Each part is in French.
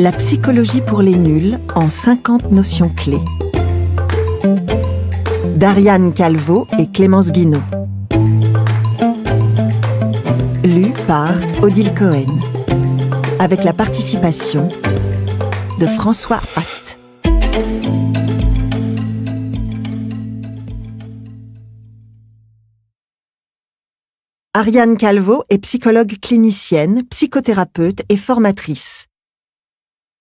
La psychologie pour les nuls en 50 notions clés. D'Ariane Calvo et Clémence Guinot. Lu par Odile Cohen. Avec la participation de François Hatt. Ariane Calvo est psychologue clinicienne, psychothérapeute et formatrice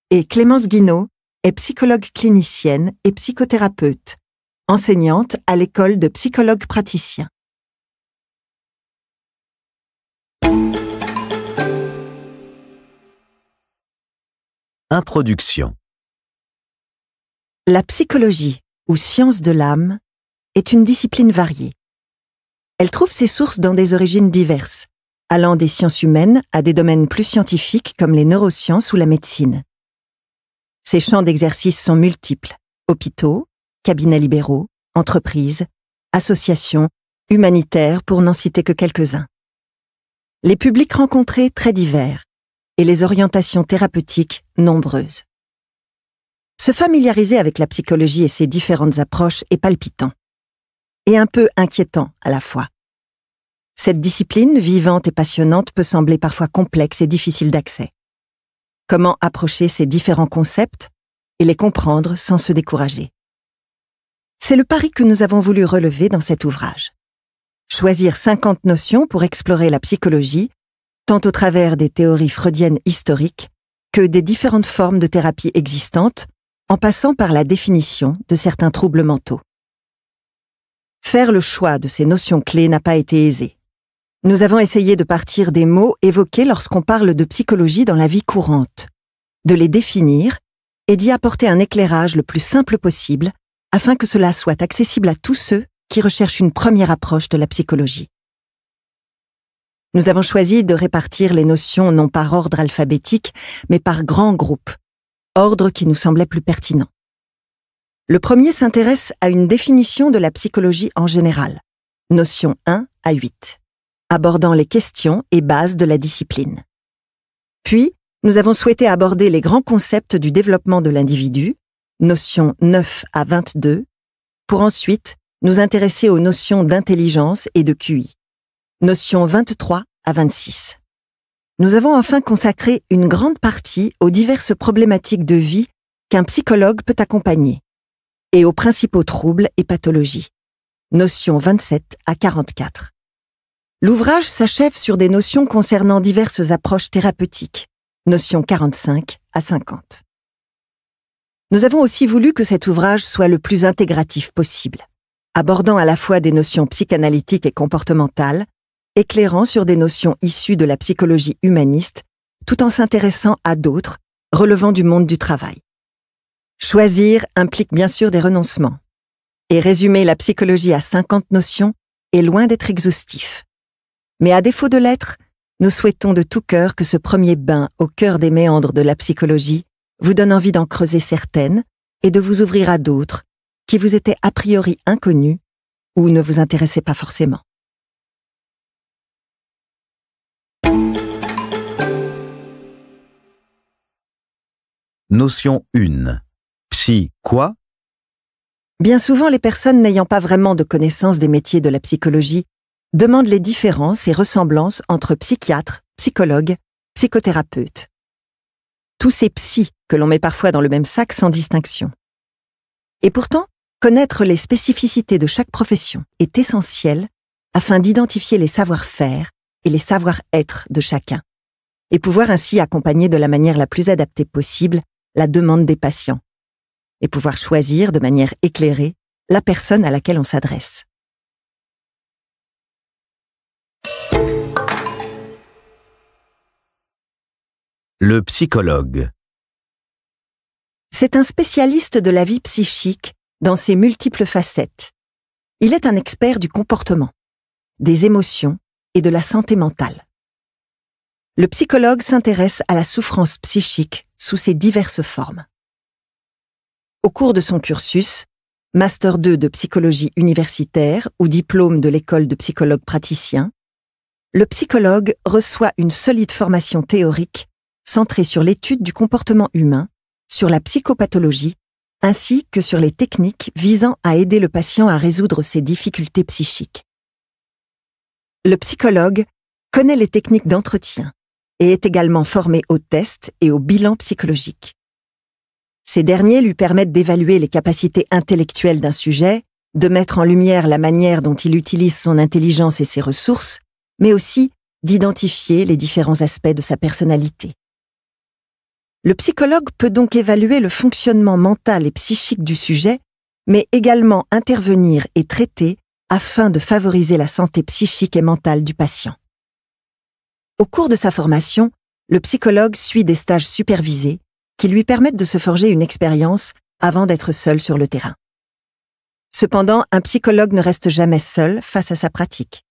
et Clémence Guinaud est psychologue clinicienne et psychothérapeute, enseignante à l'école de psychologues praticiens. Introduction La psychologie, ou science de l'âme, est une discipline variée. Elle trouve ses sources dans des origines diverses, allant des sciences humaines à des domaines plus scientifiques comme les neurosciences ou la médecine. Ses champs d'exercice sont multiples. Hôpitaux, cabinets libéraux, entreprises, associations, humanitaires, pour n'en citer que quelques-uns. Les publics rencontrés très divers et les orientations thérapeutiques nombreuses. Se familiariser avec la psychologie et ses différentes approches est palpitant et un peu inquiétant à la fois. Cette discipline vivante et passionnante peut sembler parfois complexe et difficile d'accès comment approcher ces différents concepts et les comprendre sans se décourager. C'est le pari que nous avons voulu relever dans cet ouvrage. Choisir 50 notions pour explorer la psychologie, tant au travers des théories freudiennes historiques que des différentes formes de thérapie existantes, en passant par la définition de certains troubles mentaux. Faire le choix de ces notions clés n'a pas été aisé. Nous avons essayé de partir des mots évoqués lorsqu'on parle de psychologie dans la vie courante, de les définir et d'y apporter un éclairage le plus simple possible afin que cela soit accessible à tous ceux qui recherchent une première approche de la psychologie. Nous avons choisi de répartir les notions non par ordre alphabétique, mais par grands groupes, ordre qui nous semblait plus pertinent. Le premier s'intéresse à une définition de la psychologie en général, notions 1 à 8 abordant les questions et bases de la discipline. Puis, nous avons souhaité aborder les grands concepts du développement de l'individu, notions 9 à 22, pour ensuite nous intéresser aux notions d'intelligence et de QI, notions 23 à 26. Nous avons enfin consacré une grande partie aux diverses problématiques de vie qu'un psychologue peut accompagner et aux principaux troubles et pathologies, notions 27 à 44. L'ouvrage s'achève sur des notions concernant diverses approches thérapeutiques, notions 45 à 50. Nous avons aussi voulu que cet ouvrage soit le plus intégratif possible, abordant à la fois des notions psychanalytiques et comportementales, éclairant sur des notions issues de la psychologie humaniste, tout en s'intéressant à d'autres, relevant du monde du travail. Choisir implique bien sûr des renoncements. Et résumer la psychologie à 50 notions est loin d'être exhaustif. Mais à défaut de l'être, nous souhaitons de tout cœur que ce premier bain au cœur des méandres de la psychologie vous donne envie d'en creuser certaines et de vous ouvrir à d'autres qui vous étaient a priori inconnus ou ne vous intéressaient pas forcément. Notion 1. Psy quoi Bien souvent, les personnes n'ayant pas vraiment de connaissance des métiers de la psychologie demande les différences et ressemblances entre psychiatres, psychologues, psychothérapeutes. Tous ces psys que l'on met parfois dans le même sac sans distinction. Et pourtant, connaître les spécificités de chaque profession est essentiel afin d'identifier les savoir-faire et les savoir-être de chacun, et pouvoir ainsi accompagner de la manière la plus adaptée possible la demande des patients, et pouvoir choisir de manière éclairée la personne à laquelle on s'adresse. Le psychologue. C'est un spécialiste de la vie psychique dans ses multiples facettes. Il est un expert du comportement, des émotions et de la santé mentale. Le psychologue s'intéresse à la souffrance psychique sous ses diverses formes. Au cours de son cursus, Master 2 de psychologie universitaire ou diplôme de l'école de psychologue praticien, le psychologue reçoit une solide formation théorique centré sur l'étude du comportement humain, sur la psychopathologie, ainsi que sur les techniques visant à aider le patient à résoudre ses difficultés psychiques. Le psychologue connaît les techniques d'entretien et est également formé aux tests et au bilan psychologique. Ces derniers lui permettent d'évaluer les capacités intellectuelles d'un sujet, de mettre en lumière la manière dont il utilise son intelligence et ses ressources, mais aussi d'identifier les différents aspects de sa personnalité. Le psychologue peut donc évaluer le fonctionnement mental et psychique du sujet, mais également intervenir et traiter afin de favoriser la santé psychique et mentale du patient. Au cours de sa formation, le psychologue suit des stages supervisés qui lui permettent de se forger une expérience avant d'être seul sur le terrain. Cependant, un psychologue ne reste jamais seul face à sa pratique.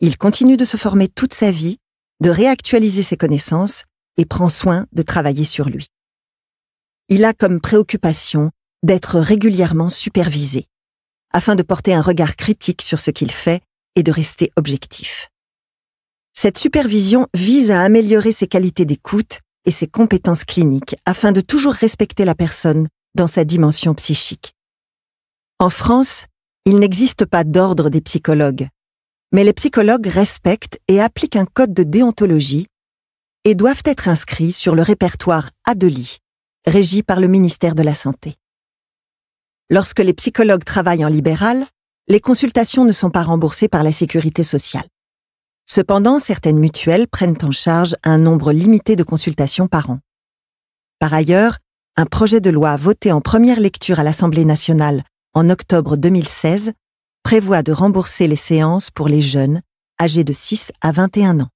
Il continue de se former toute sa vie, de réactualiser ses connaissances et prend soin de travailler sur lui. Il a comme préoccupation d'être régulièrement supervisé, afin de porter un regard critique sur ce qu'il fait et de rester objectif. Cette supervision vise à améliorer ses qualités d'écoute et ses compétences cliniques afin de toujours respecter la personne dans sa dimension psychique. En France, il n'existe pas d'ordre des psychologues, mais les psychologues respectent et appliquent un code de déontologie et doivent être inscrits sur le répertoire ADELI, régi par le ministère de la Santé. Lorsque les psychologues travaillent en libéral, les consultations ne sont pas remboursées par la sécurité sociale. Cependant, certaines mutuelles prennent en charge un nombre limité de consultations par an. Par ailleurs, un projet de loi voté en première lecture à l'Assemblée nationale en octobre 2016 prévoit de rembourser les séances pour les jeunes âgés de 6 à 21 ans.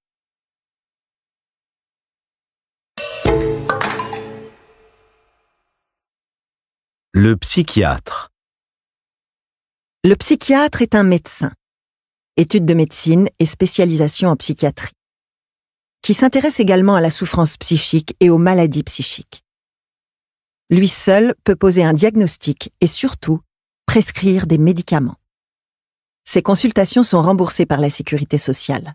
Le psychiatre. Le psychiatre est un médecin, études de médecine et spécialisation en psychiatrie, qui s'intéresse également à la souffrance psychique et aux maladies psychiques. Lui seul peut poser un diagnostic et surtout prescrire des médicaments. Ces consultations sont remboursées par la sécurité sociale.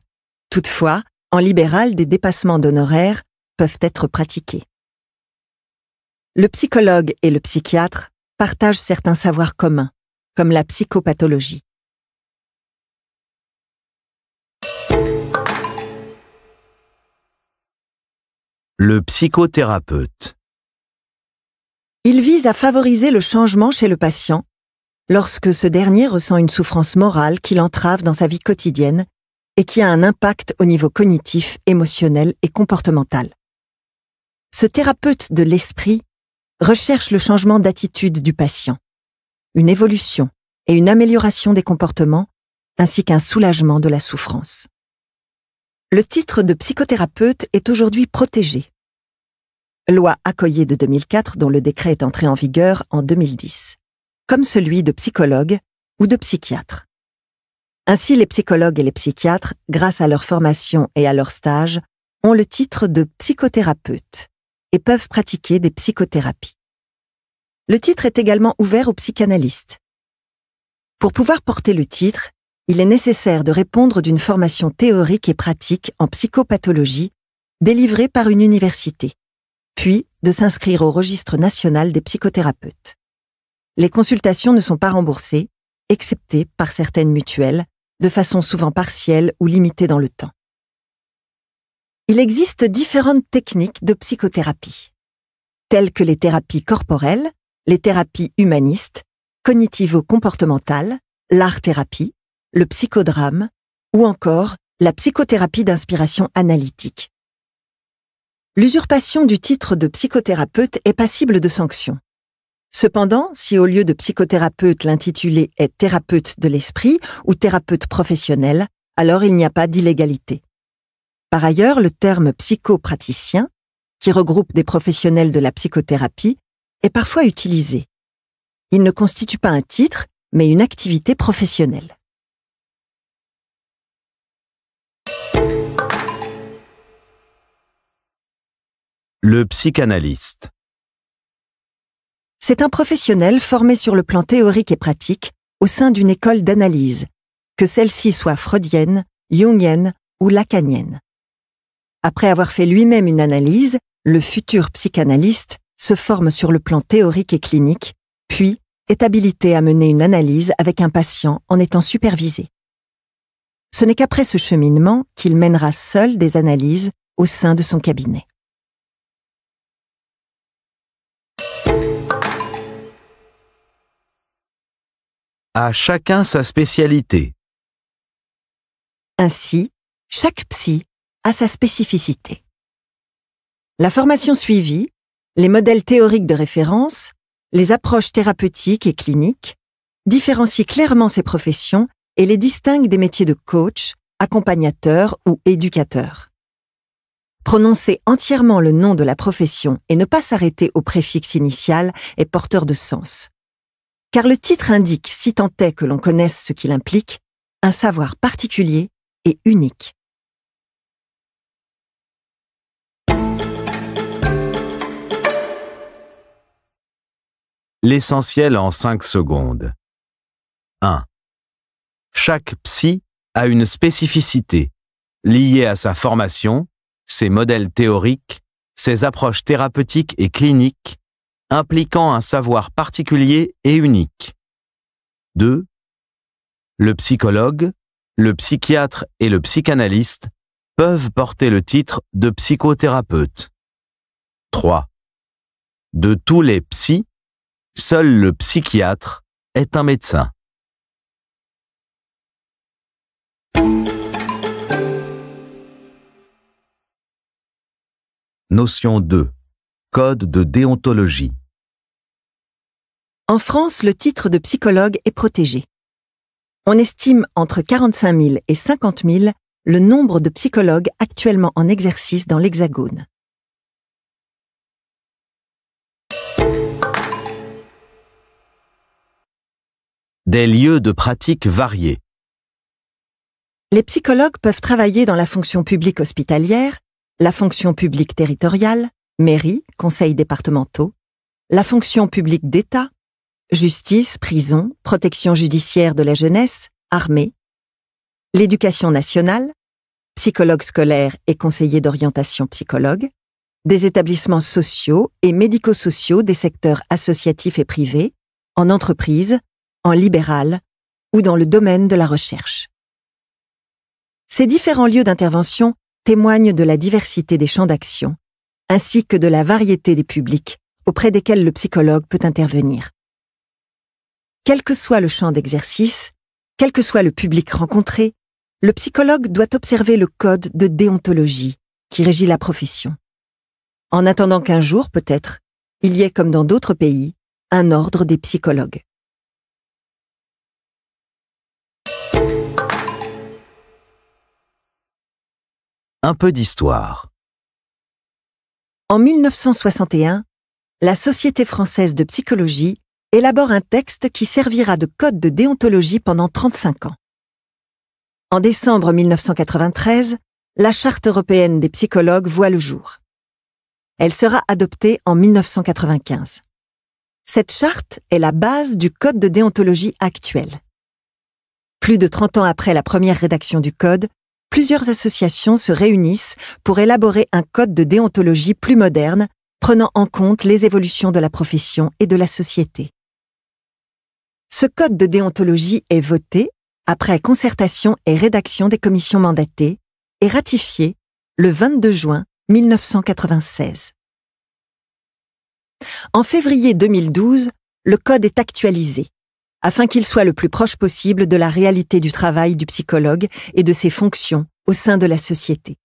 Toutefois, en libéral, des dépassements d'honoraires peuvent être pratiqués. Le psychologue et le psychiatre partagent certains savoirs communs, comme la psychopathologie. Le psychothérapeute. Il vise à favoriser le changement chez le patient lorsque ce dernier ressent une souffrance morale qui l'entrave dans sa vie quotidienne et qui a un impact au niveau cognitif, émotionnel et comportemental. Ce thérapeute de l'esprit recherche le changement d'attitude du patient, une évolution et une amélioration des comportements, ainsi qu'un soulagement de la souffrance. Le titre de psychothérapeute est aujourd'hui protégé. Loi accoyer de 2004 dont le décret est entré en vigueur en 2010, comme celui de psychologue ou de psychiatre. Ainsi, les psychologues et les psychiatres, grâce à leur formation et à leur stage, ont le titre de psychothérapeute et peuvent pratiquer des psychothérapies. Le titre est également ouvert aux psychanalystes. Pour pouvoir porter le titre, il est nécessaire de répondre d'une formation théorique et pratique en psychopathologie délivrée par une université, puis de s'inscrire au registre national des psychothérapeutes. Les consultations ne sont pas remboursées, excepté par certaines mutuelles, de façon souvent partielle ou limitée dans le temps il existe différentes techniques de psychothérapie, telles que les thérapies corporelles, les thérapies humanistes, cognitivo-comportementales, l'art-thérapie, le psychodrame ou encore la psychothérapie d'inspiration analytique. L'usurpation du titre de psychothérapeute est passible de sanctions. Cependant, si au lieu de psychothérapeute l'intitulé est thérapeute de l'esprit ou thérapeute professionnel, alors il n'y a pas d'illégalité. Par ailleurs, le terme psychopraticien, qui regroupe des professionnels de la psychothérapie, est parfois utilisé. Il ne constitue pas un titre, mais une activité professionnelle. Le psychanalyste. C'est un professionnel formé sur le plan théorique et pratique au sein d'une école d'analyse, que celle-ci soit freudienne, jungienne ou lacanienne. Après avoir fait lui-même une analyse, le futur psychanalyste se forme sur le plan théorique et clinique, puis est habilité à mener une analyse avec un patient en étant supervisé. Ce n'est qu'après ce cheminement qu'il mènera seul des analyses au sein de son cabinet. À chacun sa spécialité. Ainsi, chaque psy à sa spécificité. La formation suivie, les modèles théoriques de référence, les approches thérapeutiques et cliniques différencient clairement ces professions et les distinguent des métiers de coach, accompagnateur ou éducateur. Prononcer entièrement le nom de la profession et ne pas s'arrêter au préfixe initial est porteur de sens. Car le titre indique, si tant est que l'on connaisse ce qu'il implique, un savoir particulier et unique. L'essentiel en 5 secondes. 1. Chaque psy a une spécificité liée à sa formation, ses modèles théoriques, ses approches thérapeutiques et cliniques, impliquant un savoir particulier et unique. 2. Le psychologue, le psychiatre et le psychanalyste peuvent porter le titre de psychothérapeute. 3. De tous les psys, Seul le psychiatre est un médecin. Notion 2. Code de déontologie. En France, le titre de psychologue est protégé. On estime entre 45 000 et 50 000 le nombre de psychologues actuellement en exercice dans l'Hexagone. des lieux de pratique variés. Les psychologues peuvent travailler dans la fonction publique hospitalière, la fonction publique territoriale, mairie, conseils départementaux, la fonction publique d'État, justice, prison, protection judiciaire de la jeunesse, armée, l'éducation nationale, psychologue scolaire et conseiller d'orientation psychologue, des établissements sociaux et médico-sociaux des secteurs associatifs et privés, en entreprise, en libéral ou dans le domaine de la recherche. Ces différents lieux d'intervention témoignent de la diversité des champs d'action, ainsi que de la variété des publics auprès desquels le psychologue peut intervenir. Quel que soit le champ d'exercice, quel que soit le public rencontré, le psychologue doit observer le code de déontologie qui régit la profession. En attendant qu'un jour, peut-être, il y ait, comme dans d'autres pays, un ordre des psychologues. Un peu d'histoire. En 1961, la Société française de psychologie élabore un texte qui servira de code de déontologie pendant 35 ans. En décembre 1993, la Charte européenne des psychologues voit le jour. Elle sera adoptée en 1995. Cette charte est la base du code de déontologie actuel. Plus de 30 ans après la première rédaction du code, plusieurs associations se réunissent pour élaborer un code de déontologie plus moderne, prenant en compte les évolutions de la profession et de la société. Ce code de déontologie est voté après concertation et rédaction des commissions mandatées et ratifié le 22 juin 1996. En février 2012, le code est actualisé afin qu'il soit le plus proche possible de la réalité du travail du psychologue et de ses fonctions au sein de la société.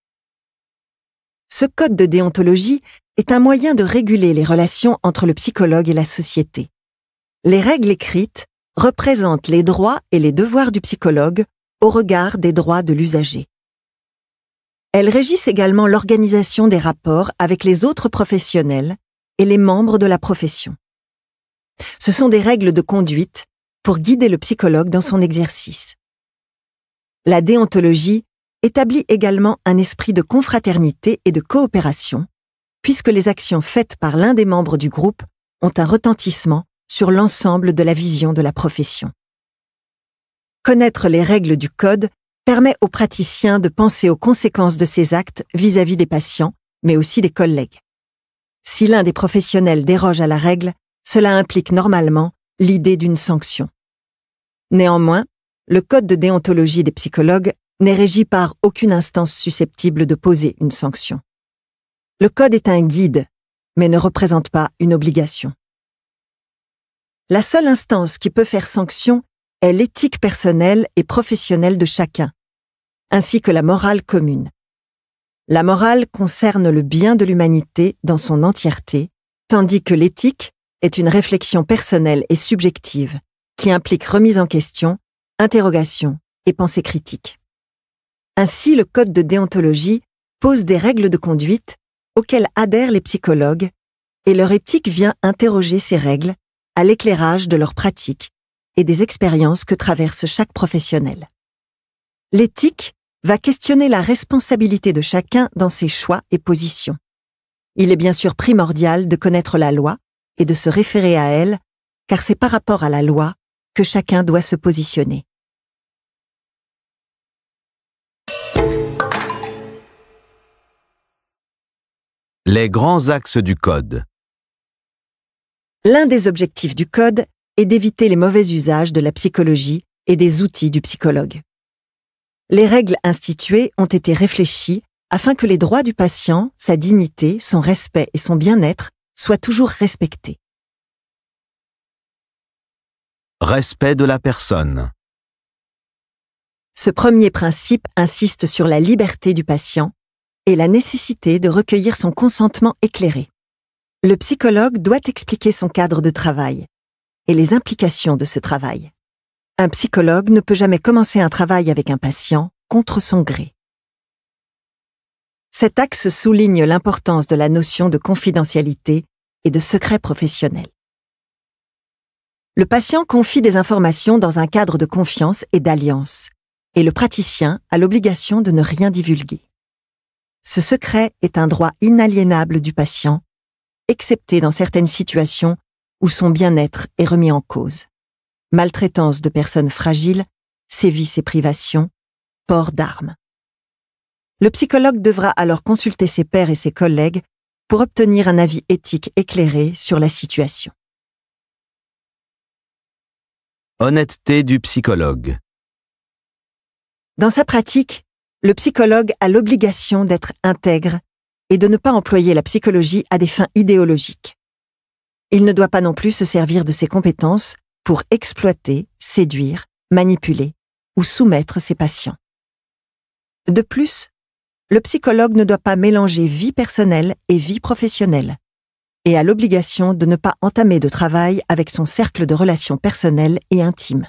Ce code de déontologie est un moyen de réguler les relations entre le psychologue et la société. Les règles écrites représentent les droits et les devoirs du psychologue au regard des droits de l'usager. Elles régissent également l'organisation des rapports avec les autres professionnels et les membres de la profession. Ce sont des règles de conduite pour guider le psychologue dans son exercice. La déontologie établit également un esprit de confraternité et de coopération, puisque les actions faites par l'un des membres du groupe ont un retentissement sur l'ensemble de la vision de la profession. Connaître les règles du code permet aux praticiens de penser aux conséquences de ces actes vis-à-vis -vis des patients, mais aussi des collègues. Si l'un des professionnels déroge à la règle, cela implique normalement l'idée d'une sanction. Néanmoins, le Code de déontologie des psychologues n'est régi par aucune instance susceptible de poser une sanction. Le Code est un guide, mais ne représente pas une obligation. La seule instance qui peut faire sanction est l'éthique personnelle et professionnelle de chacun, ainsi que la morale commune. La morale concerne le bien de l'humanité dans son entièreté, tandis que l'éthique est une réflexion personnelle et subjective qui implique remise en question, interrogation et pensée critique. Ainsi, le Code de déontologie pose des règles de conduite auxquelles adhèrent les psychologues et leur éthique vient interroger ces règles à l'éclairage de leurs pratiques et des expériences que traverse chaque professionnel. L'éthique va questionner la responsabilité de chacun dans ses choix et positions. Il est bien sûr primordial de connaître la loi et de se référer à elle, car c'est par rapport à la loi que chacun doit se positionner. Les grands axes du code. L'un des objectifs du code est d'éviter les mauvais usages de la psychologie et des outils du psychologue. Les règles instituées ont été réfléchies afin que les droits du patient, sa dignité, son respect et son bien-être soient toujours respectés. Respect de la personne. Ce premier principe insiste sur la liberté du patient et la nécessité de recueillir son consentement éclairé. Le psychologue doit expliquer son cadre de travail et les implications de ce travail. Un psychologue ne peut jamais commencer un travail avec un patient contre son gré. Cet axe souligne l'importance de la notion de confidentialité et de secret professionnel. Le patient confie des informations dans un cadre de confiance et d'alliance, et le praticien a l'obligation de ne rien divulguer. Ce secret est un droit inaliénable du patient, excepté dans certaines situations où son bien-être est remis en cause. Maltraitance de personnes fragiles, sévices et privations, port d'armes. Le psychologue devra alors consulter ses pairs et ses collègues pour obtenir un avis éthique éclairé sur la situation. Honnêteté du psychologue. Dans sa pratique, le psychologue a l'obligation d'être intègre et de ne pas employer la psychologie à des fins idéologiques. Il ne doit pas non plus se servir de ses compétences pour exploiter, séduire, manipuler ou soumettre ses patients. De plus, le psychologue ne doit pas mélanger vie personnelle et vie professionnelle et à l'obligation de ne pas entamer de travail avec son cercle de relations personnelles et intimes.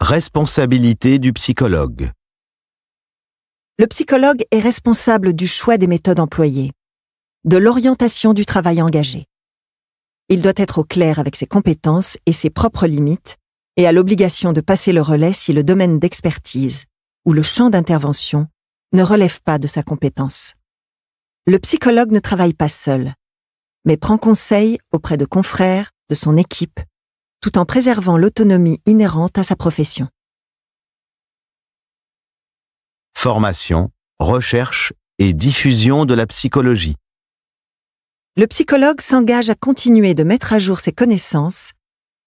Responsabilité du psychologue. Le psychologue est responsable du choix des méthodes employées, de l'orientation du travail engagé. Il doit être au clair avec ses compétences et ses propres limites et a l'obligation de passer le relais si le domaine d'expertise ou le champ d'intervention ne relève pas de sa compétence. Le psychologue ne travaille pas seul, mais prend conseil auprès de confrères, de son équipe, tout en préservant l'autonomie inhérente à sa profession. Formation, recherche et diffusion de la psychologie. Le psychologue s'engage à continuer de mettre à jour ses connaissances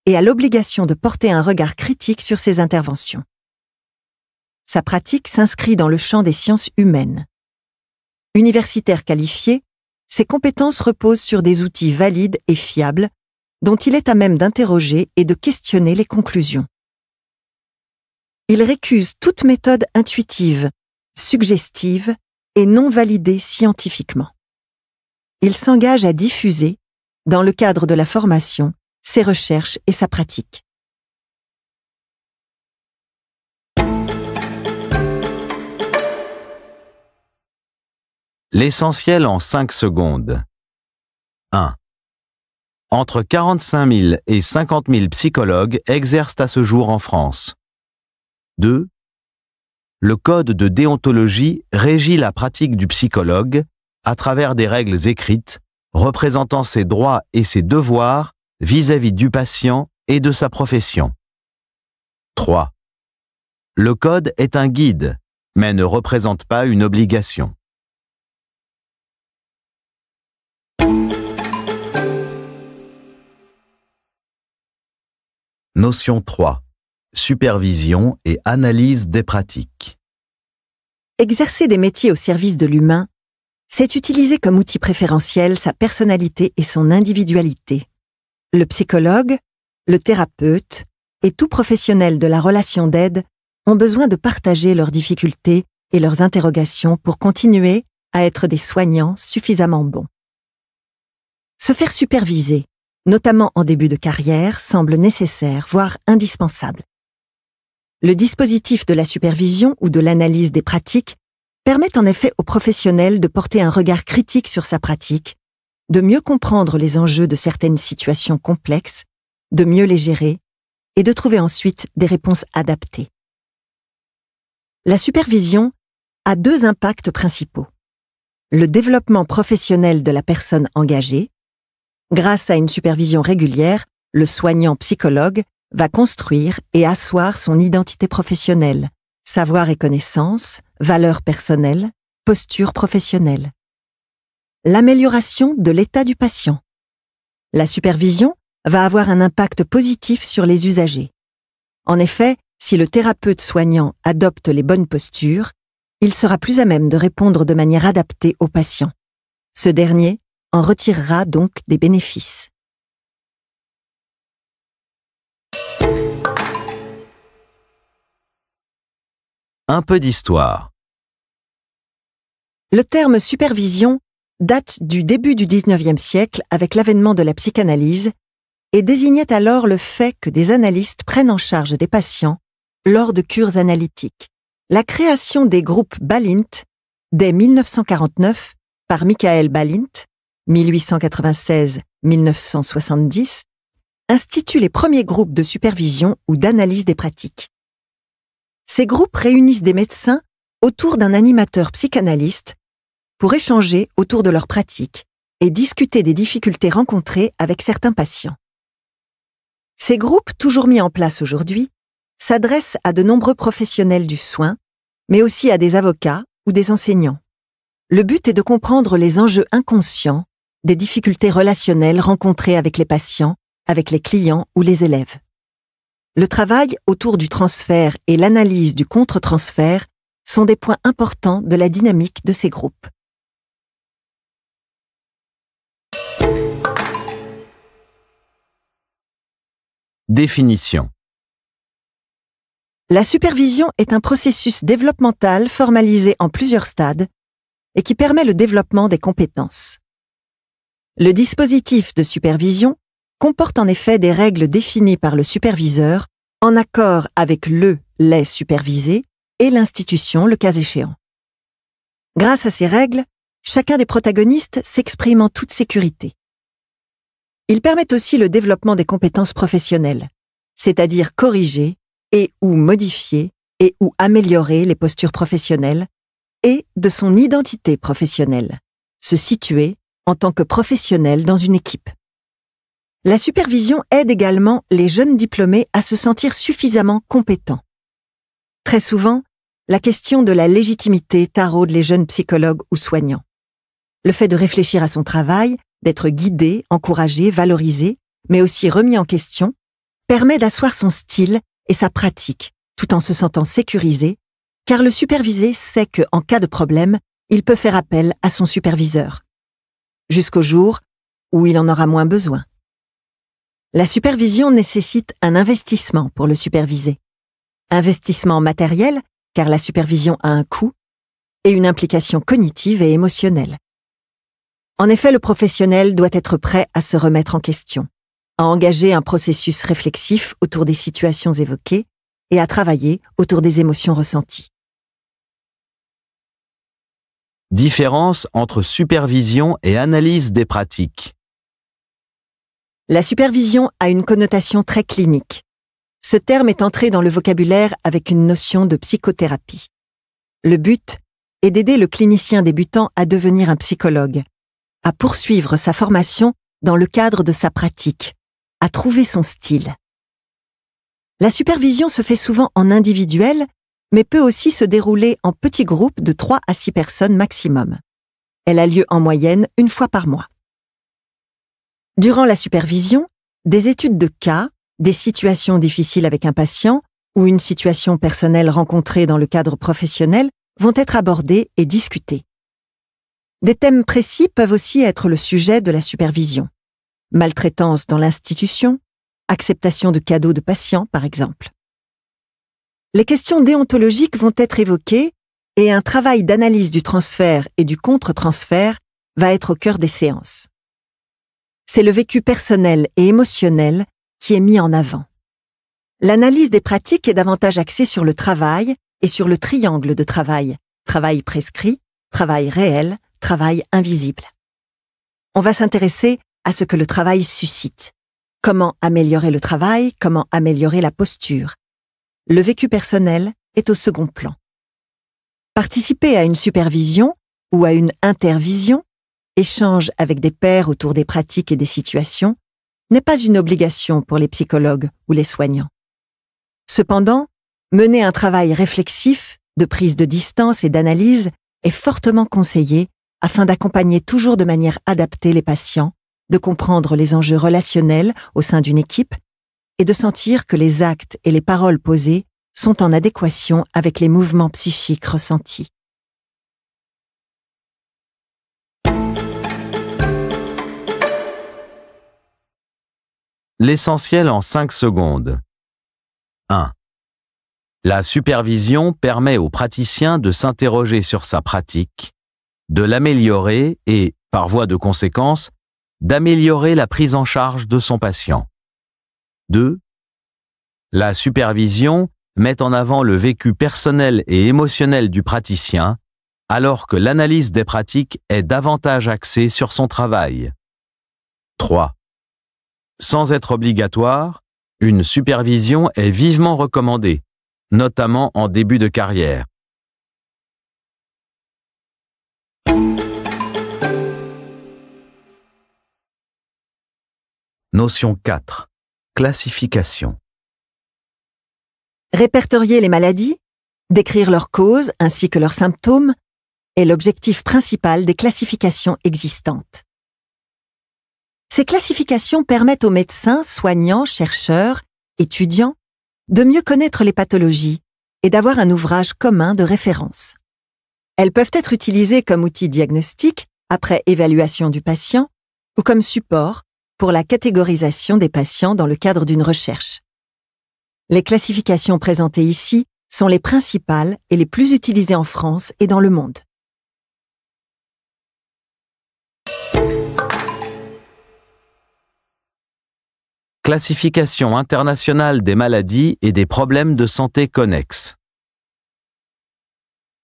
et à l'obligation de porter un regard critique sur ses interventions. Sa pratique s'inscrit dans le champ des sciences humaines, Universitaire qualifié, ses compétences reposent sur des outils valides et fiables dont il est à même d'interroger et de questionner les conclusions. Il récuse toute méthode intuitive, suggestive et non validée scientifiquement. Il s'engage à diffuser, dans le cadre de la formation, ses recherches et sa pratique. L'essentiel en 5 secondes. 1. Entre 45 000 et 50 000 psychologues exercent à ce jour en France. 2. Le Code de déontologie régit la pratique du psychologue à travers des règles écrites représentant ses droits et ses devoirs vis-à-vis -vis du patient et de sa profession. 3. Le Code est un guide, mais ne représente pas une obligation. Notion 3. Supervision et analyse des pratiques. Exercer des métiers au service de l'humain, c'est utiliser comme outil préférentiel sa personnalité et son individualité. Le psychologue, le thérapeute et tout professionnel de la relation d'aide ont besoin de partager leurs difficultés et leurs interrogations pour continuer à être des soignants suffisamment bons. Se faire superviser, notamment en début de carrière, semble nécessaire, voire indispensable. Le dispositif de la supervision ou de l'analyse des pratiques permet en effet aux professionnels de porter un regard critique sur sa pratique, de mieux comprendre les enjeux de certaines situations complexes, de mieux les gérer et de trouver ensuite des réponses adaptées. La supervision a deux impacts principaux. Le développement professionnel de la personne engagée Grâce à une supervision régulière, le soignant psychologue va construire et asseoir son identité professionnelle, savoir et connaissances, valeurs personnelles, posture professionnelle. L'amélioration de l'état du patient. La supervision va avoir un impact positif sur les usagers. En effet, si le thérapeute soignant adopte les bonnes postures, il sera plus à même de répondre de manière adaptée au patient. Ce dernier en retirera donc des bénéfices. Un peu d'histoire. Le terme supervision date du début du 19e siècle avec l'avènement de la psychanalyse et désignait alors le fait que des analystes prennent en charge des patients lors de cures analytiques. La création des groupes Balint dès 1949 par Michael Balint 1896-1970, institue les premiers groupes de supervision ou d'analyse des pratiques. Ces groupes réunissent des médecins autour d'un animateur psychanalyste pour échanger autour de leurs pratiques et discuter des difficultés rencontrées avec certains patients. Ces groupes, toujours mis en place aujourd'hui, s'adressent à de nombreux professionnels du soin, mais aussi à des avocats ou des enseignants. Le but est de comprendre les enjeux inconscients des difficultés relationnelles rencontrées avec les patients, avec les clients ou les élèves. Le travail autour du transfert et l'analyse du contre-transfert sont des points importants de la dynamique de ces groupes. Définition La supervision est un processus développemental formalisé en plusieurs stades et qui permet le développement des compétences. Le dispositif de supervision comporte en effet des règles définies par le superviseur en accord avec le, les supervisés et l'institution le cas échéant. Grâce à ces règles, chacun des protagonistes s'exprime en toute sécurité. Il permet aussi le développement des compétences professionnelles, c'est-à-dire corriger et ou modifier et ou améliorer les postures professionnelles et de son identité professionnelle, se situer en tant que professionnel dans une équipe. La supervision aide également les jeunes diplômés à se sentir suffisamment compétents. Très souvent, la question de la légitimité taraude les jeunes psychologues ou soignants. Le fait de réfléchir à son travail, d'être guidé, encouragé, valorisé, mais aussi remis en question, permet d'asseoir son style et sa pratique, tout en se sentant sécurisé, car le supervisé sait que, en cas de problème, il peut faire appel à son superviseur jusqu'au jour où il en aura moins besoin. La supervision nécessite un investissement pour le superviser. Investissement matériel, car la supervision a un coût, et une implication cognitive et émotionnelle. En effet, le professionnel doit être prêt à se remettre en question, à engager un processus réflexif autour des situations évoquées et à travailler autour des émotions ressenties. Différence entre supervision et analyse des pratiques. La supervision a une connotation très clinique. Ce terme est entré dans le vocabulaire avec une notion de psychothérapie. Le but est d'aider le clinicien débutant à devenir un psychologue, à poursuivre sa formation dans le cadre de sa pratique, à trouver son style. La supervision se fait souvent en individuel mais peut aussi se dérouler en petits groupes de 3 à 6 personnes maximum. Elle a lieu en moyenne une fois par mois. Durant la supervision, des études de cas, des situations difficiles avec un patient ou une situation personnelle rencontrée dans le cadre professionnel vont être abordées et discutées. Des thèmes précis peuvent aussi être le sujet de la supervision. Maltraitance dans l'institution, acceptation de cadeaux de patients par exemple les questions déontologiques vont être évoquées et un travail d'analyse du transfert et du contre-transfert va être au cœur des séances. C'est le vécu personnel et émotionnel qui est mis en avant. L'analyse des pratiques est davantage axée sur le travail et sur le triangle de travail, travail prescrit, travail réel, travail invisible. On va s'intéresser à ce que le travail suscite. Comment améliorer le travail, comment améliorer la posture, le vécu personnel est au second plan. Participer à une supervision ou à une intervision, échange avec des pairs autour des pratiques et des situations, n'est pas une obligation pour les psychologues ou les soignants. Cependant, mener un travail réflexif, de prise de distance et d'analyse est fortement conseillé afin d'accompagner toujours de manière adaptée les patients, de comprendre les enjeux relationnels au sein d'une équipe et de sentir que les actes et les paroles posées sont en adéquation avec les mouvements psychiques ressentis. L'essentiel en 5 secondes. 1. La supervision permet au praticien de s'interroger sur sa pratique, de l'améliorer et, par voie de conséquence, d'améliorer la prise en charge de son patient. 2. La supervision met en avant le vécu personnel et émotionnel du praticien, alors que l'analyse des pratiques est davantage axée sur son travail. 3. Sans être obligatoire, une supervision est vivement recommandée, notamment en début de carrière. Notion 4. Classification. Répertorier les maladies, décrire leurs causes ainsi que leurs symptômes est l'objectif principal des classifications existantes. Ces classifications permettent aux médecins, soignants, chercheurs, étudiants de mieux connaître les pathologies et d'avoir un ouvrage commun de référence. Elles peuvent être utilisées comme outil diagnostique après évaluation du patient ou comme support pour la catégorisation des patients dans le cadre d'une recherche. Les classifications présentées ici sont les principales et les plus utilisées en France et dans le monde. Classification internationale des maladies et des problèmes de santé connexes.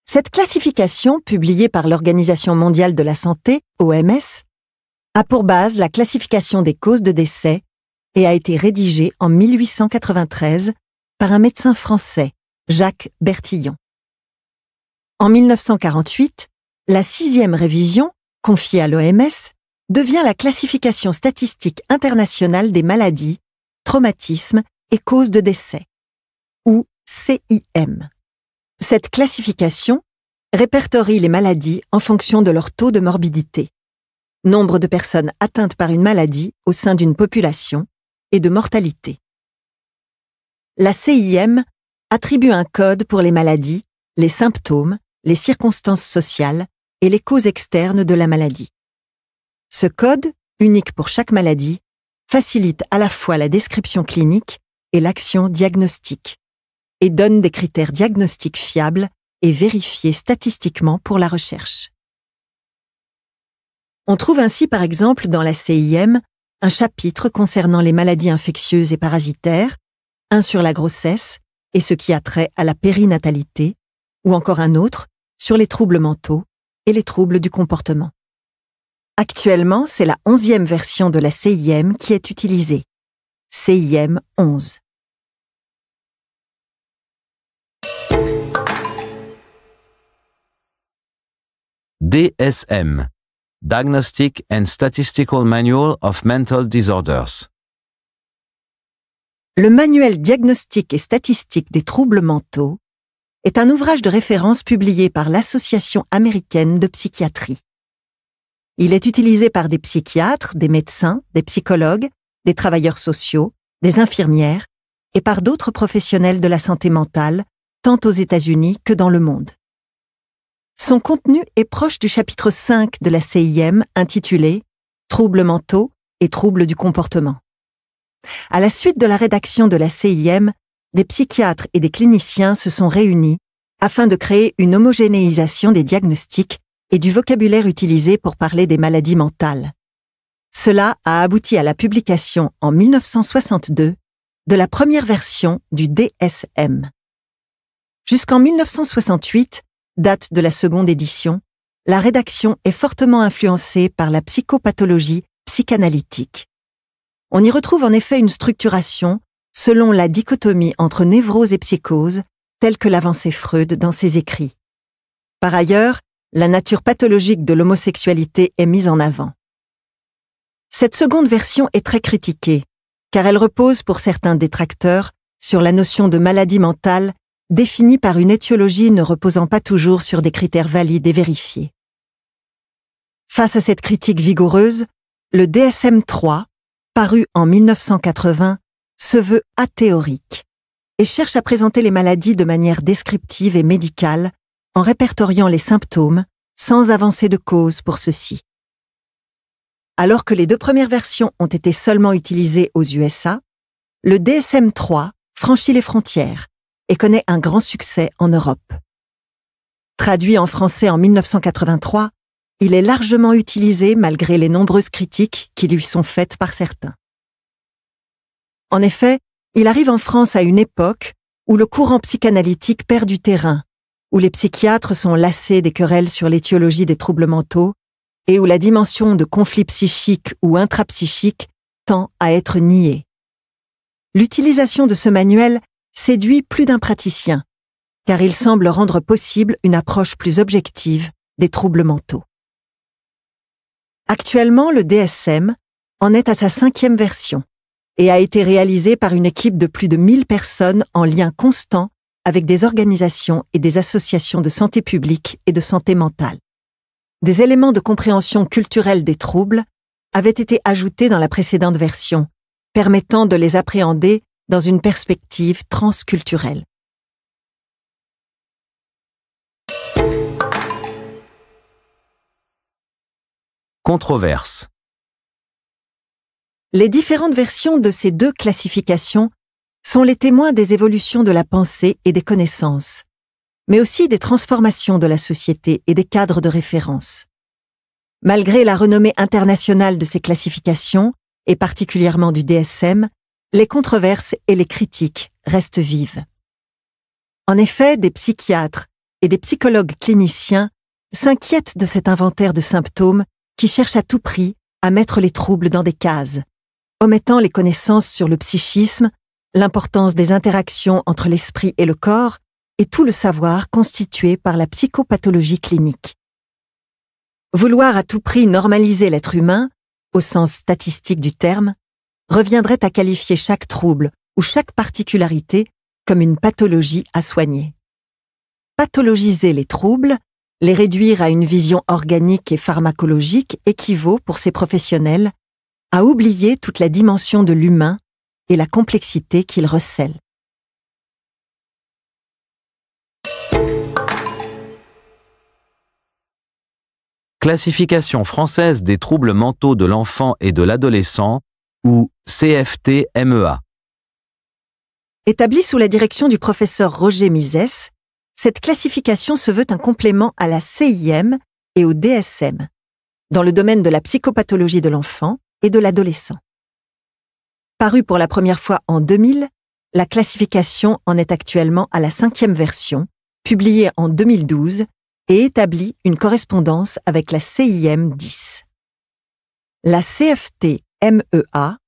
Cette classification, publiée par l'Organisation mondiale de la santé, OMS, a pour base la classification des causes de décès et a été rédigée en 1893 par un médecin français, Jacques Bertillon. En 1948, la sixième révision, confiée à l'OMS, devient la classification statistique internationale des maladies, traumatismes et causes de décès, ou CIM. Cette classification répertorie les maladies en fonction de leur taux de morbidité nombre de personnes atteintes par une maladie au sein d'une population et de mortalité. La CIM attribue un code pour les maladies, les symptômes, les circonstances sociales et les causes externes de la maladie. Ce code, unique pour chaque maladie, facilite à la fois la description clinique et l'action diagnostique, et donne des critères diagnostiques fiables et vérifiés statistiquement pour la recherche. On trouve ainsi par exemple dans la CIM un chapitre concernant les maladies infectieuses et parasitaires, un sur la grossesse et ce qui a trait à la périnatalité, ou encore un autre sur les troubles mentaux et les troubles du comportement. Actuellement, c'est la onzième version de la CIM qui est utilisée. CIM 11. DSM Diagnostic and Statistical Manual of Mental Disorders. Le manuel diagnostique et statistique des troubles mentaux est un ouvrage de référence publié par l'Association américaine de psychiatrie. Il est utilisé par des psychiatres, des médecins, des psychologues, des travailleurs sociaux, des infirmières et par d'autres professionnels de la santé mentale, tant aux États-Unis que dans le monde. Son contenu est proche du chapitre 5 de la CIM intitulé Troubles mentaux et troubles du comportement. À la suite de la rédaction de la CIM, des psychiatres et des cliniciens se sont réunis afin de créer une homogénéisation des diagnostics et du vocabulaire utilisé pour parler des maladies mentales. Cela a abouti à la publication en 1962 de la première version du DSM. Jusqu'en 1968, date de la seconde édition, la rédaction est fortement influencée par la psychopathologie psychanalytique. On y retrouve en effet une structuration selon la dichotomie entre névrose et psychose, telle que l'avancée Freud dans ses écrits. Par ailleurs, la nature pathologique de l'homosexualité est mise en avant. Cette seconde version est très critiquée, car elle repose pour certains détracteurs sur la notion de maladie mentale définie par une étiologie ne reposant pas toujours sur des critères valides et vérifiés. Face à cette critique vigoureuse, le DSM-3, paru en 1980, se veut athéorique et cherche à présenter les maladies de manière descriptive et médicale en répertoriant les symptômes sans avancer de cause pour ceux-ci. Alors que les deux premières versions ont été seulement utilisées aux USA, le DSM-3 franchit les frontières et connaît un grand succès en Europe. Traduit en français en 1983, il est largement utilisé malgré les nombreuses critiques qui lui sont faites par certains. En effet, il arrive en France à une époque où le courant psychanalytique perd du terrain, où les psychiatres sont lassés des querelles sur l'étiologie des troubles mentaux et où la dimension de conflits psychiques ou intrapsychique tend à être niée. L'utilisation de ce manuel séduit plus d'un praticien, car il semble rendre possible une approche plus objective des troubles mentaux. Actuellement, le DSM en est à sa cinquième version et a été réalisé par une équipe de plus de 1000 personnes en lien constant avec des organisations et des associations de santé publique et de santé mentale. Des éléments de compréhension culturelle des troubles avaient été ajoutés dans la précédente version, permettant de les appréhender dans une perspective transculturelle. Controverse. Les différentes versions de ces deux classifications sont les témoins des évolutions de la pensée et des connaissances, mais aussi des transformations de la société et des cadres de référence. Malgré la renommée internationale de ces classifications, et particulièrement du DSM, les controverses et les critiques restent vives. En effet, des psychiatres et des psychologues cliniciens s'inquiètent de cet inventaire de symptômes qui cherche à tout prix à mettre les troubles dans des cases, omettant les connaissances sur le psychisme, l'importance des interactions entre l'esprit et le corps, et tout le savoir constitué par la psychopathologie clinique. Vouloir à tout prix normaliser l'être humain, au sens statistique du terme, reviendrait à qualifier chaque trouble ou chaque particularité comme une pathologie à soigner. Pathologiser les troubles, les réduire à une vision organique et pharmacologique équivaut, pour ces professionnels, à oublier toute la dimension de l'humain et la complexité qu'il recèle. Classification française des troubles mentaux de l'enfant et de l'adolescent, ou cft e Établie sous la direction du professeur Roger Mises, cette classification se veut un complément à la CIM et au DSM, dans le domaine de la psychopathologie de l'enfant et de l'adolescent. Parue pour la première fois en 2000, la classification en est actuellement à la cinquième version, publiée en 2012, et établit une correspondance avec la CIM 10. La CFT MEA,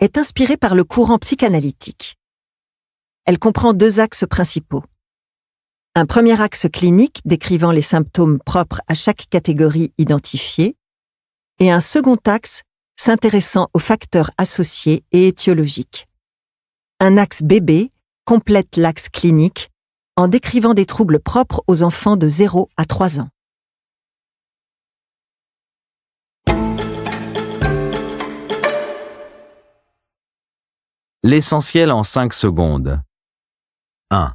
est inspirée par le courant psychanalytique. Elle comprend deux axes principaux. Un premier axe clinique décrivant les symptômes propres à chaque catégorie identifiée et un second axe s'intéressant aux facteurs associés et étiologiques. Un axe bébé complète l'axe clinique en décrivant des troubles propres aux enfants de 0 à 3 ans. L'essentiel en 5 secondes. 1.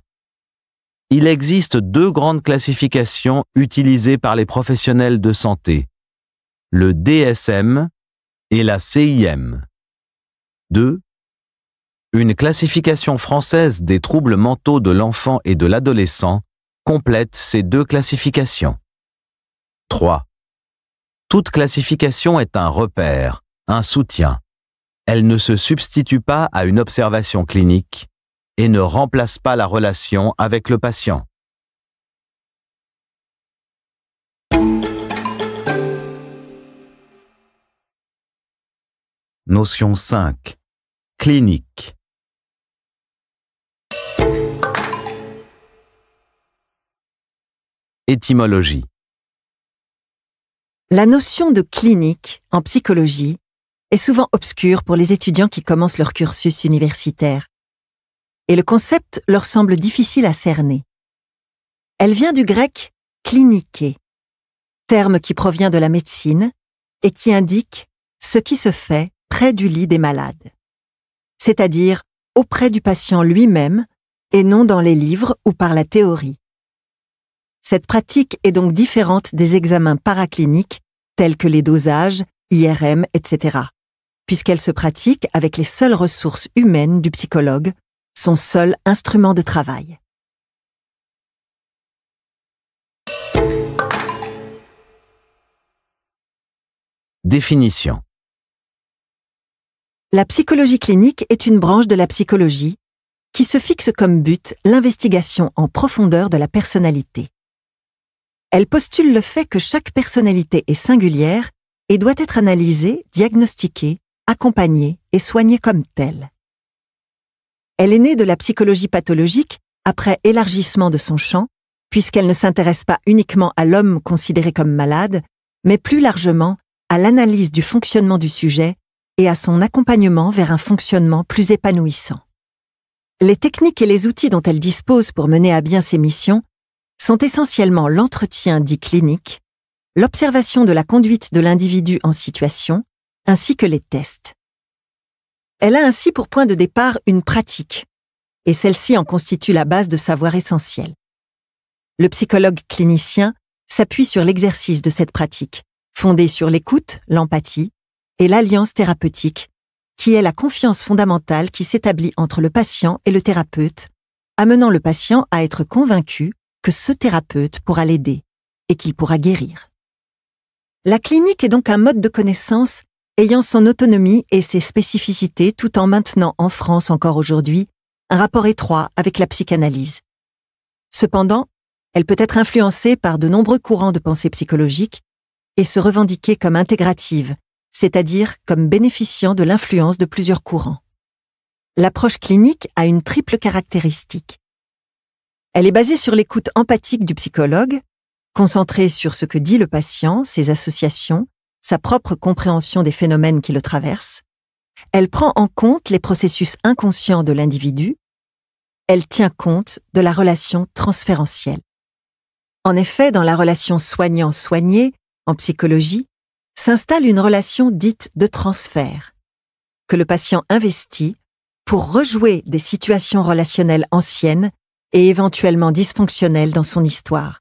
Il existe deux grandes classifications utilisées par les professionnels de santé, le DSM et la CIM. 2. Une classification française des troubles mentaux de l'enfant et de l'adolescent complète ces deux classifications. 3. Toute classification est un repère, un soutien elle ne se substitue pas à une observation clinique et ne remplace pas la relation avec le patient. Notion 5. Clinique. Étymologie. La notion de clinique en psychologie est souvent obscure pour les étudiants qui commencent leur cursus universitaire. Et le concept leur semble difficile à cerner. Elle vient du grec clinique, terme qui provient de la médecine et qui indique ce qui se fait près du lit des malades, c'est-à-dire auprès du patient lui-même et non dans les livres ou par la théorie. Cette pratique est donc différente des examens paracliniques tels que les dosages, IRM, etc puisqu'elle se pratique avec les seules ressources humaines du psychologue, son seul instrument de travail. Définition La psychologie clinique est une branche de la psychologie qui se fixe comme but l'investigation en profondeur de la personnalité. Elle postule le fait que chaque personnalité est singulière et doit être analysée, diagnostiquée, accompagnée et soignée comme tel. Elle est née de la psychologie pathologique après élargissement de son champ, puisqu'elle ne s'intéresse pas uniquement à l'homme considéré comme malade, mais plus largement à l'analyse du fonctionnement du sujet et à son accompagnement vers un fonctionnement plus épanouissant. Les techniques et les outils dont elle dispose pour mener à bien ses missions sont essentiellement l'entretien dit clinique, l'observation de la conduite de l'individu en situation, ainsi que les tests. Elle a ainsi pour point de départ une pratique, et celle-ci en constitue la base de savoir essentiel. Le psychologue clinicien s'appuie sur l'exercice de cette pratique, fondée sur l'écoute, l'empathie et l'alliance thérapeutique, qui est la confiance fondamentale qui s'établit entre le patient et le thérapeute, amenant le patient à être convaincu que ce thérapeute pourra l'aider et qu'il pourra guérir. La clinique est donc un mode de connaissance ayant son autonomie et ses spécificités tout en maintenant en France encore aujourd'hui un rapport étroit avec la psychanalyse. Cependant, elle peut être influencée par de nombreux courants de pensée psychologique et se revendiquer comme intégrative, c'est-à-dire comme bénéficiant de l'influence de plusieurs courants. L'approche clinique a une triple caractéristique. Elle est basée sur l'écoute empathique du psychologue, concentrée sur ce que dit le patient, ses associations, sa propre compréhension des phénomènes qui le traversent, elle prend en compte les processus inconscients de l'individu, elle tient compte de la relation transférentielle. En effet, dans la relation soignant-soigné, en psychologie, s'installe une relation dite de transfert, que le patient investit pour rejouer des situations relationnelles anciennes et éventuellement dysfonctionnelles dans son histoire,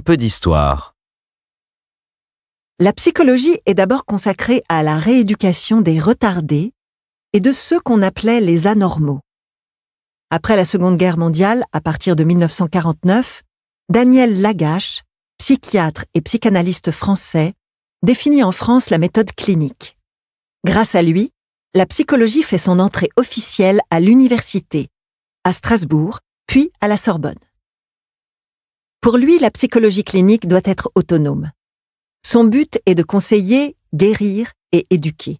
peu d'histoire. La psychologie est d'abord consacrée à la rééducation des retardés et de ceux qu'on appelait les anormaux. Après la Seconde Guerre mondiale, à partir de 1949, Daniel Lagache, psychiatre et psychanalyste français, définit en France la méthode clinique. Grâce à lui, la psychologie fait son entrée officielle à l'université, à Strasbourg, puis à la Sorbonne. Pour lui, la psychologie clinique doit être autonome. Son but est de conseiller, guérir et éduquer.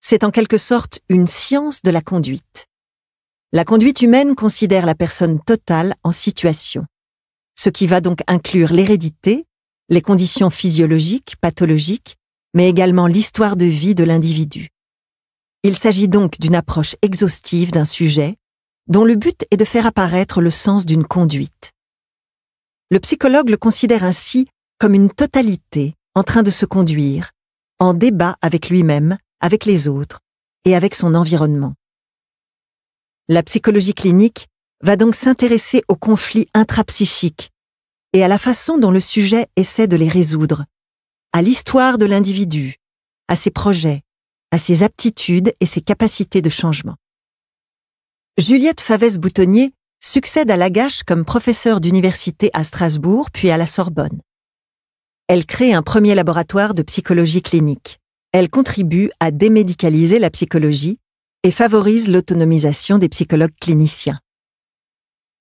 C'est en quelque sorte une science de la conduite. La conduite humaine considère la personne totale en situation, ce qui va donc inclure l'hérédité, les conditions physiologiques, pathologiques, mais également l'histoire de vie de l'individu. Il s'agit donc d'une approche exhaustive d'un sujet dont le but est de faire apparaître le sens d'une conduite. Le psychologue le considère ainsi comme une totalité en train de se conduire, en débat avec lui-même, avec les autres et avec son environnement. La psychologie clinique va donc s'intéresser aux conflits intrapsychiques et à la façon dont le sujet essaie de les résoudre, à l'histoire de l'individu, à ses projets, à ses aptitudes et ses capacités de changement. Juliette Favès-Boutonnier succède à Lagache comme professeur d'université à Strasbourg puis à la Sorbonne. Elle crée un premier laboratoire de psychologie clinique. Elle contribue à démédicaliser la psychologie et favorise l'autonomisation des psychologues cliniciens.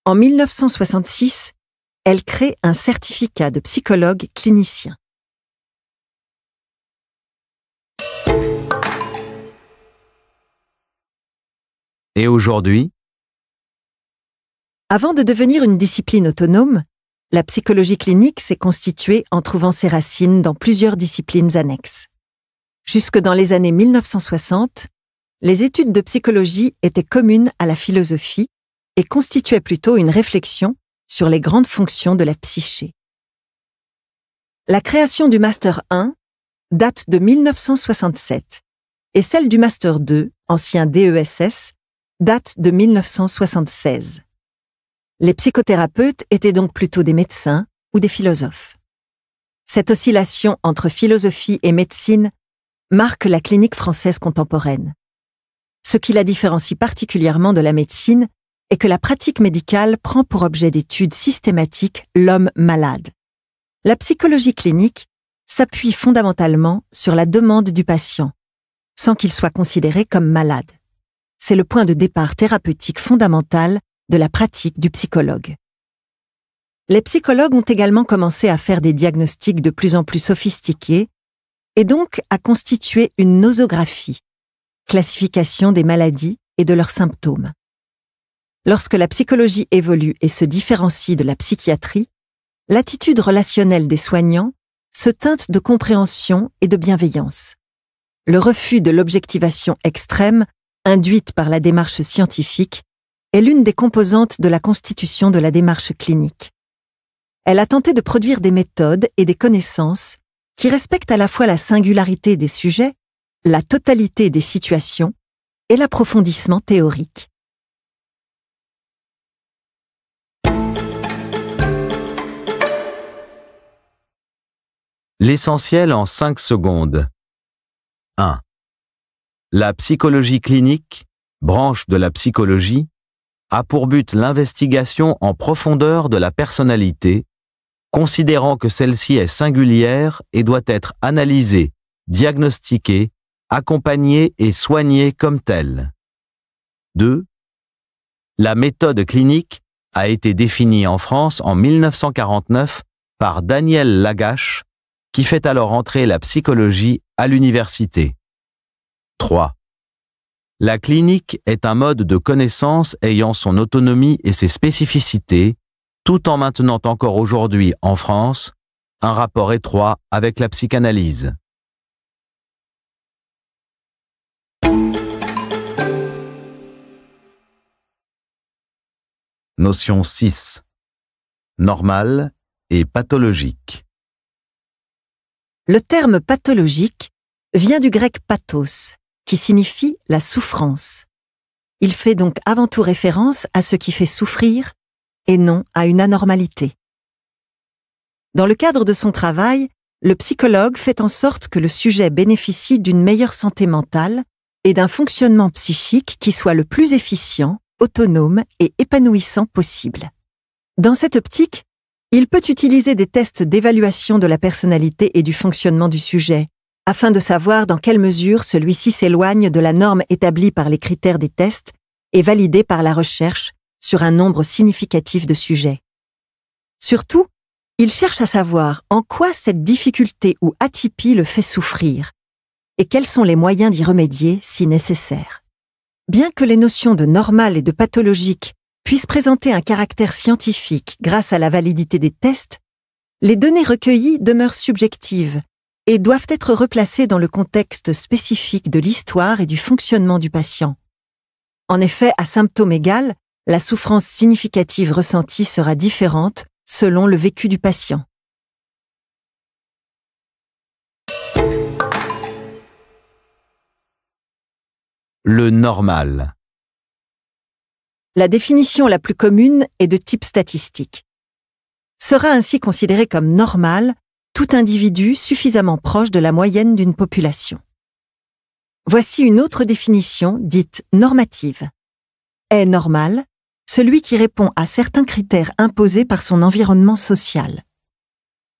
En 1966, elle crée un certificat de psychologue clinicien. Et aujourd'hui avant de devenir une discipline autonome, la psychologie clinique s'est constituée en trouvant ses racines dans plusieurs disciplines annexes. Jusque dans les années 1960, les études de psychologie étaient communes à la philosophie et constituaient plutôt une réflexion sur les grandes fonctions de la psyché. La création du Master 1 date de 1967 et celle du Master 2, ancien DESS, date de 1976. Les psychothérapeutes étaient donc plutôt des médecins ou des philosophes. Cette oscillation entre philosophie et médecine marque la clinique française contemporaine. Ce qui la différencie particulièrement de la médecine est que la pratique médicale prend pour objet d'études systématiques l'homme malade. La psychologie clinique s'appuie fondamentalement sur la demande du patient, sans qu'il soit considéré comme malade. C'est le point de départ thérapeutique fondamental de la pratique du psychologue. Les psychologues ont également commencé à faire des diagnostics de plus en plus sophistiqués et donc à constituer une nosographie, classification des maladies et de leurs symptômes. Lorsque la psychologie évolue et se différencie de la psychiatrie, l'attitude relationnelle des soignants se teinte de compréhension et de bienveillance. Le refus de l'objectivation extrême, induite par la démarche scientifique, est l'une des composantes de la constitution de la démarche clinique. Elle a tenté de produire des méthodes et des connaissances qui respectent à la fois la singularité des sujets, la totalité des situations et l'approfondissement théorique. L'essentiel en 5 secondes. 1. La psychologie clinique, branche de la psychologie, a pour but l'investigation en profondeur de la personnalité, considérant que celle-ci est singulière et doit être analysée, diagnostiquée, accompagnée et soignée comme telle. 2. La méthode clinique a été définie en France en 1949 par Daniel Lagache, qui fait alors entrer la psychologie à l'université. 3. La clinique est un mode de connaissance ayant son autonomie et ses spécificités, tout en maintenant encore aujourd'hui en France un rapport étroit avec la psychanalyse. Notion 6. Normal et pathologique. Le terme pathologique vient du grec pathos, qui signifie la souffrance. Il fait donc avant tout référence à ce qui fait souffrir et non à une anormalité. Dans le cadre de son travail, le psychologue fait en sorte que le sujet bénéficie d'une meilleure santé mentale et d'un fonctionnement psychique qui soit le plus efficient, autonome et épanouissant possible. Dans cette optique, il peut utiliser des tests d'évaluation de la personnalité et du fonctionnement du sujet, afin de savoir dans quelle mesure celui-ci s'éloigne de la norme établie par les critères des tests et validée par la recherche sur un nombre significatif de sujets. Surtout, il cherche à savoir en quoi cette difficulté ou atypie le fait souffrir et quels sont les moyens d'y remédier si nécessaire. Bien que les notions de normal et de pathologique puissent présenter un caractère scientifique grâce à la validité des tests, les données recueillies demeurent subjectives et doivent être replacés dans le contexte spécifique de l'histoire et du fonctionnement du patient. En effet, à symptômes égal, la souffrance significative ressentie sera différente selon le vécu du patient. Le normal. La définition la plus commune est de type statistique. Sera ainsi considéré comme normal tout individu suffisamment proche de la moyenne d'une population. Voici une autre définition dite normative. Est normal celui qui répond à certains critères imposés par son environnement social.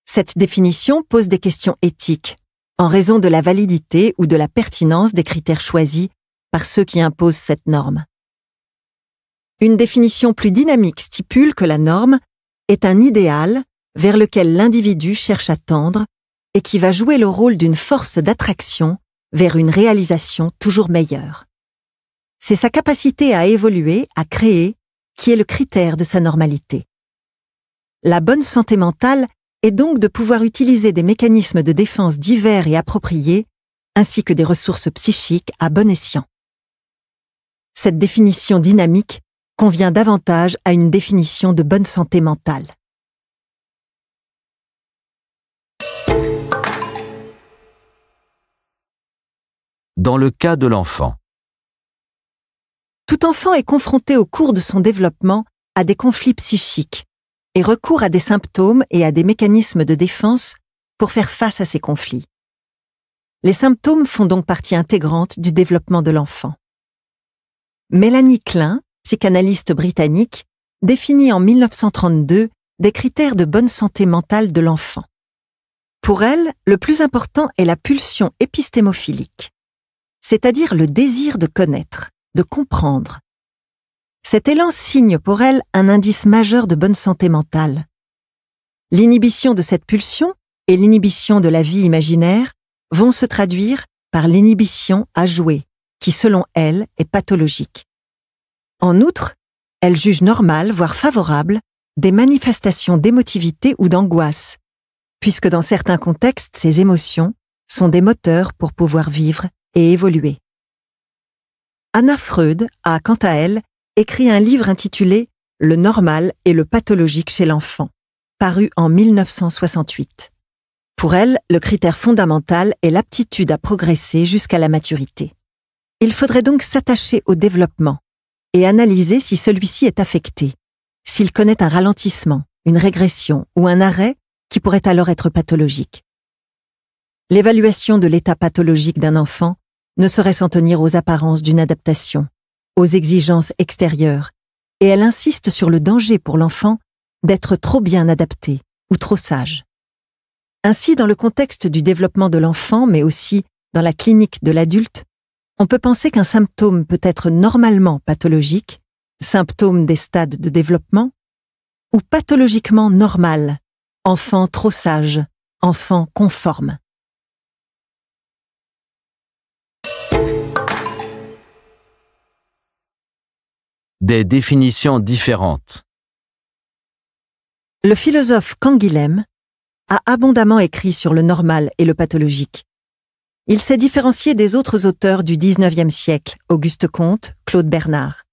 Cette définition pose des questions éthiques, en raison de la validité ou de la pertinence des critères choisis par ceux qui imposent cette norme. Une définition plus dynamique stipule que la norme est un idéal vers lequel l'individu cherche à tendre et qui va jouer le rôle d'une force d'attraction vers une réalisation toujours meilleure. C'est sa capacité à évoluer, à créer, qui est le critère de sa normalité. La bonne santé mentale est donc de pouvoir utiliser des mécanismes de défense divers et appropriés, ainsi que des ressources psychiques à bon escient. Cette définition dynamique convient davantage à une définition de bonne santé mentale. Dans le cas de l'enfant. Tout enfant est confronté au cours de son développement à des conflits psychiques et recourt à des symptômes et à des mécanismes de défense pour faire face à ces conflits. Les symptômes font donc partie intégrante du développement de l'enfant. Mélanie Klein, psychanalyste britannique, définit en 1932 des critères de bonne santé mentale de l'enfant. Pour elle, le plus important est la pulsion épistémophilique c'est-à-dire le désir de connaître, de comprendre. Cet élan signe pour elle un indice majeur de bonne santé mentale. L'inhibition de cette pulsion et l'inhibition de la vie imaginaire vont se traduire par l'inhibition à jouer, qui selon elle est pathologique. En outre, elle juge normale, voire favorable, des manifestations d'émotivité ou d'angoisse, puisque dans certains contextes, ces émotions sont des moteurs pour pouvoir vivre et évoluer. Anna Freud a, quant à elle, écrit un livre intitulé Le normal et le pathologique chez l'enfant, paru en 1968. Pour elle, le critère fondamental est l'aptitude à progresser jusqu'à la maturité. Il faudrait donc s'attacher au développement et analyser si celui-ci est affecté, s'il connaît un ralentissement, une régression ou un arrêt qui pourrait alors être pathologique. L'évaluation de l'état pathologique d'un enfant ne saurait s'en tenir aux apparences d'une adaptation, aux exigences extérieures, et elle insiste sur le danger pour l'enfant d'être trop bien adapté ou trop sage. Ainsi, dans le contexte du développement de l'enfant, mais aussi dans la clinique de l'adulte, on peut penser qu'un symptôme peut être normalement pathologique, symptôme des stades de développement, ou pathologiquement normal, enfant trop sage, enfant conforme. des définitions différentes. Le philosophe Canguilhem a abondamment écrit sur le normal et le pathologique. Il s'est différencié des autres auteurs du XIXe siècle, Auguste Comte, Claude Bernard,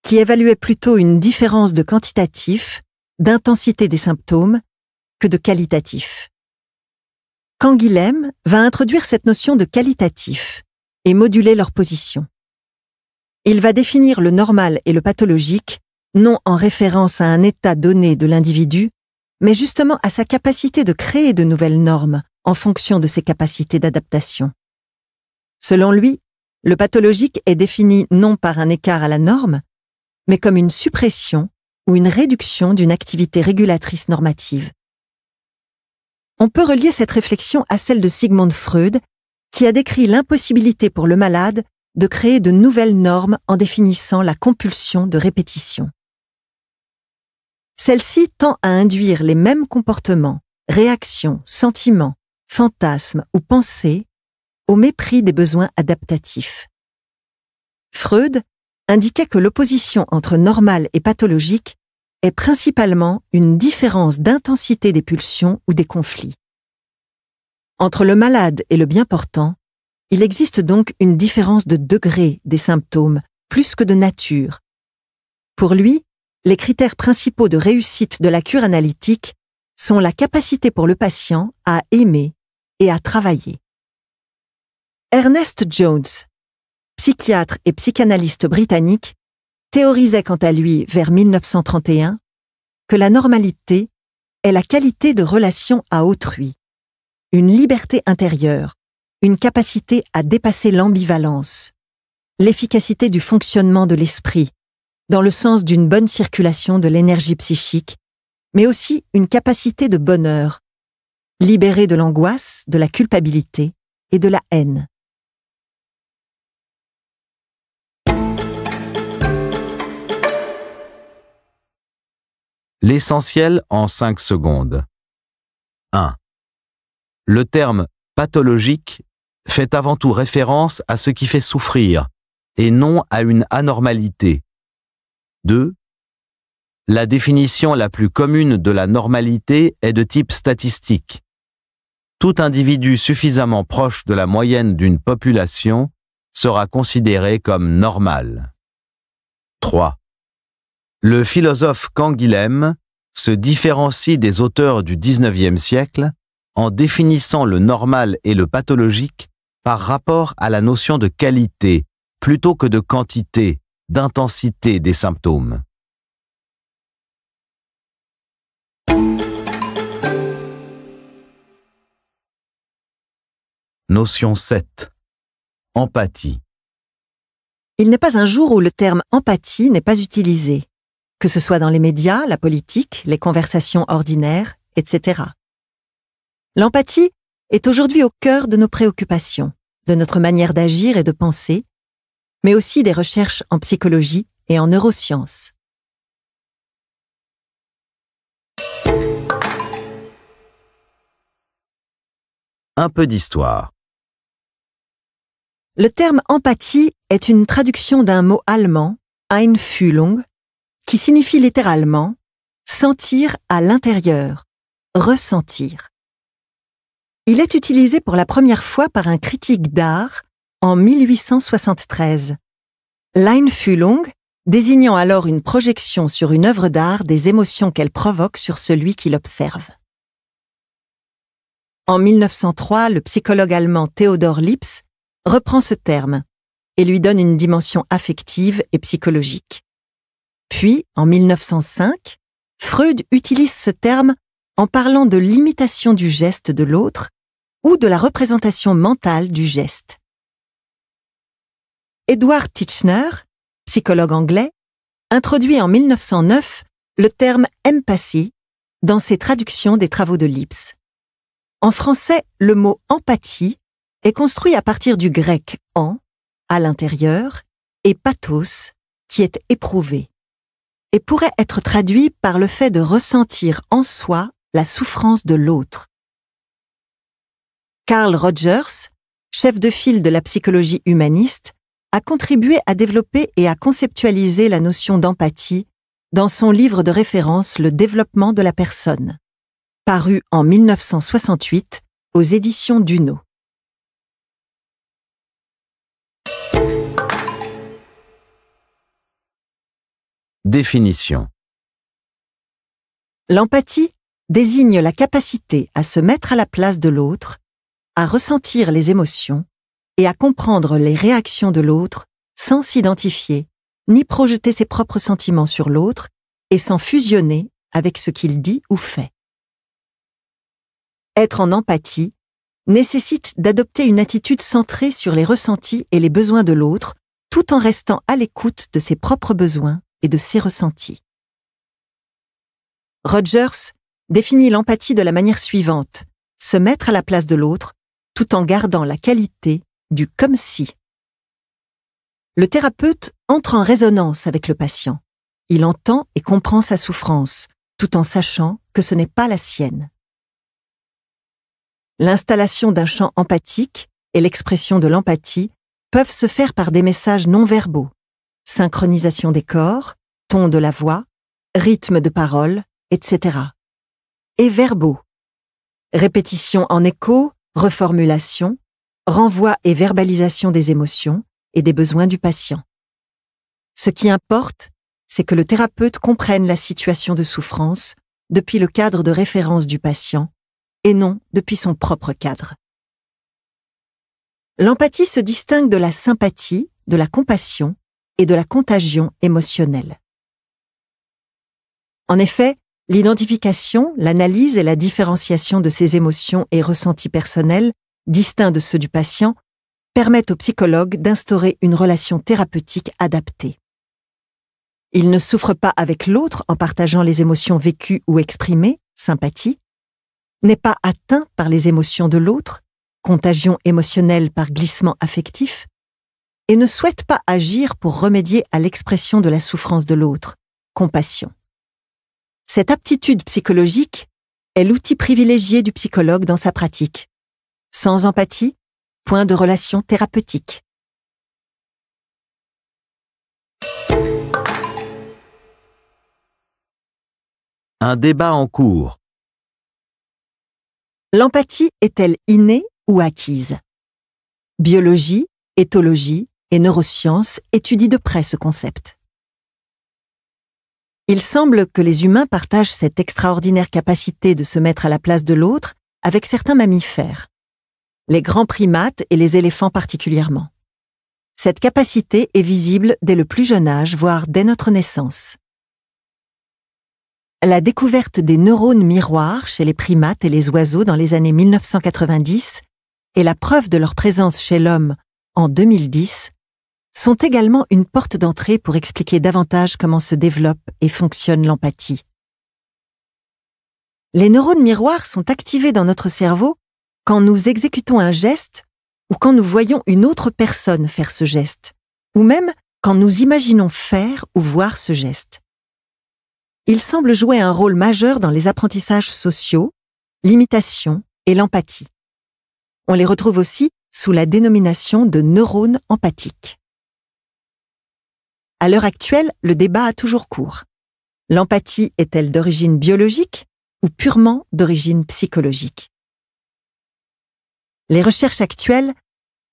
qui évaluaient plutôt une différence de quantitatif, d'intensité des symptômes, que de qualitatif. Canguilhem va introduire cette notion de qualitatif et moduler leur position. Il va définir le normal et le pathologique, non en référence à un état donné de l'individu, mais justement à sa capacité de créer de nouvelles normes en fonction de ses capacités d'adaptation. Selon lui, le pathologique est défini non par un écart à la norme, mais comme une suppression ou une réduction d'une activité régulatrice normative. On peut relier cette réflexion à celle de Sigmund Freud, qui a décrit l'impossibilité pour le malade de créer de nouvelles normes en définissant la compulsion de répétition. Celle-ci tend à induire les mêmes comportements, réactions, sentiments, fantasmes ou pensées au mépris des besoins adaptatifs. Freud indiquait que l'opposition entre normal et pathologique est principalement une différence d'intensité des pulsions ou des conflits. Entre le malade et le bien portant, il existe donc une différence de degré des symptômes, plus que de nature. Pour lui, les critères principaux de réussite de la cure analytique sont la capacité pour le patient à aimer et à travailler. Ernest Jones, psychiatre et psychanalyste britannique, théorisait quant à lui vers 1931 que la normalité est la qualité de relation à autrui, une liberté intérieure, une capacité à dépasser l'ambivalence, l'efficacité du fonctionnement de l'esprit, dans le sens d'une bonne circulation de l'énergie psychique, mais aussi une capacité de bonheur, libérée de l'angoisse, de la culpabilité et de la haine. L'essentiel en 5 secondes. 1. Le terme pathologique fait avant tout référence à ce qui fait souffrir, et non à une anormalité. 2. La définition la plus commune de la normalité est de type statistique. Tout individu suffisamment proche de la moyenne d'une population sera considéré comme normal. 3. Le philosophe Canguilhem se différencie des auteurs du XIXe siècle en définissant le normal et le pathologique par rapport à la notion de qualité plutôt que de quantité, d'intensité des symptômes. Notion 7. Empathie. Il n'est pas un jour où le terme empathie n'est pas utilisé, que ce soit dans les médias, la politique, les conversations ordinaires, etc. L'empathie est aujourd'hui au cœur de nos préoccupations, de notre manière d'agir et de penser, mais aussi des recherches en psychologie et en neurosciences. Un peu d'histoire. Le terme empathie est une traduction d'un mot allemand, Einfühlung, qui signifie littéralement sentir à l'intérieur, ressentir. Il est utilisé pour la première fois par un critique d'art en 1873. longue désignant alors une projection sur une œuvre d'art des émotions qu'elle provoque sur celui qui l'observe. En 1903, le psychologue allemand Theodor Lips reprend ce terme et lui donne une dimension affective et psychologique. Puis, en 1905, Freud utilise ce terme en parlant de l'imitation du geste de l'autre ou de la représentation mentale du geste. Edward Titchener, psychologue anglais, introduit en 1909 le terme empathy dans ses traductions des travaux de Lips. En français, le mot empathie est construit à partir du grec en, à l'intérieur, et pathos, qui est éprouvé, et pourrait être traduit par le fait de ressentir en soi la souffrance de l'autre, Carl Rogers, chef de file de la psychologie humaniste, a contribué à développer et à conceptualiser la notion d'empathie dans son livre de référence Le développement de la personne, paru en 1968 aux éditions Duno. Définition L'empathie désigne la capacité à se mettre à la place de l'autre à ressentir les émotions et à comprendre les réactions de l'autre sans s'identifier, ni projeter ses propres sentiments sur l'autre et sans fusionner avec ce qu'il dit ou fait. Être en empathie nécessite d'adopter une attitude centrée sur les ressentis et les besoins de l'autre tout en restant à l'écoute de ses propres besoins et de ses ressentis. Rogers définit l'empathie de la manière suivante. Se mettre à la place de l'autre tout en gardant la qualité du comme si. Le thérapeute entre en résonance avec le patient. Il entend et comprend sa souffrance, tout en sachant que ce n'est pas la sienne. L'installation d'un champ empathique et l'expression de l'empathie peuvent se faire par des messages non verbaux, synchronisation des corps, ton de la voix, rythme de parole, etc. Et verbaux. Répétition en écho, reformulation, renvoi et verbalisation des émotions et des besoins du patient. Ce qui importe, c'est que le thérapeute comprenne la situation de souffrance depuis le cadre de référence du patient et non depuis son propre cadre. L'empathie se distingue de la sympathie, de la compassion et de la contagion émotionnelle. En effet, L'identification, l'analyse et la différenciation de ses émotions et ressentis personnels, distincts de ceux du patient, permettent au psychologue d'instaurer une relation thérapeutique adaptée. Il ne souffre pas avec l'autre en partageant les émotions vécues ou exprimées, sympathie, n'est pas atteint par les émotions de l'autre, contagion émotionnelle par glissement affectif, et ne souhaite pas agir pour remédier à l'expression de la souffrance de l'autre, compassion. Cette aptitude psychologique est l'outil privilégié du psychologue dans sa pratique. Sans empathie, point de relation thérapeutique. Un débat en cours. L'empathie est-elle innée ou acquise Biologie, éthologie et neurosciences étudient de près ce concept. Il semble que les humains partagent cette extraordinaire capacité de se mettre à la place de l'autre avec certains mammifères, les grands primates et les éléphants particulièrement. Cette capacité est visible dès le plus jeune âge, voire dès notre naissance. La découverte des neurones miroirs chez les primates et les oiseaux dans les années 1990 et la preuve de leur présence chez l'homme en 2010 sont également une porte d'entrée pour expliquer davantage comment se développe et fonctionne l'empathie. Les neurones miroirs sont activés dans notre cerveau quand nous exécutons un geste ou quand nous voyons une autre personne faire ce geste, ou même quand nous imaginons faire ou voir ce geste. Ils semblent jouer un rôle majeur dans les apprentissages sociaux, l'imitation et l'empathie. On les retrouve aussi sous la dénomination de neurones empathiques. À l'heure actuelle, le débat a toujours cours. L'empathie est-elle d'origine biologique ou purement d'origine psychologique Les recherches actuelles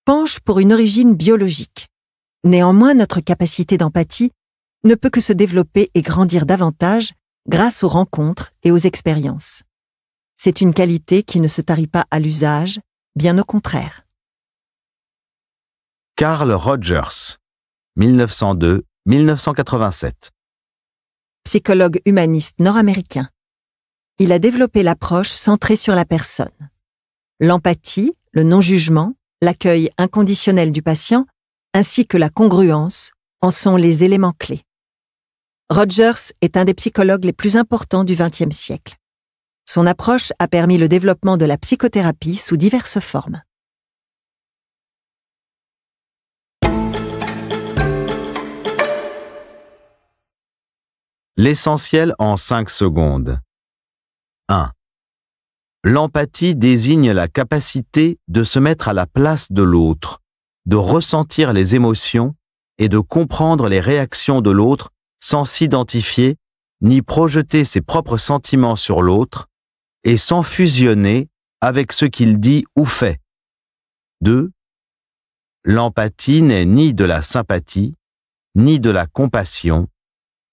penchent pour une origine biologique. Néanmoins, notre capacité d'empathie ne peut que se développer et grandir davantage grâce aux rencontres et aux expériences. C'est une qualité qui ne se tarit pas à l'usage, bien au contraire. Carl Rogers, 1902 1987. Psychologue humaniste nord-américain. Il a développé l'approche centrée sur la personne. L'empathie, le non-jugement, l'accueil inconditionnel du patient, ainsi que la congruence en sont les éléments clés. Rogers est un des psychologues les plus importants du XXe siècle. Son approche a permis le développement de la psychothérapie sous diverses formes. L'essentiel en 5 secondes. 1. L'empathie désigne la capacité de se mettre à la place de l'autre, de ressentir les émotions et de comprendre les réactions de l'autre sans s'identifier ni projeter ses propres sentiments sur l'autre et sans fusionner avec ce qu'il dit ou fait. 2. L'empathie n'est ni de la sympathie, ni de la compassion,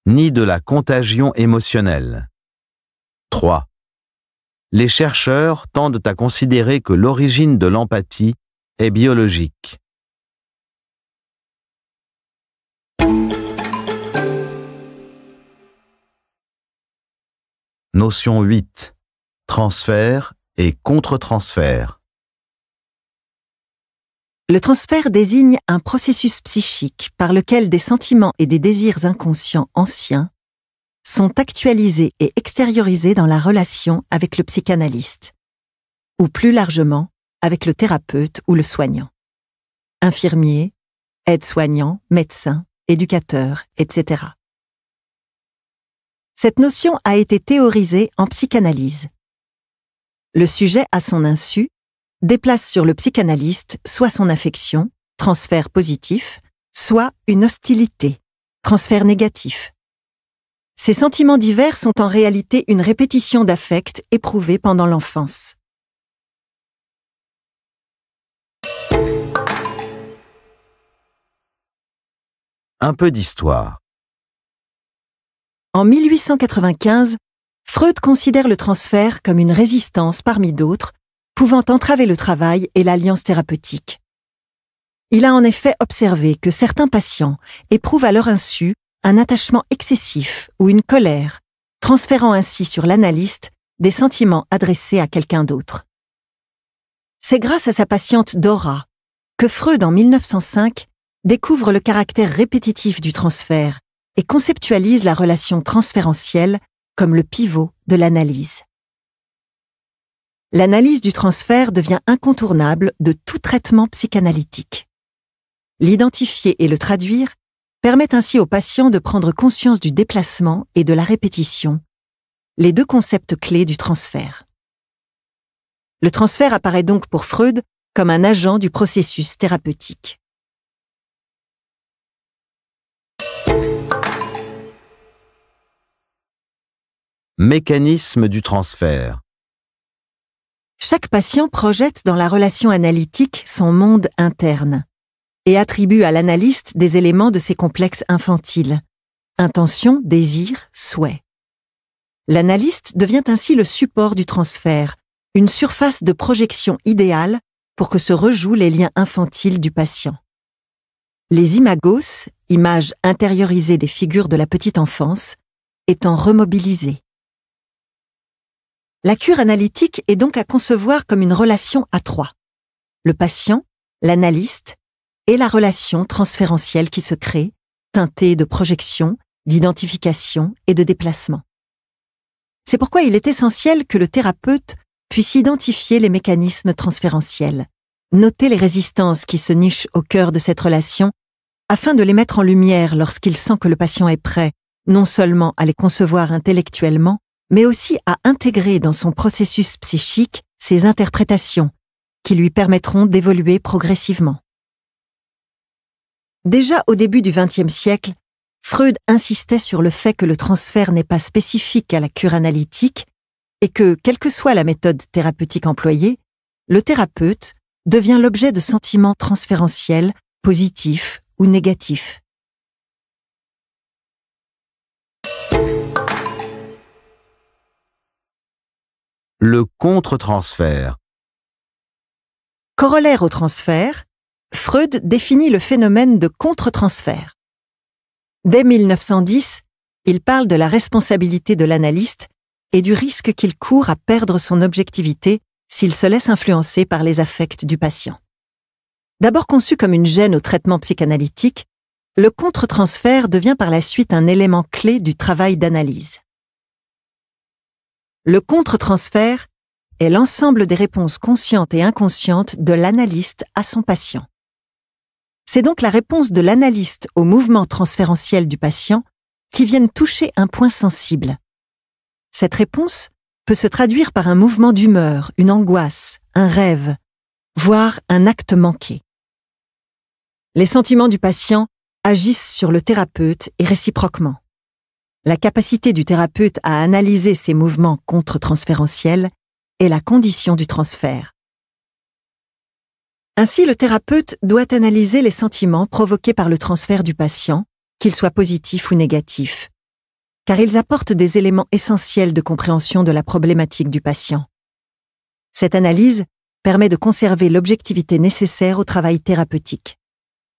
ni de la contagion émotionnelle. 3. Les chercheurs tendent à considérer que l'origine de l'empathie est biologique. Notion 8. Transfert et contre-transfert. Le transfert désigne un processus psychique par lequel des sentiments et des désirs inconscients anciens sont actualisés et extériorisés dans la relation avec le psychanalyste, ou plus largement avec le thérapeute ou le soignant. Infirmier, aide-soignant, médecin, éducateur, etc. Cette notion a été théorisée en psychanalyse. Le sujet, à son insu, déplace sur le psychanalyste soit son affection, transfert positif, soit une hostilité, transfert négatif. Ces sentiments divers sont en réalité une répétition d'affects éprouvés pendant l'enfance. Un peu d'histoire. En 1895, Freud considère le transfert comme une résistance parmi d'autres pouvant entraver le travail et l'alliance thérapeutique. Il a en effet observé que certains patients éprouvent à leur insu un attachement excessif ou une colère, transférant ainsi sur l'analyste des sentiments adressés à quelqu'un d'autre. C'est grâce à sa patiente Dora que Freud, en 1905, découvre le caractère répétitif du transfert et conceptualise la relation transférentielle comme le pivot de l'analyse l'analyse du transfert devient incontournable de tout traitement psychanalytique. L'identifier et le traduire permet ainsi au patient de prendre conscience du déplacement et de la répétition, les deux concepts clés du transfert. Le transfert apparaît donc pour Freud comme un agent du processus thérapeutique. Mécanisme du transfert chaque patient projette dans la relation analytique son monde interne et attribue à l'analyste des éléments de ses complexes infantiles. Intention, désir, souhait. L'analyste devient ainsi le support du transfert, une surface de projection idéale pour que se rejouent les liens infantiles du patient. Les imagos, images intériorisées des figures de la petite enfance, étant remobilisées. La cure analytique est donc à concevoir comme une relation à trois. Le patient, l'analyste et la relation transférentielle qui se crée, teintée de projection, d'identification et de déplacement. C'est pourquoi il est essentiel que le thérapeute puisse identifier les mécanismes transférentiels, noter les résistances qui se nichent au cœur de cette relation, afin de les mettre en lumière lorsqu'il sent que le patient est prêt, non seulement à les concevoir intellectuellement, mais aussi à intégrer dans son processus psychique ses interprétations, qui lui permettront d'évoluer progressivement. Déjà au début du XXe siècle, Freud insistait sur le fait que le transfert n'est pas spécifique à la cure analytique et que, quelle que soit la méthode thérapeutique employée, le thérapeute devient l'objet de sentiments transférentiels, positifs ou négatifs. Le contre-transfert. Corollaire au transfert, Freud définit le phénomène de contre-transfert. Dès 1910, il parle de la responsabilité de l'analyste et du risque qu'il court à perdre son objectivité s'il se laisse influencer par les affects du patient. D'abord conçu comme une gêne au traitement psychanalytique, le contre-transfert devient par la suite un élément clé du travail d'analyse. Le contre-transfert est l'ensemble des réponses conscientes et inconscientes de l'analyste à son patient. C'est donc la réponse de l'analyste au mouvement transférentiel du patient qui viennent toucher un point sensible. Cette réponse peut se traduire par un mouvement d'humeur, une angoisse, un rêve, voire un acte manqué. Les sentiments du patient agissent sur le thérapeute et réciproquement. La capacité du thérapeute à analyser ses mouvements contre-transférentiels est la condition du transfert. Ainsi, le thérapeute doit analyser les sentiments provoqués par le transfert du patient, qu'ils soient positifs ou négatifs, car ils apportent des éléments essentiels de compréhension de la problématique du patient. Cette analyse permet de conserver l'objectivité nécessaire au travail thérapeutique.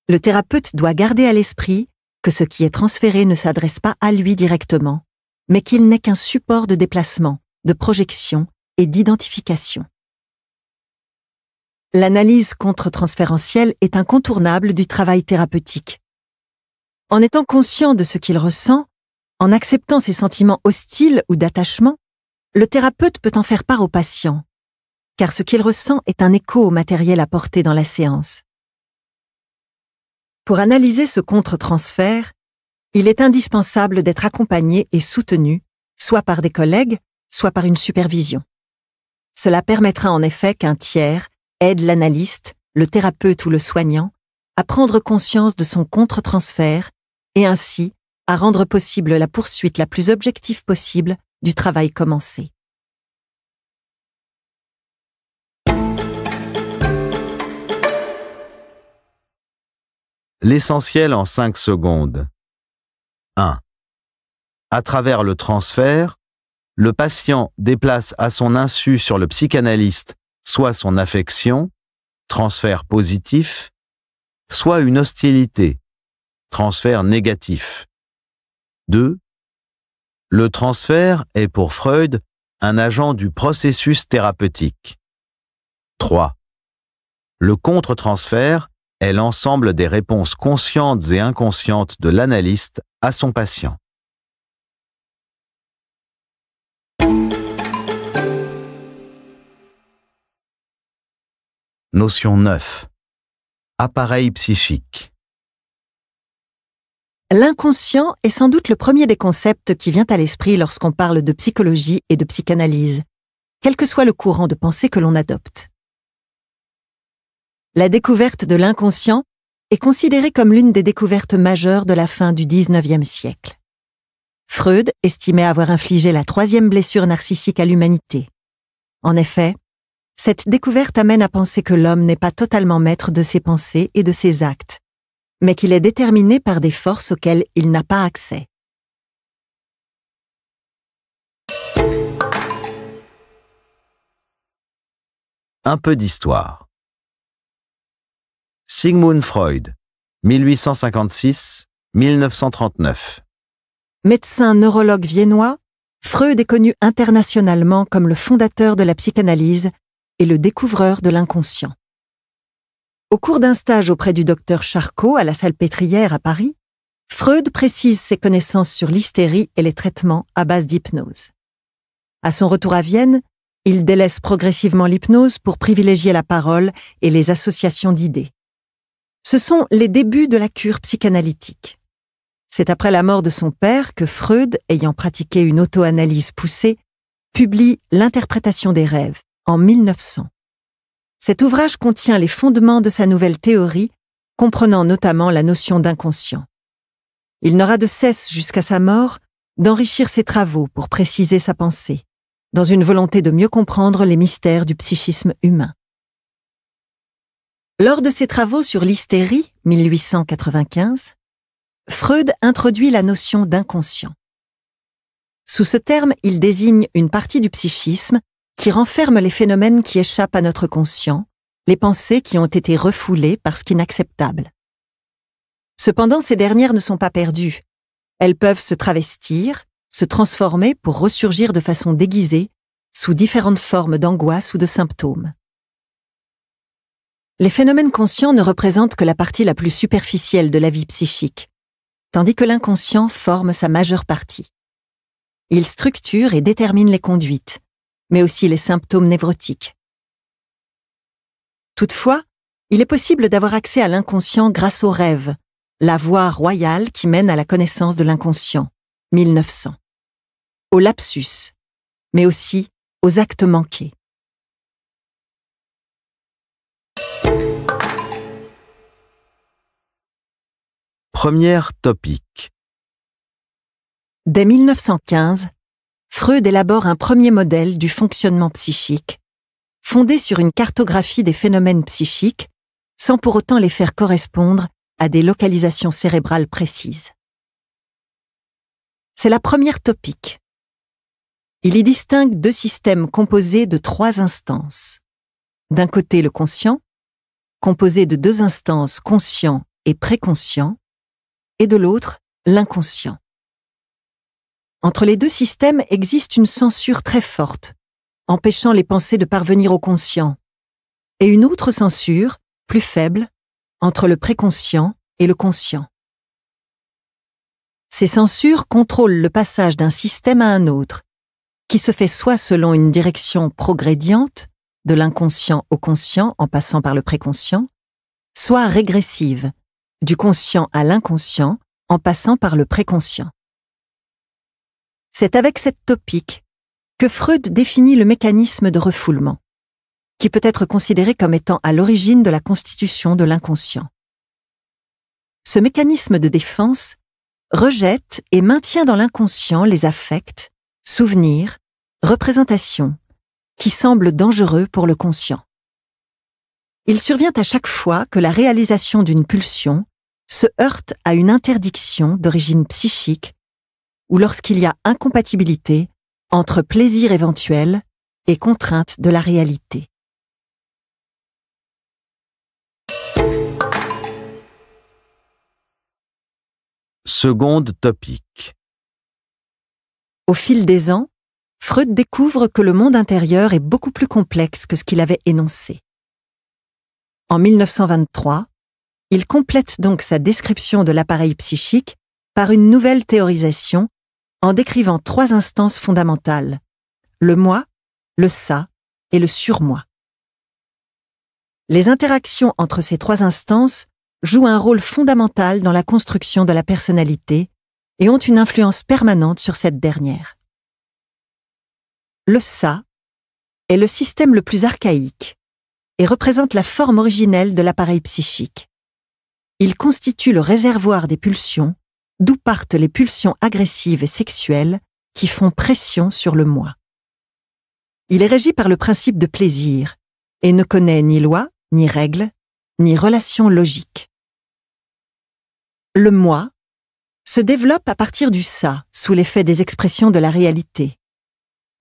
Le thérapeute doit garder à l'esprit que ce qui est transféré ne s'adresse pas à lui directement, mais qu'il n'est qu'un support de déplacement, de projection et d'identification. L'analyse contre-transférentielle est incontournable du travail thérapeutique. En étant conscient de ce qu'il ressent, en acceptant ses sentiments hostiles ou d'attachement, le thérapeute peut en faire part au patient, car ce qu'il ressent est un écho au matériel apporté dans la séance. Pour analyser ce contre-transfert, il est indispensable d'être accompagné et soutenu, soit par des collègues, soit par une supervision. Cela permettra en effet qu'un tiers aide l'analyste, le thérapeute ou le soignant à prendre conscience de son contre-transfert et ainsi à rendre possible la poursuite la plus objective possible du travail commencé. L'essentiel en 5 secondes. 1. À travers le transfert, le patient déplace à son insu sur le psychanalyste soit son affection, transfert positif, soit une hostilité, transfert négatif. 2. Le transfert est pour Freud un agent du processus thérapeutique. 3. Le contre-transfert est l'ensemble des réponses conscientes et inconscientes de l'analyste à son patient. Notion 9. Appareil psychique. L'inconscient est sans doute le premier des concepts qui vient à l'esprit lorsqu'on parle de psychologie et de psychanalyse, quel que soit le courant de pensée que l'on adopte. La découverte de l'inconscient est considérée comme l'une des découvertes majeures de la fin du XIXe siècle. Freud estimait avoir infligé la troisième blessure narcissique à l'humanité. En effet, cette découverte amène à penser que l'homme n'est pas totalement maître de ses pensées et de ses actes, mais qu'il est déterminé par des forces auxquelles il n'a pas accès. Un peu d'histoire. Sigmund Freud, 1856-1939. Médecin neurologue viennois, Freud est connu internationalement comme le fondateur de la psychanalyse et le découvreur de l'inconscient. Au cours d'un stage auprès du docteur Charcot à la Pétrière à Paris, Freud précise ses connaissances sur l'hystérie et les traitements à base d'hypnose. À son retour à Vienne, il délaisse progressivement l'hypnose pour privilégier la parole et les associations d'idées. Ce sont les débuts de la cure psychanalytique. C'est après la mort de son père que Freud, ayant pratiqué une auto-analyse poussée, publie L'interprétation des rêves en 1900. Cet ouvrage contient les fondements de sa nouvelle théorie, comprenant notamment la notion d'inconscient. Il n'aura de cesse jusqu'à sa mort d'enrichir ses travaux pour préciser sa pensée, dans une volonté de mieux comprendre les mystères du psychisme humain. Lors de ses travaux sur l'hystérie, 1895, Freud introduit la notion d'inconscient. Sous ce terme, il désigne une partie du psychisme qui renferme les phénomènes qui échappent à notre conscient, les pensées qui ont été refoulées parce qu'inacceptables. Cependant, ces dernières ne sont pas perdues. Elles peuvent se travestir, se transformer pour ressurgir de façon déguisée, sous différentes formes d'angoisse ou de symptômes. Les phénomènes conscients ne représentent que la partie la plus superficielle de la vie psychique, tandis que l'inconscient forme sa majeure partie. Il structure et détermine les conduites, mais aussi les symptômes névrotiques. Toutefois, il est possible d'avoir accès à l'inconscient grâce au rêve, la voie royale qui mène à la connaissance de l'inconscient, 1900. Au lapsus, mais aussi aux actes manqués. Première topique Dès 1915, Freud élabore un premier modèle du fonctionnement psychique, fondé sur une cartographie des phénomènes psychiques, sans pour autant les faire correspondre à des localisations cérébrales précises. C'est la première topique. Il y distingue deux systèmes composés de trois instances. D'un côté le conscient, composé de deux instances conscient et préconscient, et de l'autre, l'inconscient. Entre les deux systèmes existe une censure très forte, empêchant les pensées de parvenir au conscient, et une autre censure, plus faible, entre le préconscient et le conscient. Ces censures contrôlent le passage d'un système à un autre, qui se fait soit selon une direction progrédiente, de l'inconscient au conscient en passant par le préconscient, soit régressive, du conscient à l'inconscient, en passant par le préconscient. C'est avec cette topique que Freud définit le mécanisme de refoulement, qui peut être considéré comme étant à l'origine de la constitution de l'inconscient. Ce mécanisme de défense rejette et maintient dans l'inconscient les affects, souvenirs, représentations, qui semblent dangereux pour le conscient. Il survient à chaque fois que la réalisation d'une pulsion se heurte à une interdiction d'origine psychique ou lorsqu'il y a incompatibilité entre plaisir éventuel et contrainte de la réalité. Seconde topique Au fil des ans, Freud découvre que le monde intérieur est beaucoup plus complexe que ce qu'il avait énoncé. En 1923, il complète donc sa description de l'appareil psychique par une nouvelle théorisation en décrivant trois instances fondamentales, le moi, le ça et le surmoi. Les interactions entre ces trois instances jouent un rôle fondamental dans la construction de la personnalité et ont une influence permanente sur cette dernière. Le ça est le système le plus archaïque et représente la forme originelle de l'appareil psychique. Il constitue le réservoir des pulsions, d'où partent les pulsions agressives et sexuelles qui font pression sur le moi. Il est régi par le principe de plaisir et ne connaît ni loi, ni règles, ni relations logiques. Le moi se développe à partir du ça, sous l'effet des expressions de la réalité.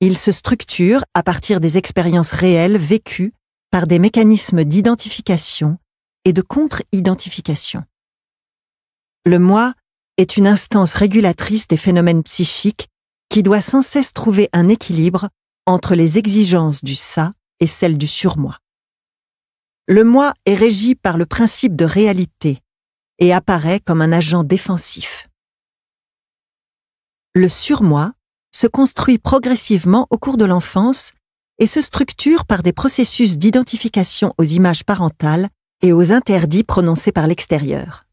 Il se structure à partir des expériences réelles vécues par des mécanismes d'identification et de contre-identification. Le moi est une instance régulatrice des phénomènes psychiques qui doit sans cesse trouver un équilibre entre les exigences du ça et celles du surmoi. Le moi est régi par le principe de réalité et apparaît comme un agent défensif. Le surmoi se construit progressivement au cours de l'enfance et se structure par des processus d'identification aux images parentales et aux interdits prononcés par l'extérieur.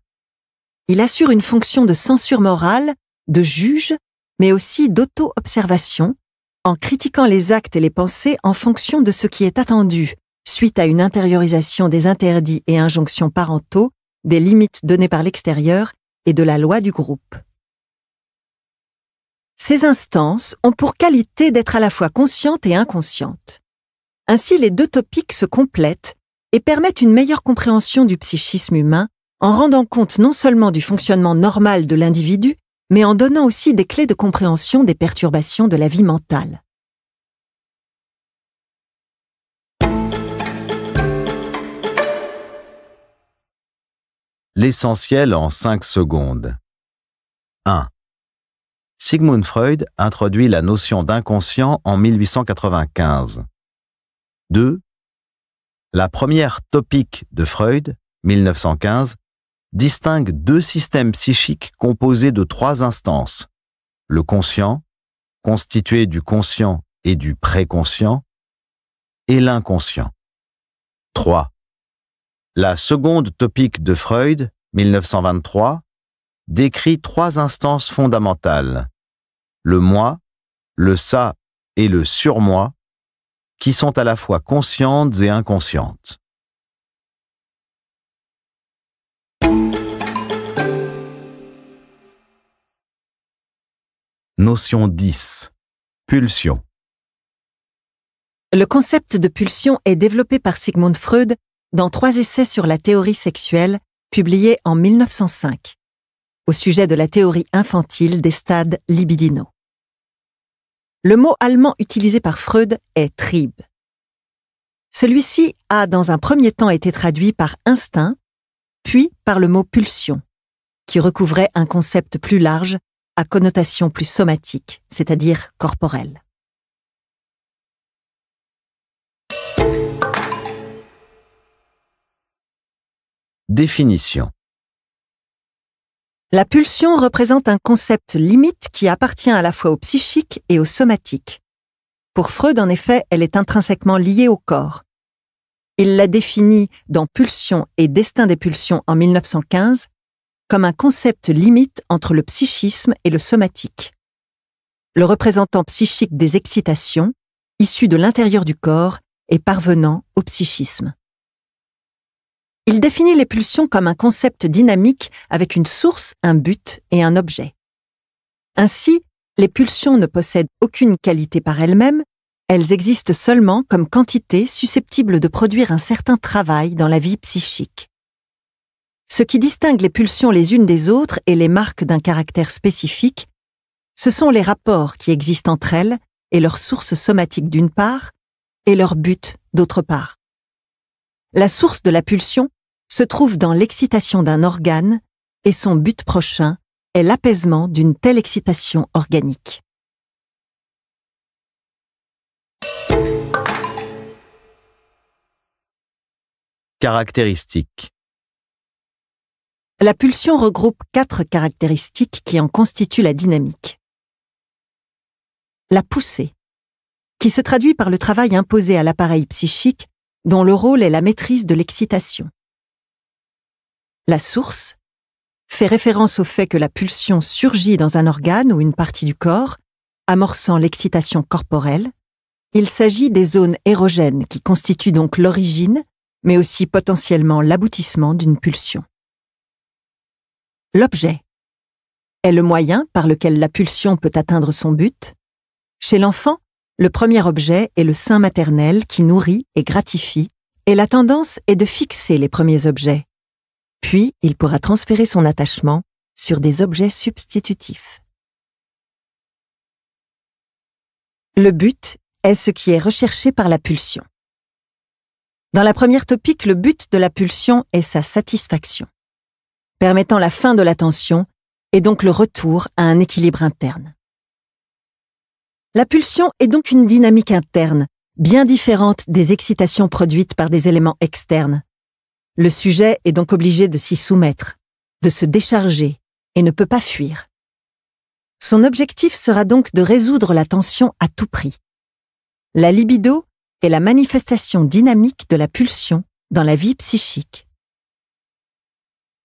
Il assure une fonction de censure morale, de juge, mais aussi d'auto-observation, en critiquant les actes et les pensées en fonction de ce qui est attendu, suite à une intériorisation des interdits et injonctions parentaux, des limites données par l'extérieur et de la loi du groupe. Ces instances ont pour qualité d'être à la fois conscientes et inconscientes. Ainsi, les deux topiques se complètent et permettent une meilleure compréhension du psychisme humain en rendant compte non seulement du fonctionnement normal de l'individu, mais en donnant aussi des clés de compréhension des perturbations de la vie mentale. L'essentiel en 5 secondes. 1. Sigmund Freud introduit la notion d'inconscient en 1895. 2. La première topique de Freud, 1915, distingue deux systèmes psychiques composés de trois instances. Le conscient, constitué du conscient et du préconscient, et l'inconscient. 3. La seconde topique de Freud, 1923, décrit trois instances fondamentales. Le moi, le ça et le surmoi, qui sont à la fois conscientes et inconscientes. Notion 10. Pulsion. Le concept de pulsion est développé par Sigmund Freud dans trois essais sur la théorie sexuelle publiés en 1905 au sujet de la théorie infantile des stades libidinaux. Le mot allemand utilisé par Freud est tribe Celui-ci a dans un premier temps été traduit par instinct, puis par le mot pulsion, qui recouvrait un concept plus large à connotation plus somatique, c'est-à-dire corporelle. Définition la pulsion représente un concept limite qui appartient à la fois au psychique et au somatique. Pour Freud, en effet, elle est intrinsèquement liée au corps. Il la définit dans Pulsion et Destin des pulsions en 1915 comme un concept limite entre le psychisme et le somatique. Le représentant psychique des excitations, issues de l'intérieur du corps et parvenant au psychisme. Il définit les pulsions comme un concept dynamique avec une source, un but et un objet. Ainsi, les pulsions ne possèdent aucune qualité par elles-mêmes, elles existent seulement comme quantité susceptible de produire un certain travail dans la vie psychique. Ce qui distingue les pulsions les unes des autres et les marque d'un caractère spécifique, ce sont les rapports qui existent entre elles et leur source somatique d'une part, et leur but d'autre part. La source de la pulsion se trouve dans l'excitation d'un organe et son but prochain est l'apaisement d'une telle excitation organique. Caractéristiques La pulsion regroupe quatre caractéristiques qui en constituent la dynamique. La poussée, qui se traduit par le travail imposé à l'appareil psychique dont le rôle est la maîtrise de l'excitation. La source fait référence au fait que la pulsion surgit dans un organe ou une partie du corps, amorçant l'excitation corporelle. Il s'agit des zones érogènes qui constituent donc l'origine, mais aussi potentiellement l'aboutissement d'une pulsion. L'objet est le moyen par lequel la pulsion peut atteindre son but. Chez l'enfant, le premier objet est le sein maternel qui nourrit et gratifie, et la tendance est de fixer les premiers objets. Puis, il pourra transférer son attachement sur des objets substitutifs. Le but est ce qui est recherché par la pulsion. Dans la première topique, le but de la pulsion est sa satisfaction, permettant la fin de la tension et donc le retour à un équilibre interne. La pulsion est donc une dynamique interne, bien différente des excitations produites par des éléments externes. Le sujet est donc obligé de s'y soumettre, de se décharger, et ne peut pas fuir. Son objectif sera donc de résoudre la tension à tout prix. La libido est la manifestation dynamique de la pulsion dans la vie psychique.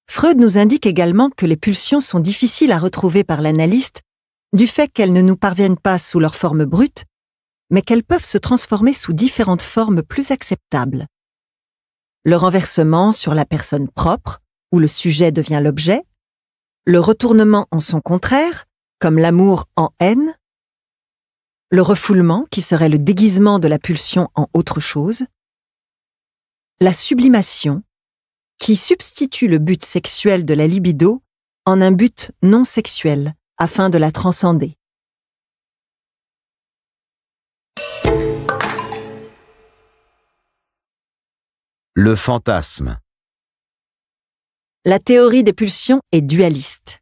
Freud nous indique également que les pulsions sont difficiles à retrouver par l'analyste du fait qu'elles ne nous parviennent pas sous leur forme brute, mais qu'elles peuvent se transformer sous différentes formes plus acceptables. Le renversement sur la personne propre, où le sujet devient l'objet, le retournement en son contraire, comme l'amour en haine, le refoulement, qui serait le déguisement de la pulsion en autre chose, la sublimation, qui substitue le but sexuel de la libido en un but non sexuel, afin de la transcender. Le fantasme. La théorie des pulsions est dualiste.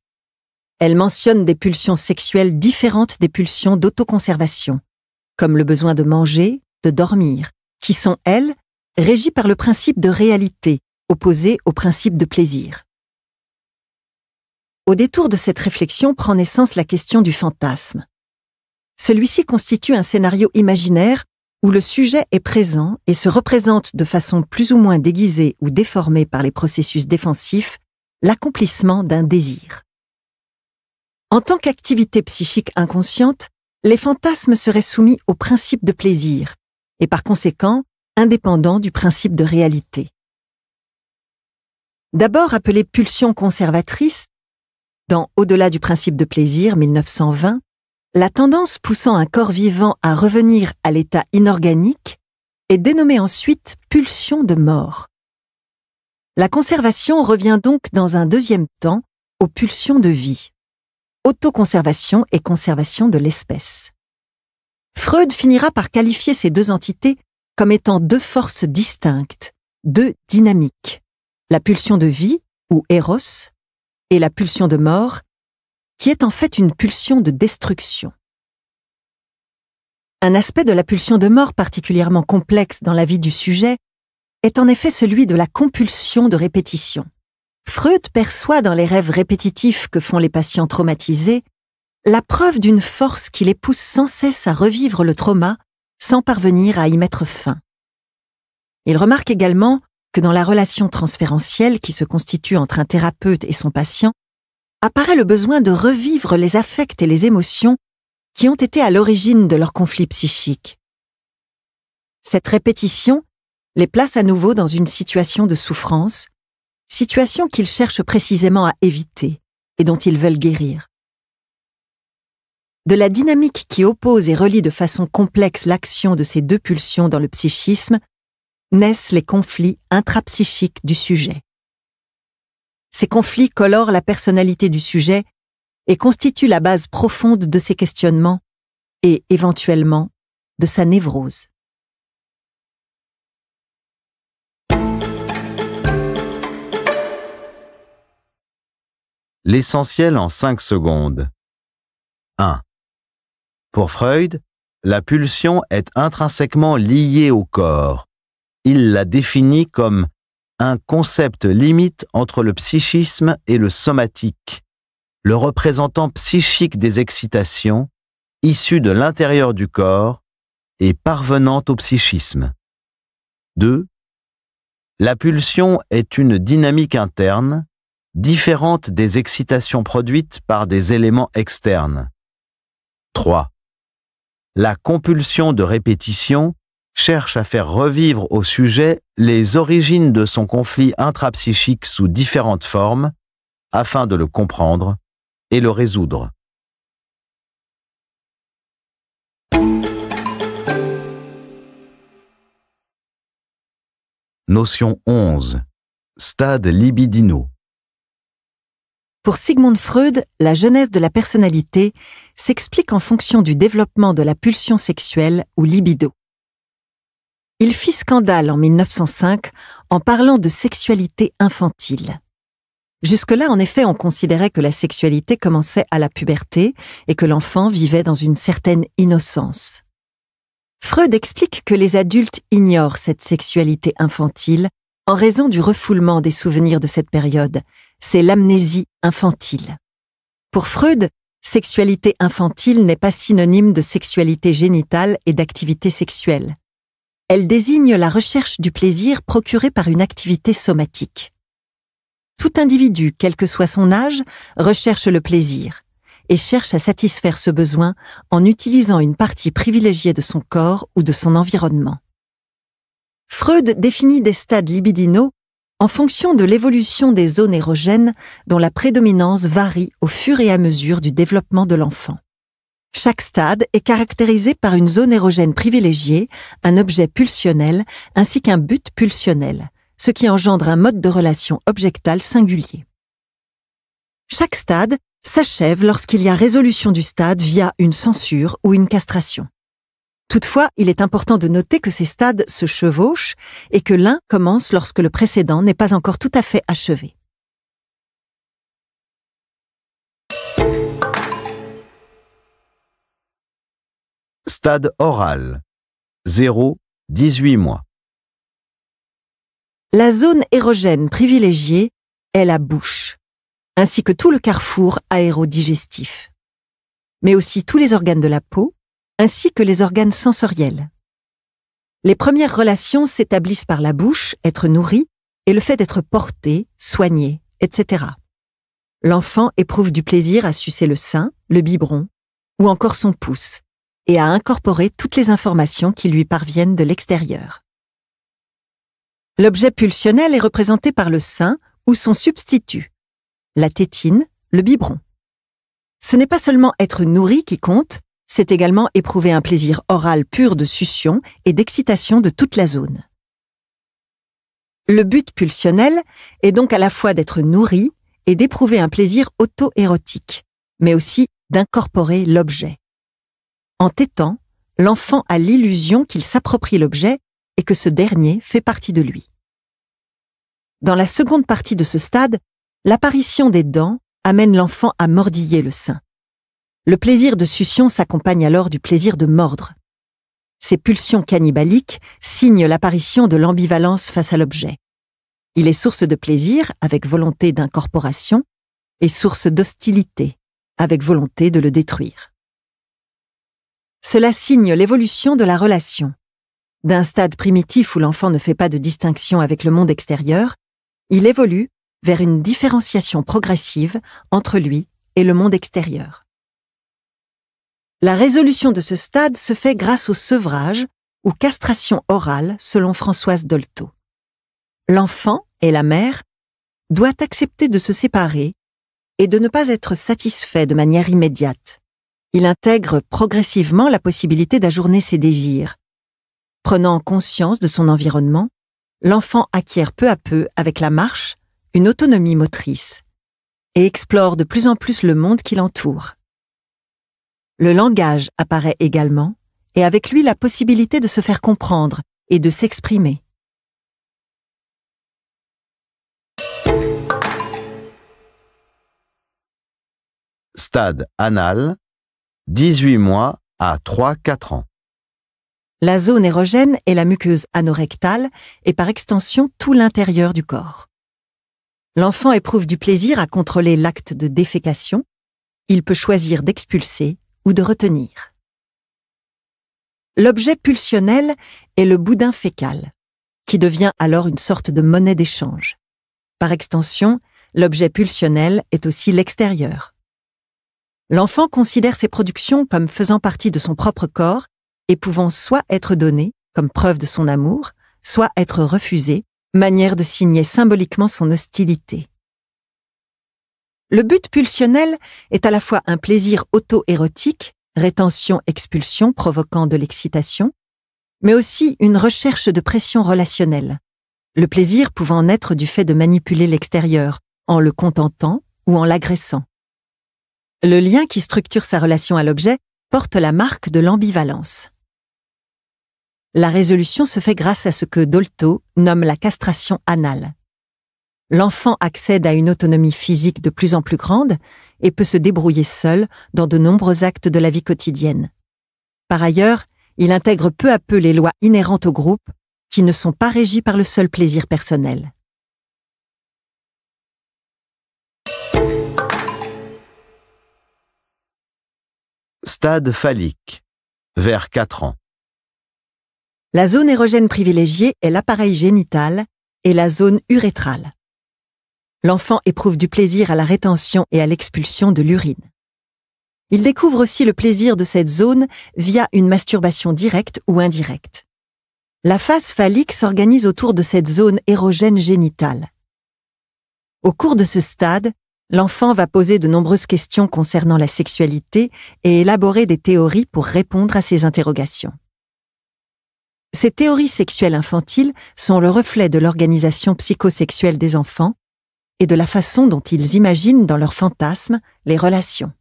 Elle mentionne des pulsions sexuelles différentes des pulsions d'autoconservation, comme le besoin de manger, de dormir, qui sont, elles, régies par le principe de réalité, opposé au principe de plaisir. Au détour de cette réflexion prend naissance la question du fantasme. Celui-ci constitue un scénario imaginaire où le sujet est présent et se représente de façon plus ou moins déguisée ou déformée par les processus défensifs l'accomplissement d'un désir. En tant qu'activité psychique inconsciente, les fantasmes seraient soumis au principe de plaisir et par conséquent indépendants du principe de réalité. D'abord appelée pulsion conservatrice, dans Au-delà du principe de plaisir 1920, la tendance poussant un corps vivant à revenir à l'état inorganique est dénommée ensuite pulsion de mort. La conservation revient donc dans un deuxième temps aux pulsions de vie, autoconservation et conservation de l'espèce. Freud finira par qualifier ces deux entités comme étant deux forces distinctes, deux dynamiques, la pulsion de vie, ou eros », et la pulsion de mort, qui est en fait une pulsion de destruction. Un aspect de la pulsion de mort particulièrement complexe dans la vie du sujet est en effet celui de la compulsion de répétition. Freud perçoit dans les rêves répétitifs que font les patients traumatisés la preuve d'une force qui les pousse sans cesse à revivre le trauma sans parvenir à y mettre fin. Il remarque également que dans la relation transférentielle qui se constitue entre un thérapeute et son patient, apparaît le besoin de revivre les affects et les émotions qui ont été à l'origine de leur conflit psychique. Cette répétition les place à nouveau dans une situation de souffrance, situation qu'ils cherchent précisément à éviter et dont ils veulent guérir. De la dynamique qui oppose et relie de façon complexe l'action de ces deux pulsions dans le psychisme naissent les conflits intrapsychiques du sujet. Ces conflits colorent la personnalité du sujet et constituent la base profonde de ses questionnements et, éventuellement, de sa névrose. L'essentiel en 5 secondes. 1. Pour Freud, la pulsion est intrinsèquement liée au corps. Il la définit comme un concept limite entre le psychisme et le somatique, le représentant psychique des excitations, issues de l'intérieur du corps et parvenant au psychisme. 2. La pulsion est une dynamique interne, différente des excitations produites par des éléments externes. 3. La compulsion de répétition cherche à faire revivre au sujet les origines de son conflit intrapsychique sous différentes formes, afin de le comprendre et le résoudre. Notion 11. Stade libidino. Pour Sigmund Freud, la jeunesse de la personnalité s'explique en fonction du développement de la pulsion sexuelle ou libido il fit scandale en 1905 en parlant de sexualité infantile. Jusque-là, en effet, on considérait que la sexualité commençait à la puberté et que l'enfant vivait dans une certaine innocence. Freud explique que les adultes ignorent cette sexualité infantile en raison du refoulement des souvenirs de cette période. C'est l'amnésie infantile. Pour Freud, sexualité infantile n'est pas synonyme de sexualité génitale et d'activité sexuelle. Elle désigne la recherche du plaisir procuré par une activité somatique. Tout individu, quel que soit son âge, recherche le plaisir et cherche à satisfaire ce besoin en utilisant une partie privilégiée de son corps ou de son environnement. Freud définit des stades libidinaux en fonction de l'évolution des zones érogènes dont la prédominance varie au fur et à mesure du développement de l'enfant. Chaque stade est caractérisé par une zone érogène privilégiée, un objet pulsionnel, ainsi qu'un but pulsionnel, ce qui engendre un mode de relation objectale singulier. Chaque stade s'achève lorsqu'il y a résolution du stade via une censure ou une castration. Toutefois, il est important de noter que ces stades se chevauchent et que l'un commence lorsque le précédent n'est pas encore tout à fait achevé. Stade oral 0 18 mois. La zone érogène privilégiée est la bouche, ainsi que tout le carrefour aérodigestif, mais aussi tous les organes de la peau, ainsi que les organes sensoriels. Les premières relations s'établissent par la bouche, être nourri, et le fait d'être porté, soigné, etc. L'enfant éprouve du plaisir à sucer le sein, le biberon, ou encore son pouce, et à incorporer toutes les informations qui lui parviennent de l'extérieur. L'objet pulsionnel est représenté par le sein ou son substitut, la tétine, le biberon. Ce n'est pas seulement être nourri qui compte, c'est également éprouver un plaisir oral pur de succion et d'excitation de toute la zone. Le but pulsionnel est donc à la fois d'être nourri et d'éprouver un plaisir auto-érotique, mais aussi d'incorporer l'objet. En tétant, l'enfant a l'illusion qu'il s'approprie l'objet et que ce dernier fait partie de lui. Dans la seconde partie de ce stade, l'apparition des dents amène l'enfant à mordiller le sein. Le plaisir de succion s'accompagne alors du plaisir de mordre. Ces pulsions cannibaliques signent l'apparition de l'ambivalence face à l'objet. Il est source de plaisir avec volonté d'incorporation et source d'hostilité avec volonté de le détruire. Cela signe l'évolution de la relation. D'un stade primitif où l'enfant ne fait pas de distinction avec le monde extérieur, il évolue vers une différenciation progressive entre lui et le monde extérieur. La résolution de ce stade se fait grâce au sevrage ou castration orale selon Françoise Dolto. L'enfant et la mère doivent accepter de se séparer et de ne pas être satisfaits de manière immédiate il intègre progressivement la possibilité d'ajourner ses désirs. Prenant conscience de son environnement, l'enfant acquiert peu à peu, avec la marche, une autonomie motrice et explore de plus en plus le monde qui l'entoure. Le langage apparaît également, et avec lui la possibilité de se faire comprendre et de s'exprimer. Stade anal 18 mois à 3-4 ans. La zone érogène est la muqueuse anorectale et par extension tout l'intérieur du corps. L'enfant éprouve du plaisir à contrôler l'acte de défécation. Il peut choisir d'expulser ou de retenir. L'objet pulsionnel est le boudin fécal, qui devient alors une sorte de monnaie d'échange. Par extension, l'objet pulsionnel est aussi l'extérieur. L'enfant considère ses productions comme faisant partie de son propre corps et pouvant soit être donné, comme preuve de son amour, soit être refusé, manière de signer symboliquement son hostilité. Le but pulsionnel est à la fois un plaisir auto-érotique, rétention-expulsion provoquant de l'excitation, mais aussi une recherche de pression relationnelle, le plaisir pouvant naître du fait de manipuler l'extérieur, en le contentant ou en l'agressant. Le lien qui structure sa relation à l'objet porte la marque de l'ambivalence. La résolution se fait grâce à ce que Dolto nomme la castration anale. L'enfant accède à une autonomie physique de plus en plus grande et peut se débrouiller seul dans de nombreux actes de la vie quotidienne. Par ailleurs, il intègre peu à peu les lois inhérentes au groupe qui ne sont pas régies par le seul plaisir personnel. Stade phallique, vers 4 ans. La zone érogène privilégiée est l'appareil génital et la zone urétrale. L'enfant éprouve du plaisir à la rétention et à l'expulsion de l'urine. Il découvre aussi le plaisir de cette zone via une masturbation directe ou indirecte. La phase phallique s'organise autour de cette zone érogène génitale. Au cours de ce stade, L'enfant va poser de nombreuses questions concernant la sexualité et élaborer des théories pour répondre à ces interrogations. Ces théories sexuelles infantiles sont le reflet de l'organisation psychosexuelle des enfants et de la façon dont ils imaginent dans leurs fantasmes les relations.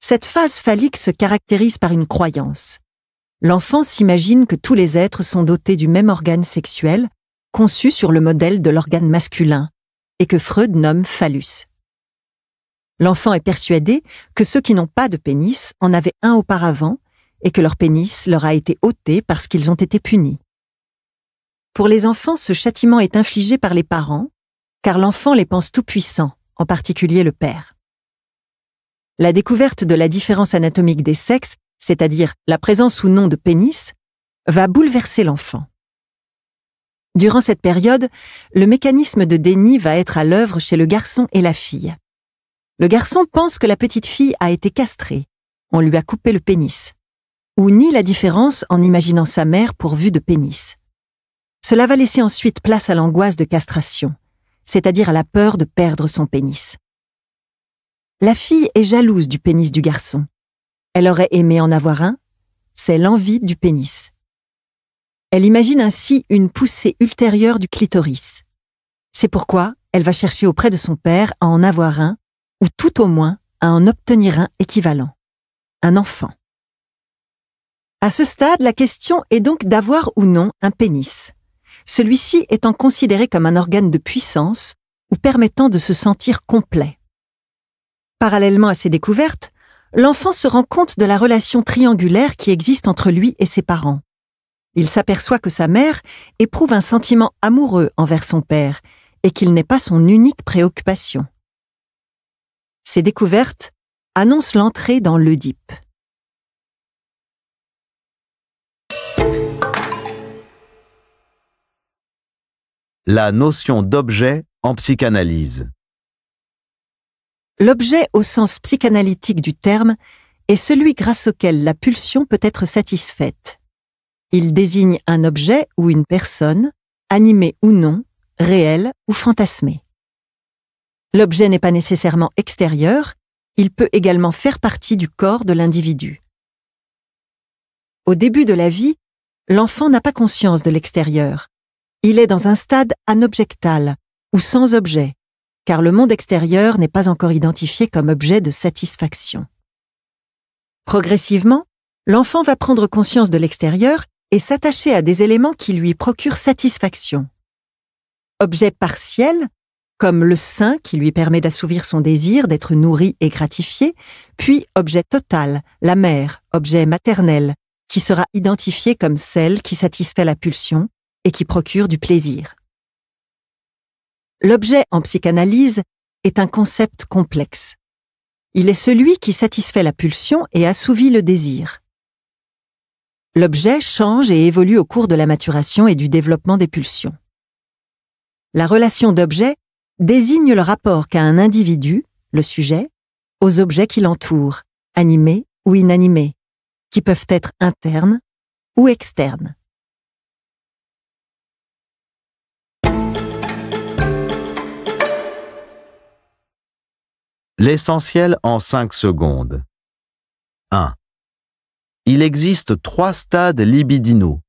Cette phase phallique se caractérise par une croyance. L'enfant s'imagine que tous les êtres sont dotés du même organe sexuel, conçu sur le modèle de l'organe masculin, et que Freud nomme phallus. L'enfant est persuadé que ceux qui n'ont pas de pénis en avaient un auparavant et que leur pénis leur a été ôté parce qu'ils ont été punis. Pour les enfants, ce châtiment est infligé par les parents, car l'enfant les pense tout-puissants, en particulier le père. La découverte de la différence anatomique des sexes, c'est-à-dire la présence ou non de pénis, va bouleverser l'enfant. Durant cette période, le mécanisme de déni va être à l'œuvre chez le garçon et la fille. Le garçon pense que la petite fille a été castrée, on lui a coupé le pénis, ou nie la différence en imaginant sa mère pourvue de pénis. Cela va laisser ensuite place à l'angoisse de castration, c'est-à-dire à la peur de perdre son pénis. La fille est jalouse du pénis du garçon. Elle aurait aimé en avoir un, c'est l'envie du pénis. Elle imagine ainsi une poussée ultérieure du clitoris. C'est pourquoi elle va chercher auprès de son père à en avoir un, ou tout au moins à en obtenir un équivalent, un enfant. À ce stade, la question est donc d'avoir ou non un pénis, celui-ci étant considéré comme un organe de puissance ou permettant de se sentir complet. Parallèlement à ces découvertes, l'enfant se rend compte de la relation triangulaire qui existe entre lui et ses parents. Il s'aperçoit que sa mère éprouve un sentiment amoureux envers son père et qu'il n'est pas son unique préoccupation. Ces découvertes annoncent l'entrée dans l'Oedipe. La notion d'objet en psychanalyse. L'objet au sens psychanalytique du terme est celui grâce auquel la pulsion peut être satisfaite. Il désigne un objet ou une personne, animée ou non, réel ou fantasmé. L'objet n'est pas nécessairement extérieur, il peut également faire partie du corps de l'individu. Au début de la vie, l'enfant n'a pas conscience de l'extérieur. Il est dans un stade anobjectal ou sans objet, car le monde extérieur n'est pas encore identifié comme objet de satisfaction. Progressivement, l'enfant va prendre conscience de l'extérieur et s'attacher à des éléments qui lui procurent satisfaction. Objet partiel, comme le sein qui lui permet d'assouvir son désir, d'être nourri et gratifié, puis objet total, la mère, objet maternel, qui sera identifié comme celle qui satisfait la pulsion et qui procure du plaisir. L'objet en psychanalyse est un concept complexe. Il est celui qui satisfait la pulsion et assouvit le désir. L'objet change et évolue au cours de la maturation et du développement des pulsions. La relation d'objet désigne le rapport qu'a un individu, le sujet, aux objets qui l'entourent, animés ou inanimés, qui peuvent être internes ou externes. L'essentiel en 5 secondes. 1 il existe trois stades libidinaux.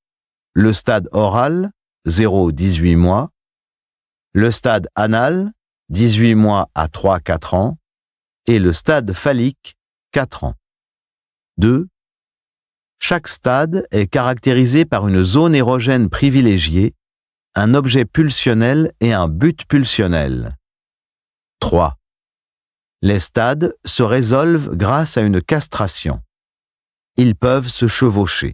Le stade oral, 0-18 mois, le stade anal, 18 mois à 3-4 ans, et le stade phallique, 4 ans. 2. Chaque stade est caractérisé par une zone érogène privilégiée, un objet pulsionnel et un but pulsionnel. 3. Les stades se résolvent grâce à une castration ils peuvent se chevaucher.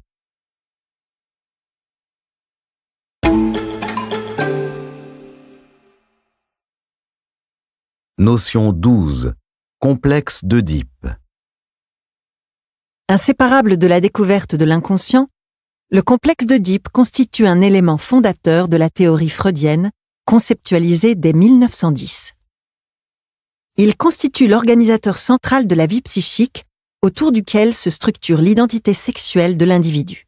Notion 12. Complexe d'Oedipe. Inséparable de la découverte de l'inconscient, le complexe d'Oedipe constitue un élément fondateur de la théorie freudienne, conceptualisée dès 1910. Il constitue l'organisateur central de la vie psychique autour duquel se structure l'identité sexuelle de l'individu.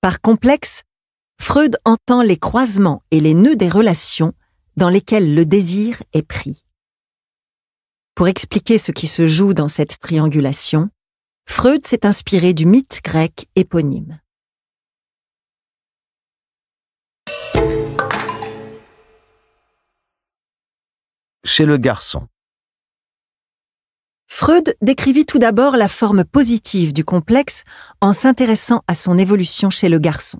Par complexe, Freud entend les croisements et les nœuds des relations dans lesquelles le désir est pris. Pour expliquer ce qui se joue dans cette triangulation, Freud s'est inspiré du mythe grec éponyme. Chez le garçon. Freud décrivit tout d'abord la forme positive du complexe en s'intéressant à son évolution chez le garçon.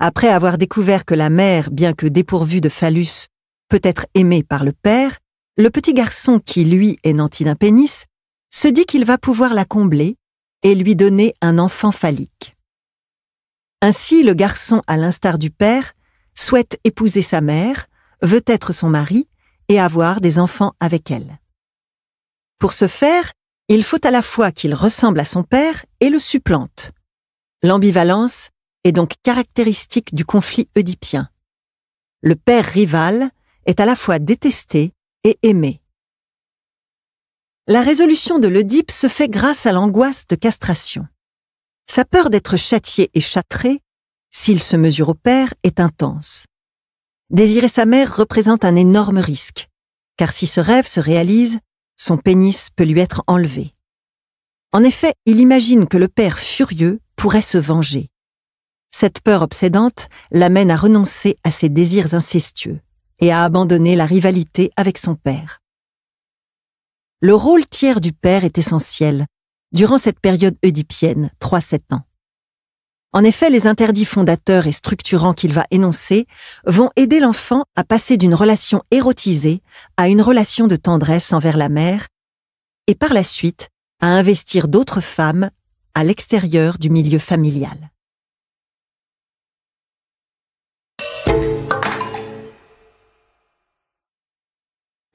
Après avoir découvert que la mère, bien que dépourvue de phallus, peut être aimée par le père, le petit garçon qui, lui, est nanti d'un pénis, se dit qu'il va pouvoir la combler et lui donner un enfant phallique. Ainsi, le garçon, à l'instar du père, souhaite épouser sa mère, veut être son mari et avoir des enfants avec elle. Pour ce faire, il faut à la fois qu'il ressemble à son père et le supplante. L'ambivalence est donc caractéristique du conflit oedipien. Le père rival est à la fois détesté et aimé. La résolution de l'Oedipe se fait grâce à l'angoisse de castration. Sa peur d'être châtié et châtré, s'il se mesure au père, est intense. Désirer sa mère représente un énorme risque, car si ce rêve se réalise, son pénis peut lui être enlevé. En effet, il imagine que le père furieux pourrait se venger. Cette peur obsédante l'amène à renoncer à ses désirs incestueux et à abandonner la rivalité avec son père. Le rôle tiers du père est essentiel durant cette période oedipienne, 3-7 ans. En effet, les interdits fondateurs et structurants qu'il va énoncer vont aider l'enfant à passer d'une relation érotisée à une relation de tendresse envers la mère, et par la suite à investir d'autres femmes à l'extérieur du milieu familial.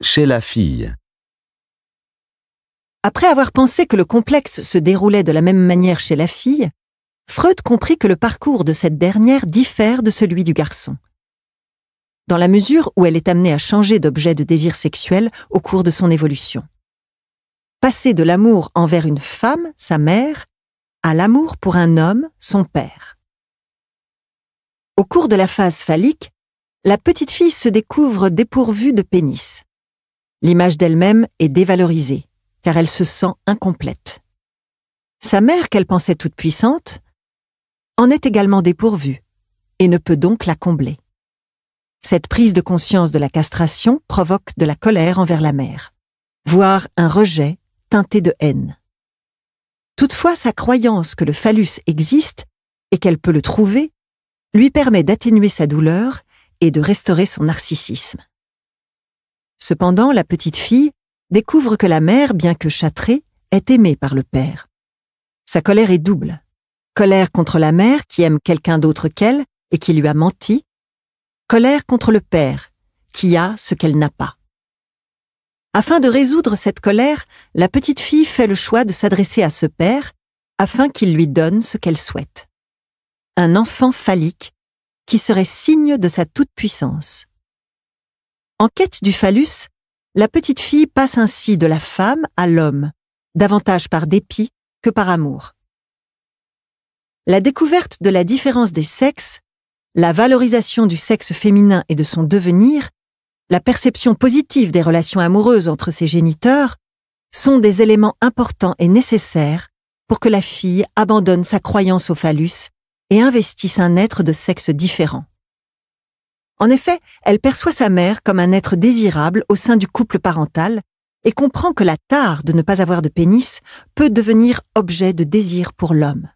Chez la fille. Après avoir pensé que le complexe se déroulait de la même manière chez la fille, Freud comprit que le parcours de cette dernière diffère de celui du garçon. Dans la mesure où elle est amenée à changer d'objet de désir sexuel au cours de son évolution. Passer de l'amour envers une femme, sa mère, à l'amour pour un homme, son père. Au cours de la phase phallique, la petite fille se découvre dépourvue de pénis. L'image d'elle-même est dévalorisée, car elle se sent incomplète. Sa mère, qu'elle pensait toute puissante, en est également dépourvue et ne peut donc la combler. Cette prise de conscience de la castration provoque de la colère envers la mère, voire un rejet teinté de haine. Toutefois, sa croyance que le phallus existe et qu'elle peut le trouver lui permet d'atténuer sa douleur et de restaurer son narcissisme. Cependant, la petite fille découvre que la mère, bien que châtrée, est aimée par le père. Sa colère est double colère contre la mère qui aime quelqu'un d'autre qu'elle et qui lui a menti, colère contre le père qui a ce qu'elle n'a pas. Afin de résoudre cette colère, la petite fille fait le choix de s'adresser à ce père afin qu'il lui donne ce qu'elle souhaite. Un enfant phallique qui serait signe de sa toute-puissance. En quête du phallus, la petite fille passe ainsi de la femme à l'homme, davantage par dépit que par amour la découverte de la différence des sexes, la valorisation du sexe féminin et de son devenir, la perception positive des relations amoureuses entre ses géniteurs, sont des éléments importants et nécessaires pour que la fille abandonne sa croyance au phallus et investisse un être de sexe différent. En effet, elle perçoit sa mère comme un être désirable au sein du couple parental et comprend que la tare de ne pas avoir de pénis peut devenir objet de désir pour l'homme.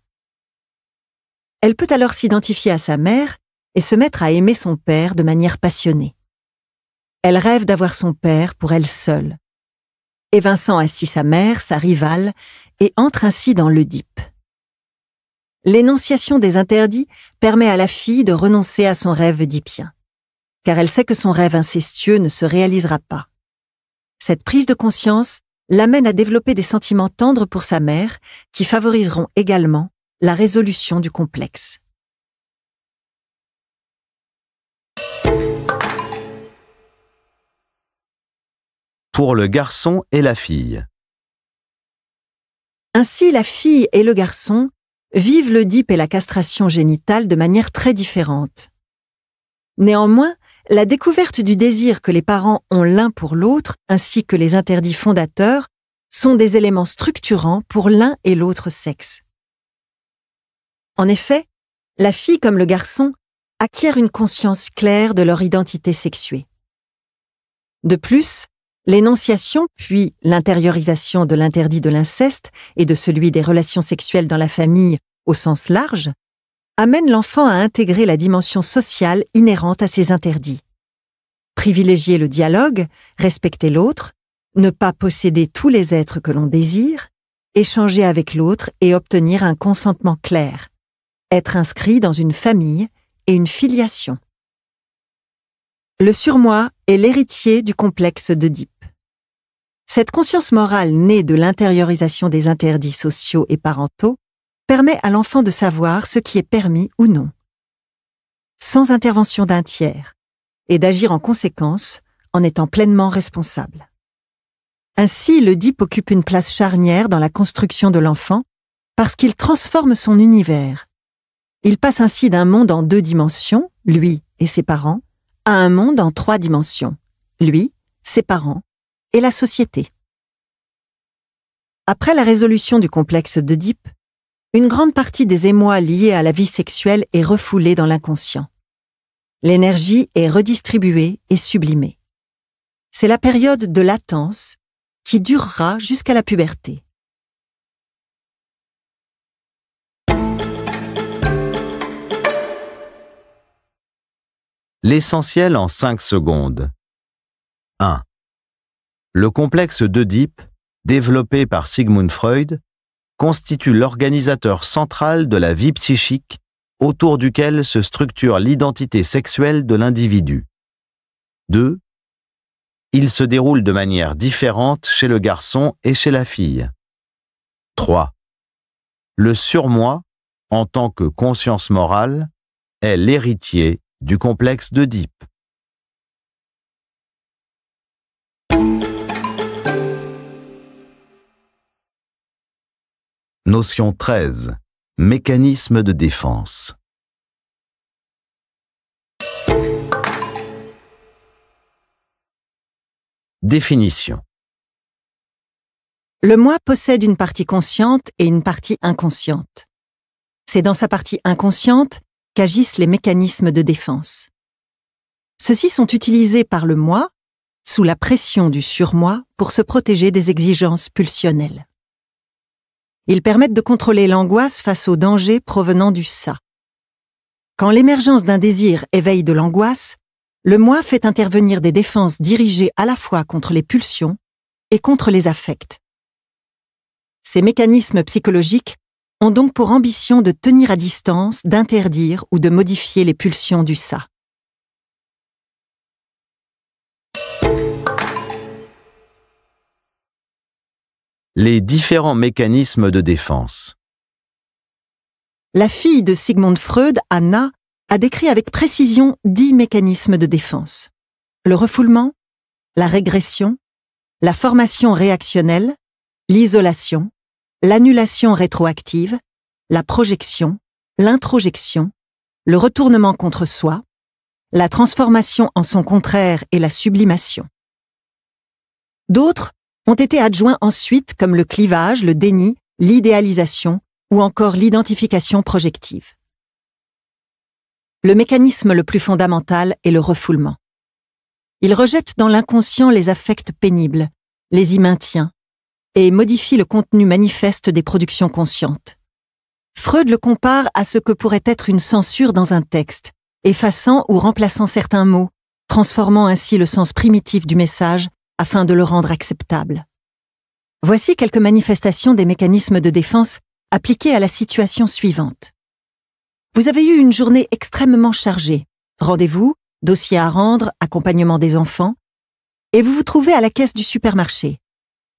Elle peut alors s'identifier à sa mère et se mettre à aimer son père de manière passionnée. Elle rêve d'avoir son père pour elle seule. Et Vincent assit sa mère, sa rivale, et entre ainsi dans l'Oedipe. L'énonciation des interdits permet à la fille de renoncer à son rêve dipien, car elle sait que son rêve incestueux ne se réalisera pas. Cette prise de conscience l'amène à développer des sentiments tendres pour sa mère qui favoriseront également la résolution du complexe. Pour le garçon et la fille. Ainsi, la fille et le garçon vivent le DIP et la castration génitale de manière très différente. Néanmoins, la découverte du désir que les parents ont l'un pour l'autre, ainsi que les interdits fondateurs, sont des éléments structurants pour l'un et l'autre sexe. En effet, la fille comme le garçon acquièrent une conscience claire de leur identité sexuée. De plus, l'énonciation puis l'intériorisation de l'interdit de l'inceste et de celui des relations sexuelles dans la famille au sens large amène l'enfant à intégrer la dimension sociale inhérente à ces interdits. Privilégier le dialogue, respecter l'autre, ne pas posséder tous les êtres que l'on désire, échanger avec l'autre et obtenir un consentement clair, être inscrit dans une famille et une filiation. Le surmoi est l'héritier du complexe d'Oedipe. Cette conscience morale née de l'intériorisation des interdits sociaux et parentaux permet à l'enfant de savoir ce qui est permis ou non, sans intervention d'un tiers, et d'agir en conséquence en étant pleinement responsable. Ainsi, le occupe une place charnière dans la construction de l'enfant parce qu'il transforme son univers, il passe ainsi d'un monde en deux dimensions, lui et ses parents, à un monde en trois dimensions, lui, ses parents et la société. Après la résolution du complexe d'Oedipe, une grande partie des émois liés à la vie sexuelle est refoulée dans l'inconscient. L'énergie est redistribuée et sublimée. C'est la période de latence qui durera jusqu'à la puberté. L'essentiel en 5 secondes. 1. Le complexe d'Oedipe, développé par Sigmund Freud, constitue l'organisateur central de la vie psychique autour duquel se structure l'identité sexuelle de l'individu. 2. Il se déroule de manière différente chez le garçon et chez la fille. 3. Le surmoi, en tant que conscience morale, est l'héritier du complexe d'Oedipe. Notion 13. Mécanisme de défense. Définition. Le moi possède une partie consciente et une partie inconsciente. C'est dans sa partie inconsciente qu'agissent les mécanismes de défense. Ceux-ci sont utilisés par le moi, sous la pression du surmoi, pour se protéger des exigences pulsionnelles. Ils permettent de contrôler l'angoisse face aux dangers provenant du ça. Quand l'émergence d'un désir éveille de l'angoisse, le moi fait intervenir des défenses dirigées à la fois contre les pulsions et contre les affects. Ces mécanismes psychologiques ont donc pour ambition de tenir à distance, d'interdire ou de modifier les pulsions du ça. Les différents mécanismes de défense. La fille de Sigmund Freud, Anna, a décrit avec précision dix mécanismes de défense. Le refoulement, la régression, la formation réactionnelle, l'isolation, l'annulation rétroactive, la projection, l'introjection, le retournement contre soi, la transformation en son contraire et la sublimation. D'autres ont été adjoints ensuite comme le clivage, le déni, l'idéalisation ou encore l'identification projective. Le mécanisme le plus fondamental est le refoulement. Il rejette dans l'inconscient les affects pénibles, les y maintient, et modifie le contenu manifeste des productions conscientes. Freud le compare à ce que pourrait être une censure dans un texte, effaçant ou remplaçant certains mots, transformant ainsi le sens primitif du message afin de le rendre acceptable. Voici quelques manifestations des mécanismes de défense appliqués à la situation suivante. Vous avez eu une journée extrêmement chargée. Rendez-vous, dossier à rendre, accompagnement des enfants, et vous vous trouvez à la caisse du supermarché.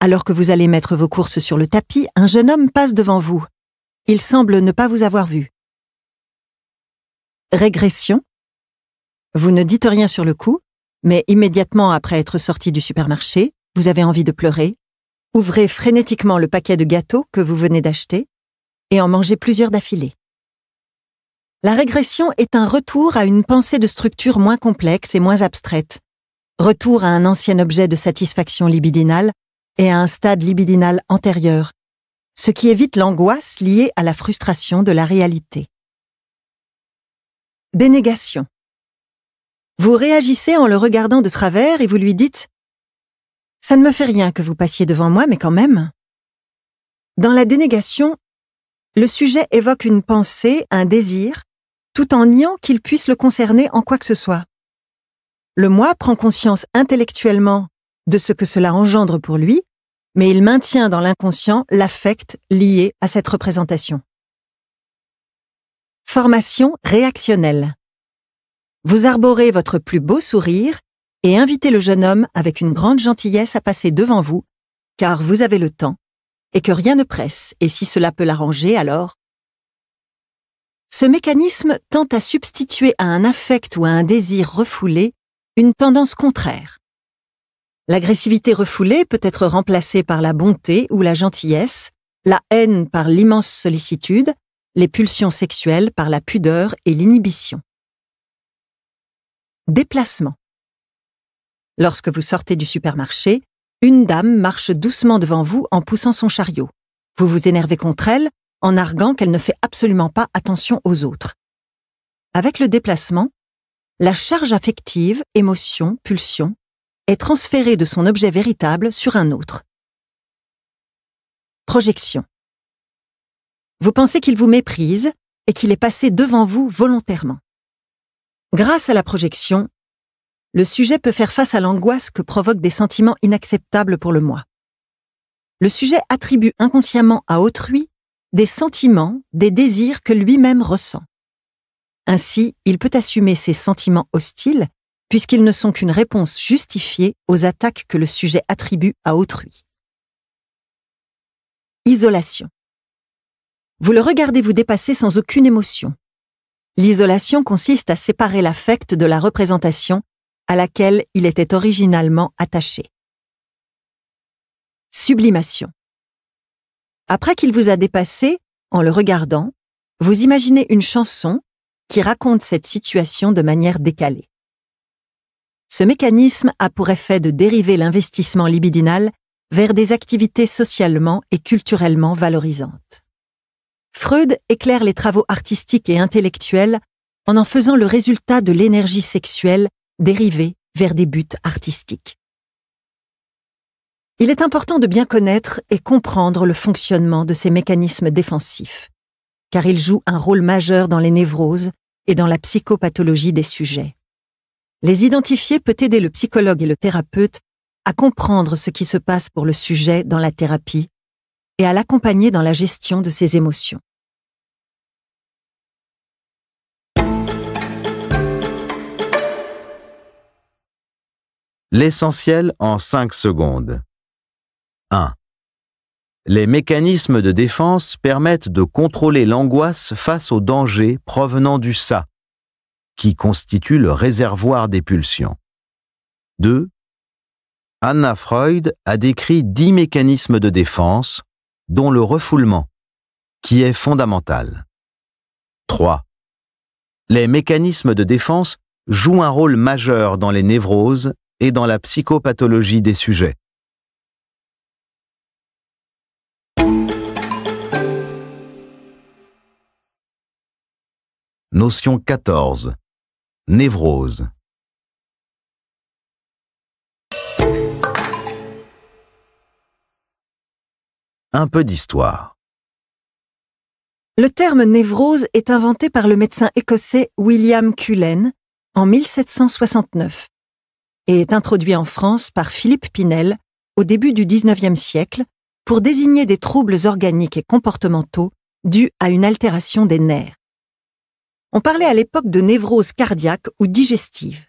Alors que vous allez mettre vos courses sur le tapis, un jeune homme passe devant vous. Il semble ne pas vous avoir vu. Régression. Vous ne dites rien sur le coup, mais immédiatement après être sorti du supermarché, vous avez envie de pleurer. Ouvrez frénétiquement le paquet de gâteaux que vous venez d'acheter et en mangez plusieurs d'affilée. La régression est un retour à une pensée de structure moins complexe et moins abstraite. Retour à un ancien objet de satisfaction libidinale et à un stade libidinal antérieur, ce qui évite l'angoisse liée à la frustration de la réalité. Dénégation. Vous réagissez en le regardant de travers et vous lui dites ⁇ Ça ne me fait rien que vous passiez devant moi, mais quand même ⁇ Dans la dénégation, le sujet évoque une pensée, un désir, tout en niant qu'il puisse le concerner en quoi que ce soit. Le moi prend conscience intellectuellement de ce que cela engendre pour lui, mais il maintient dans l'inconscient l'affect lié à cette représentation. Formation réactionnelle. Vous arborez votre plus beau sourire et invitez le jeune homme avec une grande gentillesse à passer devant vous, car vous avez le temps et que rien ne presse, et si cela peut l'arranger, alors ce mécanisme tend à substituer à un affect ou à un désir refoulé une tendance contraire, L'agressivité refoulée peut être remplacée par la bonté ou la gentillesse, la haine par l'immense sollicitude, les pulsions sexuelles par la pudeur et l'inhibition. Déplacement. Lorsque vous sortez du supermarché, une dame marche doucement devant vous en poussant son chariot. Vous vous énervez contre elle en arguant qu'elle ne fait absolument pas attention aux autres. Avec le déplacement, la charge affective, émotion, pulsion est transféré de son objet véritable sur un autre. Projection. Vous pensez qu'il vous méprise et qu'il est passé devant vous volontairement. Grâce à la projection, le sujet peut faire face à l'angoisse que provoquent des sentiments inacceptables pour le moi. Le sujet attribue inconsciemment à autrui des sentiments, des désirs que lui-même ressent. Ainsi, il peut assumer ses sentiments hostiles puisqu'ils ne sont qu'une réponse justifiée aux attaques que le sujet attribue à autrui. Isolation. Vous le regardez vous dépasser sans aucune émotion. L'isolation consiste à séparer l'affect de la représentation à laquelle il était originalement attaché. Sublimation. Après qu'il vous a dépassé, en le regardant, vous imaginez une chanson qui raconte cette situation de manière décalée. Ce mécanisme a pour effet de dériver l'investissement libidinal vers des activités socialement et culturellement valorisantes. Freud éclaire les travaux artistiques et intellectuels en en faisant le résultat de l'énergie sexuelle dérivée vers des buts artistiques. Il est important de bien connaître et comprendre le fonctionnement de ces mécanismes défensifs, car ils jouent un rôle majeur dans les névroses et dans la psychopathologie des sujets. Les identifier peut aider le psychologue et le thérapeute à comprendre ce qui se passe pour le sujet dans la thérapie et à l'accompagner dans la gestion de ses émotions. L'essentiel en 5 secondes. 1. Les mécanismes de défense permettent de contrôler l'angoisse face aux dangers provenant du ça, qui constitue le réservoir des pulsions. 2. Anna Freud a décrit dix mécanismes de défense, dont le refoulement, qui est fondamental. 3. Les mécanismes de défense jouent un rôle majeur dans les névroses et dans la psychopathologie des sujets. Notion 14. Névrose. Un peu d'histoire. Le terme névrose est inventé par le médecin écossais William Cullen en 1769 et est introduit en France par Philippe Pinel au début du XIXe siècle pour désigner des troubles organiques et comportementaux dus à une altération des nerfs. On parlait à l'époque de névrose cardiaque ou digestive.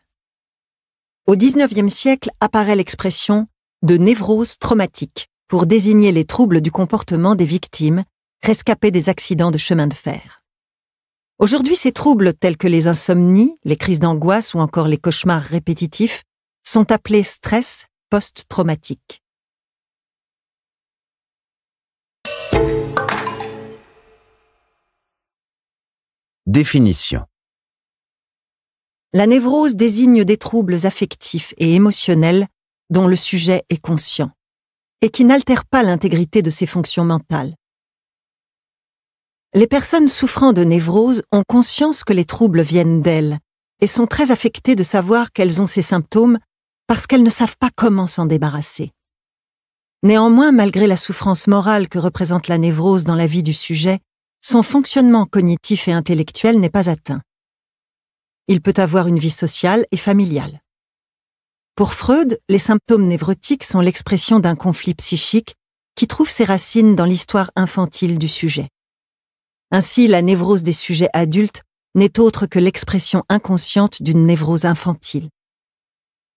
Au XIXe siècle apparaît l'expression de névrose traumatique pour désigner les troubles du comportement des victimes rescapées des accidents de chemin de fer. Aujourd'hui, ces troubles tels que les insomnies, les crises d'angoisse ou encore les cauchemars répétitifs sont appelés stress post-traumatique. Définition. La névrose désigne des troubles affectifs et émotionnels dont le sujet est conscient et qui n'altèrent pas l'intégrité de ses fonctions mentales. Les personnes souffrant de névrose ont conscience que les troubles viennent d'elles et sont très affectées de savoir qu'elles ont ces symptômes parce qu'elles ne savent pas comment s'en débarrasser. Néanmoins, malgré la souffrance morale que représente la névrose dans la vie du sujet, son fonctionnement cognitif et intellectuel n'est pas atteint. Il peut avoir une vie sociale et familiale. Pour Freud, les symptômes névrotiques sont l'expression d'un conflit psychique qui trouve ses racines dans l'histoire infantile du sujet. Ainsi, la névrose des sujets adultes n'est autre que l'expression inconsciente d'une névrose infantile.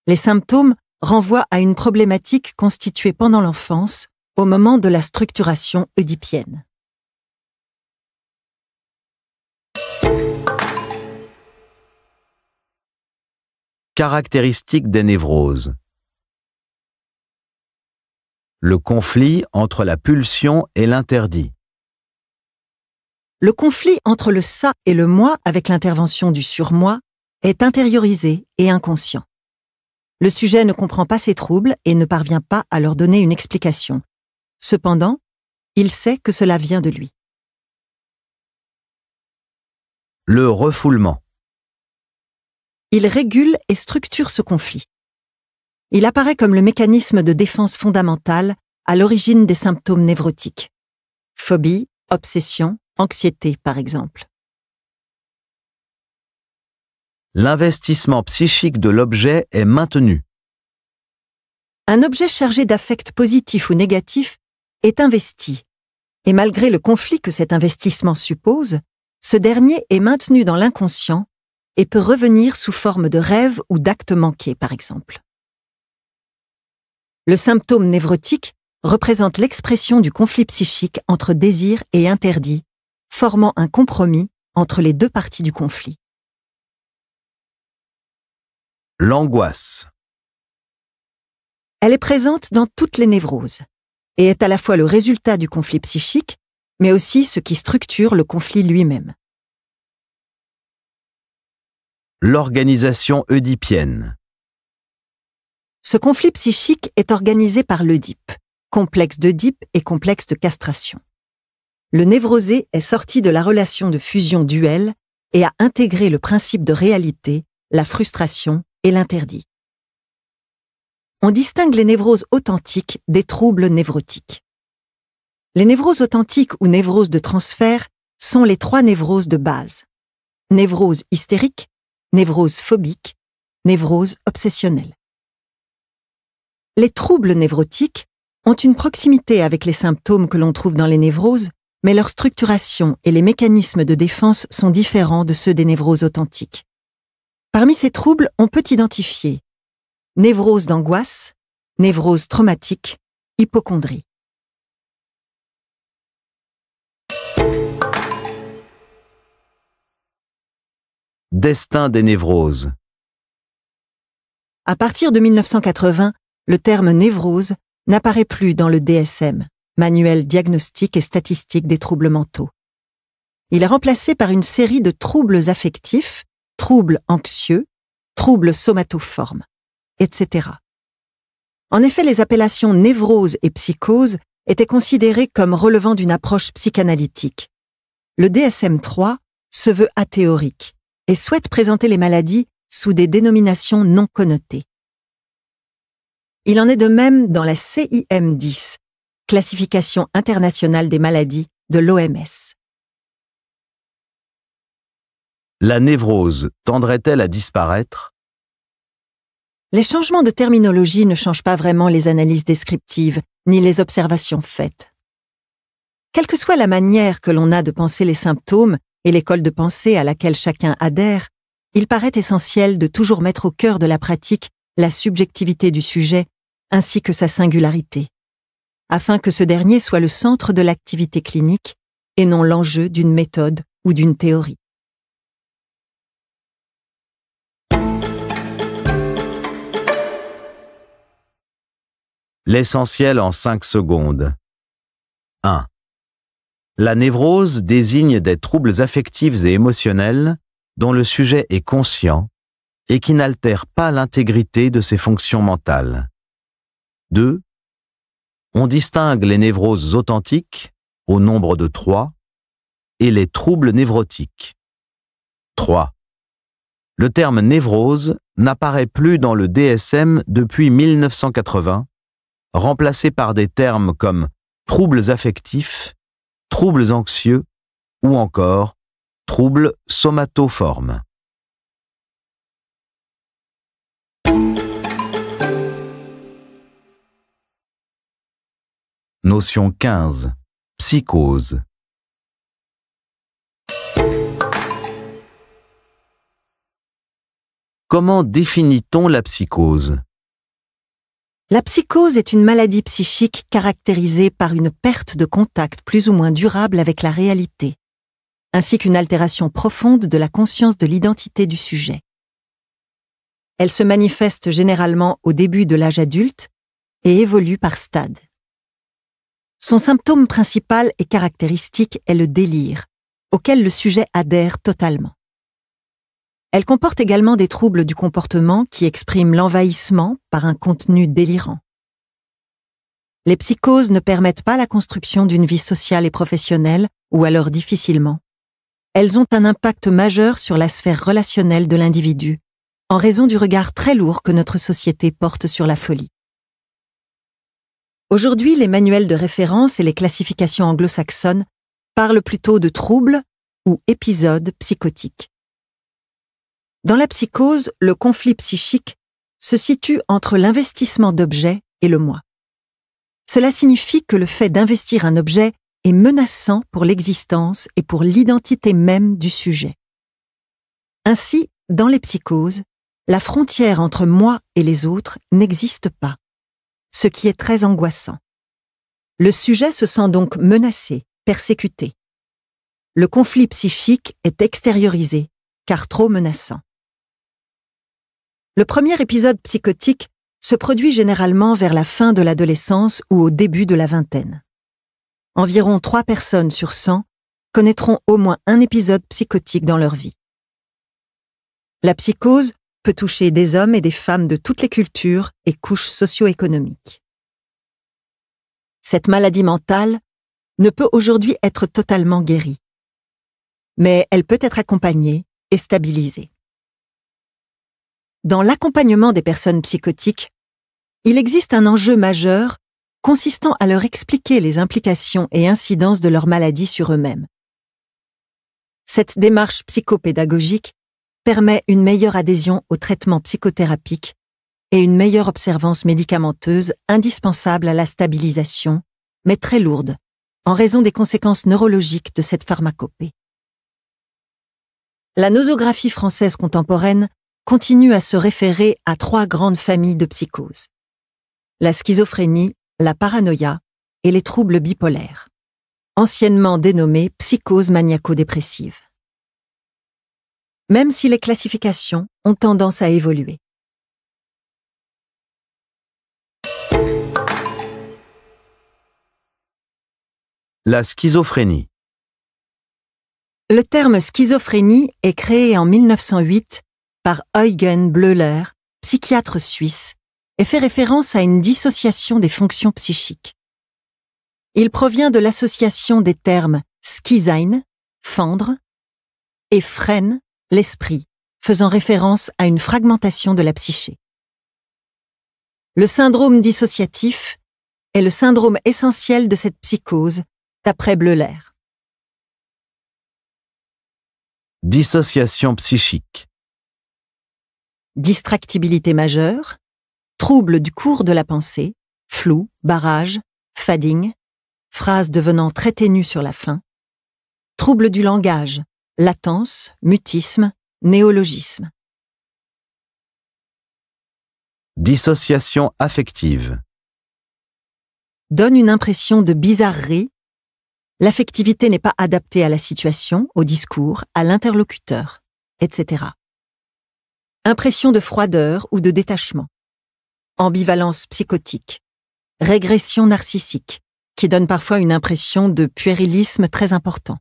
Les symptômes renvoient à une problématique constituée pendant l'enfance, au moment de la structuration oedipienne. Caractéristiques des névroses. Le conflit entre la pulsion et l'interdit. Le conflit entre le ça et le moi avec l'intervention du surmoi est intériorisé et inconscient. Le sujet ne comprend pas ses troubles et ne parvient pas à leur donner une explication. Cependant, il sait que cela vient de lui. Le refoulement il régule et structure ce conflit. Il apparaît comme le mécanisme de défense fondamentale à l'origine des symptômes névrotiques. Phobie, obsession, anxiété, par exemple. L'investissement psychique de l'objet est maintenu. Un objet chargé d'affects positifs ou négatifs est investi, et malgré le conflit que cet investissement suppose, ce dernier est maintenu dans l'inconscient et peut revenir sous forme de rêve ou d'acte manqué, par exemple. Le symptôme névrotique représente l'expression du conflit psychique entre désir et interdit, formant un compromis entre les deux parties du conflit. L'angoisse. Elle est présente dans toutes les névroses et est à la fois le résultat du conflit psychique, mais aussi ce qui structure le conflit lui-même. L'organisation oedipienne. Ce conflit psychique est organisé par l'Oedipe, complexe d'Oedipe et complexe de castration. Le névrosé est sorti de la relation de fusion-duel et a intégré le principe de réalité, la frustration et l'interdit. On distingue les névroses authentiques des troubles névrotiques. Les névroses authentiques ou névroses de transfert sont les trois névroses de base. Névrose hystérique, névrose phobique, névrose obsessionnelle. Les troubles névrotiques ont une proximité avec les symptômes que l'on trouve dans les névroses, mais leur structuration et les mécanismes de défense sont différents de ceux des névroses authentiques. Parmi ces troubles, on peut identifier névrose d'angoisse, névrose traumatique, hypochondrie. Destin des névroses. À partir de 1980, le terme névrose n'apparaît plus dans le DSM, Manuel diagnostique et statistique des troubles mentaux. Il est remplacé par une série de troubles affectifs, troubles anxieux, troubles somatoformes, etc. En effet, les appellations névrose et psychose étaient considérées comme relevant d'une approche psychanalytique. Le DSM-3 se veut athéorique et souhaite présenter les maladies sous des dénominations non connotées. Il en est de même dans la CIM-10, Classification internationale des maladies de l'OMS. La névrose tendrait-elle à disparaître Les changements de terminologie ne changent pas vraiment les analyses descriptives ni les observations faites. Quelle que soit la manière que l'on a de penser les symptômes, et l'école de pensée à laquelle chacun adhère, il paraît essentiel de toujours mettre au cœur de la pratique la subjectivité du sujet ainsi que sa singularité, afin que ce dernier soit le centre de l'activité clinique et non l'enjeu d'une méthode ou d'une théorie. L'essentiel en 5 secondes. 1. La névrose désigne des troubles affectifs et émotionnels dont le sujet est conscient et qui n'altèrent pas l'intégrité de ses fonctions mentales. 2. On distingue les névroses authentiques, au nombre de trois, et les troubles névrotiques. 3. Le terme névrose n'apparaît plus dans le DSM depuis 1980, remplacé par des termes comme troubles affectifs troubles anxieux ou encore troubles somatoformes. Notion 15. Psychose. Comment définit-on la psychose la psychose est une maladie psychique caractérisée par une perte de contact plus ou moins durable avec la réalité, ainsi qu'une altération profonde de la conscience de l'identité du sujet. Elle se manifeste généralement au début de l'âge adulte et évolue par stade. Son symptôme principal et caractéristique est le délire, auquel le sujet adhère totalement. Elle comporte également des troubles du comportement qui expriment l'envahissement par un contenu délirant. Les psychoses ne permettent pas la construction d'une vie sociale et professionnelle, ou alors difficilement. Elles ont un impact majeur sur la sphère relationnelle de l'individu, en raison du regard très lourd que notre société porte sur la folie. Aujourd'hui, les manuels de référence et les classifications anglo-saxonnes parlent plutôt de troubles ou épisodes psychotiques. Dans la psychose, le conflit psychique se situe entre l'investissement d'objet et le moi. Cela signifie que le fait d'investir un objet est menaçant pour l'existence et pour l'identité même du sujet. Ainsi, dans les psychoses, la frontière entre moi et les autres n'existe pas, ce qui est très angoissant. Le sujet se sent donc menacé, persécuté. Le conflit psychique est extériorisé, car trop menaçant. Le premier épisode psychotique se produit généralement vers la fin de l'adolescence ou au début de la vingtaine. Environ trois personnes sur 100 connaîtront au moins un épisode psychotique dans leur vie. La psychose peut toucher des hommes et des femmes de toutes les cultures et couches socio-économiques. Cette maladie mentale ne peut aujourd'hui être totalement guérie, mais elle peut être accompagnée et stabilisée. Dans l'accompagnement des personnes psychotiques, il existe un enjeu majeur consistant à leur expliquer les implications et incidences de leur maladie sur eux-mêmes. Cette démarche psychopédagogique permet une meilleure adhésion au traitement psychothérapique et une meilleure observance médicamenteuse indispensable à la stabilisation, mais très lourde, en raison des conséquences neurologiques de cette pharmacopée. La nosographie française contemporaine continue à se référer à trois grandes familles de psychoses. La schizophrénie, la paranoïa et les troubles bipolaires, anciennement dénommés psychoses maniaco-dépressives. Même si les classifications ont tendance à évoluer. La schizophrénie. Le terme schizophrénie est créé en 1908 par Eugen Bleuler, psychiatre suisse, et fait référence à une dissociation des fonctions psychiques. Il provient de l'association des termes schizein, fendre, et freine, l'esprit, faisant référence à une fragmentation de la psyché. Le syndrome dissociatif est le syndrome essentiel de cette psychose, d'après Bleuler. Dissociation psychique distractibilité majeure, trouble du cours de la pensée, flou, barrage, fading, phrase devenant très ténue sur la fin, trouble du langage, latence, mutisme, néologisme. Dissociation affective. Donne une impression de bizarrerie. L'affectivité n'est pas adaptée à la situation, au discours, à l'interlocuteur, etc impression de froideur ou de détachement, ambivalence psychotique, régression narcissique, qui donne parfois une impression de puérilisme très important,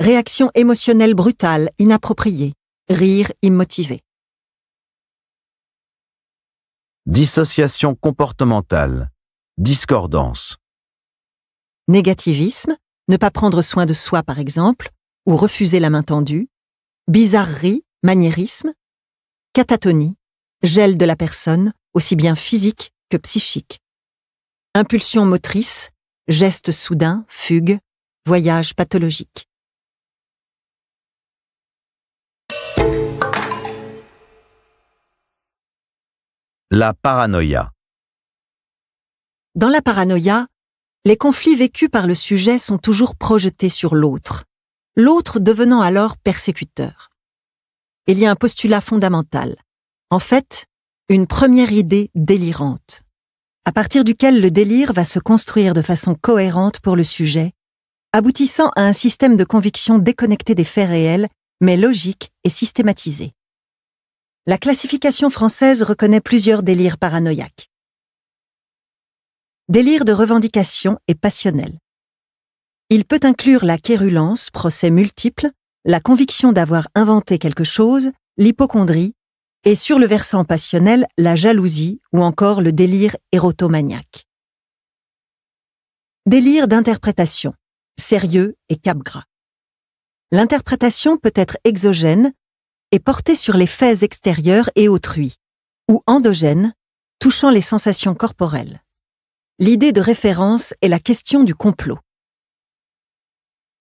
réaction émotionnelle brutale, inappropriée, rire immotivé. Dissociation comportementale, discordance. Négativisme, ne pas prendre soin de soi par exemple, ou refuser la main tendue, bizarrerie, maniérisme, catatonie, gel de la personne, aussi bien physique que psychique. Impulsion motrice, gestes soudain, fugue, voyage pathologique. La paranoïa. Dans la paranoïa, les conflits vécus par le sujet sont toujours projetés sur l'autre, l'autre devenant alors persécuteur il y a un postulat fondamental. En fait, une première idée délirante, à partir duquel le délire va se construire de façon cohérente pour le sujet, aboutissant à un système de conviction déconnecté des faits réels, mais logique et systématisé. La classification française reconnaît plusieurs délires paranoïaques. Délire de revendication et passionnel. Il peut inclure la quérulence, procès multiple, la conviction d'avoir inventé quelque chose, l'hypochondrie, et sur le versant passionnel, la jalousie ou encore le délire érotomaniaque. Délire d'interprétation, sérieux et cap L'interprétation peut être exogène et portée sur les faits extérieurs et autrui, ou endogène, touchant les sensations corporelles. L'idée de référence est la question du complot.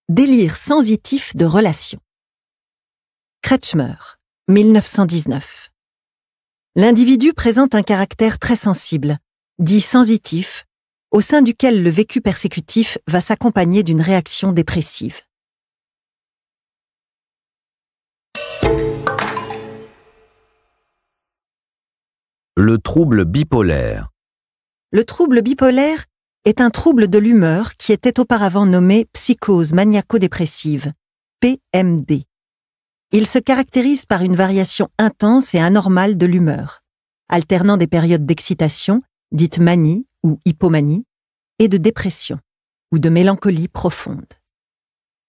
Délire sensitif de relation. Kretschmer, 1919. L'individu présente un caractère très sensible, dit sensitif, au sein duquel le vécu persécutif va s'accompagner d'une réaction dépressive. Le trouble bipolaire. Le trouble bipolaire est un trouble de l'humeur qui était auparavant nommé psychose maniaco-dépressive, PMD. Il se caractérise par une variation intense et anormale de l'humeur, alternant des périodes d'excitation, dites manie ou hypomanie, et de dépression, ou de mélancolie profonde.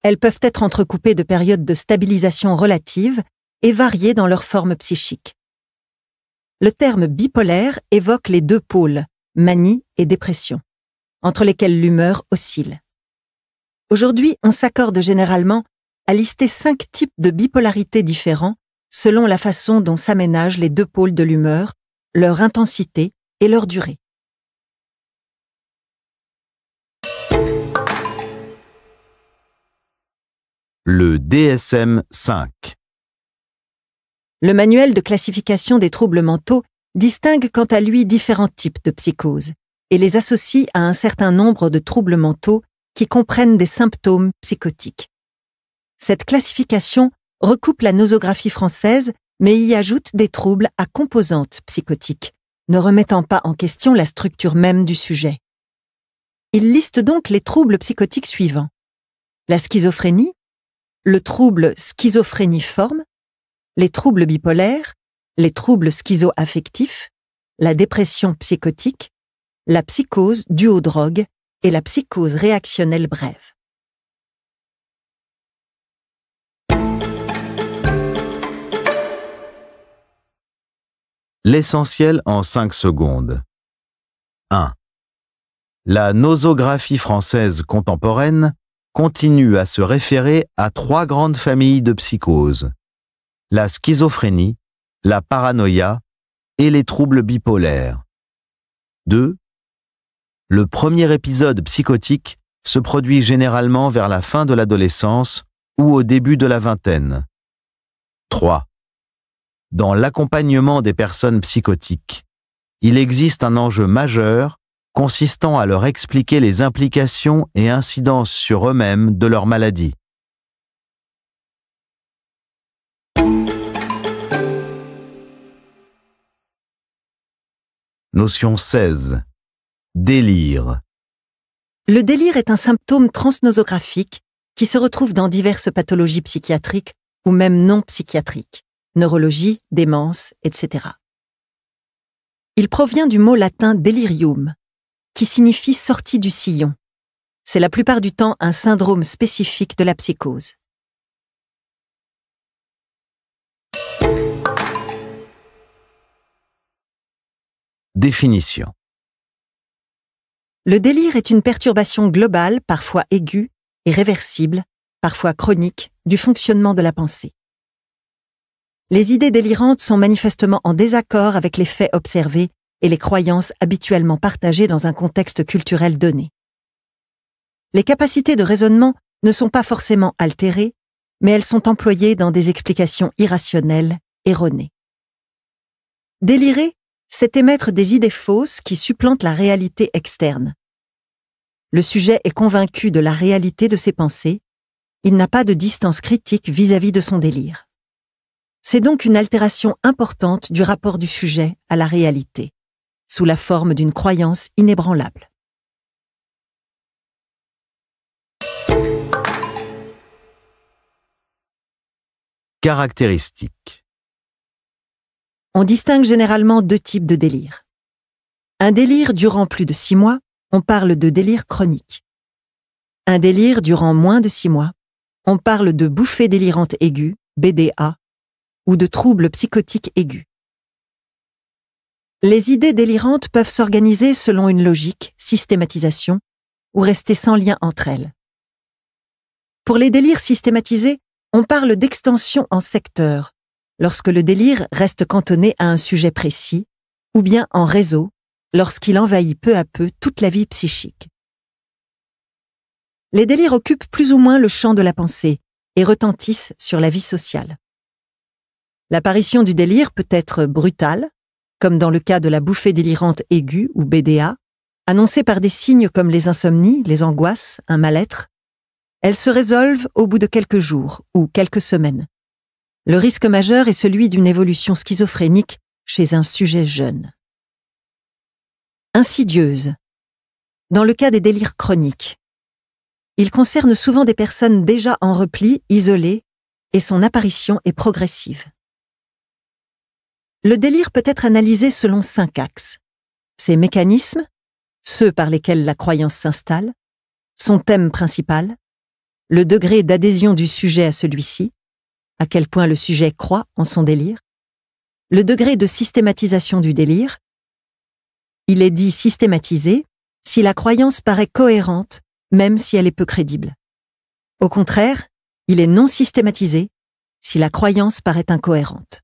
Elles peuvent être entrecoupées de périodes de stabilisation relative et variées dans leur forme psychique. Le terme bipolaire évoque les deux pôles, manie et dépression entre lesquels l'humeur oscille. Aujourd'hui, on s'accorde généralement à lister cinq types de bipolarité différents selon la façon dont s'aménagent les deux pôles de l'humeur, leur intensité et leur durée. Le DSM 5 Le manuel de classification des troubles mentaux distingue quant à lui différents types de psychoses, et les associe à un certain nombre de troubles mentaux qui comprennent des symptômes psychotiques. Cette classification recoupe la nosographie française, mais y ajoute des troubles à composantes psychotiques, ne remettant pas en question la structure même du sujet. Il liste donc les troubles psychotiques suivants. La schizophrénie, le trouble schizophréniforme, les troubles bipolaires, les troubles schizoaffectifs, la dépression psychotique, la psychose due aux drogues et la psychose réactionnelle brève. L'essentiel en 5 secondes. 1. La nosographie française contemporaine continue à se référer à trois grandes familles de psychoses. La schizophrénie, la paranoïa et les troubles bipolaires. 2. Le premier épisode psychotique se produit généralement vers la fin de l'adolescence ou au début de la vingtaine. 3. Dans l'accompagnement des personnes psychotiques, il existe un enjeu majeur consistant à leur expliquer les implications et incidences sur eux-mêmes de leur maladie. Notion 16. Délire. Le délire est un symptôme transnosographique qui se retrouve dans diverses pathologies psychiatriques ou même non psychiatriques, neurologie, démence, etc. Il provient du mot latin delirium, qui signifie sortie du sillon. C'est la plupart du temps un syndrome spécifique de la psychose. Définition le délire est une perturbation globale, parfois aiguë et réversible, parfois chronique, du fonctionnement de la pensée. Les idées délirantes sont manifestement en désaccord avec les faits observés et les croyances habituellement partagées dans un contexte culturel donné. Les capacités de raisonnement ne sont pas forcément altérées, mais elles sont employées dans des explications irrationnelles, erronées. Délirer, c'est émettre des idées fausses qui supplantent la réalité externe le sujet est convaincu de la réalité de ses pensées, il n'a pas de distance critique vis-à-vis de son délire. C'est donc une altération importante du rapport du sujet à la réalité, sous la forme d'une croyance inébranlable. Caractéristiques On distingue généralement deux types de délire. Un délire durant plus de six mois, on parle de délire chronique. Un délire durant moins de six mois, on parle de bouffée délirante aiguë, BDA, ou de troubles psychotiques aigus. Les idées délirantes peuvent s'organiser selon une logique, systématisation, ou rester sans lien entre elles. Pour les délires systématisés, on parle d'extension en secteur, lorsque le délire reste cantonné à un sujet précis, ou bien en réseau, lorsqu'il envahit peu à peu toute la vie psychique. Les délires occupent plus ou moins le champ de la pensée et retentissent sur la vie sociale. L'apparition du délire peut être brutale, comme dans le cas de la bouffée délirante aiguë ou BDA, annoncée par des signes comme les insomnies, les angoisses, un mal-être. Elle se résolvent au bout de quelques jours ou quelques semaines. Le risque majeur est celui d'une évolution schizophrénique chez un sujet jeune insidieuse. Dans le cas des délires chroniques, il concerne souvent des personnes déjà en repli, isolées, et son apparition est progressive. Le délire peut être analysé selon cinq axes. Ses mécanismes, ceux par lesquels la croyance s'installe, son thème principal, le degré d'adhésion du sujet à celui-ci, à quel point le sujet croit en son délire, le degré de systématisation du délire, il est dit systématisé si la croyance paraît cohérente, même si elle est peu crédible. Au contraire, il est non systématisé si la croyance paraît incohérente.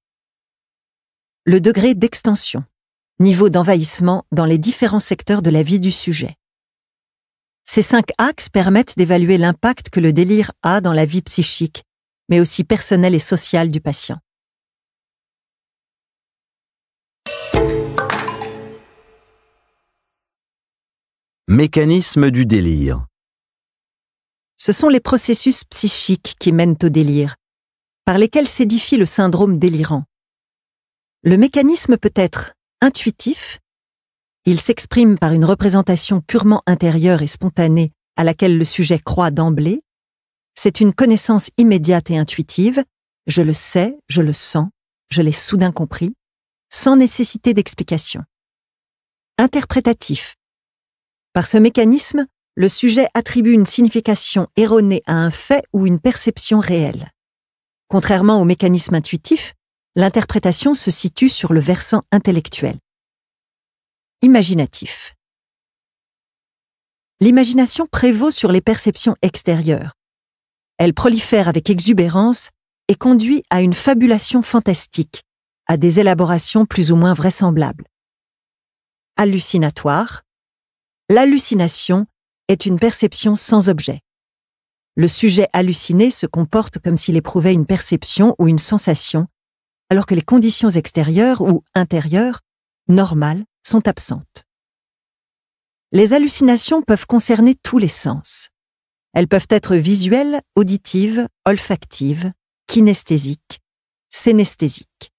Le degré d'extension, niveau d'envahissement dans les différents secteurs de la vie du sujet. Ces cinq axes permettent d'évaluer l'impact que le délire a dans la vie psychique, mais aussi personnelle et sociale du patient. Mécanisme du délire. Ce sont les processus psychiques qui mènent au délire, par lesquels s'édifie le syndrome délirant. Le mécanisme peut être intuitif, il s'exprime par une représentation purement intérieure et spontanée à laquelle le sujet croit d'emblée, c'est une connaissance immédiate et intuitive, je le sais, je le sens, je l'ai soudain compris, sans nécessité d'explication. Interprétatif, par ce mécanisme, le sujet attribue une signification erronée à un fait ou une perception réelle. Contrairement au mécanisme intuitif, l'interprétation se situe sur le versant intellectuel. Imaginatif. L'imagination prévaut sur les perceptions extérieures. Elle prolifère avec exubérance et conduit à une fabulation fantastique, à des élaborations plus ou moins vraisemblables. Hallucinatoire, L'hallucination est une perception sans objet. Le sujet halluciné se comporte comme s'il éprouvait une perception ou une sensation, alors que les conditions extérieures ou intérieures, normales, sont absentes. Les hallucinations peuvent concerner tous les sens. Elles peuvent être visuelles, auditives, olfactives, kinesthésiques, sénesthésiques.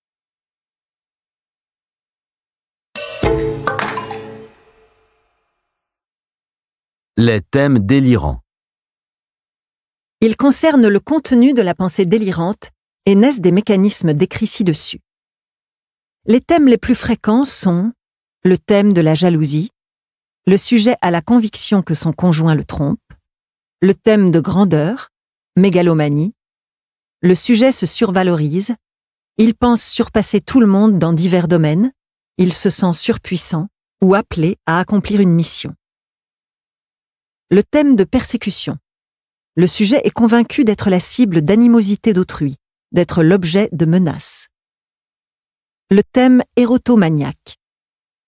Les thèmes délirants. Ils concernent le contenu de la pensée délirante et naissent des mécanismes décrits ci-dessus. Les thèmes les plus fréquents sont le thème de la jalousie, le sujet à la conviction que son conjoint le trompe, le thème de grandeur, mégalomanie, le sujet se survalorise, il pense surpasser tout le monde dans divers domaines, il se sent surpuissant ou appelé à accomplir une mission le thème de persécution. Le sujet est convaincu d'être la cible d'animosité d'autrui, d'être l'objet de menaces. Le thème érotomaniaque.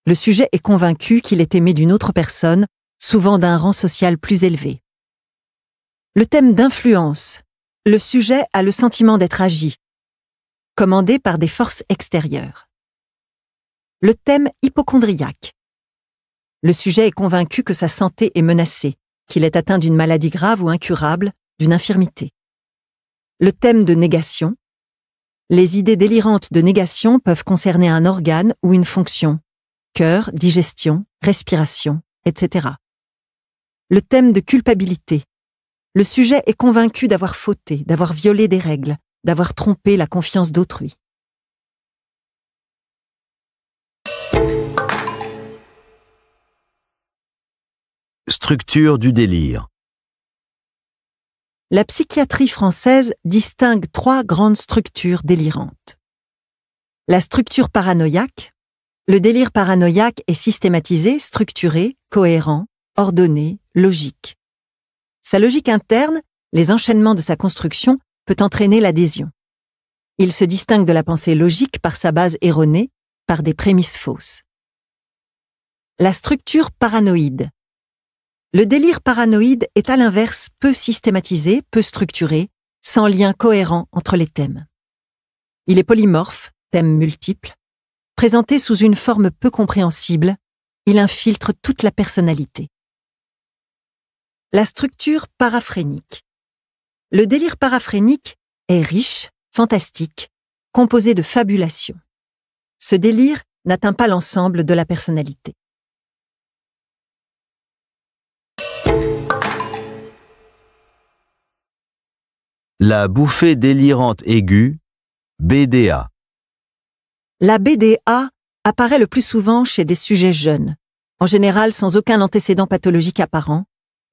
Le sujet est convaincu qu'il est aimé d'une autre personne, souvent d'un rang social plus élevé. Le thème d'influence. Le sujet a le sentiment d'être agi, commandé par des forces extérieures. Le thème hypochondriaque. Le sujet est convaincu que sa santé est menacée, qu'il est atteint d'une maladie grave ou incurable, d'une infirmité. Le thème de négation. Les idées délirantes de négation peuvent concerner un organe ou une fonction, cœur, digestion, respiration, etc. Le thème de culpabilité. Le sujet est convaincu d'avoir fauté, d'avoir violé des règles, d'avoir trompé la confiance d'autrui. Structure du délire. La psychiatrie française distingue trois grandes structures délirantes. La structure paranoïaque. Le délire paranoïaque est systématisé, structuré, cohérent, ordonné, logique. Sa logique interne, les enchaînements de sa construction, peut entraîner l'adhésion. Il se distingue de la pensée logique par sa base erronée, par des prémices fausses. La structure paranoïde le délire paranoïde est à l'inverse peu systématisé, peu structuré, sans lien cohérent entre les thèmes. Il est polymorphe, thème multiple. Présenté sous une forme peu compréhensible, il infiltre toute la personnalité. La structure paraphrénique. Le délire paraphrénique est riche, fantastique, composé de fabulations. Ce délire n'atteint pas l'ensemble de la personnalité. La bouffée délirante aiguë, BDA. La BDA apparaît le plus souvent chez des sujets jeunes, en général sans aucun antécédent pathologique apparent,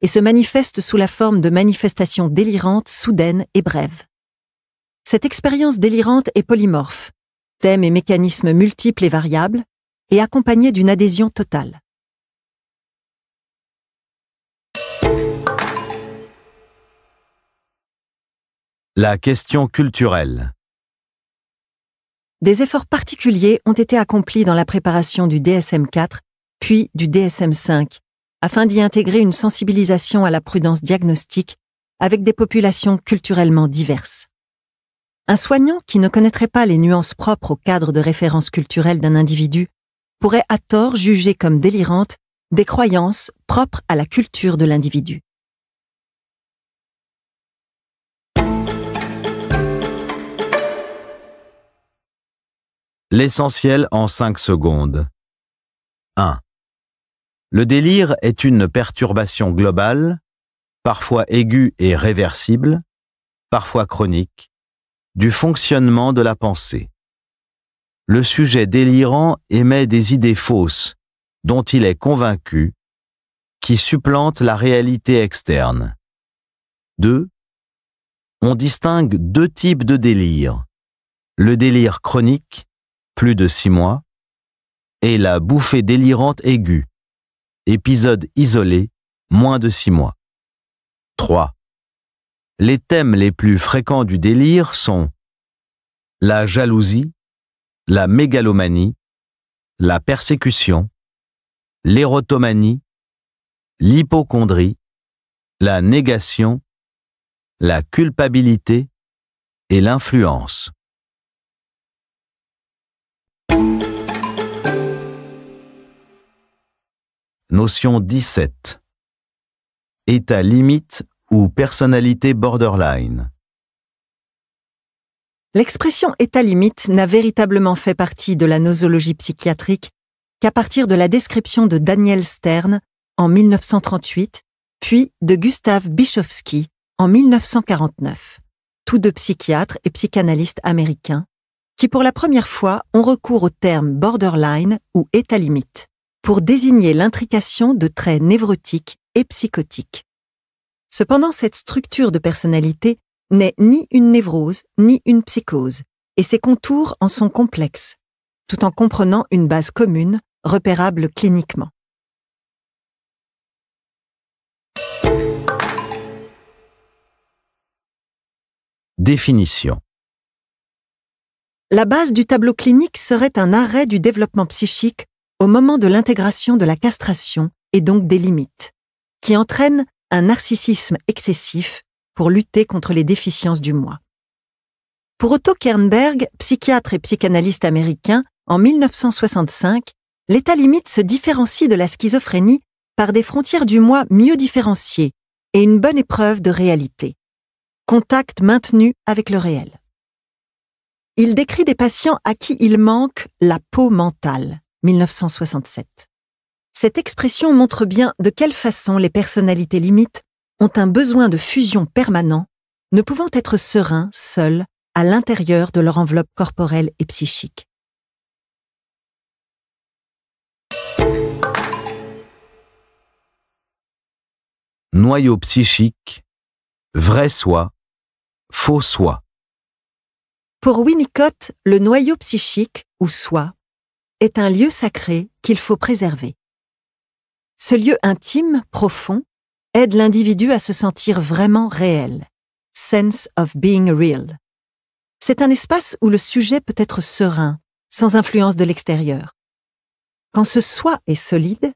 et se manifeste sous la forme de manifestations délirantes, soudaines et brèves. Cette expérience délirante est polymorphe, thème et mécanismes multiples et variables, et accompagnée d'une adhésion totale. La question culturelle. Des efforts particuliers ont été accomplis dans la préparation du DSM-4, puis du DSM-5, afin d'y intégrer une sensibilisation à la prudence diagnostique avec des populations culturellement diverses. Un soignant qui ne connaîtrait pas les nuances propres au cadre de référence culturelle d'un individu pourrait à tort juger comme délirante des croyances propres à la culture de l'individu. L'essentiel en 5 secondes. 1. Le délire est une perturbation globale, parfois aiguë et réversible, parfois chronique, du fonctionnement de la pensée. Le sujet délirant émet des idées fausses, dont il est convaincu, qui supplantent la réalité externe. 2. On distingue deux types de délire. Le délire chronique, plus de six mois, et la bouffée délirante aiguë, épisode isolé, moins de six mois. 3. Les thèmes les plus fréquents du délire sont la jalousie, la mégalomanie, la persécution, l'érotomanie, l'hypochondrie, la négation, la culpabilité et l'influence. Notion 17. État limite ou personnalité borderline. L'expression état limite n'a véritablement fait partie de la nosologie psychiatrique qu'à partir de la description de Daniel Stern en 1938, puis de Gustav Bischofsky en 1949, tous deux psychiatres et psychanalystes américains, qui pour la première fois ont recours au terme borderline ou état limite pour désigner l'intrication de traits névrotiques et psychotiques. Cependant, cette structure de personnalité n'est ni une névrose ni une psychose, et ses contours en sont complexes, tout en comprenant une base commune, repérable cliniquement. Définition la base du tableau clinique serait un arrêt du développement psychique au moment de l'intégration de la castration et donc des limites, qui entraîne un narcissisme excessif pour lutter contre les déficiences du moi. Pour Otto Kernberg, psychiatre et psychanalyste américain, en 1965, l'état limite se différencie de la schizophrénie par des frontières du moi mieux différenciées et une bonne épreuve de réalité. Contact maintenu avec le réel. Il décrit des patients à qui il manque la peau mentale, 1967. Cette expression montre bien de quelle façon les personnalités limites ont un besoin de fusion permanent, ne pouvant être sereins, seuls, à l'intérieur de leur enveloppe corporelle et psychique. Noyau psychique, vrai soi, faux soi. Pour Winnicott, le noyau psychique, ou soi, est un lieu sacré qu'il faut préserver. Ce lieu intime, profond, aide l'individu à se sentir vraiment réel. Sense of being real. C'est un espace où le sujet peut être serein, sans influence de l'extérieur. Quand ce soi est solide,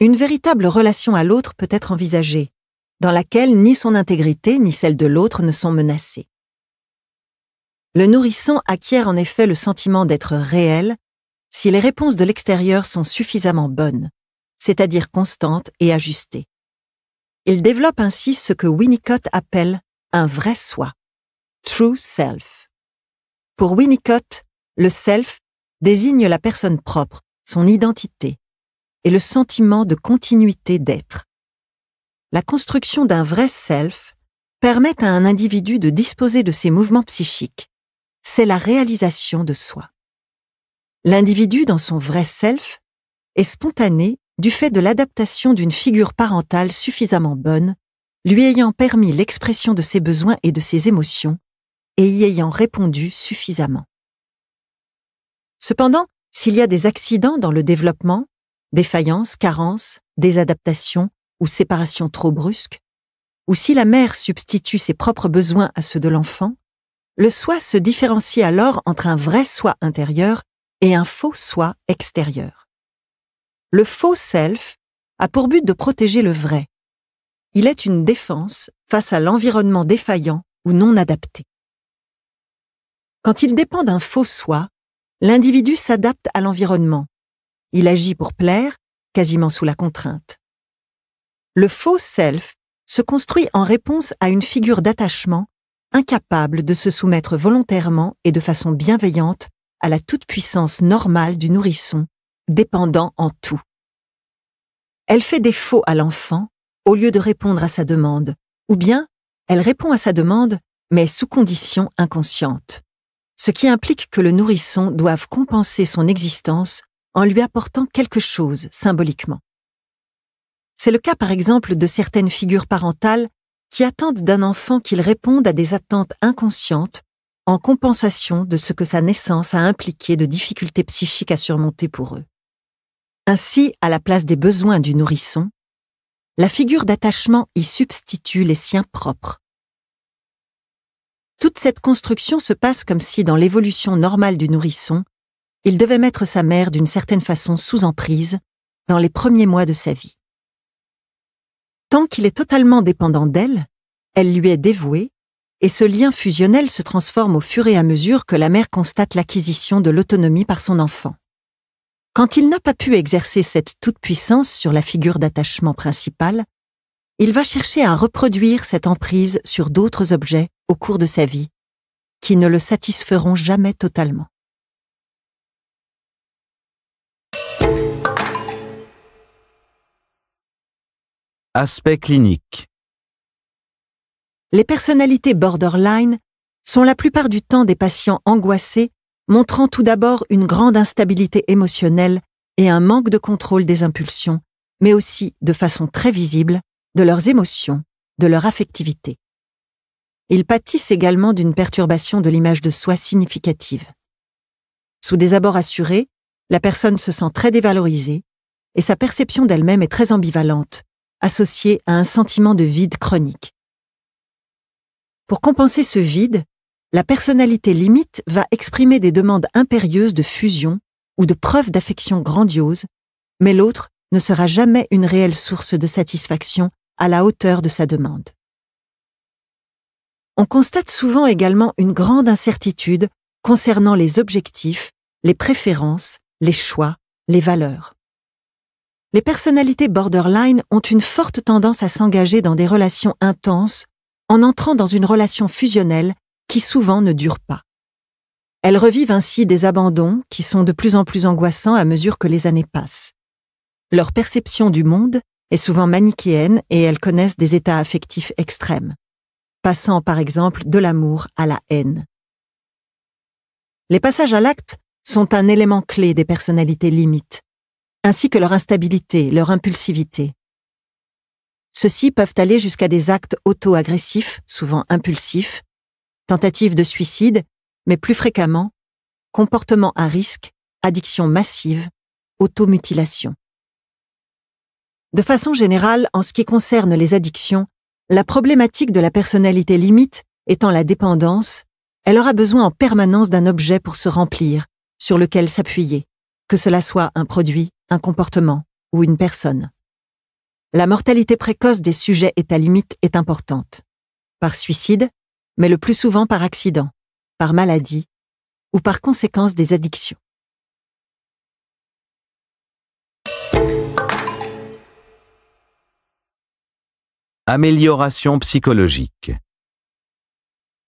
une véritable relation à l'autre peut être envisagée, dans laquelle ni son intégrité ni celle de l'autre ne sont menacées. Le nourrisson acquiert en effet le sentiment d'être réel si les réponses de l'extérieur sont suffisamment bonnes, c'est-à-dire constantes et ajustées. Il développe ainsi ce que Winnicott appelle un vrai soi, true self. Pour Winnicott, le self désigne la personne propre, son identité, et le sentiment de continuité d'être. La construction d'un vrai self permet à un individu de disposer de ses mouvements psychiques, c'est la réalisation de soi. L'individu dans son vrai self est spontané du fait de l'adaptation d'une figure parentale suffisamment bonne, lui ayant permis l'expression de ses besoins et de ses émotions, et y ayant répondu suffisamment. Cependant, s'il y a des accidents dans le développement, défaillances, carences, désadaptations ou séparations trop brusques, ou si la mère substitue ses propres besoins à ceux de l'enfant, le soi se différencie alors entre un vrai soi intérieur et un faux soi extérieur. Le faux self a pour but de protéger le vrai. Il est une défense face à l'environnement défaillant ou non adapté. Quand il dépend d'un faux soi, l'individu s'adapte à l'environnement. Il agit pour plaire, quasiment sous la contrainte. Le faux self se construit en réponse à une figure d'attachement incapable de se soumettre volontairement et de façon bienveillante à la toute-puissance normale du nourrisson, dépendant en tout. Elle fait défaut à l'enfant au lieu de répondre à sa demande, ou bien elle répond à sa demande mais sous condition inconsciente, ce qui implique que le nourrisson doive compenser son existence en lui apportant quelque chose symboliquement. C'est le cas par exemple de certaines figures parentales qui attendent d'un enfant qu'il réponde à des attentes inconscientes en compensation de ce que sa naissance a impliqué de difficultés psychiques à surmonter pour eux. Ainsi, à la place des besoins du nourrisson, la figure d'attachement y substitue les siens propres. Toute cette construction se passe comme si, dans l'évolution normale du nourrisson, il devait mettre sa mère d'une certaine façon sous emprise dans les premiers mois de sa vie. Tant qu'il est totalement dépendant d'elle, elle lui est dévouée, et ce lien fusionnel se transforme au fur et à mesure que la mère constate l'acquisition de l'autonomie par son enfant. Quand il n'a pas pu exercer cette toute-puissance sur la figure d'attachement principale, il va chercher à reproduire cette emprise sur d'autres objets au cours de sa vie, qui ne le satisferont jamais totalement. Aspect clinique. Les personnalités borderline sont la plupart du temps des patients angoissés, montrant tout d'abord une grande instabilité émotionnelle et un manque de contrôle des impulsions, mais aussi, de façon très visible, de leurs émotions, de leur affectivité. Ils pâtissent également d'une perturbation de l'image de soi significative. Sous des abords assurés, la personne se sent très dévalorisée et sa perception d'elle-même est très ambivalente, associé à un sentiment de vide chronique. Pour compenser ce vide, la personnalité limite va exprimer des demandes impérieuses de fusion ou de preuves d'affection grandiose, mais l'autre ne sera jamais une réelle source de satisfaction à la hauteur de sa demande. On constate souvent également une grande incertitude concernant les objectifs, les préférences, les choix, les valeurs les personnalités borderline ont une forte tendance à s'engager dans des relations intenses en entrant dans une relation fusionnelle qui souvent ne dure pas. Elles revivent ainsi des abandons qui sont de plus en plus angoissants à mesure que les années passent. Leur perception du monde est souvent manichéenne et elles connaissent des états affectifs extrêmes, passant par exemple de l'amour à la haine. Les passages à l'acte sont un élément clé des personnalités limites ainsi que leur instabilité, leur impulsivité. Ceux-ci peuvent aller jusqu'à des actes auto-agressifs, souvent impulsifs, tentatives de suicide, mais plus fréquemment, comportements à risque, addictions massives, automutilation. De façon générale, en ce qui concerne les addictions, la problématique de la personnalité limite étant la dépendance, elle aura besoin en permanence d'un objet pour se remplir, sur lequel s'appuyer, que cela soit un produit, un comportement ou une personne. La mortalité précoce des sujets état à limite est importante. Par suicide, mais le plus souvent par accident, par maladie ou par conséquence des addictions. Amélioration psychologique.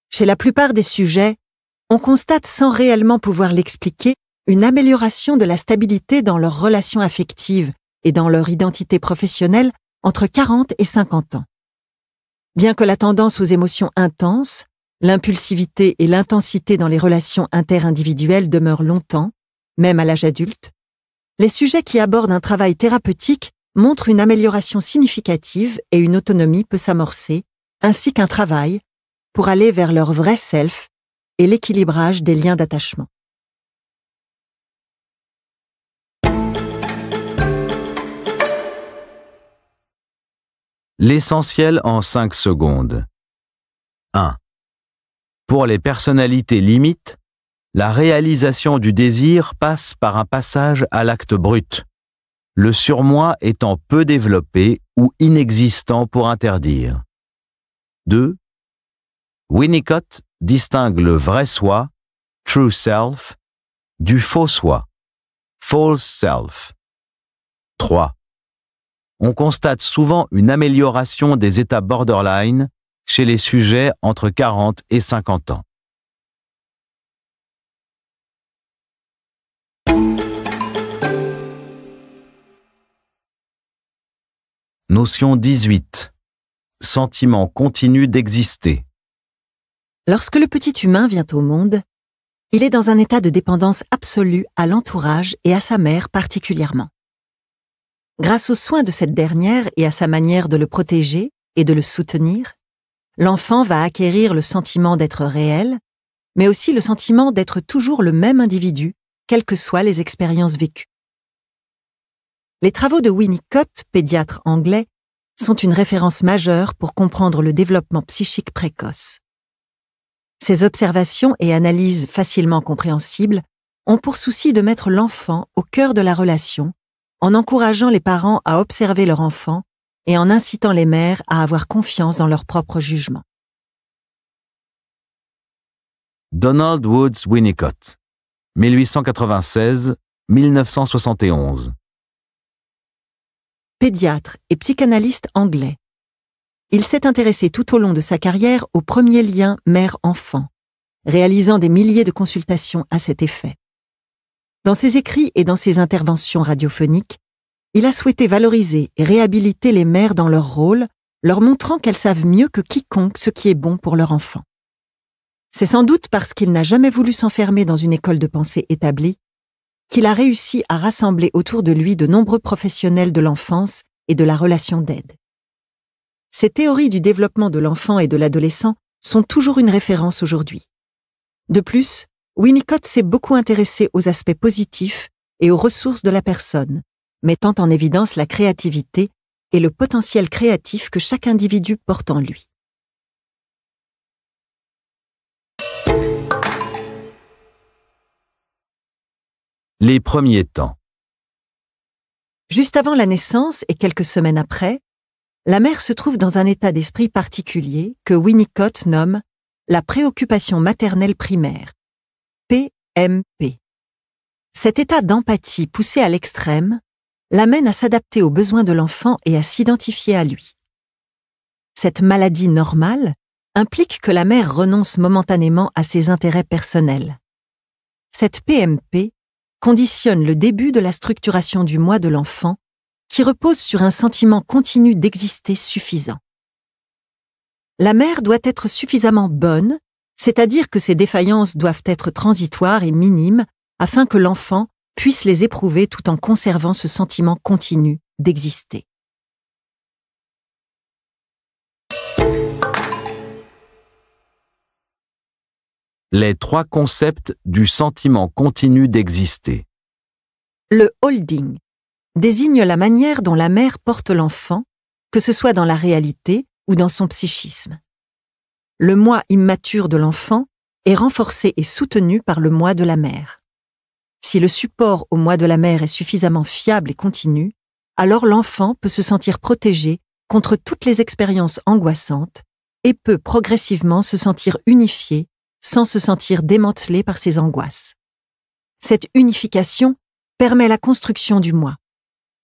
Chez la plupart des sujets, on constate sans réellement pouvoir l'expliquer une amélioration de la stabilité dans leurs relations affectives et dans leur identité professionnelle entre 40 et 50 ans. Bien que la tendance aux émotions intenses, l'impulsivité et l'intensité dans les relations interindividuelles demeurent longtemps, même à l'âge adulte, les sujets qui abordent un travail thérapeutique montrent une amélioration significative et une autonomie peut s'amorcer, ainsi qu'un travail, pour aller vers leur vrai self et l'équilibrage des liens d'attachement. L'essentiel en 5 secondes. 1. Pour les personnalités limites, la réalisation du désir passe par un passage à l'acte brut, le surmoi étant peu développé ou inexistant pour interdire. 2. Winnicott distingue le vrai soi, true self, du faux soi, false self. 3 on constate souvent une amélioration des états borderline chez les sujets entre 40 et 50 ans. Notion 18. Sentiment continu d'exister. Lorsque le petit humain vient au monde, il est dans un état de dépendance absolue à l'entourage et à sa mère particulièrement. Grâce aux soins de cette dernière et à sa manière de le protéger et de le soutenir, l'enfant va acquérir le sentiment d'être réel, mais aussi le sentiment d'être toujours le même individu, quelles que soient les expériences vécues. Les travaux de Winnicott, pédiatre anglais, sont une référence majeure pour comprendre le développement psychique précoce. Ses observations et analyses facilement compréhensibles ont pour souci de mettre l'enfant au cœur de la relation en encourageant les parents à observer leur enfant et en incitant les mères à avoir confiance dans leur propre jugement. Donald Woods Winnicott, 1896-1971. Pédiatre et psychanalyste anglais. Il s'est intéressé tout au long de sa carrière au premier lien mère-enfant, réalisant des milliers de consultations à cet effet. Dans ses écrits et dans ses interventions radiophoniques, il a souhaité valoriser et réhabiliter les mères dans leur rôle, leur montrant qu'elles savent mieux que quiconque ce qui est bon pour leur enfant. C'est sans doute parce qu'il n'a jamais voulu s'enfermer dans une école de pensée établie qu'il a réussi à rassembler autour de lui de nombreux professionnels de l'enfance et de la relation d'aide. Ses théories du développement de l'enfant et de l'adolescent sont toujours une référence aujourd'hui. De plus, Winnicott s'est beaucoup intéressé aux aspects positifs et aux ressources de la personne, mettant en évidence la créativité et le potentiel créatif que chaque individu porte en lui. Les premiers temps. Juste avant la naissance et quelques semaines après, la mère se trouve dans un état d'esprit particulier que Winnicott nomme la préoccupation maternelle primaire, PMP. Cet état d'empathie poussé à l'extrême l'amène à s'adapter aux besoins de l'enfant et à s'identifier à lui. Cette maladie normale implique que la mère renonce momentanément à ses intérêts personnels. Cette PMP conditionne le début de la structuration du moi de l'enfant qui repose sur un sentiment continu d'exister suffisant. La mère doit être suffisamment bonne c'est-à-dire que ces défaillances doivent être transitoires et minimes afin que l'enfant puisse les éprouver tout en conservant ce sentiment continu d'exister. Les trois concepts du sentiment continu d'exister. Le holding désigne la manière dont la mère porte l'enfant, que ce soit dans la réalité ou dans son psychisme. Le moi immature de l'enfant est renforcé et soutenu par le moi de la mère. Si le support au moi de la mère est suffisamment fiable et continu, alors l'enfant peut se sentir protégé contre toutes les expériences angoissantes et peut progressivement se sentir unifié sans se sentir démantelé par ses angoisses. Cette unification permet la construction du moi.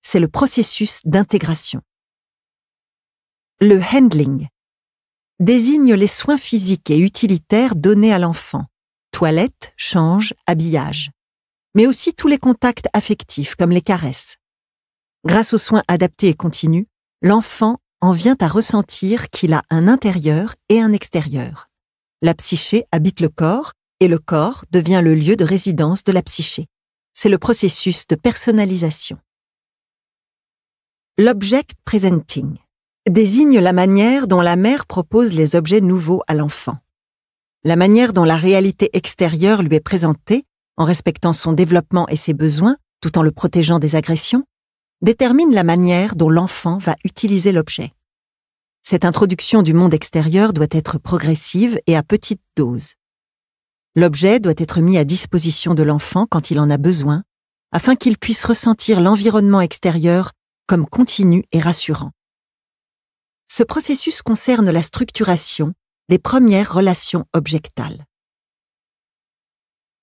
C'est le processus d'intégration. Le handling désigne les soins physiques et utilitaires donnés à l'enfant, toilette, change, habillage, mais aussi tous les contacts affectifs comme les caresses. Grâce aux soins adaptés et continus, l'enfant en vient à ressentir qu'il a un intérieur et un extérieur. La psyché habite le corps et le corps devient le lieu de résidence de la psyché. C'est le processus de personnalisation. L'object presenting désigne la manière dont la mère propose les objets nouveaux à l'enfant, la manière dont la réalité extérieure lui est présentée, en respectant son développement et ses besoins, tout en le protégeant des agressions, détermine la manière dont l'enfant va utiliser l'objet. Cette introduction du monde extérieur doit être progressive et à petite dose. L'objet doit être mis à disposition de l'enfant quand il en a besoin, afin qu'il puisse ressentir l'environnement extérieur comme continu et rassurant. Ce processus concerne la structuration des premières relations objectales.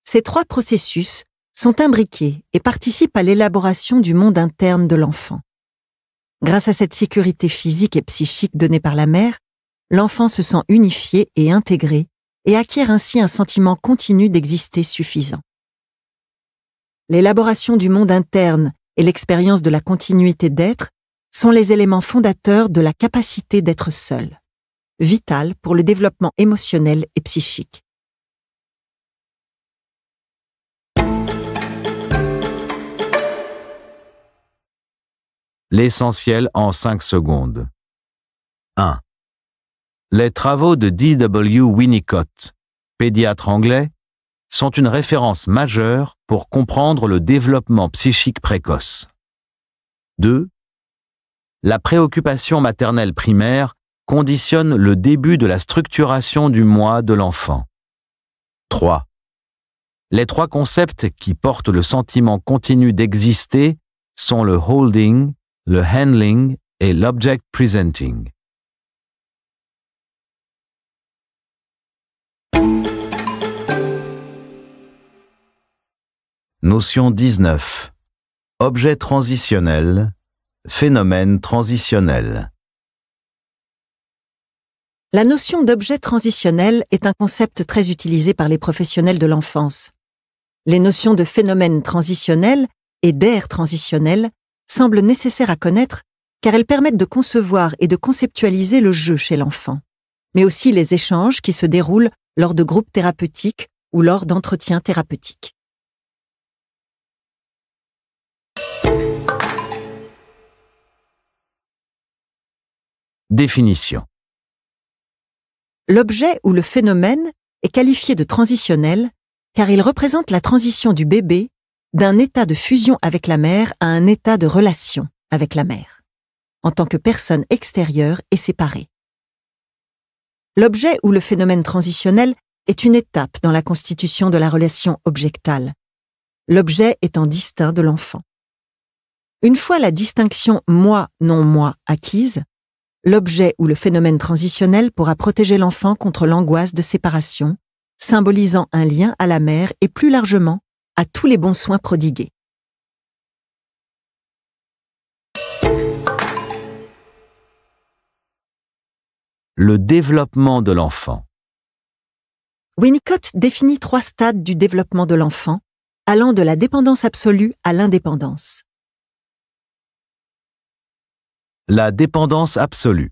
Ces trois processus sont imbriqués et participent à l'élaboration du monde interne de l'enfant. Grâce à cette sécurité physique et psychique donnée par la mère, l'enfant se sent unifié et intégré et acquiert ainsi un sentiment continu d'exister suffisant. L'élaboration du monde interne et l'expérience de la continuité d'être sont les éléments fondateurs de la capacité d'être seul, vital pour le développement émotionnel et psychique. L'essentiel en 5 secondes. 1. Les travaux de D.W. Winnicott, pédiatre anglais, sont une référence majeure pour comprendre le développement psychique précoce. 2 la préoccupation maternelle primaire conditionne le début de la structuration du moi de l'enfant. 3. Les trois concepts qui portent le sentiment continu d'exister sont le holding, le handling et l'object presenting. Notion 19. Objet transitionnel, Phénomène transitionnel. La notion d'objet transitionnel est un concept très utilisé par les professionnels de l'enfance. Les notions de phénomène transitionnel et d'air transitionnel semblent nécessaires à connaître car elles permettent de concevoir et de conceptualiser le jeu chez l'enfant, mais aussi les échanges qui se déroulent lors de groupes thérapeutiques ou lors d'entretiens thérapeutiques. Définition. L'objet ou le phénomène est qualifié de transitionnel car il représente la transition du bébé d'un état de fusion avec la mère à un état de relation avec la mère, en tant que personne extérieure et séparée. L'objet ou le phénomène transitionnel est une étape dans la constitution de la relation objectale, l'objet étant distinct de l'enfant. Une fois la distinction moi-non-moi acquise, l'objet ou le phénomène transitionnel pourra protéger l'enfant contre l'angoisse de séparation, symbolisant un lien à la mère et plus largement à tous les bons soins prodigués. Le développement de l'enfant. Winnicott définit trois stades du développement de l'enfant, allant de la dépendance absolue à l'indépendance. La dépendance absolue.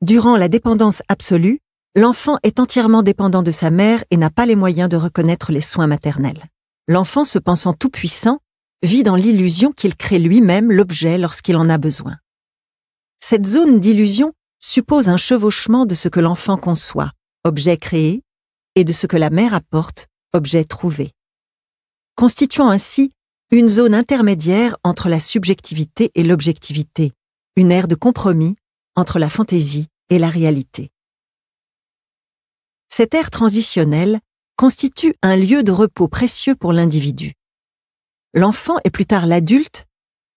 Durant la dépendance absolue, l'enfant est entièrement dépendant de sa mère et n'a pas les moyens de reconnaître les soins maternels. L'enfant, se pensant tout puissant, vit dans l'illusion qu'il crée lui-même l'objet lorsqu'il en a besoin. Cette zone d'illusion suppose un chevauchement de ce que l'enfant conçoit, objet créé, et de ce que la mère apporte, objet trouvé. Constituant ainsi une zone intermédiaire entre la subjectivité et l'objectivité, une ère de compromis entre la fantaisie et la réalité. Cette ère transitionnelle constitue un lieu de repos précieux pour l'individu. L'enfant et plus tard l'adulte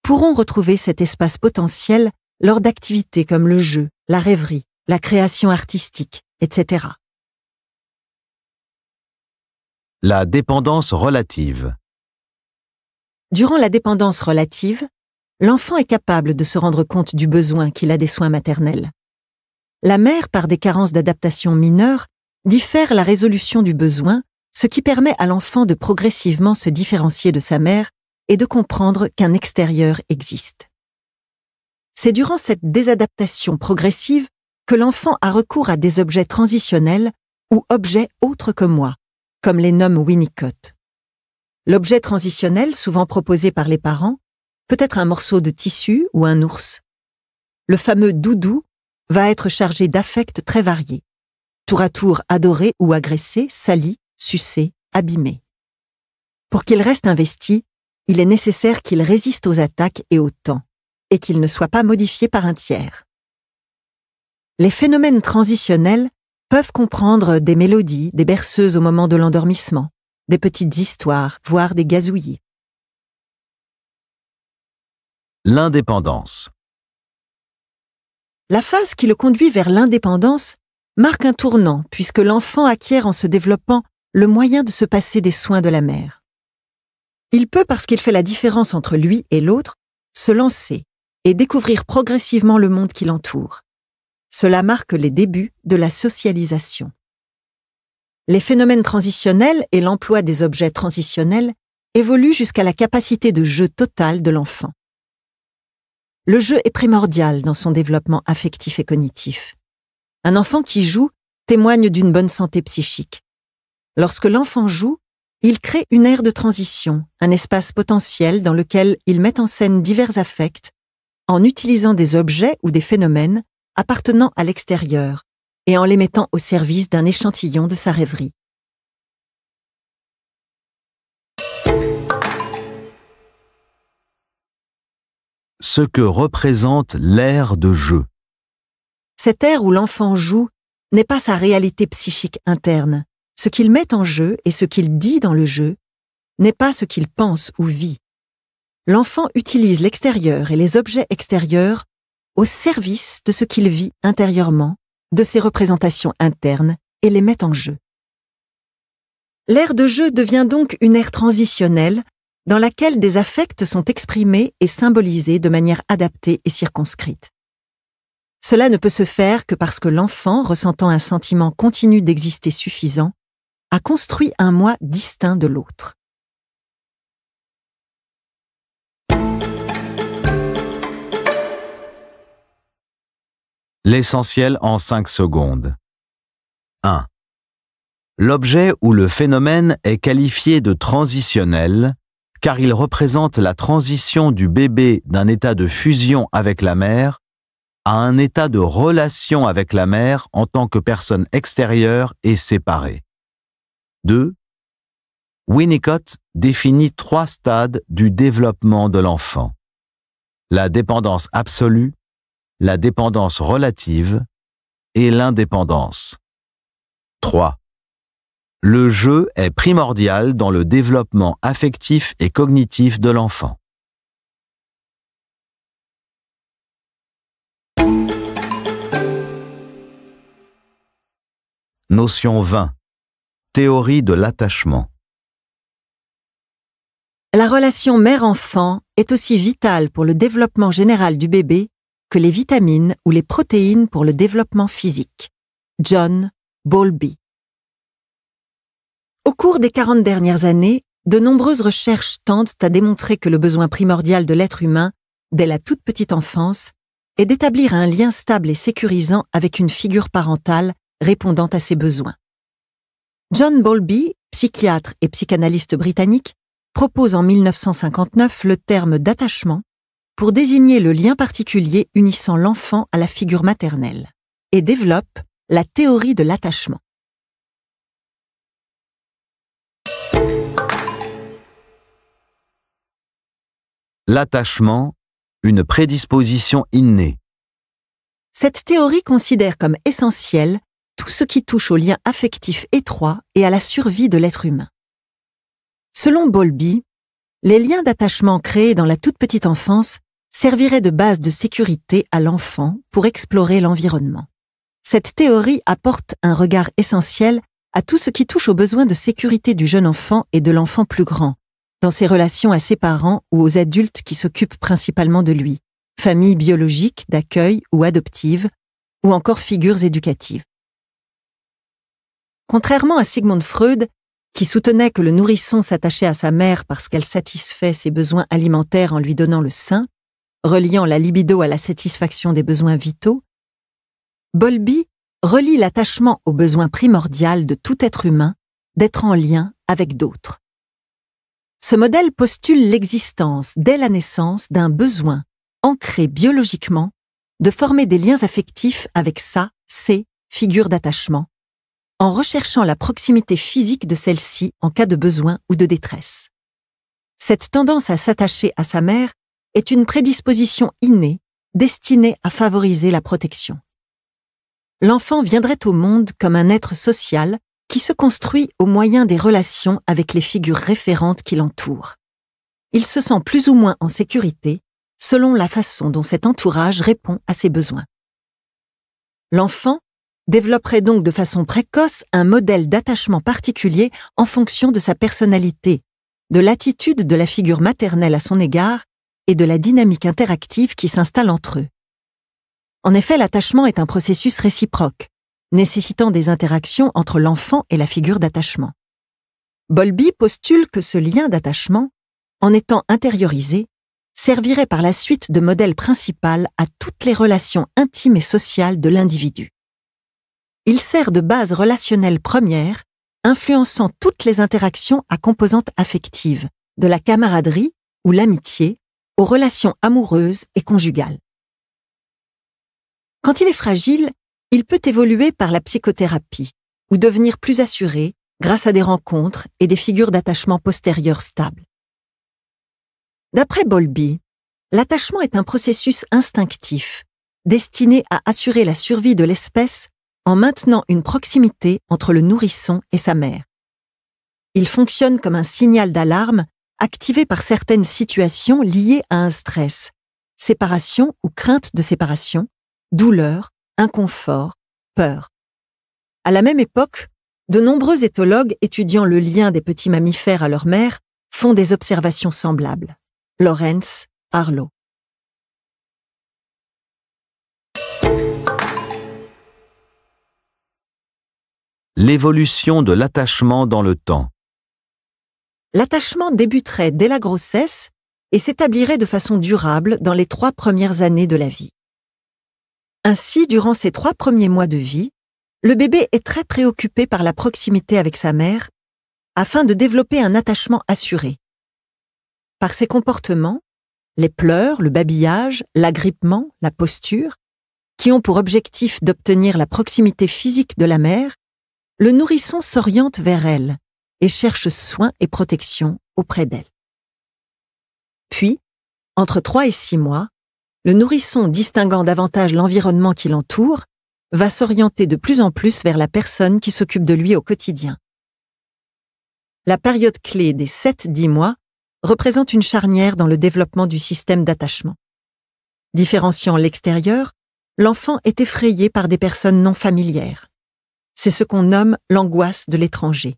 pourront retrouver cet espace potentiel lors d'activités comme le jeu, la rêverie, la création artistique, etc. La dépendance relative. Durant la dépendance relative, l'enfant est capable de se rendre compte du besoin qu'il a des soins maternels. La mère, par des carences d'adaptation mineures, diffère la résolution du besoin, ce qui permet à l'enfant de progressivement se différencier de sa mère et de comprendre qu'un extérieur existe. C'est durant cette désadaptation progressive que l'enfant a recours à des objets transitionnels ou objets autres que moi, comme les noms Winnicott. L'objet transitionnel souvent proposé par les parents peut être un morceau de tissu ou un ours. Le fameux doudou va être chargé d'affects très variés, tour à tour adoré ou agressé, sali, sucé, abîmé. Pour qu'il reste investi, il est nécessaire qu'il résiste aux attaques et au temps, et qu'il ne soit pas modifié par un tiers. Les phénomènes transitionnels peuvent comprendre des mélodies, des berceuses au moment de l'endormissement, des petites histoires, voire des gazouillis. L'indépendance. La phase qui le conduit vers l'indépendance marque un tournant puisque l'enfant acquiert en se développant le moyen de se passer des soins de la mère. Il peut, parce qu'il fait la différence entre lui et l'autre, se lancer et découvrir progressivement le monde qui l'entoure. Cela marque les débuts de la socialisation les phénomènes transitionnels et l'emploi des objets transitionnels évoluent jusqu'à la capacité de jeu total de l'enfant. Le jeu est primordial dans son développement affectif et cognitif. Un enfant qui joue témoigne d'une bonne santé psychique. Lorsque l'enfant joue, il crée une aire de transition, un espace potentiel dans lequel il met en scène divers affects en utilisant des objets ou des phénomènes appartenant à l'extérieur, et en les mettant au service d'un échantillon de sa rêverie. Ce que représente l'ère de jeu. Cet ère où l'enfant joue n'est pas sa réalité psychique interne. Ce qu'il met en jeu et ce qu'il dit dans le jeu n'est pas ce qu'il pense ou vit. L'enfant utilise l'extérieur et les objets extérieurs au service de ce qu'il vit intérieurement de ses représentations internes et les met en jeu. L'ère de jeu devient donc une ère transitionnelle dans laquelle des affects sont exprimés et symbolisés de manière adaptée et circonscrite. Cela ne peut se faire que parce que l'enfant, ressentant un sentiment continu d'exister suffisant, a construit un moi distinct de l'autre. L'essentiel en 5 secondes. 1. L'objet ou le phénomène est qualifié de transitionnel car il représente la transition du bébé d'un état de fusion avec la mère à un état de relation avec la mère en tant que personne extérieure et séparée. 2. Winnicott définit trois stades du développement de l'enfant. La dépendance absolue, la dépendance relative et l'indépendance. 3. Le jeu est primordial dans le développement affectif et cognitif de l'enfant. Notion 20. Théorie de l'attachement. La relation mère-enfant est aussi vitale pour le développement général du bébé que les vitamines ou les protéines pour le développement physique. John Bowlby. Au cours des 40 dernières années, de nombreuses recherches tendent à démontrer que le besoin primordial de l'être humain, dès la toute petite enfance, est d'établir un lien stable et sécurisant avec une figure parentale répondant à ses besoins. John Bowlby, psychiatre et psychanalyste britannique, propose en 1959 le terme d'attachement pour désigner le lien particulier unissant l'enfant à la figure maternelle et développe la théorie de l'attachement. L'attachement, une prédisposition innée. Cette théorie considère comme essentielle tout ce qui touche au lien affectif étroit et à la survie de l'être humain. Selon Bowlby, les liens d'attachement créés dans la toute petite enfance servirait de base de sécurité à l'enfant pour explorer l'environnement. Cette théorie apporte un regard essentiel à tout ce qui touche aux besoins de sécurité du jeune enfant et de l'enfant plus grand, dans ses relations à ses parents ou aux adultes qui s'occupent principalement de lui, famille biologique, d'accueil ou adoptive, ou encore figures éducatives. Contrairement à Sigmund Freud, qui soutenait que le nourrisson s'attachait à sa mère parce qu'elle satisfait ses besoins alimentaires en lui donnant le sein, reliant la libido à la satisfaction des besoins vitaux, Bolby relie l'attachement au besoin primordial de tout être humain d'être en lien avec d'autres. Ce modèle postule l'existence dès la naissance d'un besoin ancré biologiquement de former des liens affectifs avec sa, ses figure d'attachement, en recherchant la proximité physique de celle-ci en cas de besoin ou de détresse. Cette tendance à s'attacher à sa mère est une prédisposition innée destinée à favoriser la protection. L'enfant viendrait au monde comme un être social qui se construit au moyen des relations avec les figures référentes qui l'entourent. Il se sent plus ou moins en sécurité selon la façon dont cet entourage répond à ses besoins. L'enfant développerait donc de façon précoce un modèle d'attachement particulier en fonction de sa personnalité, de l'attitude de la figure maternelle à son égard et de la dynamique interactive qui s'installe entre eux. En effet, l'attachement est un processus réciproque, nécessitant des interactions entre l'enfant et la figure d'attachement. Bolby postule que ce lien d'attachement, en étant intériorisé, servirait par la suite de modèle principal à toutes les relations intimes et sociales de l'individu. Il sert de base relationnelle première, influençant toutes les interactions à composantes affectives, de la camaraderie ou l'amitié aux relations amoureuses et conjugales. Quand il est fragile, il peut évoluer par la psychothérapie ou devenir plus assuré grâce à des rencontres et des figures d'attachement postérieures stables. D'après Bolby, l'attachement est un processus instinctif, destiné à assurer la survie de l'espèce en maintenant une proximité entre le nourrisson et sa mère. Il fonctionne comme un signal d'alarme Activé par certaines situations liées à un stress, séparation ou crainte de séparation, douleur, inconfort, peur. À la même époque, de nombreux éthologues étudiant le lien des petits mammifères à leur mère font des observations semblables. Lorenz, Harlow L'évolution de l'attachement dans le temps l'attachement débuterait dès la grossesse et s'établirait de façon durable dans les trois premières années de la vie. Ainsi, durant ces trois premiers mois de vie, le bébé est très préoccupé par la proximité avec sa mère afin de développer un attachement assuré. Par ses comportements, les pleurs, le babillage, l'agrippement, la posture, qui ont pour objectif d'obtenir la proximité physique de la mère, le nourrisson s'oriente vers elle, et cherche soin et protection auprès d'elle. Puis, entre trois et six mois, le nourrisson distinguant davantage l'environnement qui l'entoure va s'orienter de plus en plus vers la personne qui s'occupe de lui au quotidien. La période clé des 7-10 mois représente une charnière dans le développement du système d'attachement. Différenciant l'extérieur, l'enfant est effrayé par des personnes non familières. C'est ce qu'on nomme l'angoisse de l'étranger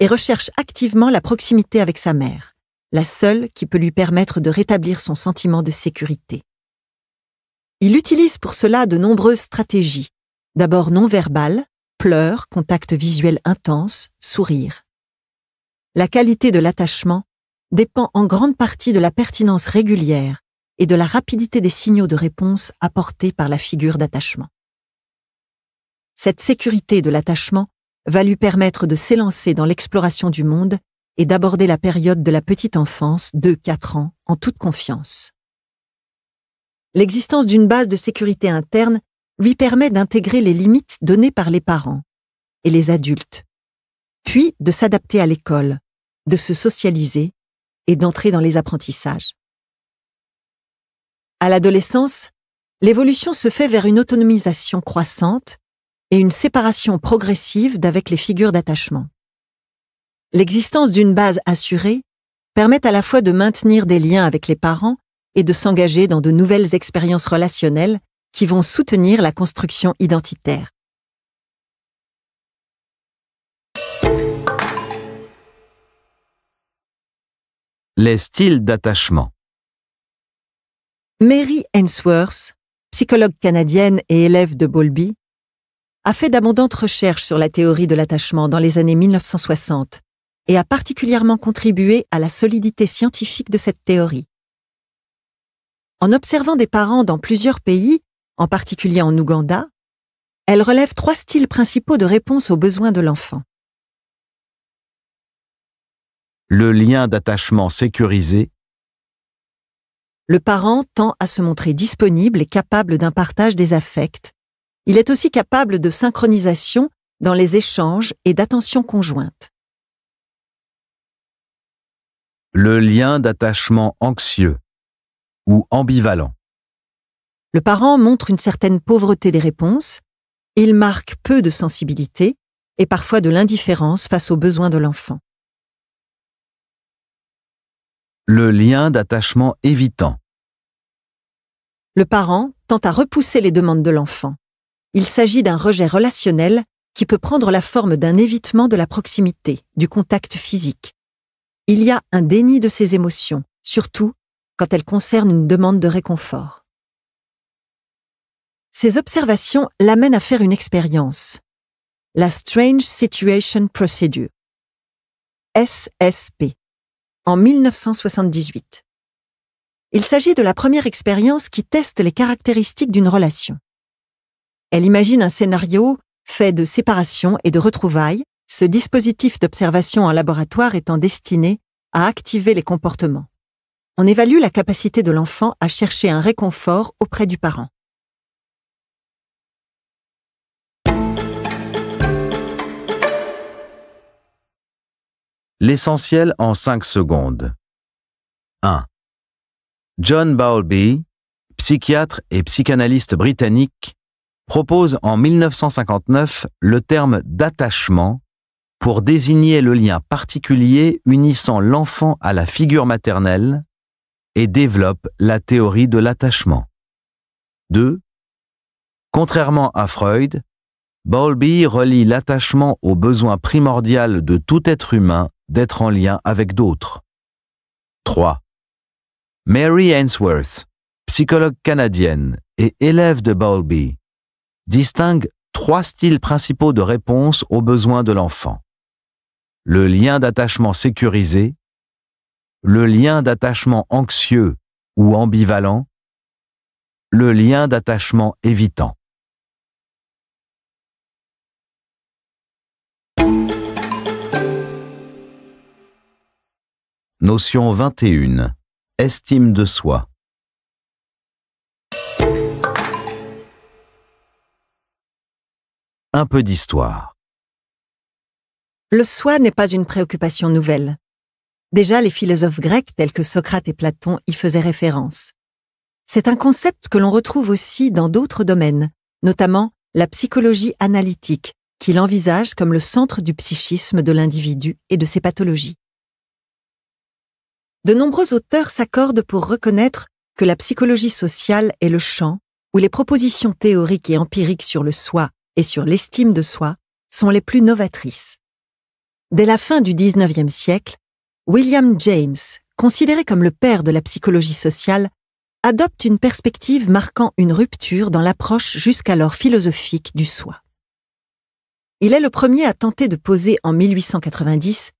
et recherche activement la proximité avec sa mère, la seule qui peut lui permettre de rétablir son sentiment de sécurité. Il utilise pour cela de nombreuses stratégies, d'abord non verbales, pleurs, contact visuel intense, sourire. La qualité de l'attachement dépend en grande partie de la pertinence régulière et de la rapidité des signaux de réponse apportés par la figure d'attachement. Cette sécurité de l'attachement va lui permettre de s'élancer dans l'exploration du monde et d'aborder la période de la petite enfance, de 4 ans, en toute confiance. L'existence d'une base de sécurité interne lui permet d'intégrer les limites données par les parents et les adultes, puis de s'adapter à l'école, de se socialiser et d'entrer dans les apprentissages. À l'adolescence, l'évolution se fait vers une autonomisation croissante et une séparation progressive d'avec les figures d'attachement. L'existence d'une base assurée permet à la fois de maintenir des liens avec les parents et de s'engager dans de nouvelles expériences relationnelles qui vont soutenir la construction identitaire. Les styles d'attachement. Mary Ainsworth, psychologue canadienne et élève de Bowlby, a fait d'abondantes recherches sur la théorie de l'attachement dans les années 1960 et a particulièrement contribué à la solidité scientifique de cette théorie. En observant des parents dans plusieurs pays, en particulier en Ouganda, elle relève trois styles principaux de réponse aux besoins de l'enfant. Le lien d'attachement sécurisé. Le parent tend à se montrer disponible et capable d'un partage des affects, il est aussi capable de synchronisation dans les échanges et d'attention conjointe. Le lien d'attachement anxieux ou ambivalent. Le parent montre une certaine pauvreté des réponses, il marque peu de sensibilité et parfois de l'indifférence face aux besoins de l'enfant. Le lien d'attachement évitant. Le parent tend à repousser les demandes de l'enfant, il s'agit d'un rejet relationnel qui peut prendre la forme d'un évitement de la proximité, du contact physique. Il y a un déni de ces émotions, surtout quand elles concernent une demande de réconfort. Ces observations l'amènent à faire une expérience, la Strange Situation Procedure, SSP, en 1978. Il s'agit de la première expérience qui teste les caractéristiques d'une relation. Elle imagine un scénario fait de séparation et de retrouvailles, ce dispositif d'observation en laboratoire étant destiné à activer les comportements. On évalue la capacité de l'enfant à chercher un réconfort auprès du parent. L'essentiel en 5 secondes. 1. John Bowlby, psychiatre et psychanalyste britannique, propose en 1959 le terme d'attachement pour désigner le lien particulier unissant l'enfant à la figure maternelle et développe la théorie de l'attachement. 2. Contrairement à Freud, Bowlby relie l'attachement au besoin primordial de tout être humain d'être en lien avec d'autres. 3. Mary Ainsworth, psychologue canadienne et élève de Bowlby, distingue trois styles principaux de réponse aux besoins de l'enfant. Le lien d'attachement sécurisé, le lien d'attachement anxieux ou ambivalent, le lien d'attachement évitant. Notion 21. Estime de soi. Un peu d'histoire. Le soi n'est pas une préoccupation nouvelle. Déjà, les philosophes grecs tels que Socrate et Platon y faisaient référence. C'est un concept que l'on retrouve aussi dans d'autres domaines, notamment la psychologie analytique, qu'il envisage comme le centre du psychisme de l'individu et de ses pathologies. De nombreux auteurs s'accordent pour reconnaître que la psychologie sociale est le champ où les propositions théoriques et empiriques sur le soi et sur l'estime de soi sont les plus novatrices. Dès la fin du 19e siècle, William James, considéré comme le père de la psychologie sociale, adopte une perspective marquant une rupture dans l'approche jusqu'alors philosophique du soi. Il est le premier à tenter de poser en 1890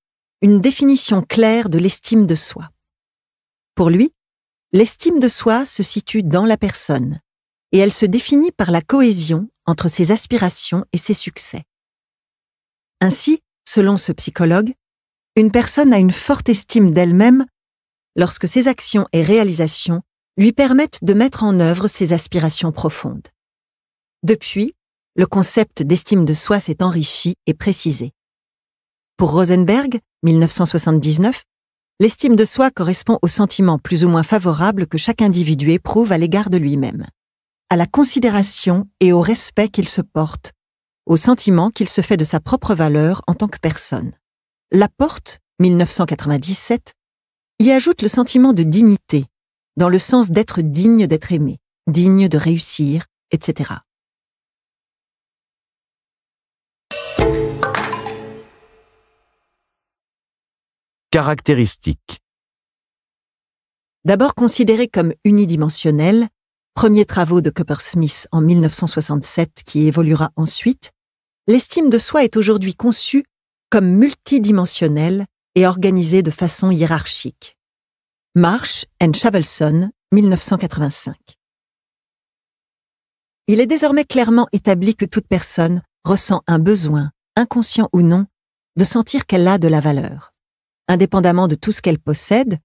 une définition claire de l'estime de soi. Pour lui, l'estime de soi se situe dans la personne, et elle se définit par la cohésion entre ses aspirations et ses succès. Ainsi, selon ce psychologue, une personne a une forte estime d'elle-même lorsque ses actions et réalisations lui permettent de mettre en œuvre ses aspirations profondes. Depuis, le concept d'estime de soi s'est enrichi et précisé. Pour Rosenberg, 1979, l'estime de soi correspond au sentiment plus ou moins favorable que chaque individu éprouve à l'égard de lui-même à la considération et au respect qu'il se porte, au sentiment qu'il se fait de sa propre valeur en tant que personne. La porte, 1997, y ajoute le sentiment de dignité, dans le sens d'être digne d'être aimé, digne de réussir, etc. Caractéristiques D'abord considéré comme unidimensionnelle, premiers travaux de Smith en 1967 qui évoluera ensuite, l'estime de soi est aujourd'hui conçue comme multidimensionnelle et organisée de façon hiérarchique. Marsh and Chavelson, 1985. Il est désormais clairement établi que toute personne ressent un besoin, inconscient ou non, de sentir qu'elle a de la valeur, indépendamment de tout ce qu'elle possède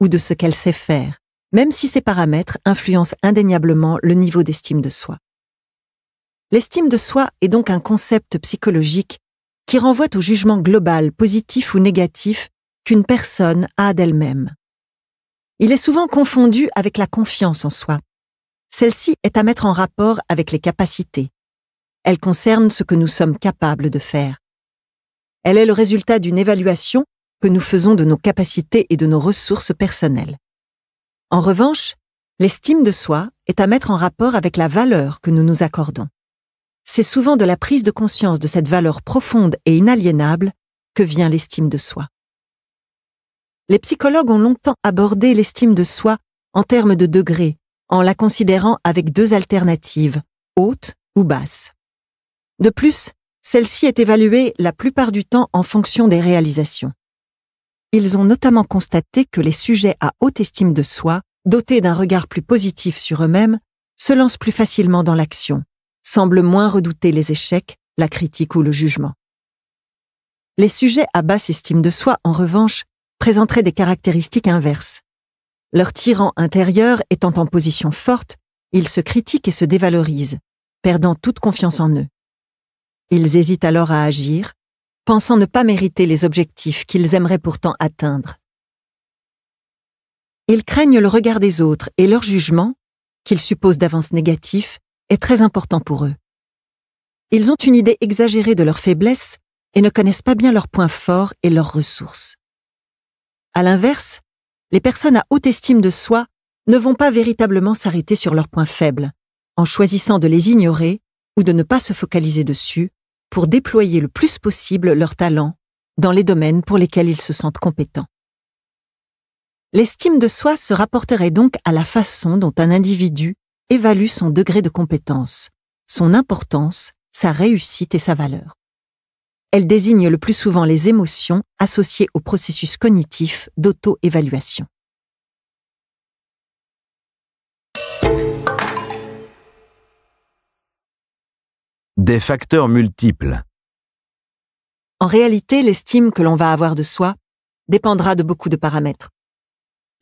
ou de ce qu'elle sait faire, même si ces paramètres influencent indéniablement le niveau d'estime de soi. L'estime de soi est donc un concept psychologique qui renvoie au jugement global, positif ou négatif, qu'une personne a d'elle-même. Il est souvent confondu avec la confiance en soi. Celle-ci est à mettre en rapport avec les capacités. Elle concerne ce que nous sommes capables de faire. Elle est le résultat d'une évaluation que nous faisons de nos capacités et de nos ressources personnelles. En revanche, l'estime de soi est à mettre en rapport avec la valeur que nous nous accordons. C'est souvent de la prise de conscience de cette valeur profonde et inaliénable que vient l'estime de soi. Les psychologues ont longtemps abordé l'estime de soi en termes de degrés, en la considérant avec deux alternatives, haute ou basse. De plus, celle-ci est évaluée la plupart du temps en fonction des réalisations. Ils ont notamment constaté que les sujets à haute estime de soi, dotés d'un regard plus positif sur eux-mêmes, se lancent plus facilement dans l'action, semblent moins redouter les échecs, la critique ou le jugement. Les sujets à basse estime de soi, en revanche, présenteraient des caractéristiques inverses. Leur tyran intérieur étant en position forte, ils se critiquent et se dévalorisent, perdant toute confiance en eux. Ils hésitent alors à agir, pensant ne pas mériter les objectifs qu'ils aimeraient pourtant atteindre. Ils craignent le regard des autres et leur jugement, qu'ils supposent d'avance négatif, est très important pour eux. Ils ont une idée exagérée de leurs faiblesses et ne connaissent pas bien leurs points forts et leurs ressources. À l'inverse, les personnes à haute estime de soi ne vont pas véritablement s'arrêter sur leurs points faibles, en choisissant de les ignorer ou de ne pas se focaliser dessus, pour déployer le plus possible leurs talents dans les domaines pour lesquels ils se sentent compétents. L'estime de soi se rapporterait donc à la façon dont un individu évalue son degré de compétence, son importance, sa réussite et sa valeur. Elle désigne le plus souvent les émotions associées au processus cognitif d'auto-évaluation. des facteurs multiples. En réalité, l'estime que l'on va avoir de soi dépendra de beaucoup de paramètres.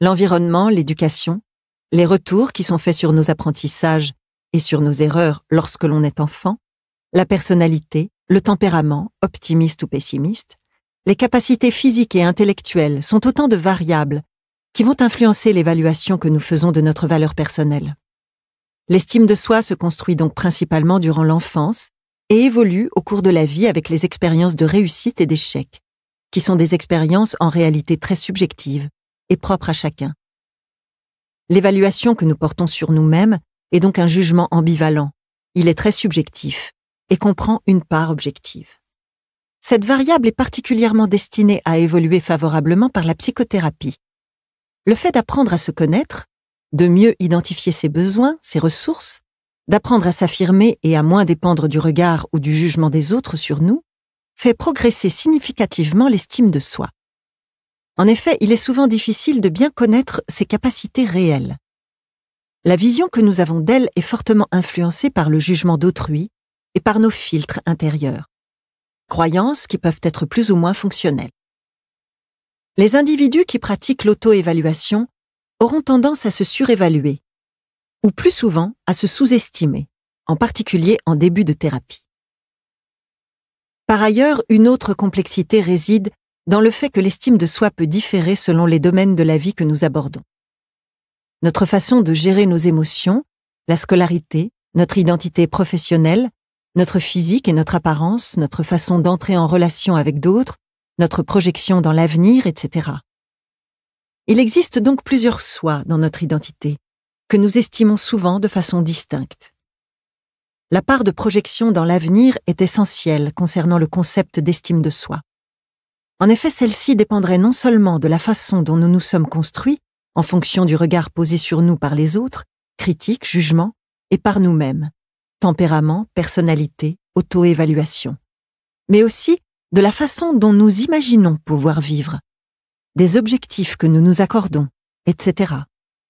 L'environnement, l'éducation, les retours qui sont faits sur nos apprentissages et sur nos erreurs lorsque l'on est enfant, la personnalité, le tempérament, optimiste ou pessimiste, les capacités physiques et intellectuelles sont autant de variables qui vont influencer l'évaluation que nous faisons de notre valeur personnelle. L'estime de soi se construit donc principalement durant l'enfance et évolue au cours de la vie avec les expériences de réussite et d'échec, qui sont des expériences en réalité très subjectives et propres à chacun. L'évaluation que nous portons sur nous-mêmes est donc un jugement ambivalent. Il est très subjectif et comprend une part objective. Cette variable est particulièrement destinée à évoluer favorablement par la psychothérapie. Le fait d'apprendre à se connaître de mieux identifier ses besoins, ses ressources, d'apprendre à s'affirmer et à moins dépendre du regard ou du jugement des autres sur nous, fait progresser significativement l'estime de soi. En effet, il est souvent difficile de bien connaître ses capacités réelles. La vision que nous avons d'elle est fortement influencée par le jugement d'autrui et par nos filtres intérieurs, croyances qui peuvent être plus ou moins fonctionnelles. Les individus qui pratiquent l'auto-évaluation auront tendance à se surévaluer, ou plus souvent à se sous-estimer, en particulier en début de thérapie. Par ailleurs, une autre complexité réside dans le fait que l'estime de soi peut différer selon les domaines de la vie que nous abordons. Notre façon de gérer nos émotions, la scolarité, notre identité professionnelle, notre physique et notre apparence, notre façon d'entrer en relation avec d'autres, notre projection dans l'avenir, etc. Il existe donc plusieurs soi dans notre identité, que nous estimons souvent de façon distincte. La part de projection dans l'avenir est essentielle concernant le concept d'estime de soi. En effet, celle-ci dépendrait non seulement de la façon dont nous nous sommes construits, en fonction du regard posé sur nous par les autres, critiques, jugements, et par nous-mêmes, tempérament, personnalité, auto-évaluation, mais aussi de la façon dont nous imaginons pouvoir vivre, des objectifs que nous nous accordons, etc.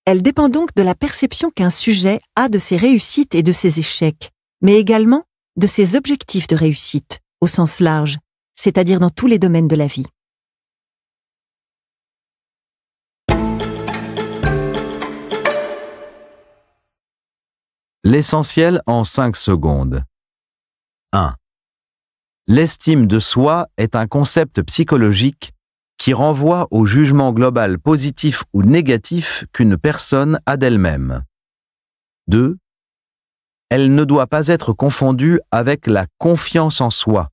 Elle dépend donc de la perception qu'un sujet a de ses réussites et de ses échecs, mais également de ses objectifs de réussite, au sens large, c'est-à-dire dans tous les domaines de la vie. L'essentiel en 5 secondes. 1. L'estime de soi est un concept psychologique qui renvoie au jugement global positif ou négatif qu'une personne a d'elle-même. 2. Elle ne doit pas être confondue avec la confiance en soi,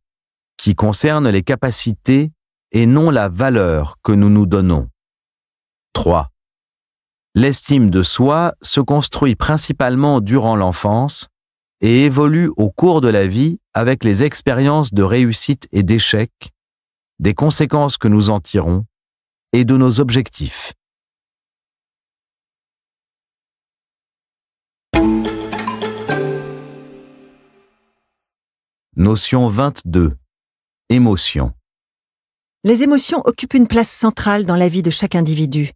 qui concerne les capacités et non la valeur que nous nous donnons. 3. L'estime de soi se construit principalement durant l'enfance et évolue au cours de la vie avec les expériences de réussite et d'échec, des conséquences que nous en tirons et de nos objectifs. Notion 22. Émotions. Les émotions occupent une place centrale dans la vie de chaque individu,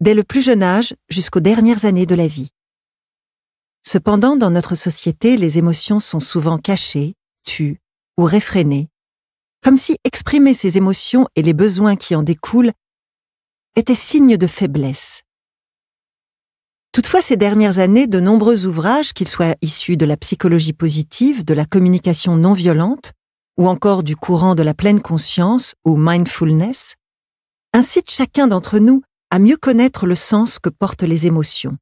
dès le plus jeune âge jusqu'aux dernières années de la vie. Cependant, dans notre société, les émotions sont souvent cachées, tues ou réfrénées comme si exprimer ses émotions et les besoins qui en découlent était signe de faiblesse. Toutefois, ces dernières années, de nombreux ouvrages, qu'ils soient issus de la psychologie positive, de la communication non violente, ou encore du courant de la pleine conscience ou mindfulness, incitent chacun d'entre nous à mieux connaître le sens que portent les émotions,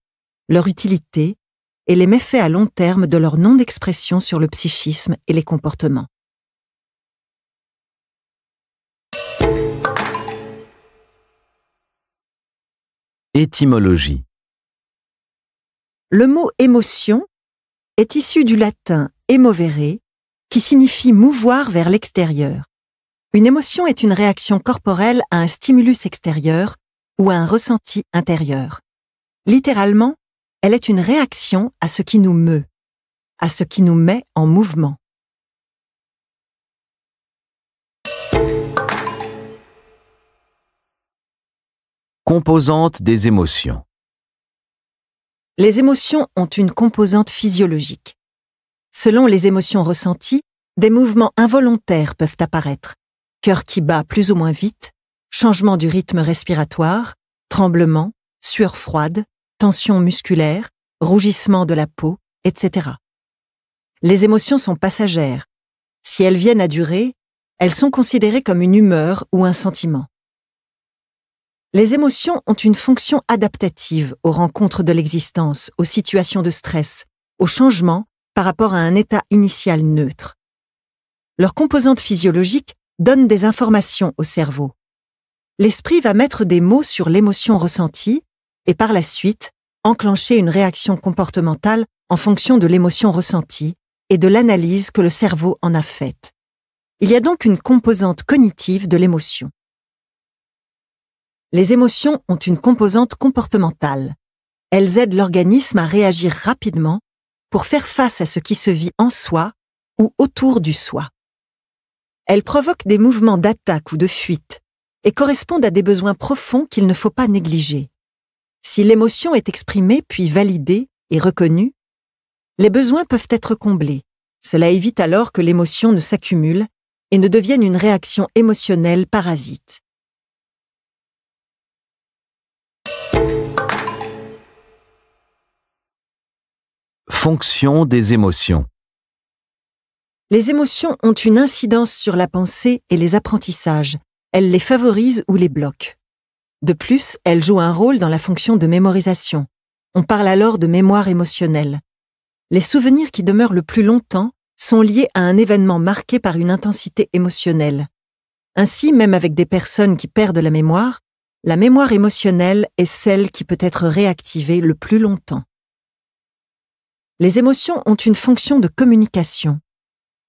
leur utilité et les méfaits à long terme de leur non-expression sur le psychisme et les comportements. Étymologie Le mot émotion est issu du latin émovere, qui signifie mouvoir vers l'extérieur. Une émotion est une réaction corporelle à un stimulus extérieur ou à un ressenti intérieur. Littéralement, elle est une réaction à ce qui nous meut, à ce qui nous met en mouvement. Composante des émotions. Les émotions ont une composante physiologique. Selon les émotions ressenties, des mouvements involontaires peuvent apparaître. Cœur qui bat plus ou moins vite, changement du rythme respiratoire, tremblement, sueur froide, tension musculaire, rougissement de la peau, etc. Les émotions sont passagères. Si elles viennent à durer, elles sont considérées comme une humeur ou un sentiment. Les émotions ont une fonction adaptative aux rencontres de l'existence, aux situations de stress, aux changements par rapport à un état initial neutre. Leur composante physiologique donne des informations au cerveau. L'esprit va mettre des mots sur l'émotion ressentie et par la suite enclencher une réaction comportementale en fonction de l'émotion ressentie et de l'analyse que le cerveau en a faite. Il y a donc une composante cognitive de l'émotion. Les émotions ont une composante comportementale. Elles aident l'organisme à réagir rapidement pour faire face à ce qui se vit en soi ou autour du soi. Elles provoquent des mouvements d'attaque ou de fuite et correspondent à des besoins profonds qu'il ne faut pas négliger. Si l'émotion est exprimée puis validée et reconnue, les besoins peuvent être comblés. Cela évite alors que l'émotion ne s'accumule et ne devienne une réaction émotionnelle parasite. fonction des émotions. Les émotions ont une incidence sur la pensée et les apprentissages. Elles les favorisent ou les bloquent. De plus, elles jouent un rôle dans la fonction de mémorisation. On parle alors de mémoire émotionnelle. Les souvenirs qui demeurent le plus longtemps sont liés à un événement marqué par une intensité émotionnelle. Ainsi, même avec des personnes qui perdent la mémoire, la mémoire émotionnelle est celle qui peut être réactivée le plus longtemps. Les émotions ont une fonction de communication.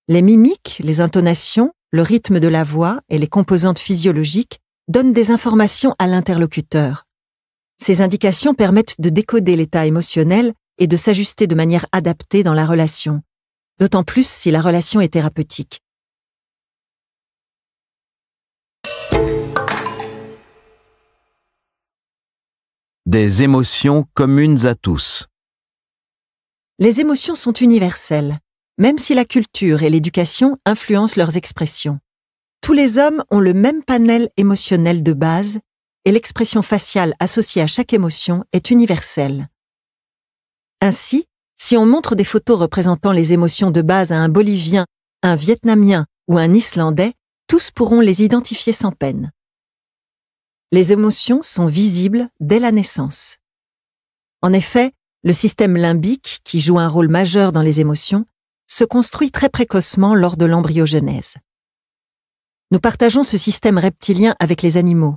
Les mimiques, les intonations, le rythme de la voix et les composantes physiologiques donnent des informations à l'interlocuteur. Ces indications permettent de décoder l'état émotionnel et de s'ajuster de manière adaptée dans la relation, d'autant plus si la relation est thérapeutique. Des émotions communes à tous. Les émotions sont universelles, même si la culture et l'éducation influencent leurs expressions. Tous les hommes ont le même panel émotionnel de base et l'expression faciale associée à chaque émotion est universelle. Ainsi, si on montre des photos représentant les émotions de base à un Bolivien, un Vietnamien ou un Islandais, tous pourront les identifier sans peine. Les émotions sont visibles dès la naissance. En effet, le système limbique, qui joue un rôle majeur dans les émotions, se construit très précocement lors de l'embryogenèse. Nous partageons ce système reptilien avec les animaux.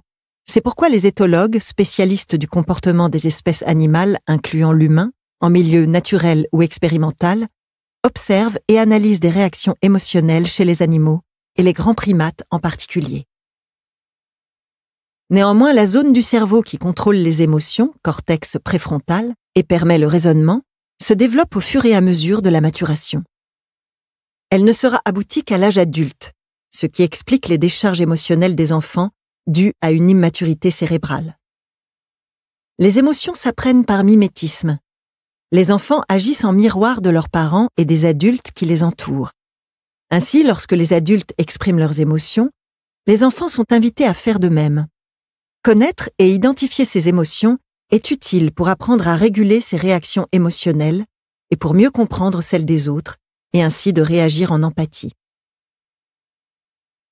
C'est pourquoi les éthologues, spécialistes du comportement des espèces animales, incluant l'humain, en milieu naturel ou expérimental, observent et analysent des réactions émotionnelles chez les animaux, et les grands primates en particulier. Néanmoins, la zone du cerveau qui contrôle les émotions, cortex préfrontal, et permet le raisonnement se développe au fur et à mesure de la maturation. Elle ne sera aboutie qu'à l'âge adulte, ce qui explique les décharges émotionnelles des enfants dues à une immaturité cérébrale. Les émotions s'apprennent par mimétisme. Les enfants agissent en miroir de leurs parents et des adultes qui les entourent. Ainsi, lorsque les adultes expriment leurs émotions, les enfants sont invités à faire de même. Connaître et identifier ces émotions est utile pour apprendre à réguler ses réactions émotionnelles et pour mieux comprendre celles des autres et ainsi de réagir en empathie.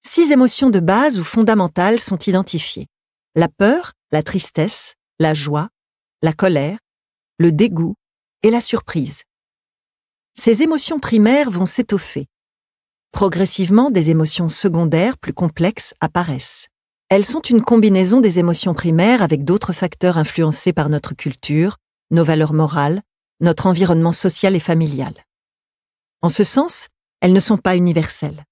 Six émotions de base ou fondamentales sont identifiées. La peur, la tristesse, la joie, la colère, le dégoût et la surprise. Ces émotions primaires vont s'étoffer. Progressivement, des émotions secondaires plus complexes apparaissent. Elles sont une combinaison des émotions primaires avec d'autres facteurs influencés par notre culture, nos valeurs morales, notre environnement social et familial. En ce sens, elles ne sont pas universelles.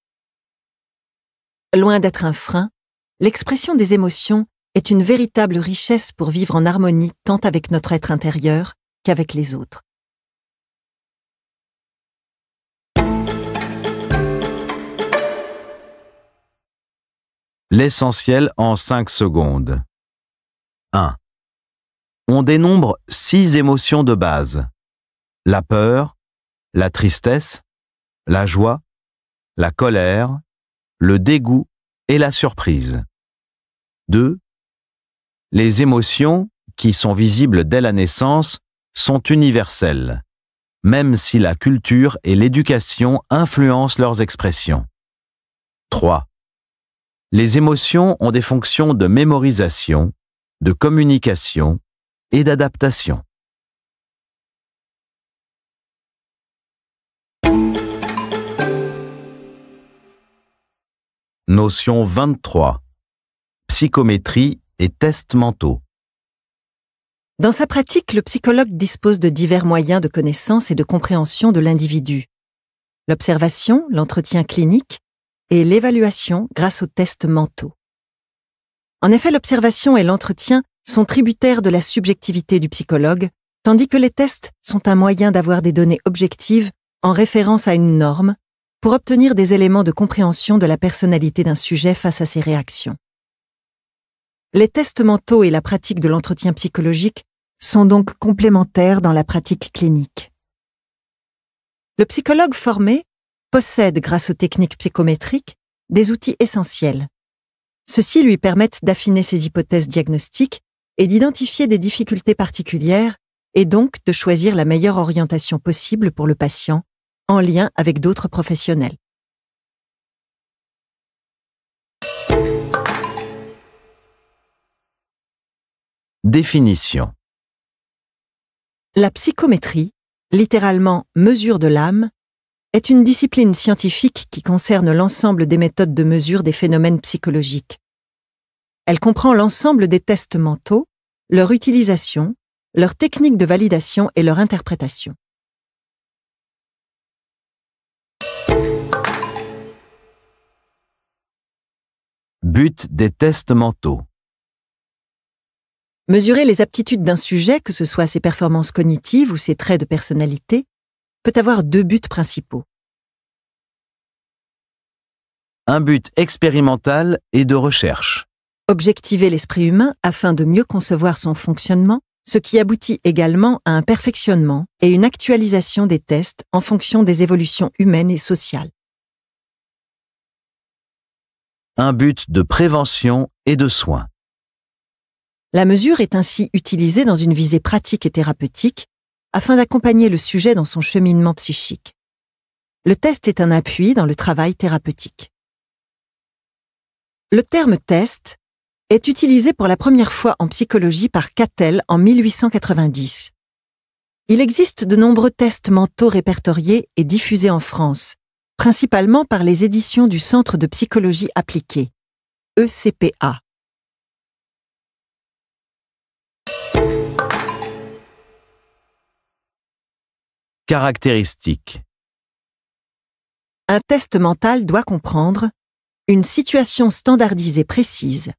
Loin d'être un frein, l'expression des émotions est une véritable richesse pour vivre en harmonie tant avec notre être intérieur qu'avec les autres. L'essentiel en 5 secondes. 1. On dénombre 6 émotions de base. La peur, la tristesse, la joie, la colère, le dégoût et la surprise. 2. Les émotions, qui sont visibles dès la naissance, sont universelles, même si la culture et l'éducation influencent leurs expressions. 3 les émotions ont des fonctions de mémorisation, de communication et d'adaptation. Notion 23. Psychométrie et tests mentaux. Dans sa pratique, le psychologue dispose de divers moyens de connaissance et de compréhension de l'individu. L'observation, l'entretien clinique, et l'évaluation grâce aux tests mentaux. En effet, l'observation et l'entretien sont tributaires de la subjectivité du psychologue, tandis que les tests sont un moyen d'avoir des données objectives en référence à une norme pour obtenir des éléments de compréhension de la personnalité d'un sujet face à ses réactions. Les tests mentaux et la pratique de l'entretien psychologique sont donc complémentaires dans la pratique clinique. Le psychologue formé possède, grâce aux techniques psychométriques, des outils essentiels. Ceux-ci lui permettent d'affiner ses hypothèses diagnostiques et d'identifier des difficultés particulières et donc de choisir la meilleure orientation possible pour le patient en lien avec d'autres professionnels. Définition La psychométrie, littéralement mesure de l'âme, est une discipline scientifique qui concerne l'ensemble des méthodes de mesure des phénomènes psychologiques. Elle comprend l'ensemble des tests mentaux, leur utilisation, leurs techniques de validation et leur interprétation. But des tests mentaux. Mesurer les aptitudes d'un sujet, que ce soit ses performances cognitives ou ses traits de personnalité, peut avoir deux buts principaux. Un but expérimental et de recherche. Objectiver l'esprit humain afin de mieux concevoir son fonctionnement, ce qui aboutit également à un perfectionnement et une actualisation des tests en fonction des évolutions humaines et sociales. Un but de prévention et de soins. La mesure est ainsi utilisée dans une visée pratique et thérapeutique afin d'accompagner le sujet dans son cheminement psychique. Le test est un appui dans le travail thérapeutique. Le terme test est utilisé pour la première fois en psychologie par Cattell en 1890. Il existe de nombreux tests mentaux répertoriés et diffusés en France, principalement par les éditions du Centre de psychologie appliquée, ECPA. Un test mental doit comprendre une situation standardisée précise,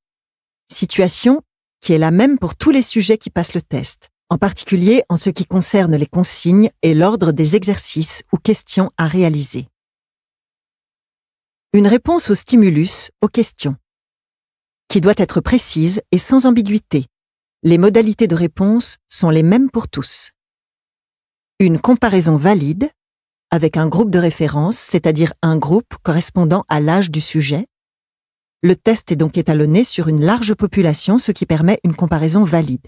situation qui est la même pour tous les sujets qui passent le test, en particulier en ce qui concerne les consignes et l'ordre des exercices ou questions à réaliser. Une réponse au stimulus aux questions, qui doit être précise et sans ambiguïté. Les modalités de réponse sont les mêmes pour tous une comparaison valide avec un groupe de référence, c'est-à-dire un groupe correspondant à l'âge du sujet. Le test est donc étalonné sur une large population, ce qui permet une comparaison valide.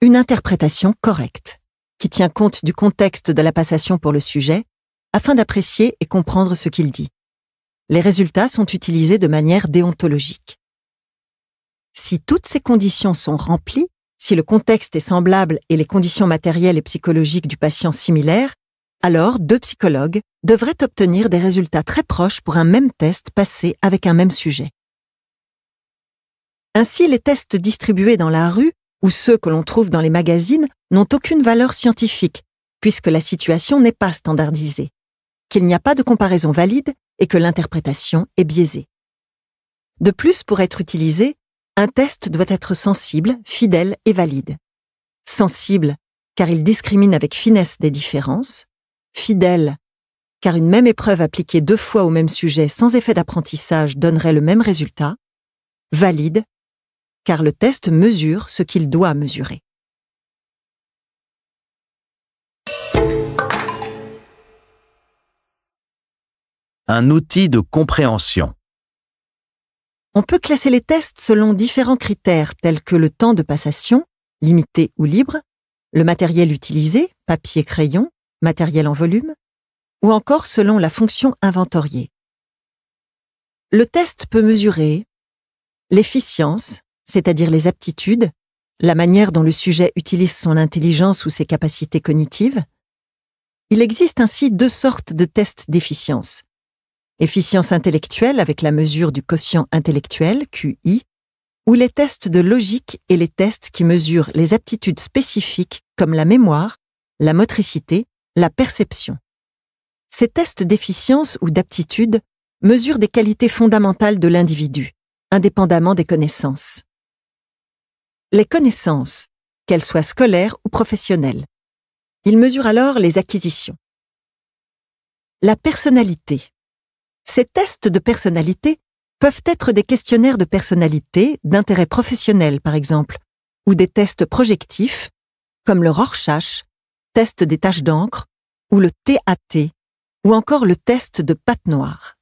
Une interprétation correcte, qui tient compte du contexte de la passation pour le sujet, afin d'apprécier et comprendre ce qu'il dit. Les résultats sont utilisés de manière déontologique. Si toutes ces conditions sont remplies, si le contexte est semblable et les conditions matérielles et psychologiques du patient similaires, alors deux psychologues devraient obtenir des résultats très proches pour un même test passé avec un même sujet. Ainsi, les tests distribués dans la rue ou ceux que l'on trouve dans les magazines n'ont aucune valeur scientifique, puisque la situation n'est pas standardisée, qu'il n'y a pas de comparaison valide et que l'interprétation est biaisée. De plus, pour être utilisés, un test doit être sensible, fidèle et valide. Sensible, car il discrimine avec finesse des différences. Fidèle, car une même épreuve appliquée deux fois au même sujet sans effet d'apprentissage donnerait le même résultat. Valide, car le test mesure ce qu'il doit mesurer. Un outil de compréhension. On peut classer les tests selon différents critères tels que le temps de passation, limité ou libre, le matériel utilisé, papier, crayon, matériel en volume, ou encore selon la fonction inventoriée. Le test peut mesurer l'efficience, c'est-à-dire les aptitudes, la manière dont le sujet utilise son intelligence ou ses capacités cognitives. Il existe ainsi deux sortes de tests d'efficience, efficience intellectuelle avec la mesure du quotient intellectuel, QI, ou les tests de logique et les tests qui mesurent les aptitudes spécifiques comme la mémoire, la motricité, la perception. Ces tests d'efficience ou d'aptitude mesurent des qualités fondamentales de l'individu, indépendamment des connaissances. Les connaissances, qu'elles soient scolaires ou professionnelles. Ils mesurent alors les acquisitions. La personnalité, ces tests de personnalité peuvent être des questionnaires de personnalité, d'intérêt professionnel par exemple, ou des tests projectifs, comme le Rorschach, test des taches d'encre, ou le TAT, ou encore le test de pâte noire.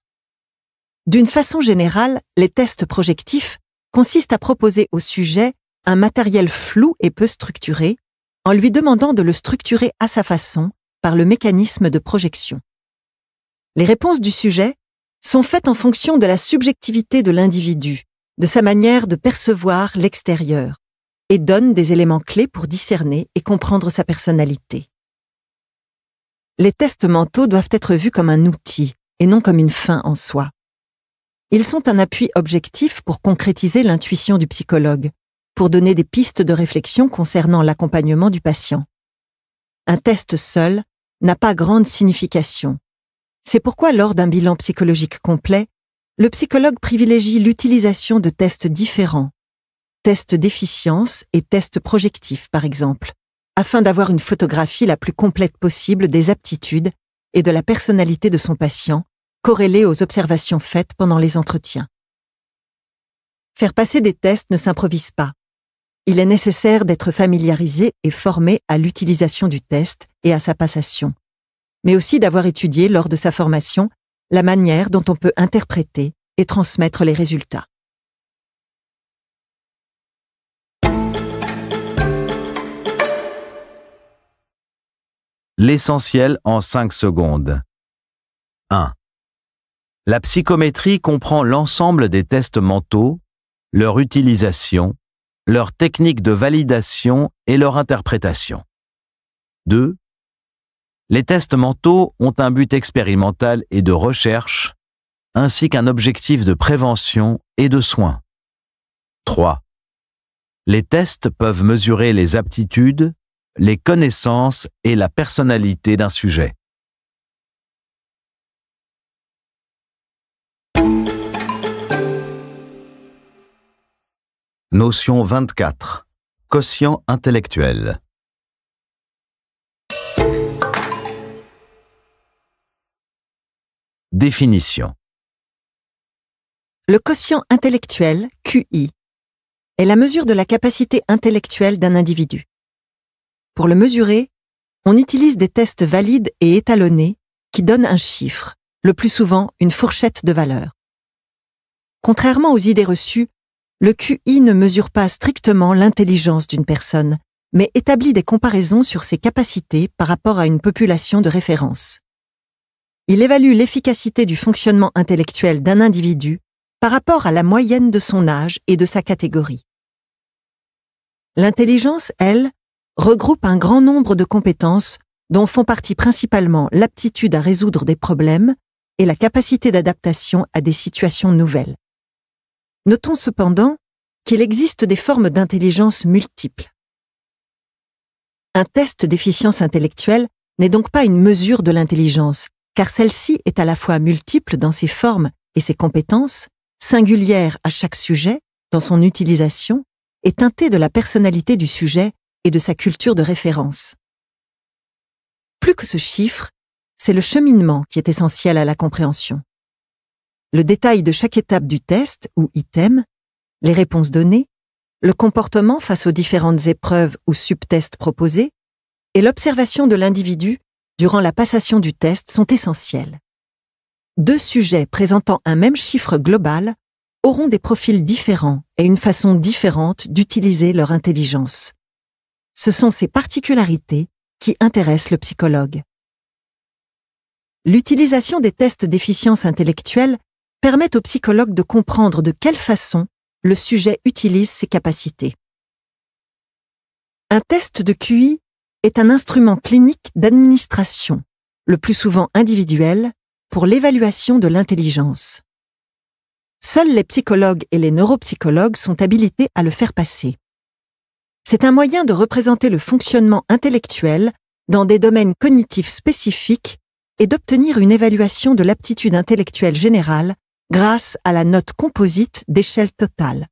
D'une façon générale, les tests projectifs consistent à proposer au sujet un matériel flou et peu structuré, en lui demandant de le structurer à sa façon par le mécanisme de projection. Les réponses du sujet sont faites en fonction de la subjectivité de l'individu, de sa manière de percevoir l'extérieur, et donnent des éléments clés pour discerner et comprendre sa personnalité. Les tests mentaux doivent être vus comme un outil et non comme une fin en soi. Ils sont un appui objectif pour concrétiser l'intuition du psychologue, pour donner des pistes de réflexion concernant l'accompagnement du patient. Un test seul n'a pas grande signification c'est pourquoi lors d'un bilan psychologique complet, le psychologue privilégie l'utilisation de tests différents, tests d'efficience et tests projectifs par exemple, afin d'avoir une photographie la plus complète possible des aptitudes et de la personnalité de son patient, corrélée aux observations faites pendant les entretiens. Faire passer des tests ne s'improvise pas. Il est nécessaire d'être familiarisé et formé à l'utilisation du test et à sa passation, mais aussi d'avoir étudié lors de sa formation la manière dont on peut interpréter et transmettre les résultats. L'essentiel en 5 secondes. 1. La psychométrie comprend l'ensemble des tests mentaux, leur utilisation, leur technique de validation et leur interprétation. 2. Les tests mentaux ont un but expérimental et de recherche, ainsi qu'un objectif de prévention et de soins. 3. Les tests peuvent mesurer les aptitudes, les connaissances et la personnalité d'un sujet. Notion 24. Quotient intellectuel. Définition. Le quotient intellectuel, QI, est la mesure de la capacité intellectuelle d'un individu. Pour le mesurer, on utilise des tests valides et étalonnés qui donnent un chiffre, le plus souvent une fourchette de valeur. Contrairement aux idées reçues, le QI ne mesure pas strictement l'intelligence d'une personne, mais établit des comparaisons sur ses capacités par rapport à une population de référence. Il évalue l'efficacité du fonctionnement intellectuel d'un individu par rapport à la moyenne de son âge et de sa catégorie. L'intelligence, elle, regroupe un grand nombre de compétences dont font partie principalement l'aptitude à résoudre des problèmes et la capacité d'adaptation à des situations nouvelles. Notons cependant qu'il existe des formes d'intelligence multiples. Un test d'efficience intellectuelle n'est donc pas une mesure de l'intelligence, car celle-ci est à la fois multiple dans ses formes et ses compétences, singulière à chaque sujet dans son utilisation, et teintée de la personnalité du sujet et de sa culture de référence. Plus que ce chiffre, c'est le cheminement qui est essentiel à la compréhension. Le détail de chaque étape du test ou item, les réponses données, le comportement face aux différentes épreuves ou subtests proposés, et l'observation de l'individu durant la passation du test sont essentiels. Deux sujets présentant un même chiffre global auront des profils différents et une façon différente d'utiliser leur intelligence. Ce sont ces particularités qui intéressent le psychologue. L'utilisation des tests d'efficience intellectuelle permet au psychologue de comprendre de quelle façon le sujet utilise ses capacités. Un test de QI est un instrument clinique d'administration, le plus souvent individuel, pour l'évaluation de l'intelligence. Seuls les psychologues et les neuropsychologues sont habilités à le faire passer. C'est un moyen de représenter le fonctionnement intellectuel dans des domaines cognitifs spécifiques et d'obtenir une évaluation de l'aptitude intellectuelle générale grâce à la note composite d'échelle totale,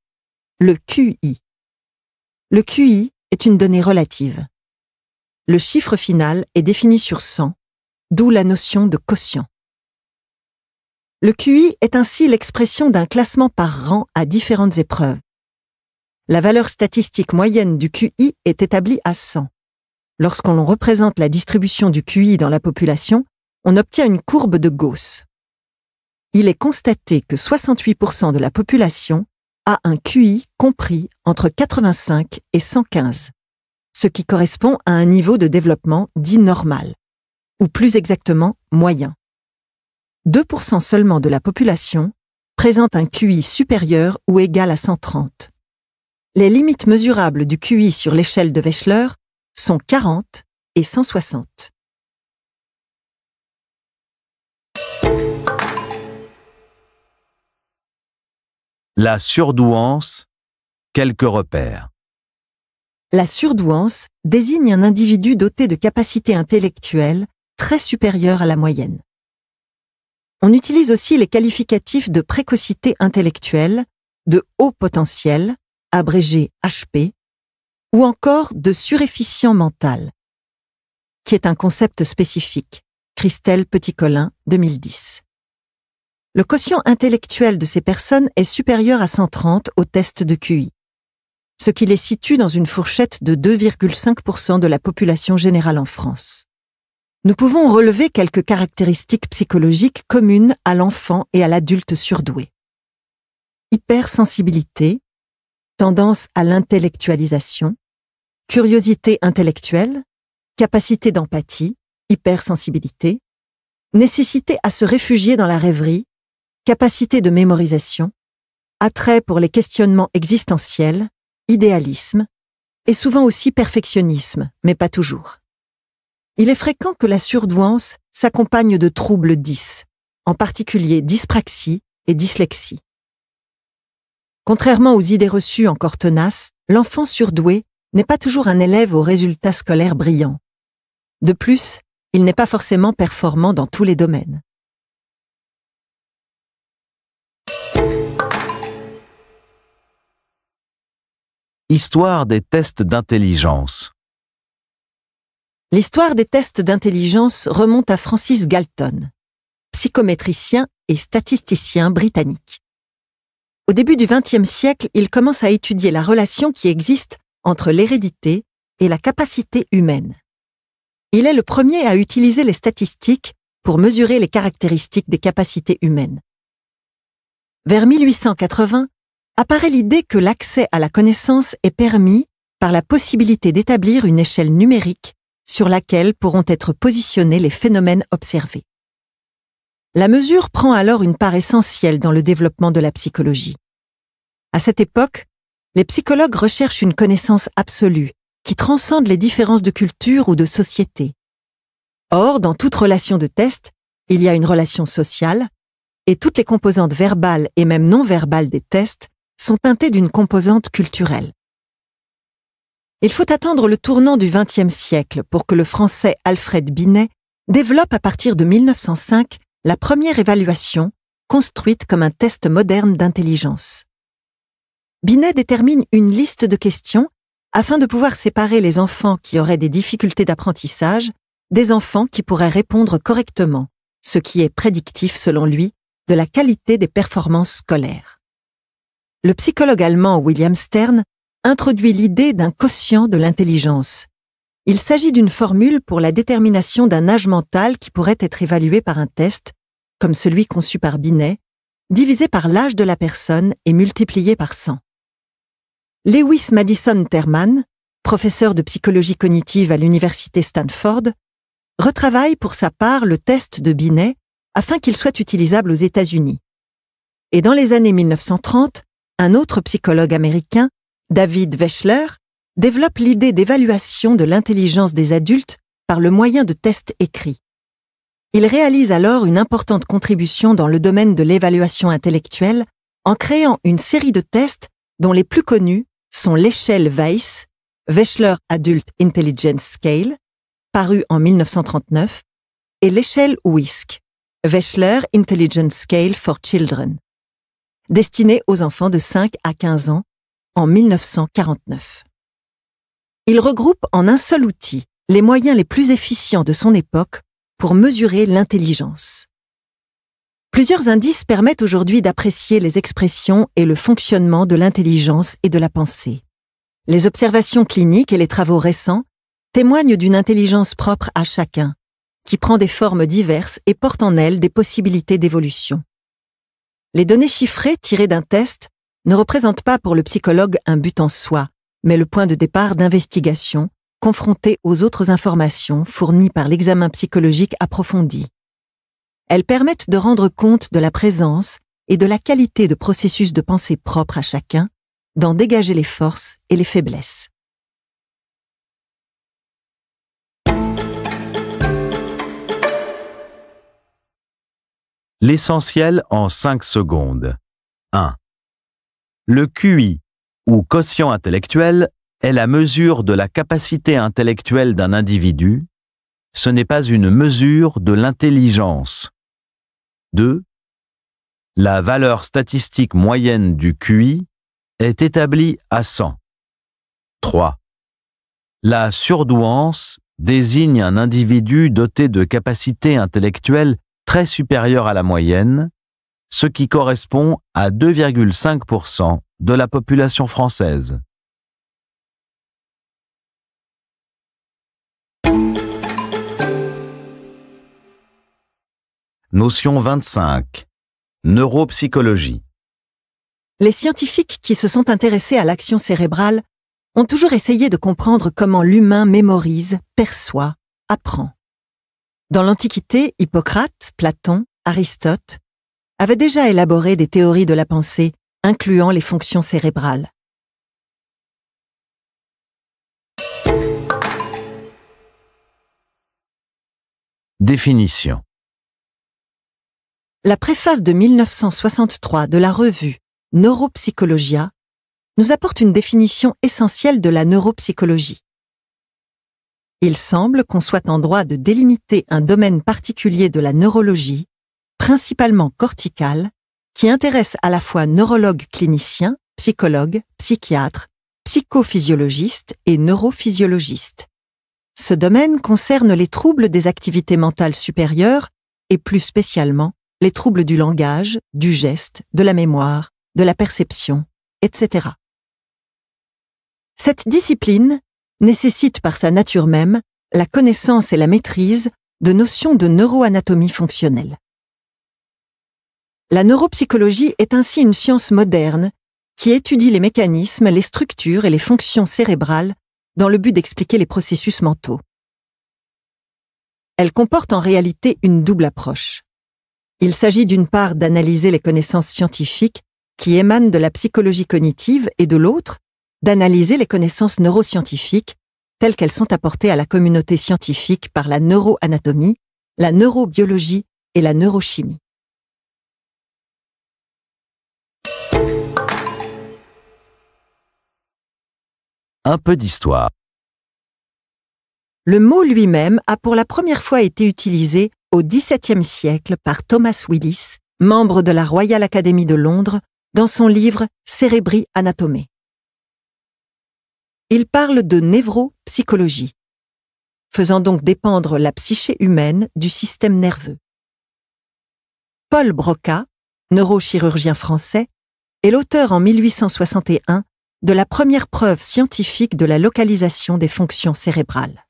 le QI. Le QI est une donnée relative le chiffre final est défini sur 100, d'où la notion de quotient. Le QI est ainsi l'expression d'un classement par rang à différentes épreuves. La valeur statistique moyenne du QI est établie à 100. Lorsqu'on l'on représente la distribution du QI dans la population, on obtient une courbe de Gauss. Il est constaté que 68% de la population a un QI compris entre 85 et 115 ce qui correspond à un niveau de développement dit normal, ou plus exactement moyen. 2% seulement de la population présente un QI supérieur ou égal à 130. Les limites mesurables du QI sur l'échelle de Wechsler sont 40 et 160. La surdouance, quelques repères. La surdouance désigne un individu doté de capacités intellectuelles très supérieures à la moyenne. On utilise aussi les qualificatifs de précocité intellectuelle, de haut potentiel, abrégé HP, ou encore de surefficient mental, qui est un concept spécifique, Christelle petit Collin, 2010. Le quotient intellectuel de ces personnes est supérieur à 130 au test de QI ce qui les situe dans une fourchette de 2,5% de la population générale en France. Nous pouvons relever quelques caractéristiques psychologiques communes à l'enfant et à l'adulte surdoué. Hypersensibilité, tendance à l'intellectualisation, curiosité intellectuelle, capacité d'empathie, hypersensibilité, nécessité à se réfugier dans la rêverie, capacité de mémorisation, attrait pour les questionnements existentiels, idéalisme et souvent aussi perfectionnisme, mais pas toujours. Il est fréquent que la surdouance s'accompagne de troubles 10, en particulier dyspraxie et dyslexie. Contrairement aux idées reçues encore tenaces, l'enfant surdoué n'est pas toujours un élève aux résultats scolaires brillants. De plus, il n'est pas forcément performant dans tous les domaines. Histoire des tests d'intelligence. L'histoire des tests d'intelligence remonte à Francis Galton, psychométricien et statisticien britannique. Au début du XXe siècle, il commence à étudier la relation qui existe entre l'hérédité et la capacité humaine. Il est le premier à utiliser les statistiques pour mesurer les caractéristiques des capacités humaines. Vers 1880, apparaît l'idée que l'accès à la connaissance est permis par la possibilité d'établir une échelle numérique sur laquelle pourront être positionnés les phénomènes observés. La mesure prend alors une part essentielle dans le développement de la psychologie. À cette époque, les psychologues recherchent une connaissance absolue qui transcende les différences de culture ou de société. Or, dans toute relation de test, il y a une relation sociale, et toutes les composantes verbales et même non verbales des tests sont teintés d'une composante culturelle. Il faut attendre le tournant du XXe siècle pour que le français Alfred Binet développe à partir de 1905 la première évaluation, construite comme un test moderne d'intelligence. Binet détermine une liste de questions afin de pouvoir séparer les enfants qui auraient des difficultés d'apprentissage des enfants qui pourraient répondre correctement, ce qui est prédictif selon lui de la qualité des performances scolaires le psychologue allemand William Stern introduit l'idée d'un quotient de l'intelligence. Il s'agit d'une formule pour la détermination d'un âge mental qui pourrait être évalué par un test, comme celui conçu par Binet, divisé par l'âge de la personne et multiplié par 100. Lewis Madison Terman, professeur de psychologie cognitive à l'université Stanford, retravaille pour sa part le test de Binet afin qu'il soit utilisable aux États-Unis. Et dans les années 1930, un autre psychologue américain, David Wechsler, développe l'idée d'évaluation de l'intelligence des adultes par le moyen de tests écrits. Il réalise alors une importante contribution dans le domaine de l'évaluation intellectuelle en créant une série de tests dont les plus connus sont l'échelle Weiss, Wechsler Adult Intelligence Scale, paru en 1939, et l'échelle WISC, Wechsler Intelligence Scale for Children destiné aux enfants de 5 à 15 ans en 1949. Il regroupe en un seul outil les moyens les plus efficients de son époque pour mesurer l'intelligence. Plusieurs indices permettent aujourd'hui d'apprécier les expressions et le fonctionnement de l'intelligence et de la pensée. Les observations cliniques et les travaux récents témoignent d'une intelligence propre à chacun, qui prend des formes diverses et porte en elle des possibilités d'évolution. Les données chiffrées tirées d'un test ne représentent pas pour le psychologue un but en soi, mais le point de départ d'investigation, confronté aux autres informations fournies par l'examen psychologique approfondi. Elles permettent de rendre compte de la présence et de la qualité de processus de pensée propre à chacun, d'en dégager les forces et les faiblesses. L'essentiel en 5 secondes. 1. Le QI, ou quotient intellectuel, est la mesure de la capacité intellectuelle d'un individu. Ce n'est pas une mesure de l'intelligence. 2. La valeur statistique moyenne du QI est établie à 100. 3. La surdouance désigne un individu doté de capacités intellectuelles très supérieure à la moyenne, ce qui correspond à 2,5% de la population française. Notion 25. Neuropsychologie. Les scientifiques qui se sont intéressés à l'action cérébrale ont toujours essayé de comprendre comment l'humain mémorise, perçoit, apprend. Dans l'Antiquité, Hippocrate, Platon, Aristote avaient déjà élaboré des théories de la pensée incluant les fonctions cérébrales. Définition La préface de 1963 de la revue Neuropsychologia nous apporte une définition essentielle de la neuropsychologie. Il semble qu'on soit en droit de délimiter un domaine particulier de la neurologie, principalement corticale, qui intéresse à la fois neurologues cliniciens, psychologues, psychiatres, psychophysiologistes et neurophysiologistes. Ce domaine concerne les troubles des activités mentales supérieures et plus spécialement les troubles du langage, du geste, de la mémoire, de la perception, etc. Cette discipline nécessite par sa nature même la connaissance et la maîtrise de notions de neuroanatomie fonctionnelle. La neuropsychologie est ainsi une science moderne qui étudie les mécanismes, les structures et les fonctions cérébrales dans le but d'expliquer les processus mentaux. Elle comporte en réalité une double approche. Il s'agit d'une part d'analyser les connaissances scientifiques qui émanent de la psychologie cognitive et de l'autre d'analyser les connaissances neuroscientifiques telles qu'elles sont apportées à la communauté scientifique par la neuroanatomie, la neurobiologie et la neurochimie. Un peu d'histoire. Le mot lui-même a pour la première fois été utilisé au XVIIe siècle par Thomas Willis, membre de la Royal Academy de Londres, dans son livre Cérébri anatomée. Il parle de névropsychologie, faisant donc dépendre la psyché humaine du système nerveux. Paul Broca, neurochirurgien français, est l'auteur en 1861 de la première preuve scientifique de la localisation des fonctions cérébrales.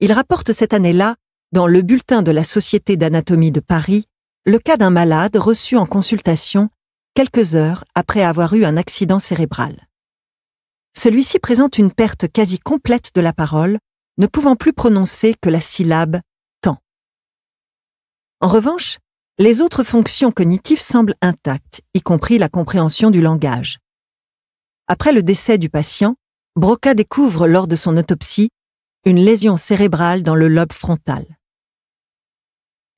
Il rapporte cette année-là, dans le bulletin de la Société d'anatomie de Paris, le cas d'un malade reçu en consultation quelques heures après avoir eu un accident cérébral celui-ci présente une perte quasi complète de la parole, ne pouvant plus prononcer que la syllabe temps ». En revanche, les autres fonctions cognitives semblent intactes, y compris la compréhension du langage. Après le décès du patient, Broca découvre lors de son autopsie une lésion cérébrale dans le lobe frontal.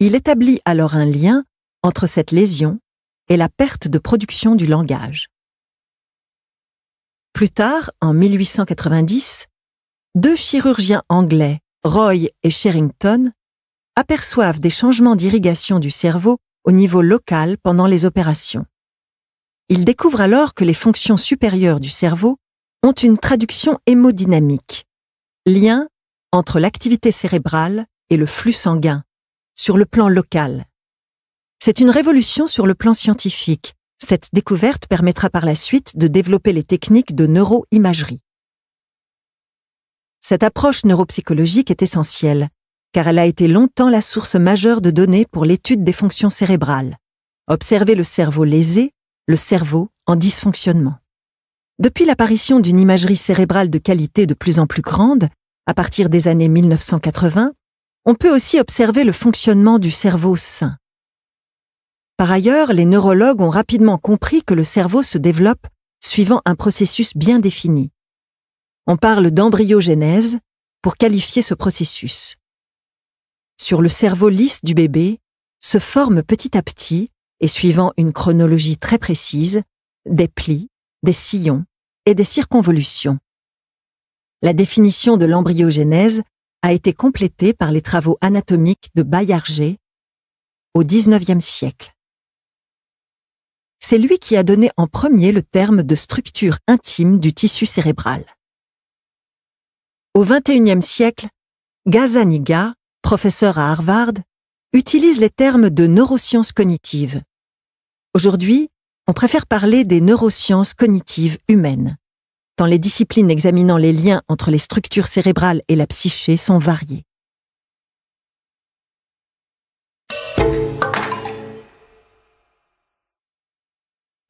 Il établit alors un lien entre cette lésion et la perte de production du langage. Plus tard, en 1890, deux chirurgiens anglais, Roy et Sherrington, aperçoivent des changements d'irrigation du cerveau au niveau local pendant les opérations. Ils découvrent alors que les fonctions supérieures du cerveau ont une traduction hémodynamique, lien entre l'activité cérébrale et le flux sanguin, sur le plan local. C'est une révolution sur le plan scientifique, cette découverte permettra par la suite de développer les techniques de neuroimagerie. Cette approche neuropsychologique est essentielle, car elle a été longtemps la source majeure de données pour l'étude des fonctions cérébrales. Observer le cerveau lésé, le cerveau en dysfonctionnement. Depuis l'apparition d'une imagerie cérébrale de qualité de plus en plus grande, à partir des années 1980, on peut aussi observer le fonctionnement du cerveau sain. Par ailleurs, les neurologues ont rapidement compris que le cerveau se développe suivant un processus bien défini. On parle d'embryogenèse pour qualifier ce processus. Sur le cerveau lisse du bébé se forment petit à petit, et suivant une chronologie très précise, des plis, des sillons et des circonvolutions. La définition de l'embryogenèse a été complétée par les travaux anatomiques de Bayarger au XIXe siècle c'est lui qui a donné en premier le terme de structure intime du tissu cérébral. Au XXIe siècle, Gazaniga, professeur à Harvard, utilise les termes de neurosciences cognitives. Aujourd'hui, on préfère parler des neurosciences cognitives humaines, tant les disciplines examinant les liens entre les structures cérébrales et la psyché sont variées.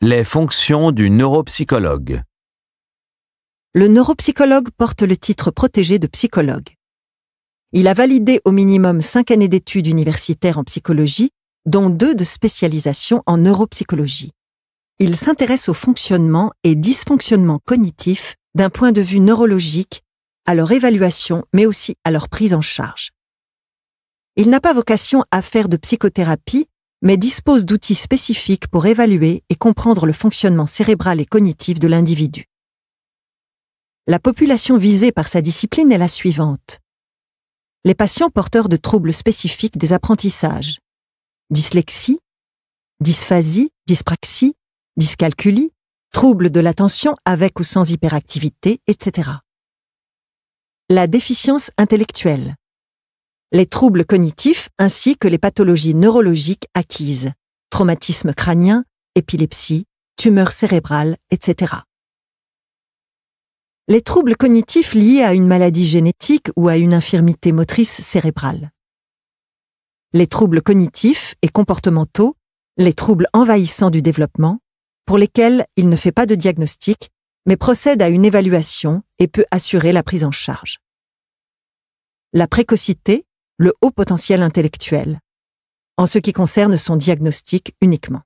Les fonctions du neuropsychologue. Le neuropsychologue porte le titre protégé de psychologue. Il a validé au minimum cinq années d'études universitaires en psychologie, dont deux de spécialisation en neuropsychologie. Il s'intéresse au fonctionnement et dysfonctionnement cognitif d'un point de vue neurologique, à leur évaluation, mais aussi à leur prise en charge. Il n'a pas vocation à faire de psychothérapie, mais dispose d'outils spécifiques pour évaluer et comprendre le fonctionnement cérébral et cognitif de l'individu. La population visée par sa discipline est la suivante. Les patients porteurs de troubles spécifiques des apprentissages. Dyslexie, dysphasie, dyspraxie, dyscalculie, troubles de l'attention avec ou sans hyperactivité, etc. La déficience intellectuelle les troubles cognitifs ainsi que les pathologies neurologiques acquises, traumatisme crânien, épilepsie, tumeurs cérébrales, etc. Les troubles cognitifs liés à une maladie génétique ou à une infirmité motrice cérébrale. Les troubles cognitifs et comportementaux, les troubles envahissants du développement, pour lesquels il ne fait pas de diagnostic, mais procède à une évaluation et peut assurer la prise en charge. La précocité, le haut potentiel intellectuel, en ce qui concerne son diagnostic uniquement.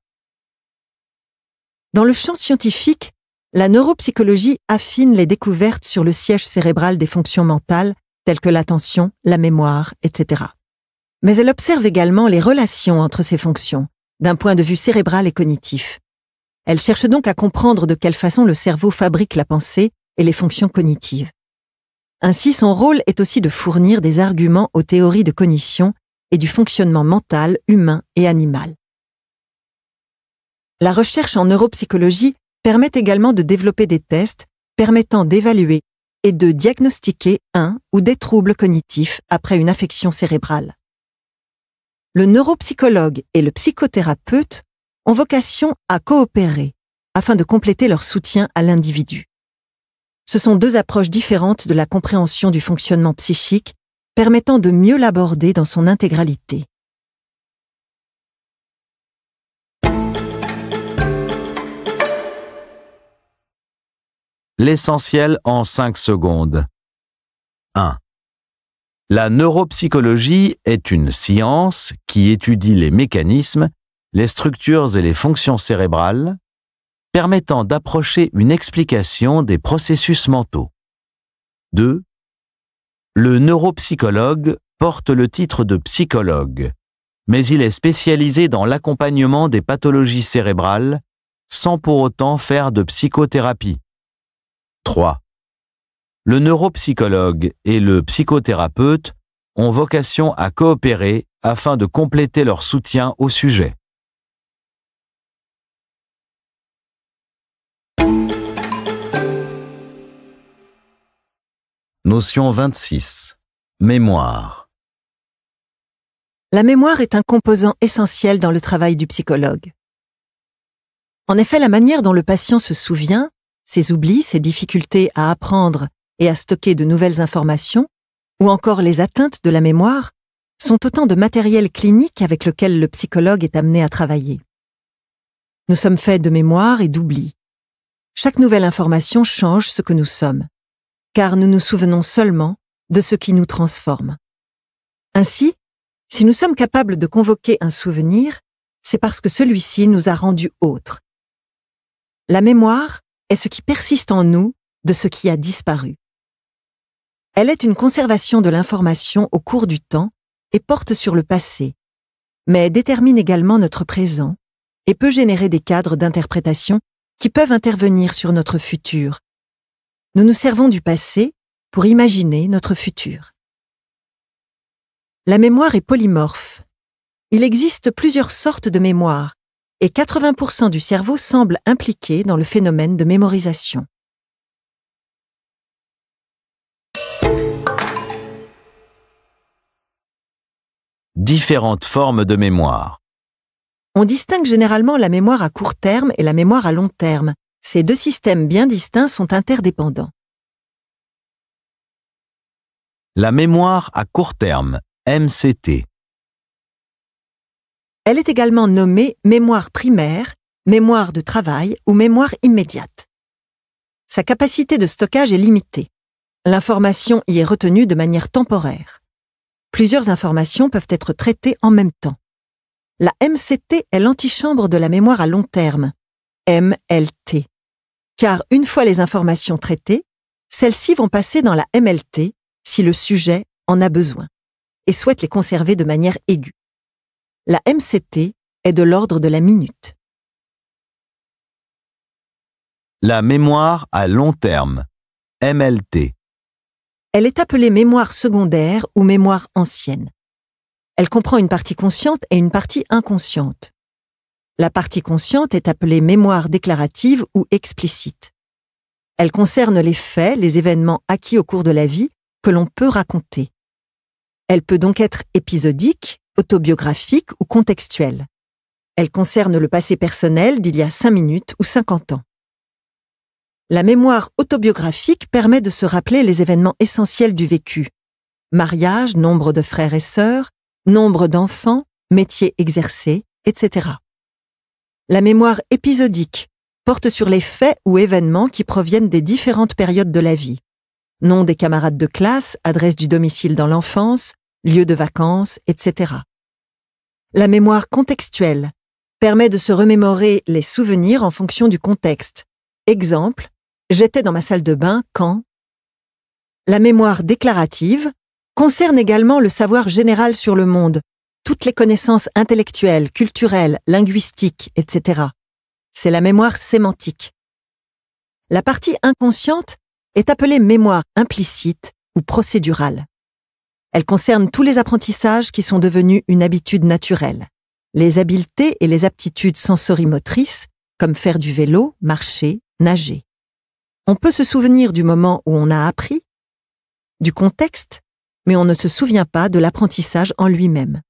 Dans le champ scientifique, la neuropsychologie affine les découvertes sur le siège cérébral des fonctions mentales telles que l'attention, la mémoire, etc. Mais elle observe également les relations entre ces fonctions, d'un point de vue cérébral et cognitif. Elle cherche donc à comprendre de quelle façon le cerveau fabrique la pensée et les fonctions cognitives. Ainsi, son rôle est aussi de fournir des arguments aux théories de cognition et du fonctionnement mental, humain et animal. La recherche en neuropsychologie permet également de développer des tests permettant d'évaluer et de diagnostiquer un ou des troubles cognitifs après une affection cérébrale. Le neuropsychologue et le psychothérapeute ont vocation à coopérer afin de compléter leur soutien à l'individu. Ce sont deux approches différentes de la compréhension du fonctionnement psychique, permettant de mieux l'aborder dans son intégralité. L'essentiel en 5 secondes. 1. La neuropsychologie est une science qui étudie les mécanismes, les structures et les fonctions cérébrales, permettant d'approcher une explication des processus mentaux. 2. Le neuropsychologue porte le titre de psychologue, mais il est spécialisé dans l'accompagnement des pathologies cérébrales sans pour autant faire de psychothérapie. 3. Le neuropsychologue et le psychothérapeute ont vocation à coopérer afin de compléter leur soutien au sujet. Notion 26. Mémoire. La mémoire est un composant essentiel dans le travail du psychologue. En effet, la manière dont le patient se souvient, ses oublis, ses difficultés à apprendre et à stocker de nouvelles informations, ou encore les atteintes de la mémoire, sont autant de matériel clinique avec lequel le psychologue est amené à travailler. Nous sommes faits de mémoire et d'oubli. Chaque nouvelle information change ce que nous sommes, car nous nous souvenons seulement de ce qui nous transforme. Ainsi, si nous sommes capables de convoquer un souvenir, c'est parce que celui-ci nous a rendu autres. La mémoire est ce qui persiste en nous de ce qui a disparu. Elle est une conservation de l'information au cours du temps et porte sur le passé, mais détermine également notre présent et peut générer des cadres d'interprétation qui peuvent intervenir sur notre futur. Nous nous servons du passé pour imaginer notre futur. La mémoire est polymorphe. Il existe plusieurs sortes de mémoire et 80% du cerveau semble impliqué dans le phénomène de mémorisation. Différentes formes de mémoire. On distingue généralement la mémoire à court terme et la mémoire à long terme. Ces deux systèmes bien distincts sont interdépendants. La mémoire à court terme, MCT. Elle est également nommée mémoire primaire, mémoire de travail ou mémoire immédiate. Sa capacité de stockage est limitée. L'information y est retenue de manière temporaire. Plusieurs informations peuvent être traitées en même temps. La MCT est l'antichambre de la mémoire à long terme, MLT. Car une fois les informations traitées, celles-ci vont passer dans la MLT si le sujet en a besoin et souhaite les conserver de manière aiguë. La MCT est de l'ordre de la minute. La mémoire à long terme, MLT. Elle est appelée mémoire secondaire ou mémoire ancienne. Elle comprend une partie consciente et une partie inconsciente. La partie consciente est appelée mémoire déclarative ou explicite. Elle concerne les faits, les événements acquis au cours de la vie que l'on peut raconter. Elle peut donc être épisodique, autobiographique ou contextuelle. Elle concerne le passé personnel d'il y a 5 minutes ou 50 ans. La mémoire autobiographique permet de se rappeler les événements essentiels du vécu. Mariage, nombre de frères et sœurs, nombre d'enfants, métiers exercés, etc. La mémoire épisodique porte sur les faits ou événements qui proviennent des différentes périodes de la vie. Nom des camarades de classe, adresse du domicile dans l'enfance, lieu de vacances, etc. La mémoire contextuelle permet de se remémorer les souvenirs en fonction du contexte. Exemple, j'étais dans ma salle de bain quand... La mémoire déclarative concerne également le savoir général sur le monde, toutes les connaissances intellectuelles, culturelles, linguistiques, etc. C'est la mémoire sémantique. La partie inconsciente est appelée mémoire implicite ou procédurale. Elle concerne tous les apprentissages qui sont devenus une habitude naturelle, les habiletés et les aptitudes sensorimotrices, comme faire du vélo, marcher, nager. On peut se souvenir du moment où on a appris, du contexte, mais on ne se souvient pas de l'apprentissage en lui-même.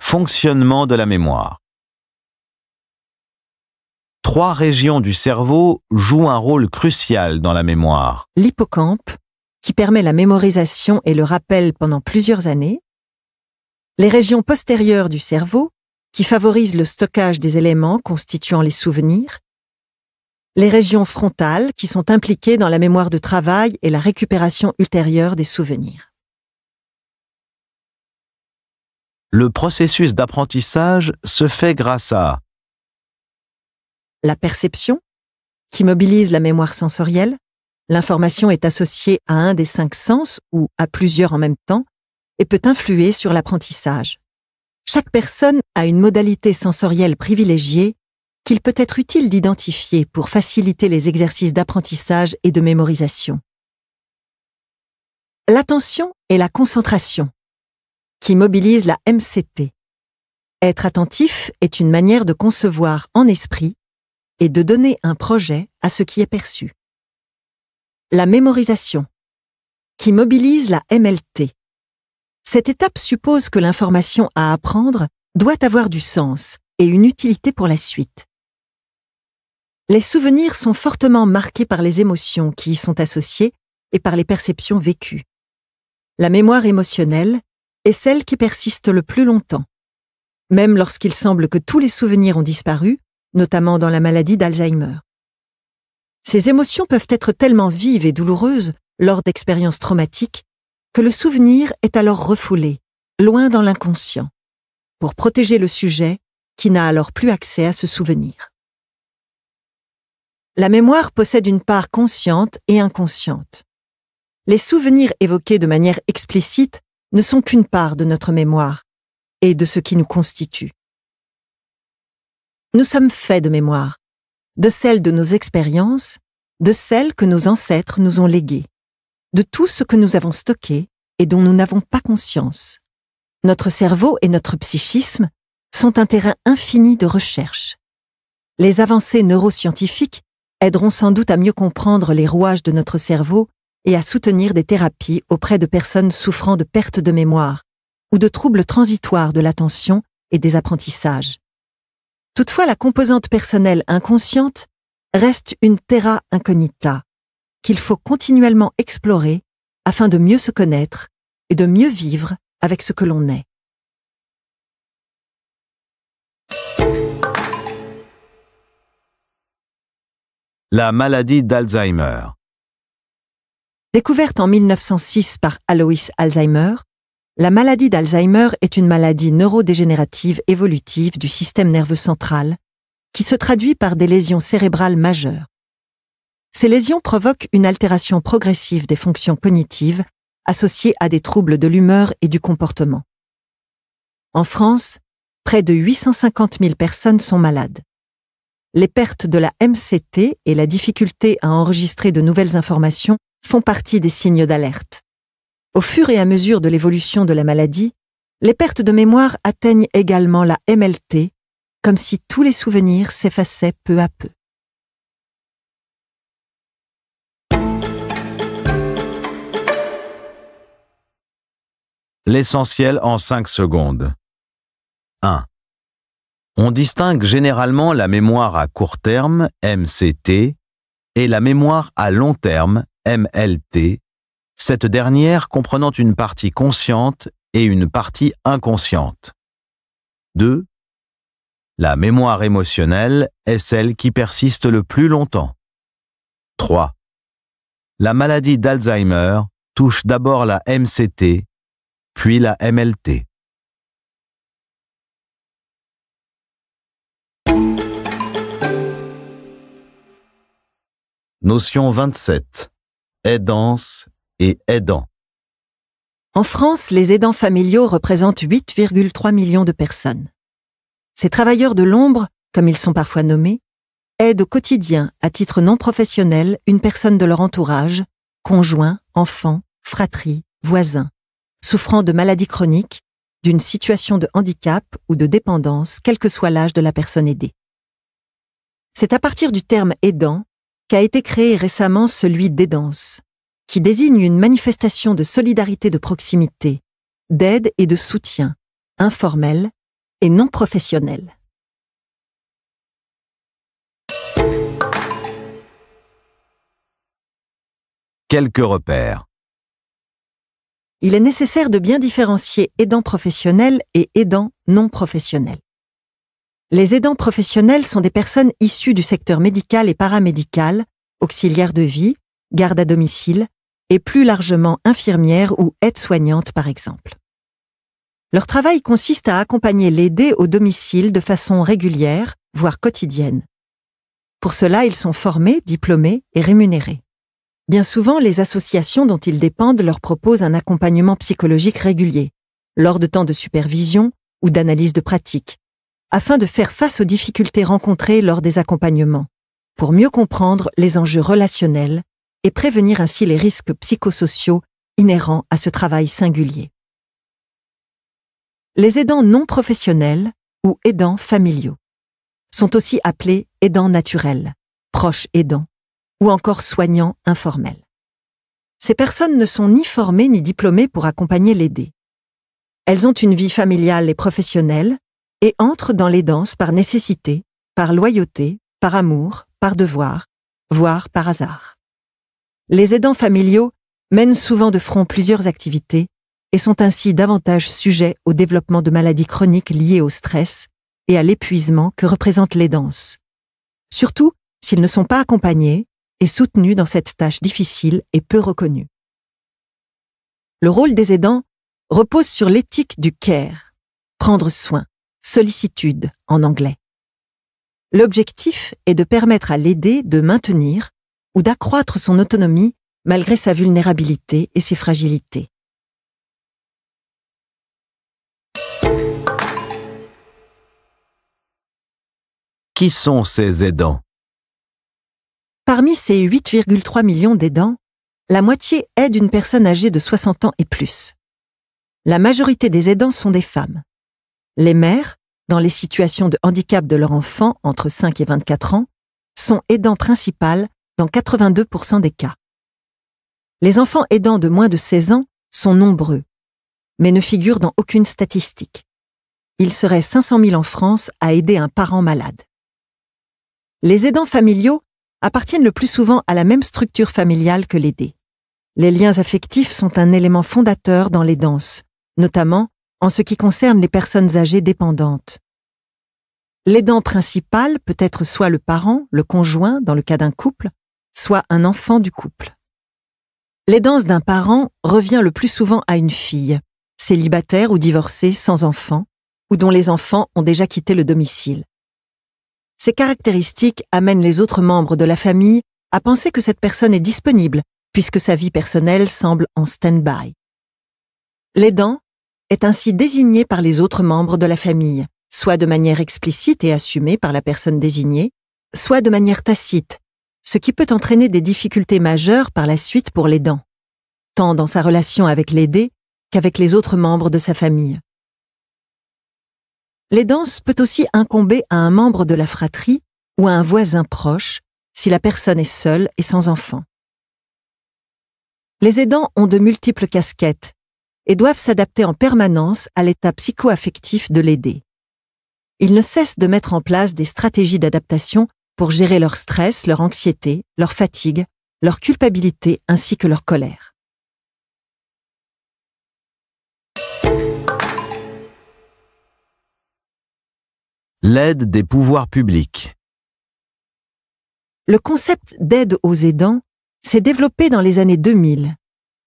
Fonctionnement de la mémoire. Trois régions du cerveau jouent un rôle crucial dans la mémoire. L'hippocampe, qui permet la mémorisation et le rappel pendant plusieurs années. Les régions postérieures du cerveau, qui favorisent le stockage des éléments constituant les souvenirs les régions frontales qui sont impliquées dans la mémoire de travail et la récupération ultérieure des souvenirs. Le processus d'apprentissage se fait grâce à la perception, qui mobilise la mémoire sensorielle, l'information est associée à un des cinq sens ou à plusieurs en même temps et peut influer sur l'apprentissage. Chaque personne a une modalité sensorielle privilégiée qu'il peut être utile d'identifier pour faciliter les exercices d'apprentissage et de mémorisation. L'attention et la concentration, qui mobilisent la MCT. Être attentif est une manière de concevoir en esprit et de donner un projet à ce qui est perçu. La mémorisation, qui mobilise la MLT. Cette étape suppose que l'information à apprendre doit avoir du sens et une utilité pour la suite. Les souvenirs sont fortement marqués par les émotions qui y sont associées et par les perceptions vécues. La mémoire émotionnelle est celle qui persiste le plus longtemps. Même lorsqu'il semble que tous les souvenirs ont disparu, notamment dans la maladie d'Alzheimer. Ces émotions peuvent être tellement vives et douloureuses lors d'expériences traumatiques que le souvenir est alors refoulé, loin dans l'inconscient, pour protéger le sujet qui n'a alors plus accès à ce souvenir. La mémoire possède une part consciente et inconsciente. Les souvenirs évoqués de manière explicite ne sont qu'une part de notre mémoire et de ce qui nous constitue. Nous sommes faits de mémoire, de celle de nos expériences, de celle que nos ancêtres nous ont léguée, de tout ce que nous avons stocké et dont nous n'avons pas conscience. Notre cerveau et notre psychisme sont un terrain infini de recherche. Les avancées neuroscientifiques aideront sans doute à mieux comprendre les rouages de notre cerveau et à soutenir des thérapies auprès de personnes souffrant de perte de mémoire ou de troubles transitoires de l'attention et des apprentissages. Toutefois, la composante personnelle inconsciente reste une terra incognita qu'il faut continuellement explorer afin de mieux se connaître et de mieux vivre avec ce que l'on est. La maladie d'Alzheimer. Découverte en 1906 par Alois Alzheimer, la maladie d'Alzheimer est une maladie neurodégénérative évolutive du système nerveux central qui se traduit par des lésions cérébrales majeures. Ces lésions provoquent une altération progressive des fonctions cognitives associées à des troubles de l'humeur et du comportement. En France, près de 850 000 personnes sont malades les pertes de la MCT et la difficulté à enregistrer de nouvelles informations font partie des signes d'alerte. Au fur et à mesure de l'évolution de la maladie, les pertes de mémoire atteignent également la MLT, comme si tous les souvenirs s'effaçaient peu à peu. L'essentiel en 5 secondes. 1. On distingue généralement la mémoire à court terme, MCT, et la mémoire à long terme, MLT, cette dernière comprenant une partie consciente et une partie inconsciente. 2. La mémoire émotionnelle est celle qui persiste le plus longtemps. 3. La maladie d'Alzheimer touche d'abord la MCT, puis la MLT. Notion 27. Aidance et aidant. En France, les aidants familiaux représentent 8,3 millions de personnes. Ces travailleurs de l'ombre, comme ils sont parfois nommés, aident au quotidien, à titre non professionnel, une personne de leur entourage, conjoint, enfant, fratrie, voisin, souffrant de maladies chroniques, d'une situation de handicap ou de dépendance, quel que soit l'âge de la personne aidée. C'est à partir du terme aidant qu'a été créé récemment celui d'Aidance, qui désigne une manifestation de solidarité de proximité, d'aide et de soutien, informelle et non professionnelle. Quelques repères. Il est nécessaire de bien différencier aidant professionnel et aidant non professionnel. Les aidants professionnels sont des personnes issues du secteur médical et paramédical, auxiliaires de vie, gardes à domicile et plus largement infirmières ou aides-soignantes par exemple. Leur travail consiste à accompagner l'aider au domicile de façon régulière, voire quotidienne. Pour cela, ils sont formés, diplômés et rémunérés. Bien souvent, les associations dont ils dépendent leur proposent un accompagnement psychologique régulier, lors de temps de supervision ou d'analyse de pratique, afin de faire face aux difficultés rencontrées lors des accompagnements, pour mieux comprendre les enjeux relationnels et prévenir ainsi les risques psychosociaux inhérents à ce travail singulier. Les aidants non professionnels ou aidants familiaux sont aussi appelés aidants naturels, proches aidants ou encore soignants informels. Ces personnes ne sont ni formées ni diplômées pour accompagner l'aider. Elles ont une vie familiale et professionnelle et entrent dans les danses par nécessité, par loyauté, par amour, par devoir, voire par hasard. Les aidants familiaux mènent souvent de front plusieurs activités et sont ainsi davantage sujets au développement de maladies chroniques liées au stress et à l'épuisement que représentent les danses. Surtout s'ils ne sont pas accompagnés et soutenus dans cette tâche difficile et peu reconnue. Le rôle des aidants repose sur l'éthique du care, prendre soin, sollicitude en anglais. L'objectif est de permettre à l'aider de maintenir ou d'accroître son autonomie malgré sa vulnérabilité et ses fragilités. Qui sont ces aidants Parmi ces 8,3 millions d'aidants, la moitié aide une personne âgée de 60 ans et plus. La majorité des aidants sont des femmes. Les mères, dans les situations de handicap de leur enfant entre 5 et 24 ans, sont aidants principales dans 82% des cas. Les enfants aidants de moins de 16 ans sont nombreux, mais ne figurent dans aucune statistique. Il serait 500 000 en France à aider un parent malade. Les aidants familiaux appartiennent le plus souvent à la même structure familiale que l'aider. Les liens affectifs sont un élément fondateur dans les notamment en ce qui concerne les personnes âgées dépendantes. L'aidant principal peut être soit le parent, le conjoint dans le cas d'un couple, soit un enfant du couple. L'aidance d'un parent revient le plus souvent à une fille, célibataire ou divorcée sans enfant, ou dont les enfants ont déjà quitté le domicile. Ces caractéristiques amènent les autres membres de la famille à penser que cette personne est disponible, puisque sa vie personnelle semble en stand-by. L'aidant est ainsi désigné par les autres membres de la famille, soit de manière explicite et assumée par la personne désignée, soit de manière tacite, ce qui peut entraîner des difficultés majeures par la suite pour l'aidant, tant dans sa relation avec l'aidé qu'avec les autres membres de sa famille. L'aidance peut aussi incomber à un membre de la fratrie ou à un voisin proche si la personne est seule et sans enfant. Les aidants ont de multiples casquettes, et doivent s'adapter en permanence à l'état psycho-affectif de l'aider. Ils ne cessent de mettre en place des stratégies d'adaptation pour gérer leur stress, leur anxiété, leur fatigue, leur culpabilité ainsi que leur colère. L'aide des pouvoirs publics. Le concept d'aide aux aidants s'est développé dans les années 2000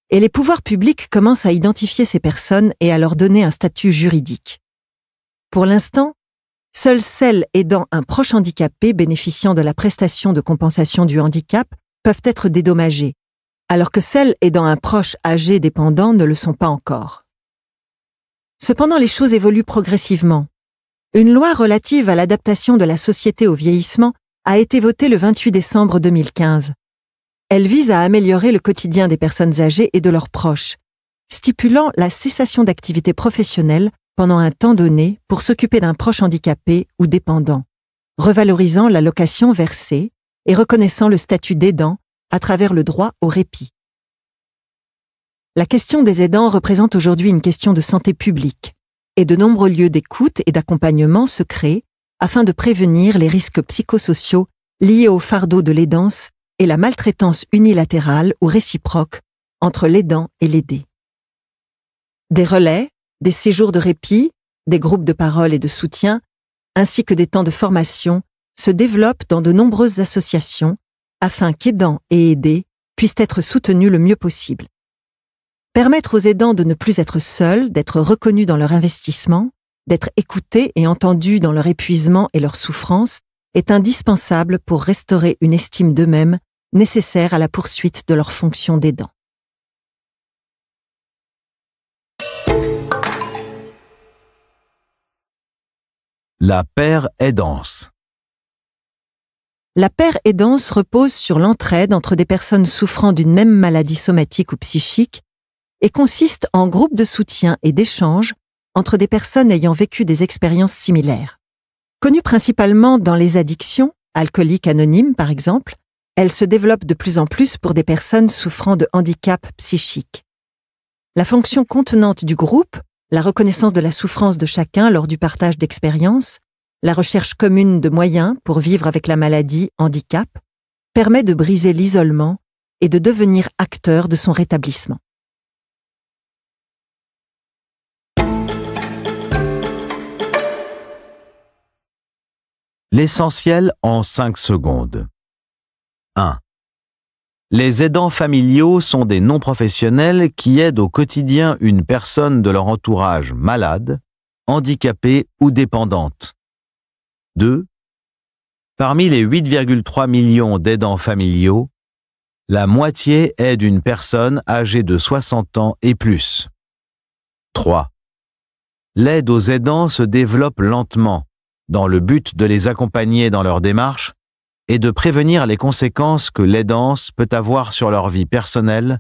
et les pouvoirs publics commencent à identifier ces personnes et à leur donner un statut juridique. Pour l'instant, seules celles aidant un proche handicapé bénéficiant de la prestation de compensation du handicap peuvent être dédommagées, alors que celles aidant un proche âgé dépendant ne le sont pas encore. Cependant, les choses évoluent progressivement. Une loi relative à l'adaptation de la société au vieillissement a été votée le 28 décembre 2015, elle vise à améliorer le quotidien des personnes âgées et de leurs proches, stipulant la cessation d'activité professionnelle pendant un temps donné pour s'occuper d'un proche handicapé ou dépendant, revalorisant la location versée et reconnaissant le statut d'aidant à travers le droit au répit. La question des aidants représente aujourd'hui une question de santé publique, et de nombreux lieux d'écoute et d'accompagnement se créent afin de prévenir les risques psychosociaux liés au fardeau de l'aidance et la maltraitance unilatérale ou réciproque entre l'aidant et l'aidé. Des relais, des séjours de répit, des groupes de parole et de soutien, ainsi que des temps de formation, se développent dans de nombreuses associations afin qu'aidants et aidés puissent être soutenus le mieux possible. Permettre aux aidants de ne plus être seuls, d'être reconnus dans leur investissement, d'être écoutés et entendus dans leur épuisement et leur souffrance est indispensable pour restaurer une estime d'eux-mêmes nécessaires à la poursuite de leur fonction d'aidant. La paire aidance. La paire aidance repose sur l'entraide entre des personnes souffrant d'une même maladie somatique ou psychique et consiste en groupes de soutien et d'échange entre des personnes ayant vécu des expériences similaires. Connue principalement dans les addictions, alcooliques anonymes par exemple, elle se développe de plus en plus pour des personnes souffrant de handicap psychique. La fonction contenante du groupe, la reconnaissance de la souffrance de chacun lors du partage d'expériences, la recherche commune de moyens pour vivre avec la maladie, handicap, permet de briser l'isolement et de devenir acteur de son rétablissement. L'essentiel en 5 secondes. 1. Les aidants familiaux sont des non-professionnels qui aident au quotidien une personne de leur entourage malade, handicapée ou dépendante. 2. Parmi les 8,3 millions d'aidants familiaux, la moitié aide une personne âgée de 60 ans et plus. 3. L'aide aux aidants se développe lentement, dans le but de les accompagner dans leur démarche et de prévenir les conséquences que l'aidance peut avoir sur leur vie personnelle,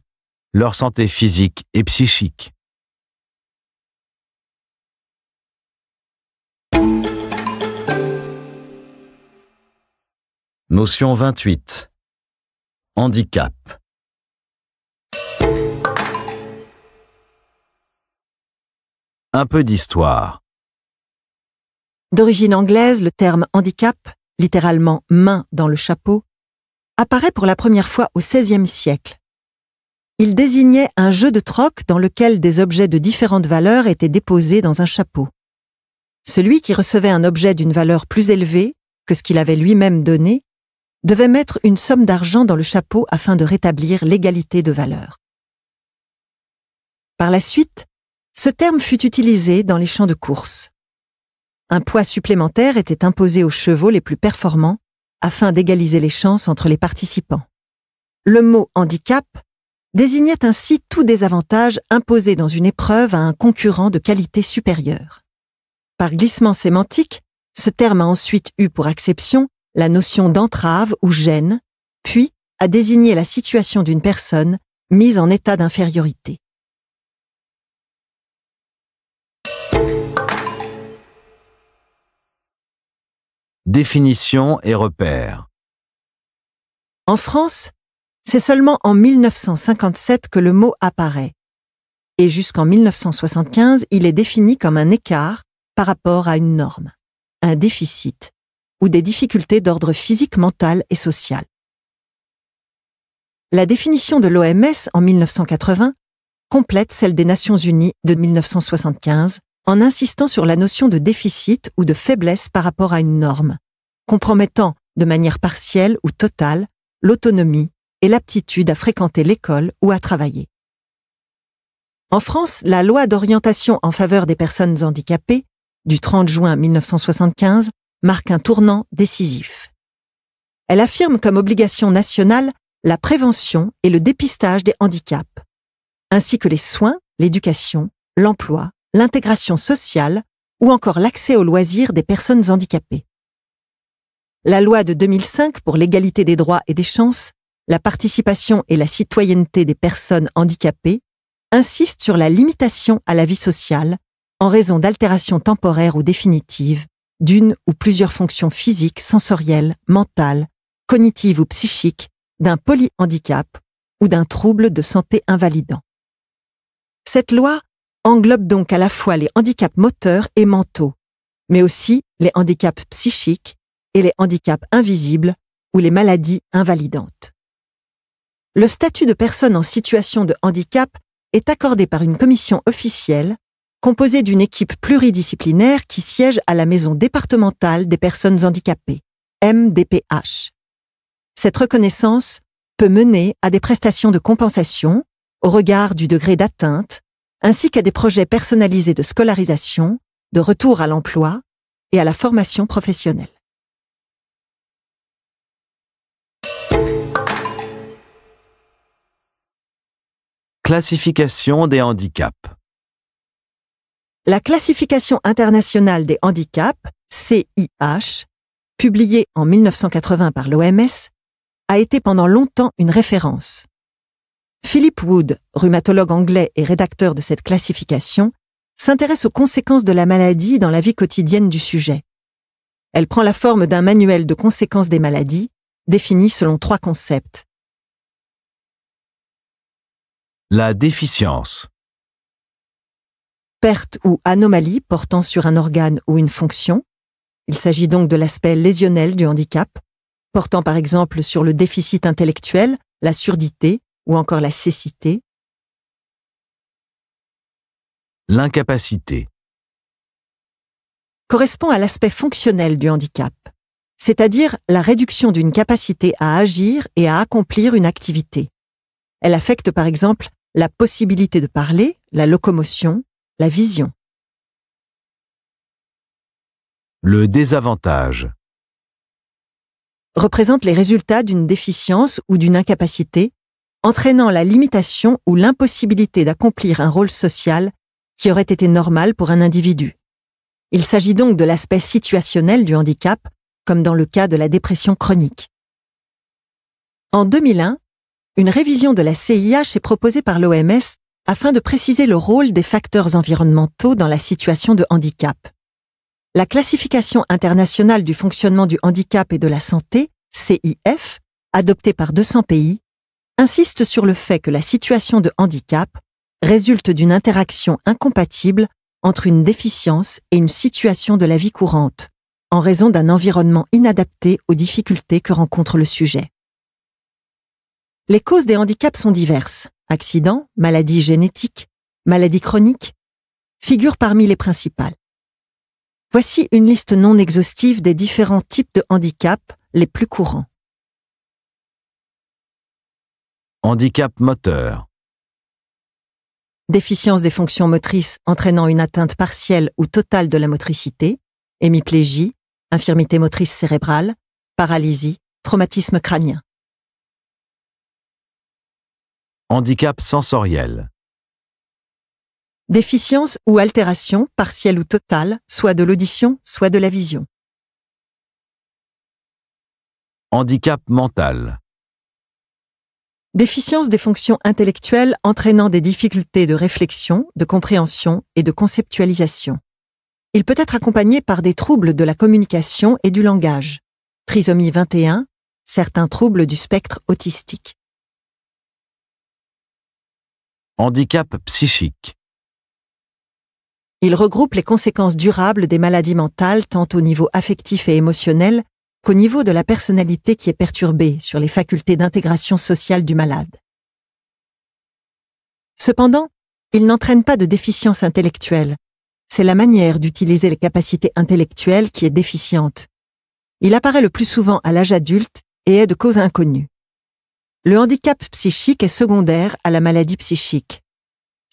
leur santé physique et psychique. Notion 28. Handicap. Un peu d'histoire. D'origine anglaise, le terme handicap littéralement main dans le chapeau, apparaît pour la première fois au XVIe siècle. Il désignait un jeu de troc dans lequel des objets de différentes valeurs étaient déposés dans un chapeau. Celui qui recevait un objet d'une valeur plus élevée que ce qu'il avait lui-même donné devait mettre une somme d'argent dans le chapeau afin de rétablir l'égalité de valeur. Par la suite, ce terme fut utilisé dans les champs de course. Un poids supplémentaire était imposé aux chevaux les plus performants afin d'égaliser les chances entre les participants. Le mot handicap désignait ainsi tout désavantage imposé dans une épreuve à un concurrent de qualité supérieure. Par glissement sémantique, ce terme a ensuite eu pour acception la notion d'entrave ou gêne, puis a désigné la situation d'une personne mise en état d'infériorité. Définition et repères. En France, c'est seulement en 1957 que le mot apparaît. Et jusqu'en 1975, il est défini comme un écart par rapport à une norme, un déficit ou des difficultés d'ordre physique, mental et social. La définition de l'OMS en 1980 complète celle des Nations Unies de 1975 en insistant sur la notion de déficit ou de faiblesse par rapport à une norme, compromettant, de manière partielle ou totale, l'autonomie et l'aptitude à fréquenter l'école ou à travailler. En France, la loi d'orientation en faveur des personnes handicapées du 30 juin 1975 marque un tournant décisif. Elle affirme comme obligation nationale la prévention et le dépistage des handicaps, ainsi que les soins, l'éducation, l'emploi l'intégration sociale ou encore l'accès aux loisirs des personnes handicapées. La loi de 2005 pour l'égalité des droits et des chances, la participation et la citoyenneté des personnes handicapées insiste sur la limitation à la vie sociale en raison d'altérations temporaires ou définitives d'une ou plusieurs fonctions physiques, sensorielles, mentales, cognitives ou psychiques, d'un polyhandicap ou d'un trouble de santé invalidant. Cette loi englobe donc à la fois les handicaps moteurs et mentaux, mais aussi les handicaps psychiques et les handicaps invisibles ou les maladies invalidantes. Le statut de personne en situation de handicap est accordé par une commission officielle composée d'une équipe pluridisciplinaire qui siège à la Maison départementale des personnes handicapées, MDPH. Cette reconnaissance peut mener à des prestations de compensation au regard du degré d'atteinte ainsi qu'à des projets personnalisés de scolarisation, de retour à l'emploi et à la formation professionnelle. Classification des handicaps. La classification internationale des handicaps, CIH, publiée en 1980 par l'OMS, a été pendant longtemps une référence, Philip Wood, rhumatologue anglais et rédacteur de cette classification, s'intéresse aux conséquences de la maladie dans la vie quotidienne du sujet. Elle prend la forme d'un manuel de conséquences des maladies, défini selon trois concepts. La déficience. Perte ou anomalie portant sur un organe ou une fonction. Il s'agit donc de l'aspect lésionnel du handicap, portant par exemple sur le déficit intellectuel, la surdité, ou encore la cécité. L'incapacité correspond à l'aspect fonctionnel du handicap, c'est-à-dire la réduction d'une capacité à agir et à accomplir une activité. Elle affecte par exemple la possibilité de parler, la locomotion, la vision. Le désavantage représente les résultats d'une déficience ou d'une incapacité entraînant la limitation ou l'impossibilité d'accomplir un rôle social qui aurait été normal pour un individu. Il s'agit donc de l'aspect situationnel du handicap, comme dans le cas de la dépression chronique. En 2001, une révision de la CIH est proposée par l'OMS afin de préciser le rôle des facteurs environnementaux dans la situation de handicap. La classification internationale du fonctionnement du handicap et de la santé, CIF, adoptée par 200 pays, insiste sur le fait que la situation de handicap résulte d'une interaction incompatible entre une déficience et une situation de la vie courante, en raison d'un environnement inadapté aux difficultés que rencontre le sujet. Les causes des handicaps sont diverses. Accidents, maladies génétiques, maladies chroniques figurent parmi les principales. Voici une liste non exhaustive des différents types de handicaps les plus courants. Handicap moteur. Déficience des fonctions motrices entraînant une atteinte partielle ou totale de la motricité, hémiplégie, infirmité motrice cérébrale, paralysie, traumatisme crânien. Handicap sensoriel. Déficience ou altération, partielle ou totale, soit de l'audition, soit de la vision. Handicap mental. Déficience des fonctions intellectuelles entraînant des difficultés de réflexion, de compréhension et de conceptualisation. Il peut être accompagné par des troubles de la communication et du langage. Trisomie 21, certains troubles du spectre autistique. Handicap psychique. Il regroupe les conséquences durables des maladies mentales tant au niveau affectif et émotionnel qu'au niveau de la personnalité qui est perturbée sur les facultés d'intégration sociale du malade. Cependant, il n'entraîne pas de déficience intellectuelle. C'est la manière d'utiliser les capacités intellectuelles qui est déficiente. Il apparaît le plus souvent à l'âge adulte et est de cause inconnue. Le handicap psychique est secondaire à la maladie psychique.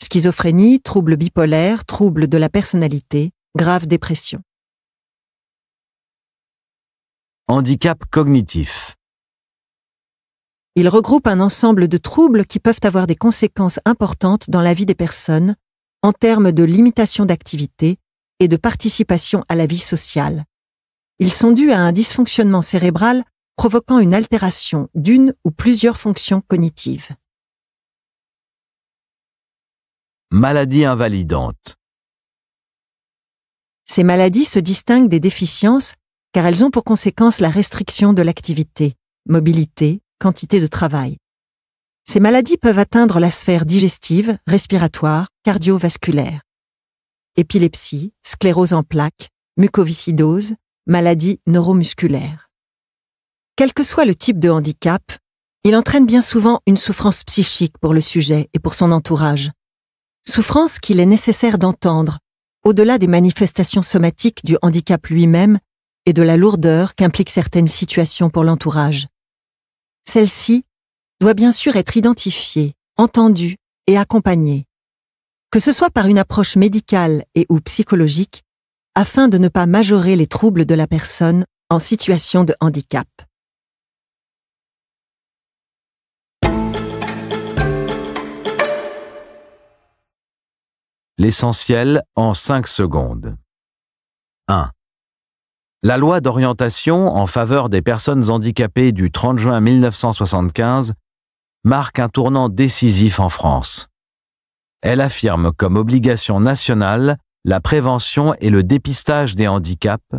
Schizophrénie, trouble bipolaire, trouble de la personnalité, grave dépression. Handicap cognitif. Il regroupe un ensemble de troubles qui peuvent avoir des conséquences importantes dans la vie des personnes en termes de limitation d'activité et de participation à la vie sociale. Ils sont dus à un dysfonctionnement cérébral provoquant une altération d'une ou plusieurs fonctions cognitives. Maladie invalidante. Ces maladies se distinguent des déficiences car elles ont pour conséquence la restriction de l'activité, mobilité, quantité de travail. Ces maladies peuvent atteindre la sphère digestive, respiratoire, cardiovasculaire. Épilepsie, sclérose en plaques, mucoviscidose, maladie neuromusculaire. Quel que soit le type de handicap, il entraîne bien souvent une souffrance psychique pour le sujet et pour son entourage. Souffrance qu'il est nécessaire d'entendre, au-delà des manifestations somatiques du handicap lui-même et de la lourdeur qu'impliquent certaines situations pour l'entourage. Celle-ci doit bien sûr être identifiée, entendue et accompagnée, que ce soit par une approche médicale et ou psychologique, afin de ne pas majorer les troubles de la personne en situation de handicap. L'essentiel en 5 secondes. 1. La loi d'orientation en faveur des personnes handicapées du 30 juin 1975 marque un tournant décisif en France. Elle affirme comme obligation nationale la prévention et le dépistage des handicaps,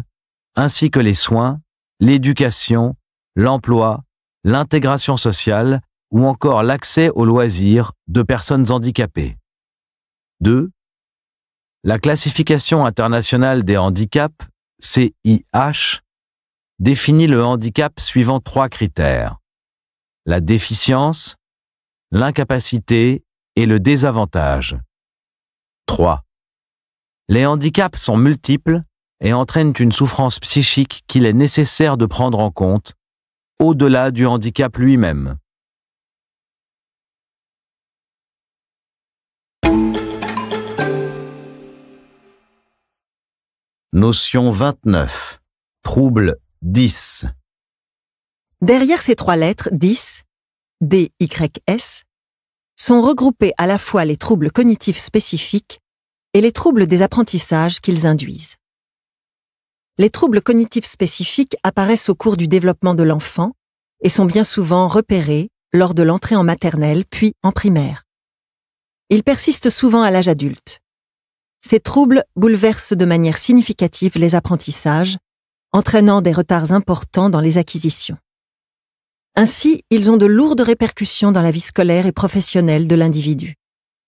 ainsi que les soins, l'éducation, l'emploi, l'intégration sociale ou encore l'accès aux loisirs de personnes handicapées. 2. La classification internationale des handicaps CIH, définit le handicap suivant trois critères. La déficience, l'incapacité et le désavantage. 3. Les handicaps sont multiples et entraînent une souffrance psychique qu'il est nécessaire de prendre en compte, au-delà du handicap lui-même. Notion 29. Trouble 10. Derrière ces trois lettres 10, D, Y, S, sont regroupés à la fois les troubles cognitifs spécifiques et les troubles des apprentissages qu'ils induisent. Les troubles cognitifs spécifiques apparaissent au cours du développement de l'enfant et sont bien souvent repérés lors de l'entrée en maternelle puis en primaire. Ils persistent souvent à l'âge adulte. Ces troubles bouleversent de manière significative les apprentissages, entraînant des retards importants dans les acquisitions. Ainsi, ils ont de lourdes répercussions dans la vie scolaire et professionnelle de l'individu,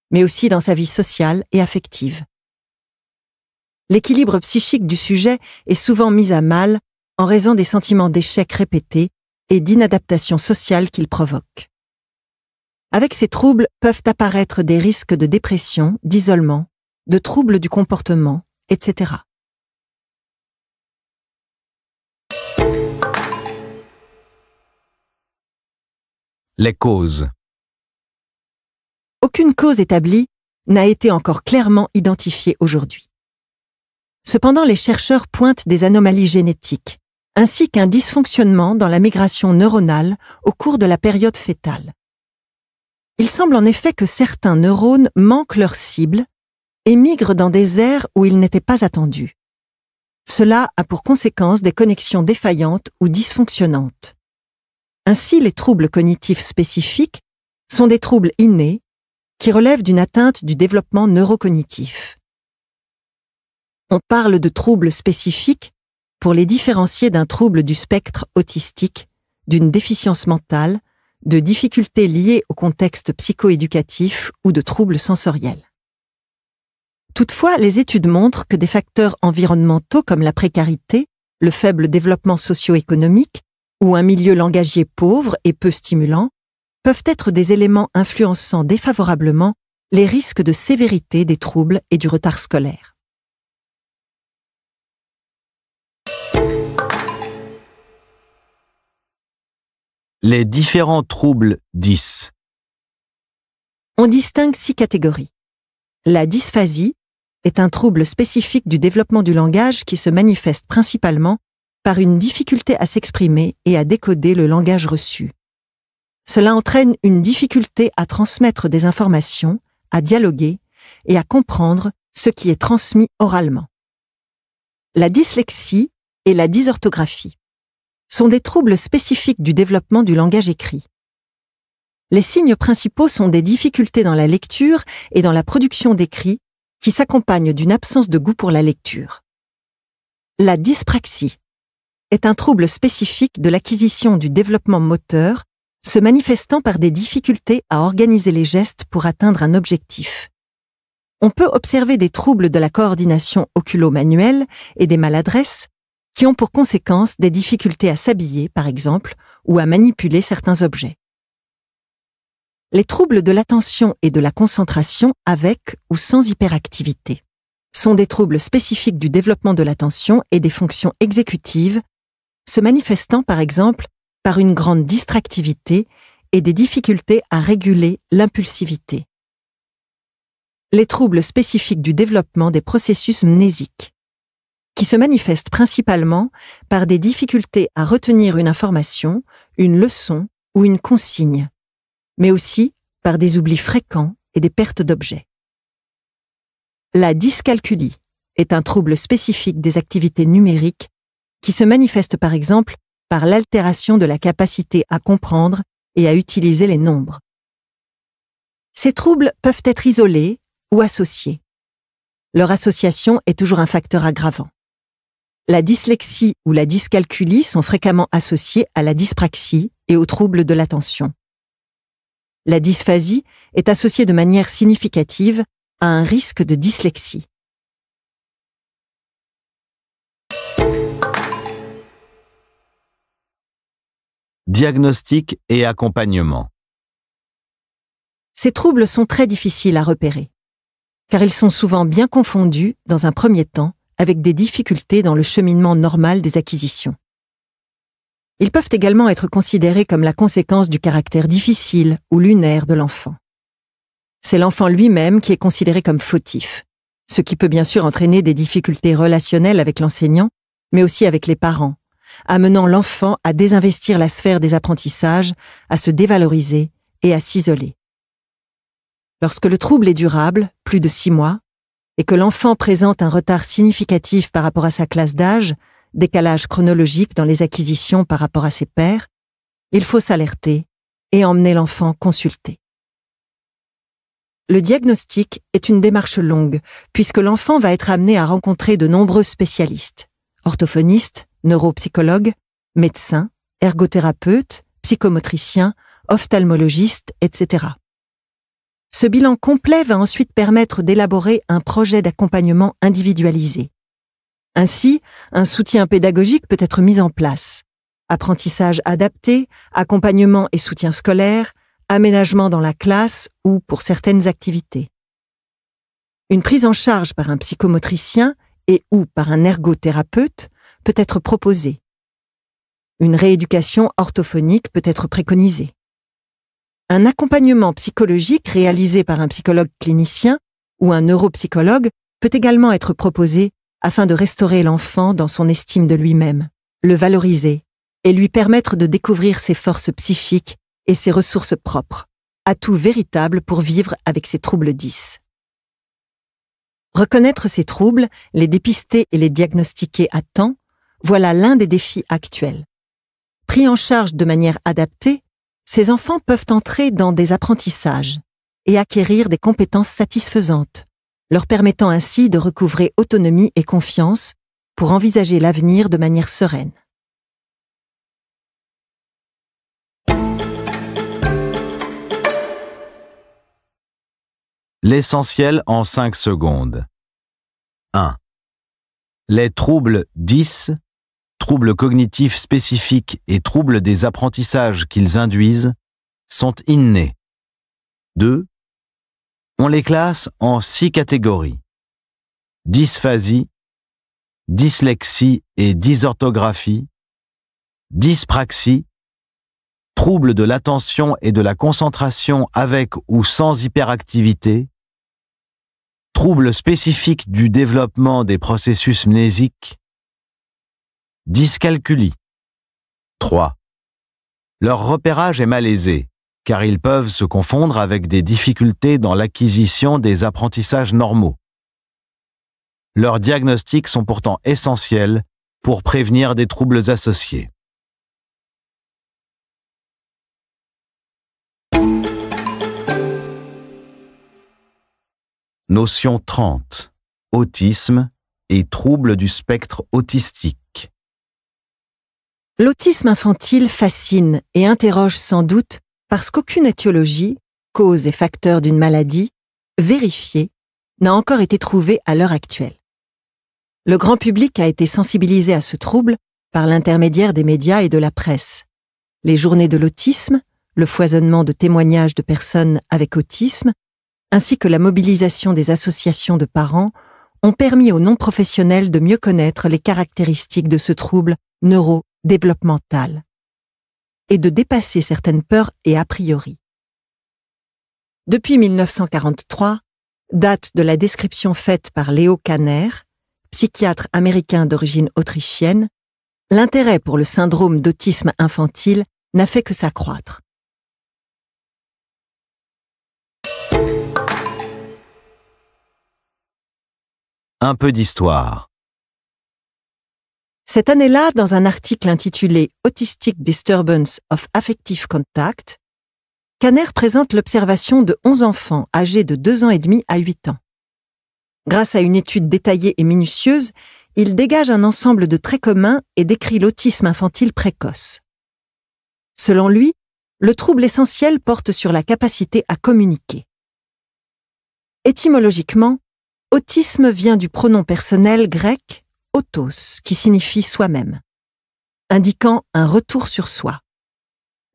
mais aussi dans sa vie sociale et affective. L'équilibre psychique du sujet est souvent mis à mal en raison des sentiments d'échec répétés et d'inadaptation sociale qu'il provoque. Avec ces troubles peuvent apparaître des risques de dépression, d'isolement, de troubles du comportement, etc. Les causes. Aucune cause établie n'a été encore clairement identifiée aujourd'hui. Cependant, les chercheurs pointent des anomalies génétiques, ainsi qu'un dysfonctionnement dans la migration neuronale au cours de la période fœtale. Il semble en effet que certains neurones manquent leur cible émigrent dans des airs où ils n'étaient pas attendus. Cela a pour conséquence des connexions défaillantes ou dysfonctionnantes. Ainsi, les troubles cognitifs spécifiques sont des troubles innés qui relèvent d'une atteinte du développement neurocognitif. On parle de troubles spécifiques pour les différencier d'un trouble du spectre autistique, d'une déficience mentale, de difficultés liées au contexte psychoéducatif ou de troubles sensoriels. Toutefois, les études montrent que des facteurs environnementaux comme la précarité, le faible développement socio-économique ou un milieu langagier pauvre et peu stimulant peuvent être des éléments influençant défavorablement les risques de sévérité des troubles et du retard scolaire. Les différents troubles 10 On distingue six catégories. La dysphasie, est un trouble spécifique du développement du langage qui se manifeste principalement par une difficulté à s'exprimer et à décoder le langage reçu. Cela entraîne une difficulté à transmettre des informations, à dialoguer et à comprendre ce qui est transmis oralement. La dyslexie et la dysorthographie sont des troubles spécifiques du développement du langage écrit. Les signes principaux sont des difficultés dans la lecture et dans la production d'écrits qui s'accompagne d'une absence de goût pour la lecture. La dyspraxie est un trouble spécifique de l'acquisition du développement moteur se manifestant par des difficultés à organiser les gestes pour atteindre un objectif. On peut observer des troubles de la coordination oculomanuelle et des maladresses qui ont pour conséquence des difficultés à s'habiller, par exemple, ou à manipuler certains objets les troubles de l'attention et de la concentration avec ou sans hyperactivité sont des troubles spécifiques du développement de l'attention et des fonctions exécutives, se manifestant par exemple par une grande distractivité et des difficultés à réguler l'impulsivité. Les troubles spécifiques du développement des processus mnésiques, qui se manifestent principalement par des difficultés à retenir une information, une leçon ou une consigne, mais aussi par des oublis fréquents et des pertes d'objets. La dyscalculie est un trouble spécifique des activités numériques qui se manifeste par exemple par l'altération de la capacité à comprendre et à utiliser les nombres. Ces troubles peuvent être isolés ou associés. Leur association est toujours un facteur aggravant. La dyslexie ou la dyscalculie sont fréquemment associées à la dyspraxie et aux troubles de l'attention la dysphasie est associée de manière significative à un risque de dyslexie. Diagnostic et accompagnement. Ces troubles sont très difficiles à repérer, car ils sont souvent bien confondus, dans un premier temps, avec des difficultés dans le cheminement normal des acquisitions. Ils peuvent également être considérés comme la conséquence du caractère difficile ou lunaire de l'enfant. C'est l'enfant lui-même qui est considéré comme fautif, ce qui peut bien sûr entraîner des difficultés relationnelles avec l'enseignant, mais aussi avec les parents, amenant l'enfant à désinvestir la sphère des apprentissages, à se dévaloriser et à s'isoler. Lorsque le trouble est durable, plus de six mois, et que l'enfant présente un retard significatif par rapport à sa classe d'âge, décalage chronologique dans les acquisitions par rapport à ses pairs, il faut s'alerter et emmener l'enfant consulter. Le diagnostic est une démarche longue, puisque l'enfant va être amené à rencontrer de nombreux spécialistes, orthophonistes, neuropsychologues, médecins, ergothérapeutes, psychomotriciens, ophtalmologistes, etc. Ce bilan complet va ensuite permettre d'élaborer un projet d'accompagnement individualisé, ainsi, un soutien pédagogique peut être mis en place. Apprentissage adapté, accompagnement et soutien scolaire, aménagement dans la classe ou pour certaines activités. Une prise en charge par un psychomotricien et ou par un ergothérapeute peut être proposée. Une rééducation orthophonique peut être préconisée. Un accompagnement psychologique réalisé par un psychologue clinicien ou un neuropsychologue peut également être proposé afin de restaurer l'enfant dans son estime de lui-même, le valoriser et lui permettre de découvrir ses forces psychiques et ses ressources propres, atouts véritables pour vivre avec ses troubles 10. Reconnaître ces troubles, les dépister et les diagnostiquer à temps, voilà l'un des défis actuels. Pris en charge de manière adaptée, ces enfants peuvent entrer dans des apprentissages et acquérir des compétences satisfaisantes leur permettant ainsi de recouvrer autonomie et confiance pour envisager l'avenir de manière sereine. L'essentiel en 5 secondes. 1. Les troubles 10, troubles cognitifs spécifiques et troubles des apprentissages qu'ils induisent, sont innés. 2. On les classe en six catégories. Dysphasie, dyslexie et dysorthographie, dyspraxie, troubles de l'attention et de la concentration avec ou sans hyperactivité, troubles spécifiques du développement des processus mnésiques, dyscalculie. 3. Leur repérage est malaisé car ils peuvent se confondre avec des difficultés dans l'acquisition des apprentissages normaux. Leurs diagnostics sont pourtant essentiels pour prévenir des troubles associés. Notion 30. Autisme et troubles du spectre autistique. L'autisme infantile fascine et interroge sans doute parce qu'aucune étiologie, cause et facteur d'une maladie, vérifiée, n'a encore été trouvée à l'heure actuelle. Le grand public a été sensibilisé à ce trouble par l'intermédiaire des médias et de la presse. Les journées de l'autisme, le foisonnement de témoignages de personnes avec autisme, ainsi que la mobilisation des associations de parents ont permis aux non-professionnels de mieux connaître les caractéristiques de ce trouble neurodéveloppemental et de dépasser certaines peurs et a priori. Depuis 1943, date de la description faite par Léo Kanner, psychiatre américain d'origine autrichienne, l'intérêt pour le syndrome d'autisme infantile n'a fait que s'accroître. Un peu d'histoire. Cette année-là, dans un article intitulé Autistic Disturbance of Affective Contact, Kanner présente l'observation de 11 enfants âgés de 2 ans et demi à 8 ans. Grâce à une étude détaillée et minutieuse, il dégage un ensemble de traits communs et décrit l'autisme infantile précoce. Selon lui, le trouble essentiel porte sur la capacité à communiquer. Étymologiquement, autisme vient du pronom personnel grec autos, qui signifie soi-même, indiquant un retour sur soi.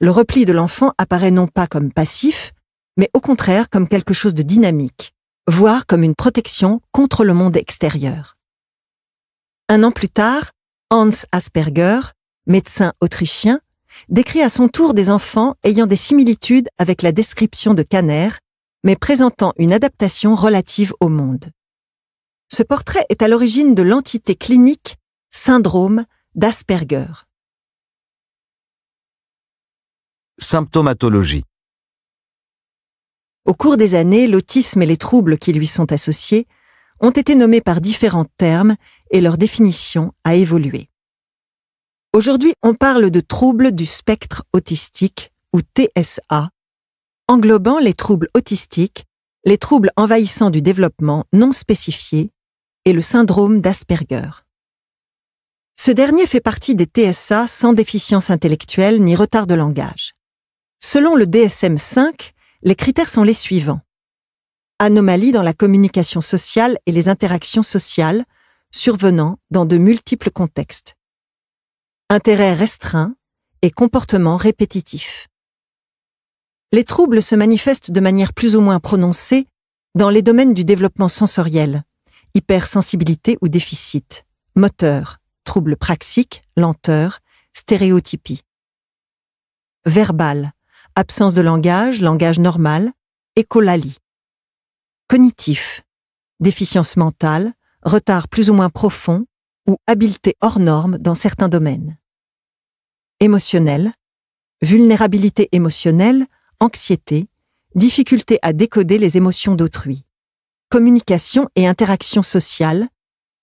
Le repli de l'enfant apparaît non pas comme passif, mais au contraire comme quelque chose de dynamique, voire comme une protection contre le monde extérieur. Un an plus tard, Hans Asperger, médecin autrichien, décrit à son tour des enfants ayant des similitudes avec la description de Caner, mais présentant une adaptation relative au monde. Ce portrait est à l'origine de l'entité clinique syndrome d'Asperger. Symptomatologie Au cours des années, l'autisme et les troubles qui lui sont associés ont été nommés par différents termes et leur définition a évolué. Aujourd'hui, on parle de troubles du spectre autistique, ou TSA, englobant les troubles autistiques, les troubles envahissants du développement non spécifiés et le syndrome d'Asperger. Ce dernier fait partie des TSA sans déficience intellectuelle ni retard de langage. Selon le DSM-5, les critères sont les suivants. Anomalie dans la communication sociale et les interactions sociales, survenant dans de multiples contextes. Intérêt restreint et comportement répétitif. Les troubles se manifestent de manière plus ou moins prononcée dans les domaines du développement sensoriel, hypersensibilité ou déficit, moteur, troubles praxique, lenteur, stéréotypie. Verbal, absence de langage, langage normal, écolalie. Cognitif, déficience mentale, retard plus ou moins profond ou habileté hors norme dans certains domaines. Émotionnel, vulnérabilité émotionnelle, anxiété, difficulté à décoder les émotions d'autrui communication et interaction sociale,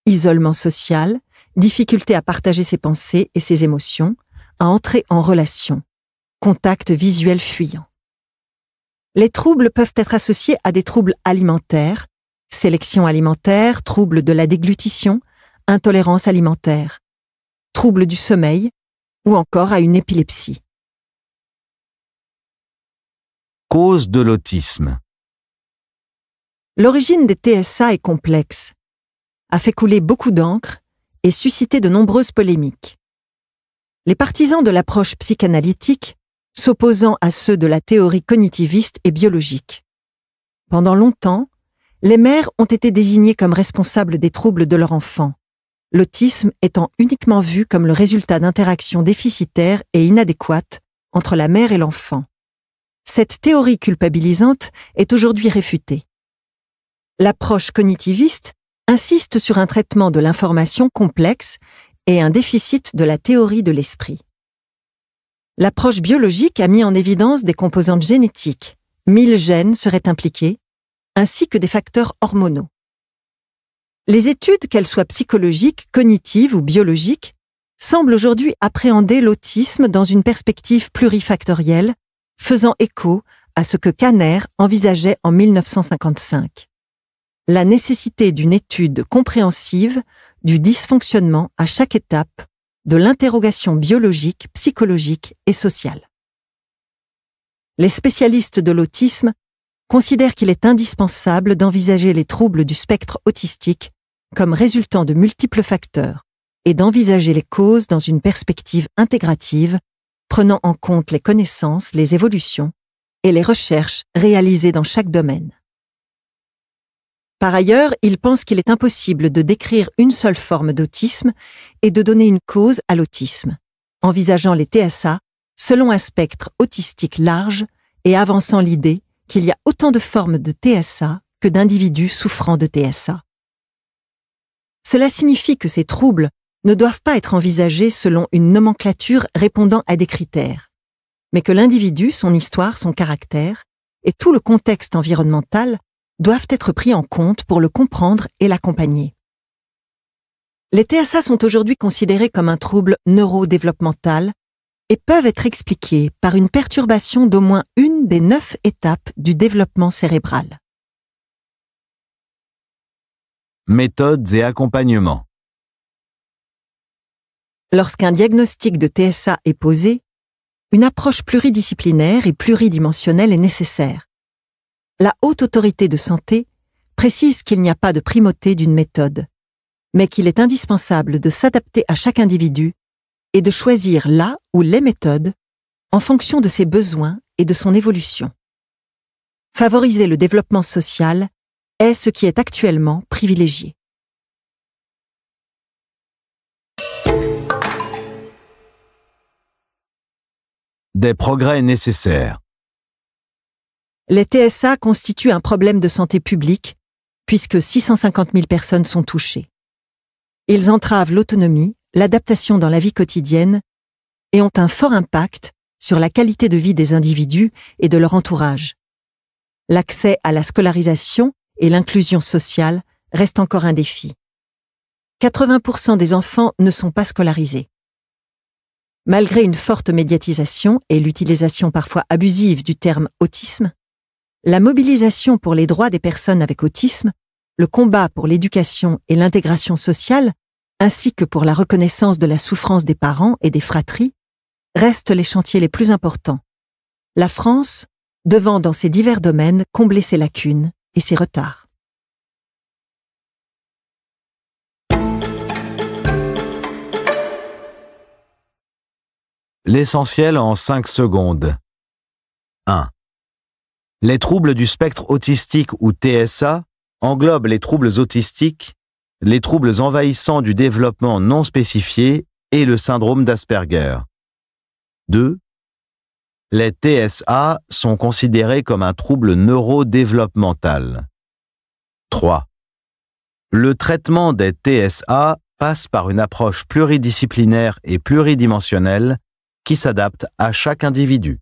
isolement social, difficulté à partager ses pensées et ses émotions, à entrer en relation, contact visuel fuyant. Les troubles peuvent être associés à des troubles alimentaires, sélection alimentaire, troubles de la déglutition, intolérance alimentaire, troubles du sommeil ou encore à une épilepsie. Cause de l'autisme. L'origine des TSA est complexe, a fait couler beaucoup d'encre et suscité de nombreuses polémiques. Les partisans de l'approche psychanalytique s'opposant à ceux de la théorie cognitiviste et biologique. Pendant longtemps, les mères ont été désignées comme responsables des troubles de leur enfant, l'autisme étant uniquement vu comme le résultat d'interactions déficitaires et inadéquates entre la mère et l'enfant. Cette théorie culpabilisante est aujourd'hui réfutée l'approche cognitiviste insiste sur un traitement de l'information complexe et un déficit de la théorie de l'esprit. L'approche biologique a mis en évidence des composantes génétiques, mille gènes seraient impliqués, ainsi que des facteurs hormonaux. Les études, qu'elles soient psychologiques, cognitives ou biologiques, semblent aujourd'hui appréhender l'autisme dans une perspective plurifactorielle, faisant écho à ce que Kanner envisageait en 1955 la nécessité d'une étude compréhensive du dysfonctionnement à chaque étape de l'interrogation biologique, psychologique et sociale. Les spécialistes de l'autisme considèrent qu'il est indispensable d'envisager les troubles du spectre autistique comme résultant de multiples facteurs et d'envisager les causes dans une perspective intégrative, prenant en compte les connaissances, les évolutions et les recherches réalisées dans chaque domaine. Par ailleurs, il pense qu'il est impossible de décrire une seule forme d'autisme et de donner une cause à l'autisme, envisageant les TSA selon un spectre autistique large et avançant l'idée qu'il y a autant de formes de TSA que d'individus souffrant de TSA. Cela signifie que ces troubles ne doivent pas être envisagés selon une nomenclature répondant à des critères, mais que l'individu, son histoire, son caractère et tout le contexte environnemental doivent être pris en compte pour le comprendre et l'accompagner. Les TSA sont aujourd'hui considérés comme un trouble neurodéveloppemental et peuvent être expliqués par une perturbation d'au moins une des neuf étapes du développement cérébral. Méthodes et accompagnement. Lorsqu'un diagnostic de TSA est posé, une approche pluridisciplinaire et pluridimensionnelle est nécessaire, la haute autorité de santé précise qu'il n'y a pas de primauté d'une méthode, mais qu'il est indispensable de s'adapter à chaque individu et de choisir la ou les méthodes en fonction de ses besoins et de son évolution. Favoriser le développement social est ce qui est actuellement privilégié. Des progrès nécessaires les TSA constituent un problème de santé publique puisque 650 000 personnes sont touchées. Ils entravent l'autonomie, l'adaptation dans la vie quotidienne et ont un fort impact sur la qualité de vie des individus et de leur entourage. L'accès à la scolarisation et l'inclusion sociale reste encore un défi. 80% des enfants ne sont pas scolarisés. Malgré une forte médiatisation et l'utilisation parfois abusive du terme autisme, la mobilisation pour les droits des personnes avec autisme, le combat pour l'éducation et l'intégration sociale, ainsi que pour la reconnaissance de la souffrance des parents et des fratries, restent les chantiers les plus importants. La France, devant dans ces divers domaines combler ses lacunes et ses retards. L'essentiel en 5 secondes. 1. Les troubles du spectre autistique ou TSA englobent les troubles autistiques, les troubles envahissants du développement non spécifié et le syndrome d'Asperger. 2. Les TSA sont considérés comme un trouble neurodéveloppemental. 3. Le traitement des TSA passe par une approche pluridisciplinaire et pluridimensionnelle qui s'adapte à chaque individu.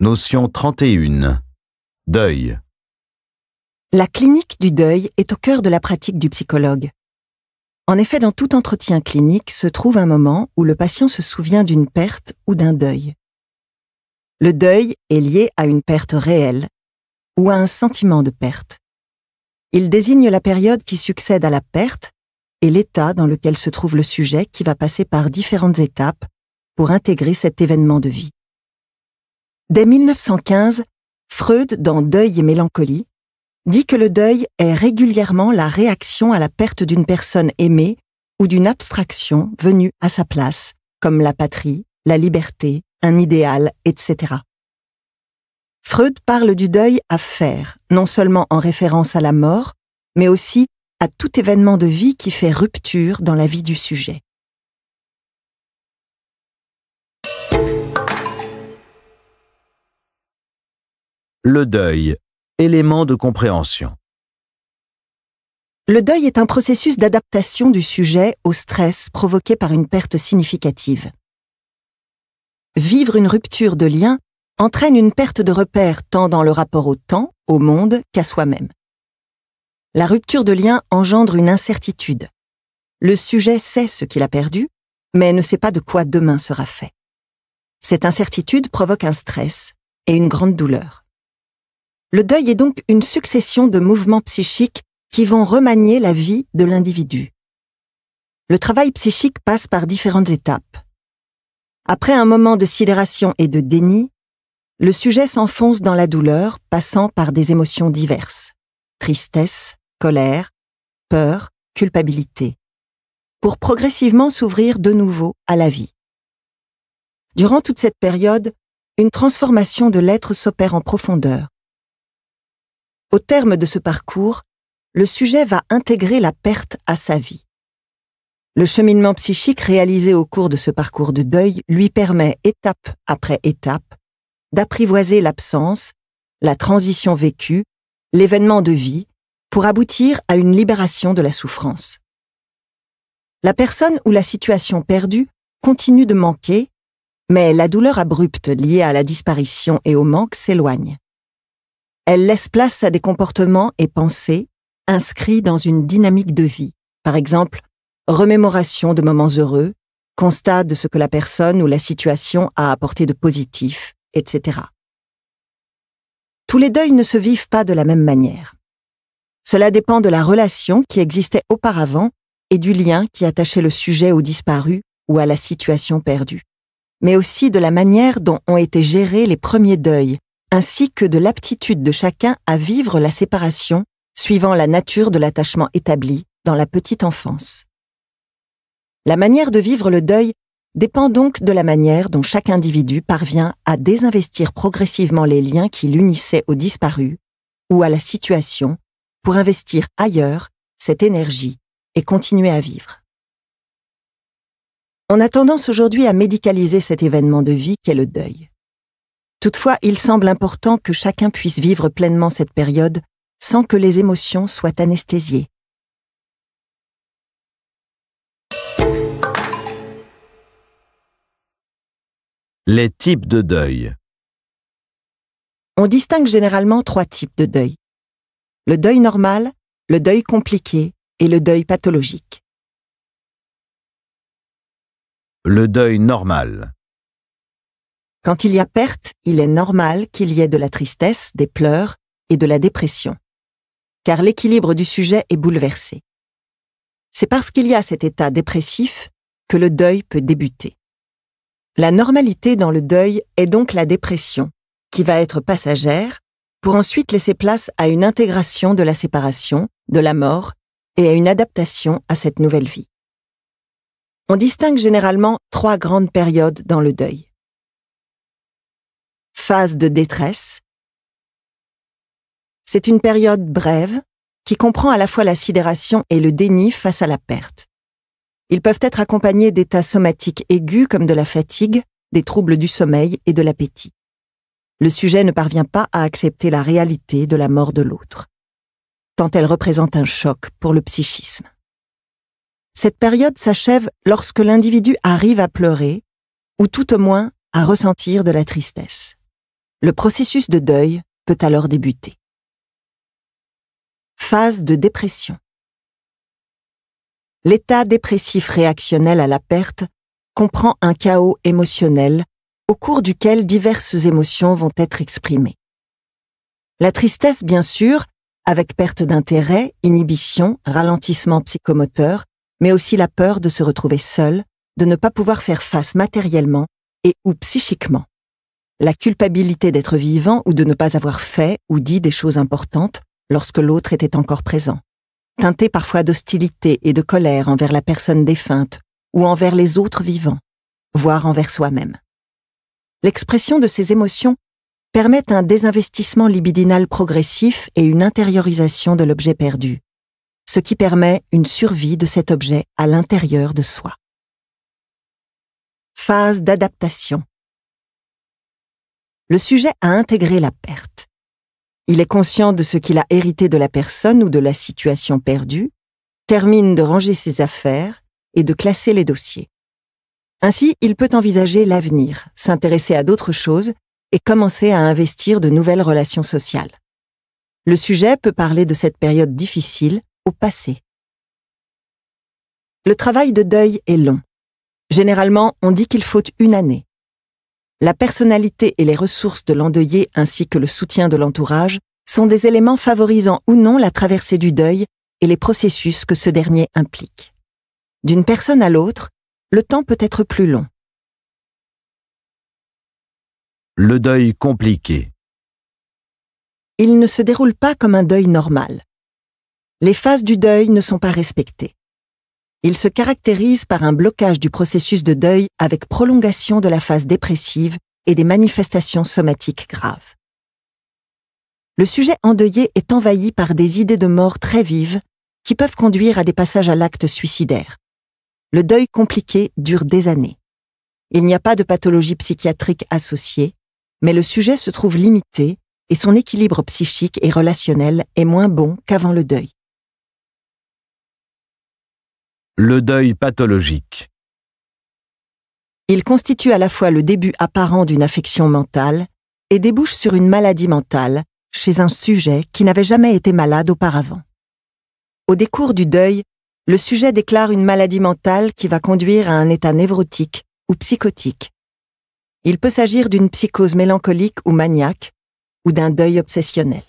Notion 31. Deuil. La clinique du deuil est au cœur de la pratique du psychologue. En effet, dans tout entretien clinique se trouve un moment où le patient se souvient d'une perte ou d'un deuil. Le deuil est lié à une perte réelle ou à un sentiment de perte. Il désigne la période qui succède à la perte et l'état dans lequel se trouve le sujet qui va passer par différentes étapes pour intégrer cet événement de vie. Dès 1915, Freud, dans Deuil et Mélancolie, dit que le deuil est régulièrement la réaction à la perte d'une personne aimée ou d'une abstraction venue à sa place, comme la patrie, la liberté, un idéal, etc. Freud parle du deuil à faire, non seulement en référence à la mort, mais aussi à tout événement de vie qui fait rupture dans la vie du sujet. Le deuil, élément de compréhension. Le deuil est un processus d'adaptation du sujet au stress provoqué par une perte significative. Vivre une rupture de lien entraîne une perte de repère tant dans le rapport au temps, au monde qu'à soi-même. La rupture de lien engendre une incertitude. Le sujet sait ce qu'il a perdu, mais ne sait pas de quoi demain sera fait. Cette incertitude provoque un stress et une grande douleur. Le deuil est donc une succession de mouvements psychiques qui vont remanier la vie de l'individu. Le travail psychique passe par différentes étapes. Après un moment de sidération et de déni, le sujet s'enfonce dans la douleur, passant par des émotions diverses. Tristesse, colère, peur, culpabilité, pour progressivement s'ouvrir de nouveau à la vie. Durant toute cette période, une transformation de l'être s'opère en profondeur. Au terme de ce parcours, le sujet va intégrer la perte à sa vie. Le cheminement psychique réalisé au cours de ce parcours de deuil lui permet, étape après étape, d'apprivoiser l'absence, la transition vécue, l'événement de vie, pour aboutir à une libération de la souffrance. La personne ou la situation perdue continue de manquer, mais la douleur abrupte liée à la disparition et au manque s'éloigne. Elle laisse place à des comportements et pensées inscrits dans une dynamique de vie, par exemple remémoration de moments heureux, constat de ce que la personne ou la situation a apporté de positif, etc. Tous les deuils ne se vivent pas de la même manière. Cela dépend de la relation qui existait auparavant et du lien qui attachait le sujet au disparu ou à la situation perdue, mais aussi de la manière dont ont été gérés les premiers deuils, ainsi que de l'aptitude de chacun à vivre la séparation suivant la nature de l'attachement établi dans la petite enfance. La manière de vivre le deuil dépend donc de la manière dont chaque individu parvient à désinvestir progressivement les liens qui l'unissaient au disparu ou à la situation pour investir ailleurs cette énergie et continuer à vivre. On a tendance aujourd'hui à médicaliser cet événement de vie qu'est le deuil. Toutefois, il semble important que chacun puisse vivre pleinement cette période sans que les émotions soient anesthésiées. Les types de deuil. On distingue généralement trois types de deuil le deuil normal, le deuil compliqué et le deuil pathologique. Le deuil normal. Quand il y a perte, il est normal qu'il y ait de la tristesse, des pleurs et de la dépression, car l'équilibre du sujet est bouleversé. C'est parce qu'il y a cet état dépressif que le deuil peut débuter. La normalité dans le deuil est donc la dépression, qui va être passagère, pour ensuite laisser place à une intégration de la séparation, de la mort, et à une adaptation à cette nouvelle vie. On distingue généralement trois grandes périodes dans le deuil. Phase de détresse. C'est une période brève qui comprend à la fois la sidération et le déni face à la perte. Ils peuvent être accompagnés d'états somatiques aigus comme de la fatigue, des troubles du sommeil et de l'appétit le sujet ne parvient pas à accepter la réalité de la mort de l'autre, tant elle représente un choc pour le psychisme. Cette période s'achève lorsque l'individu arrive à pleurer, ou tout au moins à ressentir de la tristesse. Le processus de deuil peut alors débuter. Phase de dépression. L'état dépressif réactionnel à la perte comprend un chaos émotionnel au cours duquel diverses émotions vont être exprimées. La tristesse, bien sûr, avec perte d'intérêt, inhibition, ralentissement psychomoteur, mais aussi la peur de se retrouver seul, de ne pas pouvoir faire face matériellement et ou psychiquement. La culpabilité d'être vivant ou de ne pas avoir fait ou dit des choses importantes lorsque l'autre était encore présent. Teintée parfois d'hostilité et de colère envers la personne défunte ou envers les autres vivants, voire envers soi-même l'expression de ces émotions permet un désinvestissement libidinal progressif et une intériorisation de l'objet perdu, ce qui permet une survie de cet objet à l'intérieur de soi. Phase d'adaptation. Le sujet a intégré la perte. Il est conscient de ce qu'il a hérité de la personne ou de la situation perdue, termine de ranger ses affaires et de classer les dossiers. Ainsi, il peut envisager l'avenir, s'intéresser à d'autres choses et commencer à investir de nouvelles relations sociales. Le sujet peut parler de cette période difficile au passé. Le travail de deuil est long. Généralement, on dit qu'il faut une année. La personnalité et les ressources de l'endeuillé ainsi que le soutien de l'entourage sont des éléments favorisant ou non la traversée du deuil et les processus que ce dernier implique. D'une personne à l'autre, le temps peut être plus long. Le deuil compliqué. Il ne se déroule pas comme un deuil normal. Les phases du deuil ne sont pas respectées. Il se caractérise par un blocage du processus de deuil avec prolongation de la phase dépressive et des manifestations somatiques graves. Le sujet endeuillé est envahi par des idées de mort très vives qui peuvent conduire à des passages à l'acte suicidaire, le deuil compliqué dure des années. Il n'y a pas de pathologie psychiatrique associée, mais le sujet se trouve limité et son équilibre psychique et relationnel est moins bon qu'avant le deuil. Le deuil pathologique. Il constitue à la fois le début apparent d'une affection mentale et débouche sur une maladie mentale chez un sujet qui n'avait jamais été malade auparavant. Au décours du deuil, le sujet déclare une maladie mentale qui va conduire à un état névrotique ou psychotique. Il peut s'agir d'une psychose mélancolique ou maniaque, ou d'un deuil obsessionnel.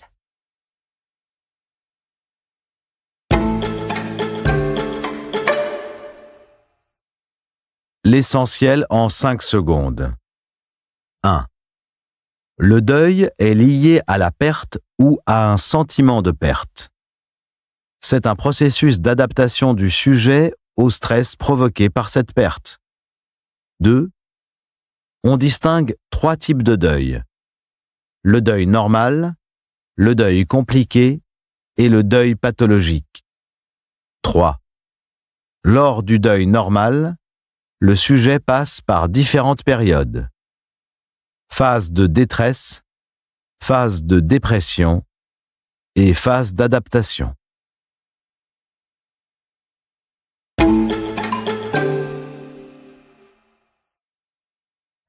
L'essentiel en 5 secondes. 1. Le deuil est lié à la perte ou à un sentiment de perte c'est un processus d'adaptation du sujet au stress provoqué par cette perte. 2. On distingue trois types de deuil. Le deuil normal, le deuil compliqué et le deuil pathologique. 3. Lors du deuil normal, le sujet passe par différentes périodes. Phase de détresse, phase de dépression et phase d'adaptation.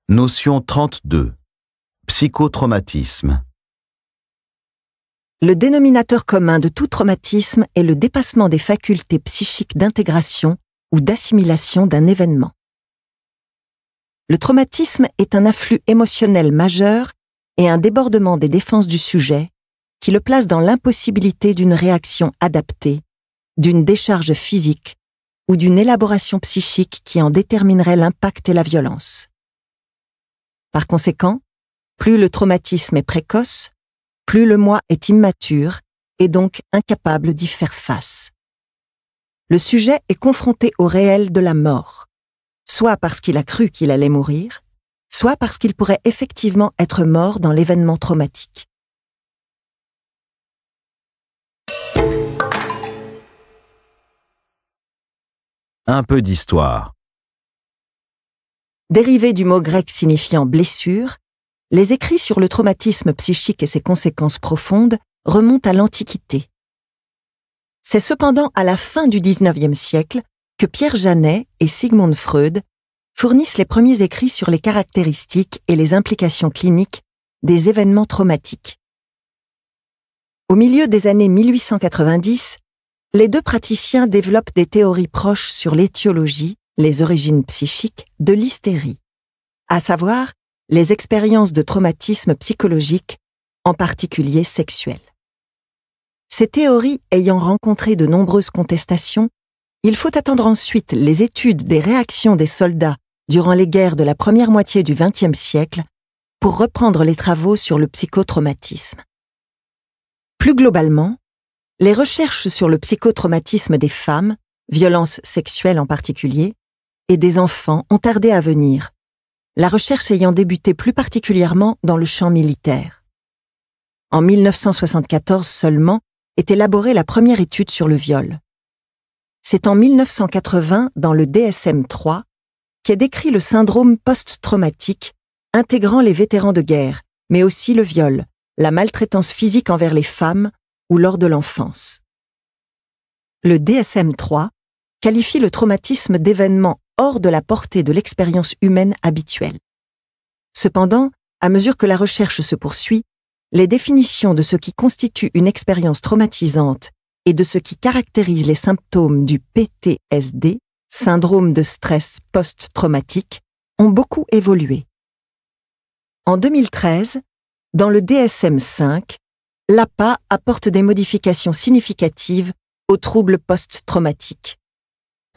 Notion 32. Psychotraumatisme. Le dénominateur commun de tout traumatisme est le dépassement des facultés psychiques d'intégration ou d'assimilation d'un événement. Le traumatisme est un afflux émotionnel majeur et un débordement des défenses du sujet qui le place dans l'impossibilité d'une réaction adaptée, d'une décharge physique ou d'une élaboration psychique qui en déterminerait l'impact et la violence. Par conséquent, plus le traumatisme est précoce, plus le moi est immature et donc incapable d'y faire face. Le sujet est confronté au réel de la mort, soit parce qu'il a cru qu'il allait mourir, soit parce qu'il pourrait effectivement être mort dans l'événement traumatique. Un peu d'histoire. Dérivé du mot grec signifiant blessure, les écrits sur le traumatisme psychique et ses conséquences profondes remontent à l'Antiquité. C'est cependant à la fin du XIXe siècle que Pierre Janet et Sigmund Freud fournissent les premiers écrits sur les caractéristiques et les implications cliniques des événements traumatiques. Au milieu des années 1890, les deux praticiens développent des théories proches sur l'étiologie, les origines psychiques, de l'hystérie, à savoir les expériences de traumatisme psychologique, en particulier sexuel. Ces théories ayant rencontré de nombreuses contestations, il faut attendre ensuite les études des réactions des soldats durant les guerres de la première moitié du XXe siècle pour reprendre les travaux sur le psychotraumatisme. Plus globalement, les recherches sur le psychotraumatisme des femmes, violences sexuelles en particulier, et des enfants ont tardé à venir, la recherche ayant débuté plus particulièrement dans le champ militaire. En 1974 seulement est élaborée la première étude sur le viol. C'est en 1980, dans le DSM-3, qu'est décrit le syndrome post-traumatique intégrant les vétérans de guerre, mais aussi le viol, la maltraitance physique envers les femmes, ou lors de l'enfance. Le DSM-3 qualifie le traumatisme d'événement hors de la portée de l'expérience humaine habituelle. Cependant, à mesure que la recherche se poursuit, les définitions de ce qui constitue une expérience traumatisante et de ce qui caractérise les symptômes du PTSD, syndrome de stress post-traumatique, ont beaucoup évolué. En 2013, dans le DSM-5, l'APA apporte des modifications significatives aux troubles post-traumatiques.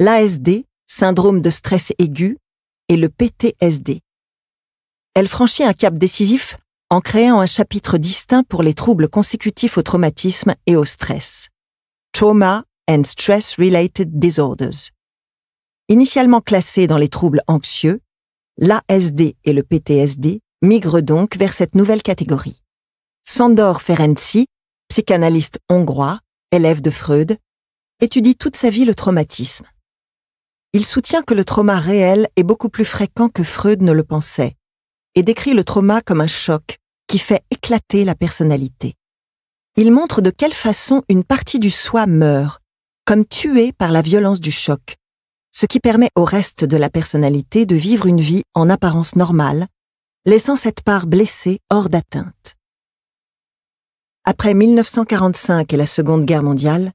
L'ASD, syndrome de stress aigu, et le PTSD. Elle franchit un cap décisif en créant un chapitre distinct pour les troubles consécutifs au traumatisme et au stress. Trauma and Stress-Related Disorders. Initialement classés dans les troubles anxieux, l'ASD et le PTSD migrent donc vers cette nouvelle catégorie. Sandor Ferenczi, psychanalyste hongrois, élève de Freud, étudie toute sa vie le traumatisme. Il soutient que le trauma réel est beaucoup plus fréquent que Freud ne le pensait, et décrit le trauma comme un choc qui fait éclater la personnalité. Il montre de quelle façon une partie du soi meurt, comme tuée par la violence du choc, ce qui permet au reste de la personnalité de vivre une vie en apparence normale, laissant cette part blessée hors d'atteinte. Après 1945 et la Seconde Guerre mondiale,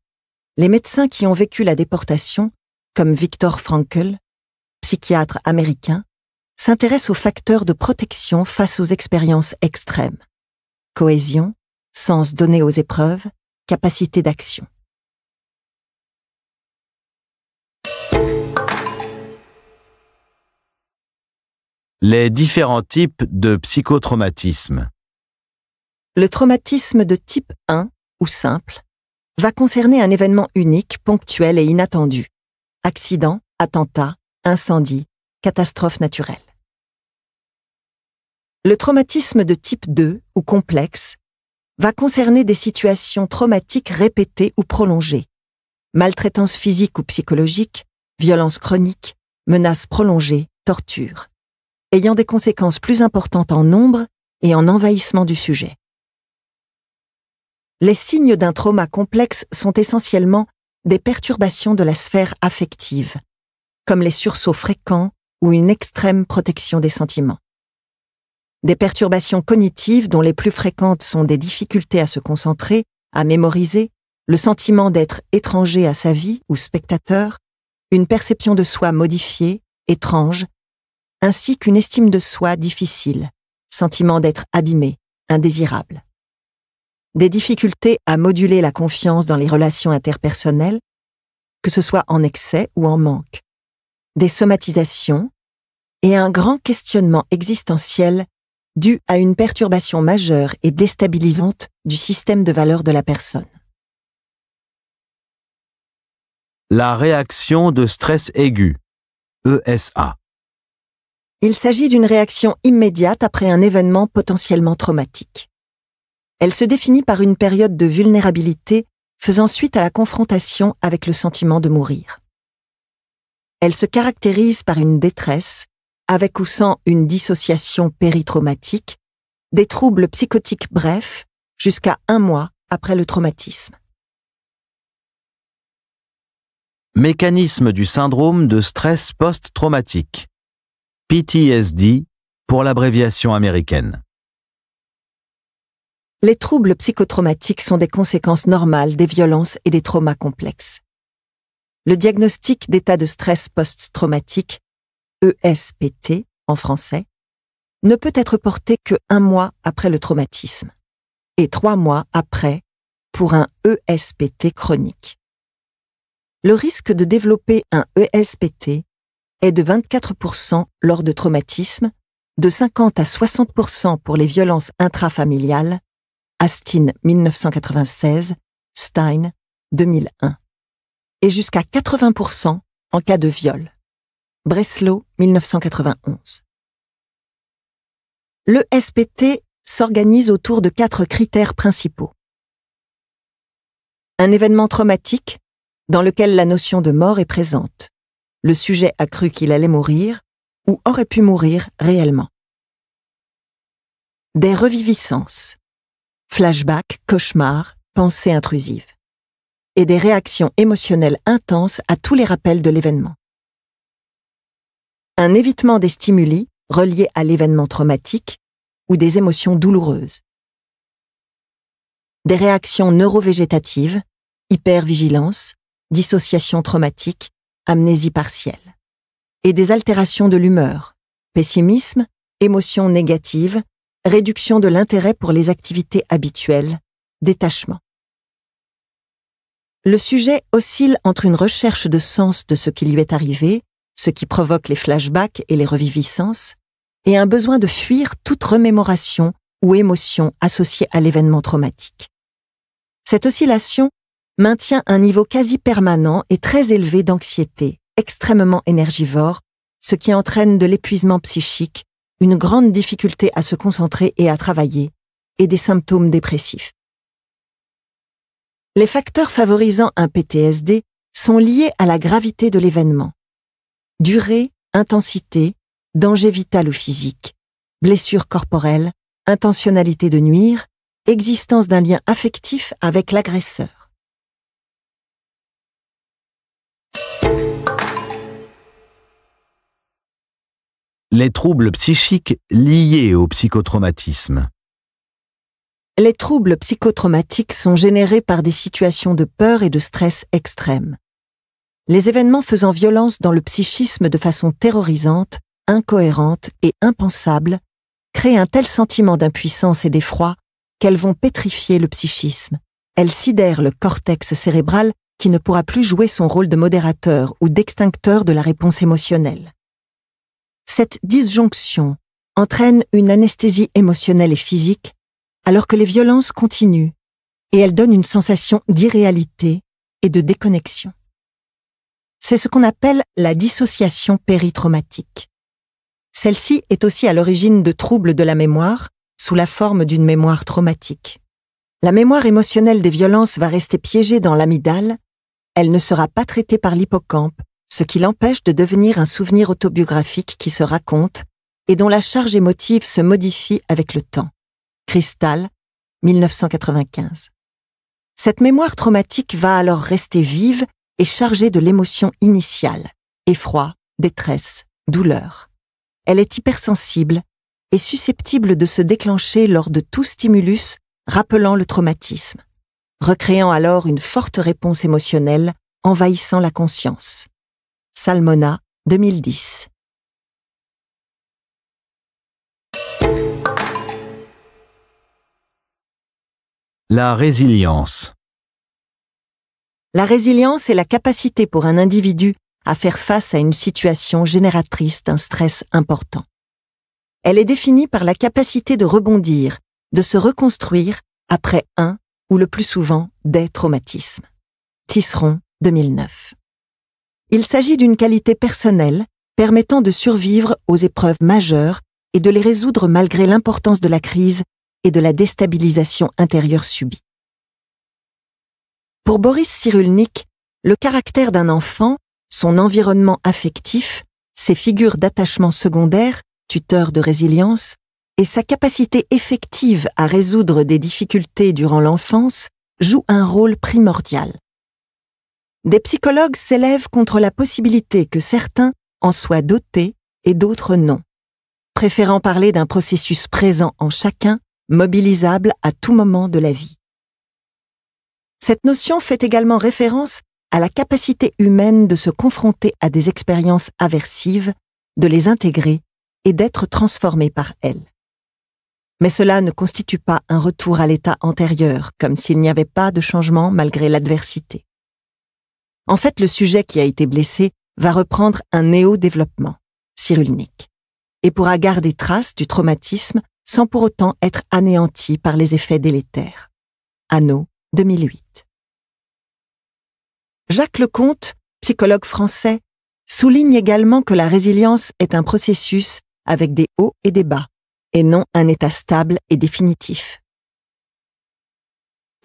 les médecins qui ont vécu la déportation, comme Victor Frankl, psychiatre américain, s'intéressent aux facteurs de protection face aux expériences extrêmes. Cohésion, sens donné aux épreuves, capacité d'action. Les différents types de psychotraumatisme. Le traumatisme de type 1 ou simple va concerner un événement unique, ponctuel et inattendu. Accident, attentat, incendie, catastrophe naturelle. Le traumatisme de type 2 ou complexe va concerner des situations traumatiques répétées ou prolongées. Maltraitance physique ou psychologique, violence chronique, menaces prolongées, torture, ayant des conséquences plus importantes en nombre et en envahissement du sujet les signes d'un trauma complexe sont essentiellement des perturbations de la sphère affective, comme les sursauts fréquents ou une extrême protection des sentiments. Des perturbations cognitives dont les plus fréquentes sont des difficultés à se concentrer, à mémoriser, le sentiment d'être étranger à sa vie ou spectateur, une perception de soi modifiée, étrange, ainsi qu'une estime de soi difficile, sentiment d'être abîmé, indésirable des difficultés à moduler la confiance dans les relations interpersonnelles, que ce soit en excès ou en manque, des somatisations et un grand questionnement existentiel dû à une perturbation majeure et déstabilisante du système de valeurs de la personne. La réaction de stress aigu, ESA. Il s'agit d'une réaction immédiate après un événement potentiellement traumatique. Elle se définit par une période de vulnérabilité faisant suite à la confrontation avec le sentiment de mourir. Elle se caractérise par une détresse, avec ou sans une dissociation péritraumatique, des troubles psychotiques brefs, jusqu'à un mois après le traumatisme. Mécanisme du syndrome de stress post-traumatique. PTSD pour l'abréviation américaine les troubles psychotraumatiques sont des conséquences normales des violences et des traumas complexes. Le diagnostic d'état de stress post-traumatique, ESPT en français, ne peut être porté que un mois après le traumatisme et trois mois après pour un ESPT chronique. Le risque de développer un ESPT est de 24% lors de traumatismes, de 50 à 60% pour les violences intrafamiliales Astin 1996, Stein 2001, et jusqu'à 80% en cas de viol. Breslau 1991. Le SPT s'organise autour de quatre critères principaux. Un événement traumatique dans lequel la notion de mort est présente. Le sujet a cru qu'il allait mourir ou aurait pu mourir réellement. Des reviviscences flashbacks, cauchemars, pensées intrusives. Et des réactions émotionnelles intenses à tous les rappels de l'événement. Un évitement des stimuli reliés à l'événement traumatique ou des émotions douloureuses. Des réactions neurovégétatives, hypervigilance, dissociation traumatique, amnésie partielle. Et des altérations de l'humeur, pessimisme, émotions négatives, réduction de l'intérêt pour les activités habituelles, détachement. Le sujet oscille entre une recherche de sens de ce qui lui est arrivé, ce qui provoque les flashbacks et les reviviscences, et un besoin de fuir toute remémoration ou émotion associée à l'événement traumatique. Cette oscillation maintient un niveau quasi permanent et très élevé d'anxiété, extrêmement énergivore, ce qui entraîne de l'épuisement psychique une grande difficulté à se concentrer et à travailler, et des symptômes dépressifs. Les facteurs favorisant un PTSD sont liés à la gravité de l'événement. Durée, intensité, danger vital ou physique, blessure corporelle, intentionnalité de nuire, existence d'un lien affectif avec l'agresseur. Les troubles psychiques liés au psychotraumatisme. Les troubles psychotraumatiques sont générés par des situations de peur et de stress extrêmes. Les événements faisant violence dans le psychisme de façon terrorisante, incohérente et impensable créent un tel sentiment d'impuissance et d'effroi qu'elles vont pétrifier le psychisme. Elles sidèrent le cortex cérébral qui ne pourra plus jouer son rôle de modérateur ou d'extincteur de la réponse émotionnelle. Cette disjonction entraîne une anesthésie émotionnelle et physique, alors que les violences continuent, et elle donne une sensation d'irréalité et de déconnexion. C'est ce qu'on appelle la dissociation péritraumatique. Celle-ci est aussi à l'origine de troubles de la mémoire sous la forme d'une mémoire traumatique. La mémoire émotionnelle des violences va rester piégée dans l'amidale, elle ne sera pas traitée par l'hippocampe ce qui l'empêche de devenir un souvenir autobiographique qui se raconte et dont la charge émotive se modifie avec le temps. Cristal, 1995. Cette mémoire traumatique va alors rester vive et chargée de l'émotion initiale, effroi, détresse, douleur. Elle est hypersensible et susceptible de se déclencher lors de tout stimulus rappelant le traumatisme, recréant alors une forte réponse émotionnelle envahissant la conscience. Salmona 2010. La résilience. La résilience est la capacité pour un individu à faire face à une situation génératrice d'un stress important. Elle est définie par la capacité de rebondir, de se reconstruire après un ou le plus souvent des traumatismes. Tisseron 2009. Il s'agit d'une qualité personnelle permettant de survivre aux épreuves majeures et de les résoudre malgré l'importance de la crise et de la déstabilisation intérieure subie. Pour Boris Cyrulnik, le caractère d'un enfant, son environnement affectif, ses figures d'attachement secondaire, tuteurs de résilience, et sa capacité effective à résoudre des difficultés durant l'enfance jouent un rôle primordial des psychologues s'élèvent contre la possibilité que certains en soient dotés et d'autres non, préférant parler d'un processus présent en chacun, mobilisable à tout moment de la vie. Cette notion fait également référence à la capacité humaine de se confronter à des expériences aversives, de les intégrer et d'être transformé par elles. Mais cela ne constitue pas un retour à l'état antérieur, comme s'il n'y avait pas de changement malgré l'adversité. En fait, le sujet qui a été blessé va reprendre un néo-développement, cyrulnique, et pourra garder trace du traumatisme sans pour autant être anéanti par les effets délétères. Anno 2008. Jacques Lecomte, psychologue français, souligne également que la résilience est un processus avec des hauts et des bas, et non un état stable et définitif.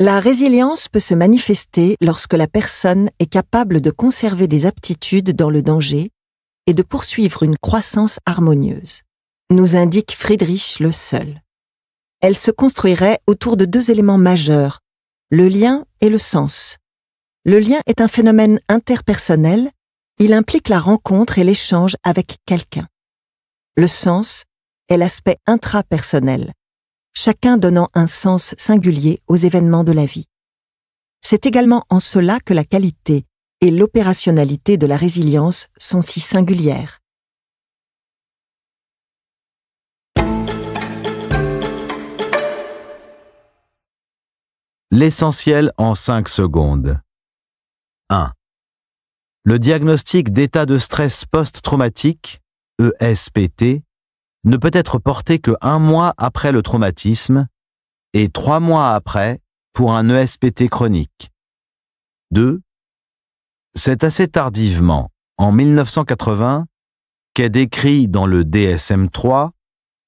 La résilience peut se manifester lorsque la personne est capable de conserver des aptitudes dans le danger et de poursuivre une croissance harmonieuse, nous indique Friedrich Le Seul. Elle se construirait autour de deux éléments majeurs, le lien et le sens. Le lien est un phénomène interpersonnel, il implique la rencontre et l'échange avec quelqu'un. Le sens est l'aspect intrapersonnel, chacun donnant un sens singulier aux événements de la vie. C'est également en cela que la qualité et l'opérationnalité de la résilience sont si singulières. L'essentiel en 5 secondes. 1. Le diagnostic d'état de stress post-traumatique, ESPT, ne peut être porté que un mois après le traumatisme et trois mois après pour un ESPT chronique. 2. C'est assez tardivement, en 1980, qu'est décrit dans le DSM-3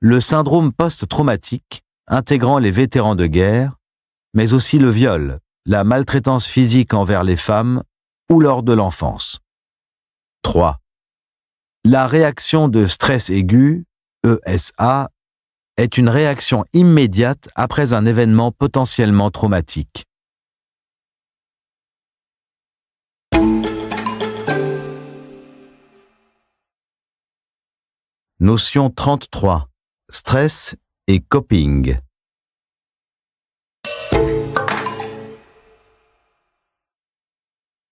le syndrome post-traumatique intégrant les vétérans de guerre, mais aussi le viol, la maltraitance physique envers les femmes ou lors de l'enfance. 3. La réaction de stress aigu ESA, est une réaction immédiate après un événement potentiellement traumatique. Notion 33. Stress et coping.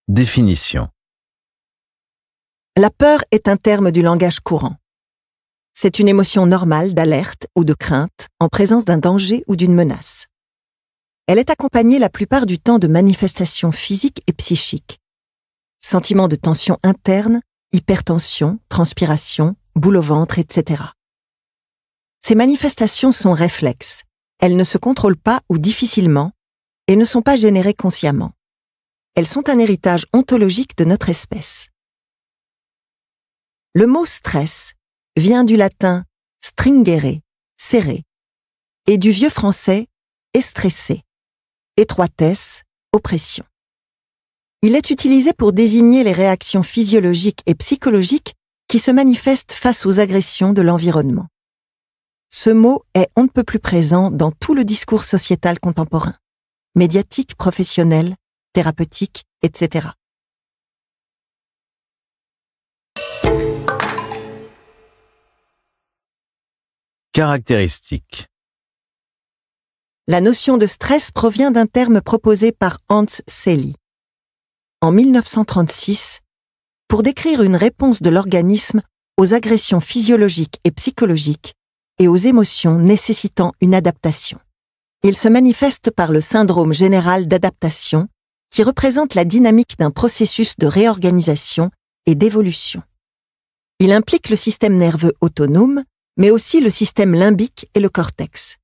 Définition. La peur est un terme du langage courant. C'est une émotion normale d'alerte ou de crainte en présence d'un danger ou d'une menace. Elle est accompagnée la plupart du temps de manifestations physiques et psychiques. Sentiments de tension interne, hypertension, transpiration, boule au ventre, etc. Ces manifestations sont réflexes. Elles ne se contrôlent pas ou difficilement et ne sont pas générées consciemment. Elles sont un héritage ontologique de notre espèce. Le mot stress vient du latin stringere, serré, et du vieux français estressé, étroitesse, oppression. Il est utilisé pour désigner les réactions physiologiques et psychologiques qui se manifestent face aux agressions de l'environnement. Ce mot est on ne peut plus présent dans tout le discours sociétal contemporain, médiatique, professionnel, thérapeutique, etc. Caractéristiques. La notion de stress provient d'un terme proposé par Hans Selye. En 1936, pour décrire une réponse de l'organisme aux agressions physiologiques et psychologiques et aux émotions nécessitant une adaptation. Il se manifeste par le syndrome général d'adaptation qui représente la dynamique d'un processus de réorganisation et d'évolution. Il implique le système nerveux autonome, mais aussi le système limbique et le cortex.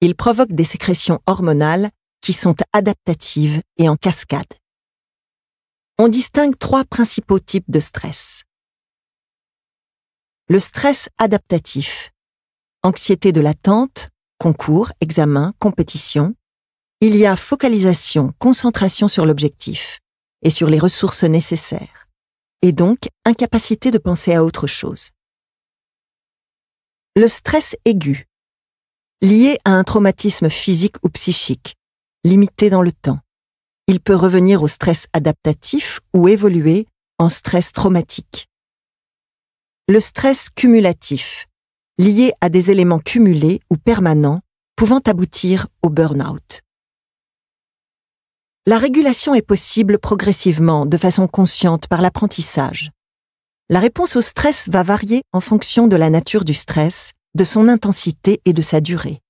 Il provoque des sécrétions hormonales qui sont adaptatives et en cascade. On distingue trois principaux types de stress. Le stress adaptatif. Anxiété de l'attente, concours, examen, compétition. Il y a focalisation, concentration sur l'objectif et sur les ressources nécessaires, et donc incapacité de penser à autre chose. Le stress aigu, lié à un traumatisme physique ou psychique, limité dans le temps. Il peut revenir au stress adaptatif ou évoluer en stress traumatique. Le stress cumulatif, lié à des éléments cumulés ou permanents pouvant aboutir au burn-out. La régulation est possible progressivement de façon consciente par l'apprentissage, la réponse au stress va varier en fonction de la nature du stress, de son intensité et de sa durée.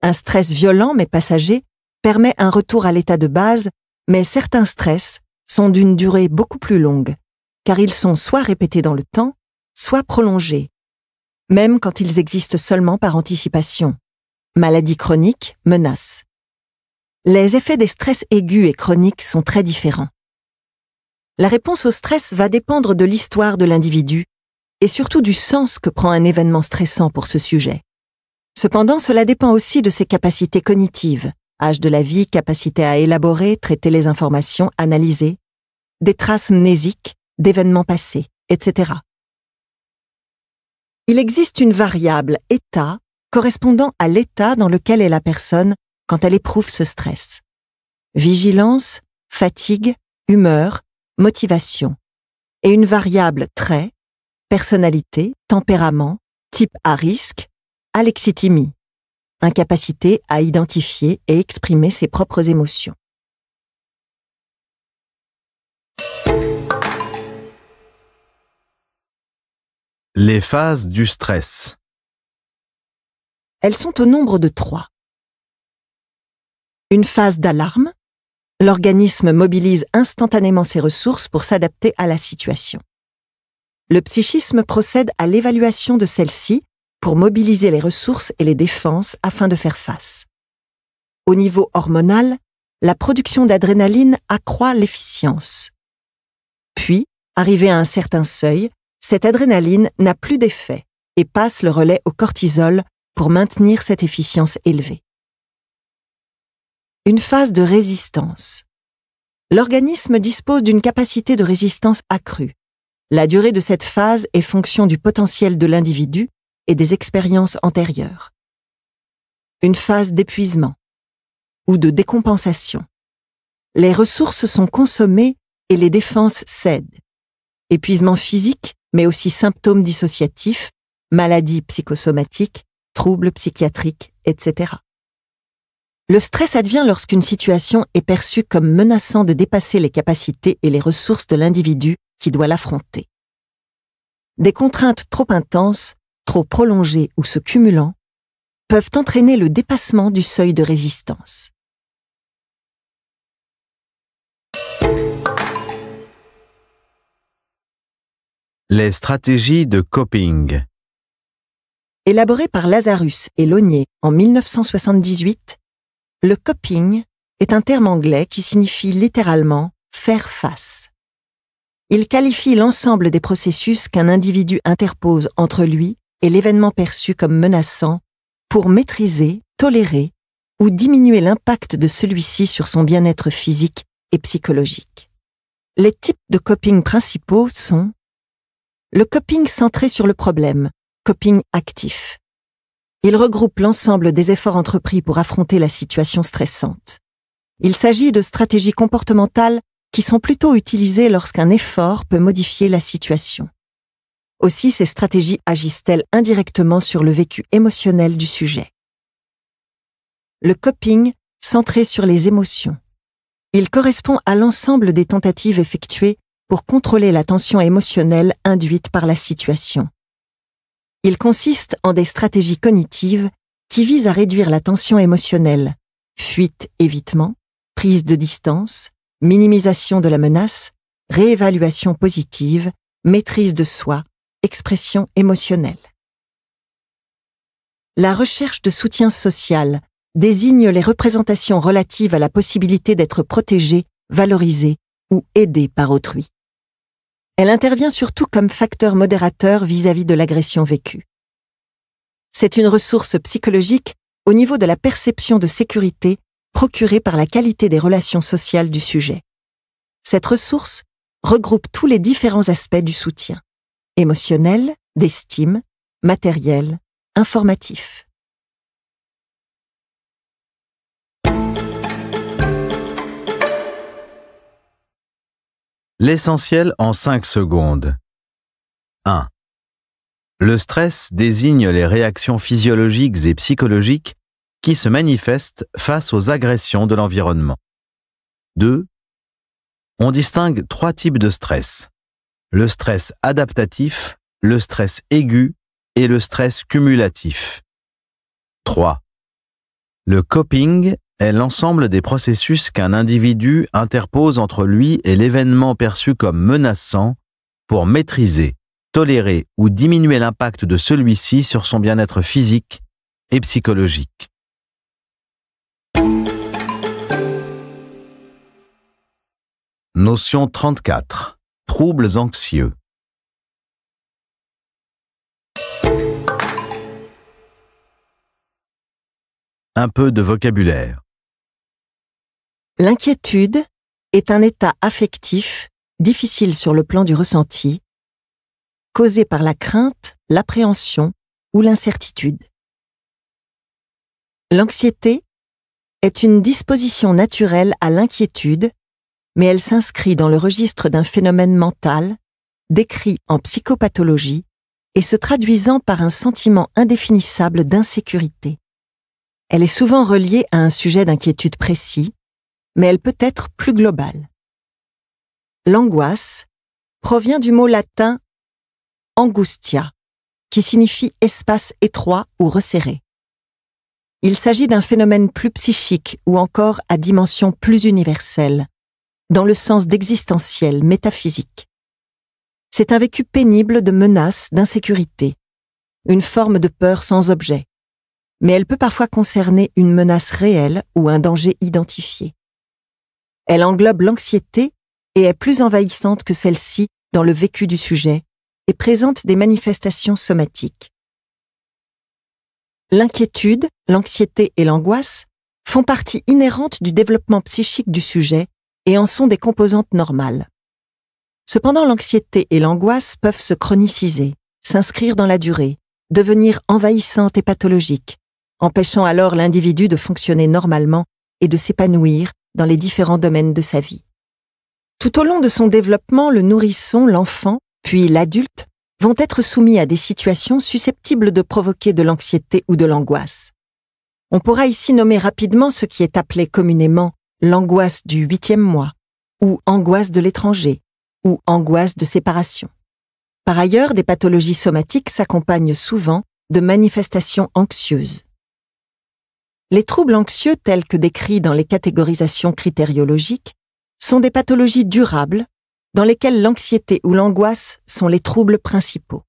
Un stress violent mais passager permet un retour à l'état de base, mais certains stress sont d'une durée beaucoup plus longue, car ils sont soit répétés dans le temps, soit prolongés, même quand ils existent seulement par anticipation. Maladies chroniques, menace Les effets des stress aigus et chroniques sont très différents la réponse au stress va dépendre de l'histoire de l'individu et surtout du sens que prend un événement stressant pour ce sujet. Cependant, cela dépend aussi de ses capacités cognitives, âge de la vie, capacité à élaborer, traiter les informations, analyser, des traces mnésiques, d'événements passés, etc. Il existe une variable état correspondant à l'état dans lequel est la personne quand elle éprouve ce stress. Vigilance, fatigue, humeur, motivation, et une variable trait, personnalité, tempérament, type à risque, alexithymie, incapacité à identifier et exprimer ses propres émotions. Les phases du stress. Elles sont au nombre de trois. Une phase d'alarme, L'organisme mobilise instantanément ses ressources pour s'adapter à la situation. Le psychisme procède à l'évaluation de celle ci pour mobiliser les ressources et les défenses afin de faire face. Au niveau hormonal, la production d'adrénaline accroît l'efficience. Puis, arrivé à un certain seuil, cette adrénaline n'a plus d'effet et passe le relais au cortisol pour maintenir cette efficience élevée une phase de résistance. L'organisme dispose d'une capacité de résistance accrue. La durée de cette phase est fonction du potentiel de l'individu et des expériences antérieures. Une phase d'épuisement ou de décompensation. Les ressources sont consommées et les défenses cèdent. Épuisement physique, mais aussi symptômes dissociatifs, maladies psychosomatiques, troubles psychiatriques, etc. Le stress advient lorsqu'une situation est perçue comme menaçant de dépasser les capacités et les ressources de l'individu qui doit l'affronter. Des contraintes trop intenses, trop prolongées ou se cumulant peuvent entraîner le dépassement du seuil de résistance. Les stratégies de coping Élaborées par Lazarus et Launier en 1978, le coping est un terme anglais qui signifie littéralement faire face. Il qualifie l'ensemble des processus qu'un individu interpose entre lui et l'événement perçu comme menaçant pour maîtriser, tolérer ou diminuer l'impact de celui-ci sur son bien-être physique et psychologique. Les types de coping principaux sont le coping centré sur le problème, coping actif, il regroupe l'ensemble des efforts entrepris pour affronter la situation stressante. Il s'agit de stratégies comportementales qui sont plutôt utilisées lorsqu'un effort peut modifier la situation. Aussi, ces stratégies agissent-elles indirectement sur le vécu émotionnel du sujet. Le coping, centré sur les émotions. Il correspond à l'ensemble des tentatives effectuées pour contrôler la tension émotionnelle induite par la situation. Il consiste en des stratégies cognitives qui visent à réduire la tension émotionnelle, fuite-évitement, prise de distance, minimisation de la menace, réévaluation positive, maîtrise de soi, expression émotionnelle. La recherche de soutien social désigne les représentations relatives à la possibilité d'être protégé, valorisé ou aidé par autrui elle intervient surtout comme facteur modérateur vis-à-vis de l'agression vécue. C'est une ressource psychologique au niveau de la perception de sécurité procurée par la qualité des relations sociales du sujet. Cette ressource regroupe tous les différents aspects du soutien émotionnel, d'estime, matériel, informatif. L'essentiel en 5 secondes. 1. Le stress désigne les réactions physiologiques et psychologiques qui se manifestent face aux agressions de l'environnement. 2. On distingue trois types de stress. Le stress adaptatif, le stress aigu et le stress cumulatif. 3. Le coping est l'ensemble des processus qu'un individu interpose entre lui et l'événement perçu comme menaçant pour maîtriser, tolérer ou diminuer l'impact de celui-ci sur son bien-être physique et psychologique. Notion 34. Troubles anxieux. Un peu de vocabulaire. L'inquiétude est un état affectif difficile sur le plan du ressenti, causé par la crainte, l'appréhension ou l'incertitude. L'anxiété est une disposition naturelle à l'inquiétude, mais elle s'inscrit dans le registre d'un phénomène mental décrit en psychopathologie et se traduisant par un sentiment indéfinissable d'insécurité. Elle est souvent reliée à un sujet d'inquiétude précis, mais elle peut être plus globale. L'angoisse provient du mot latin angustia, qui signifie espace étroit ou resserré. Il s'agit d'un phénomène plus psychique ou encore à dimension plus universelle, dans le sens d'existentiel, métaphysique. C'est un vécu pénible de menaces, d'insécurité, une forme de peur sans objet, mais elle peut parfois concerner une menace réelle ou un danger identifié. Elle englobe l'anxiété et est plus envahissante que celle-ci dans le vécu du sujet et présente des manifestations somatiques. L'inquiétude, l'anxiété et l'angoisse font partie inhérente du développement psychique du sujet et en sont des composantes normales. Cependant, l'anxiété et l'angoisse peuvent se chroniciser, s'inscrire dans la durée, devenir envahissantes et pathologiques, empêchant alors l'individu de fonctionner normalement et de s'épanouir dans les différents domaines de sa vie. Tout au long de son développement, le nourrisson, l'enfant, puis l'adulte vont être soumis à des situations susceptibles de provoquer de l'anxiété ou de l'angoisse. On pourra ici nommer rapidement ce qui est appelé communément l'angoisse du huitième mois, ou angoisse de l'étranger, ou angoisse de séparation. Par ailleurs, des pathologies somatiques s'accompagnent souvent de manifestations anxieuses. Les troubles anxieux tels que décrits dans les catégorisations critériologiques sont des pathologies durables dans lesquelles l'anxiété ou l'angoisse sont les troubles principaux.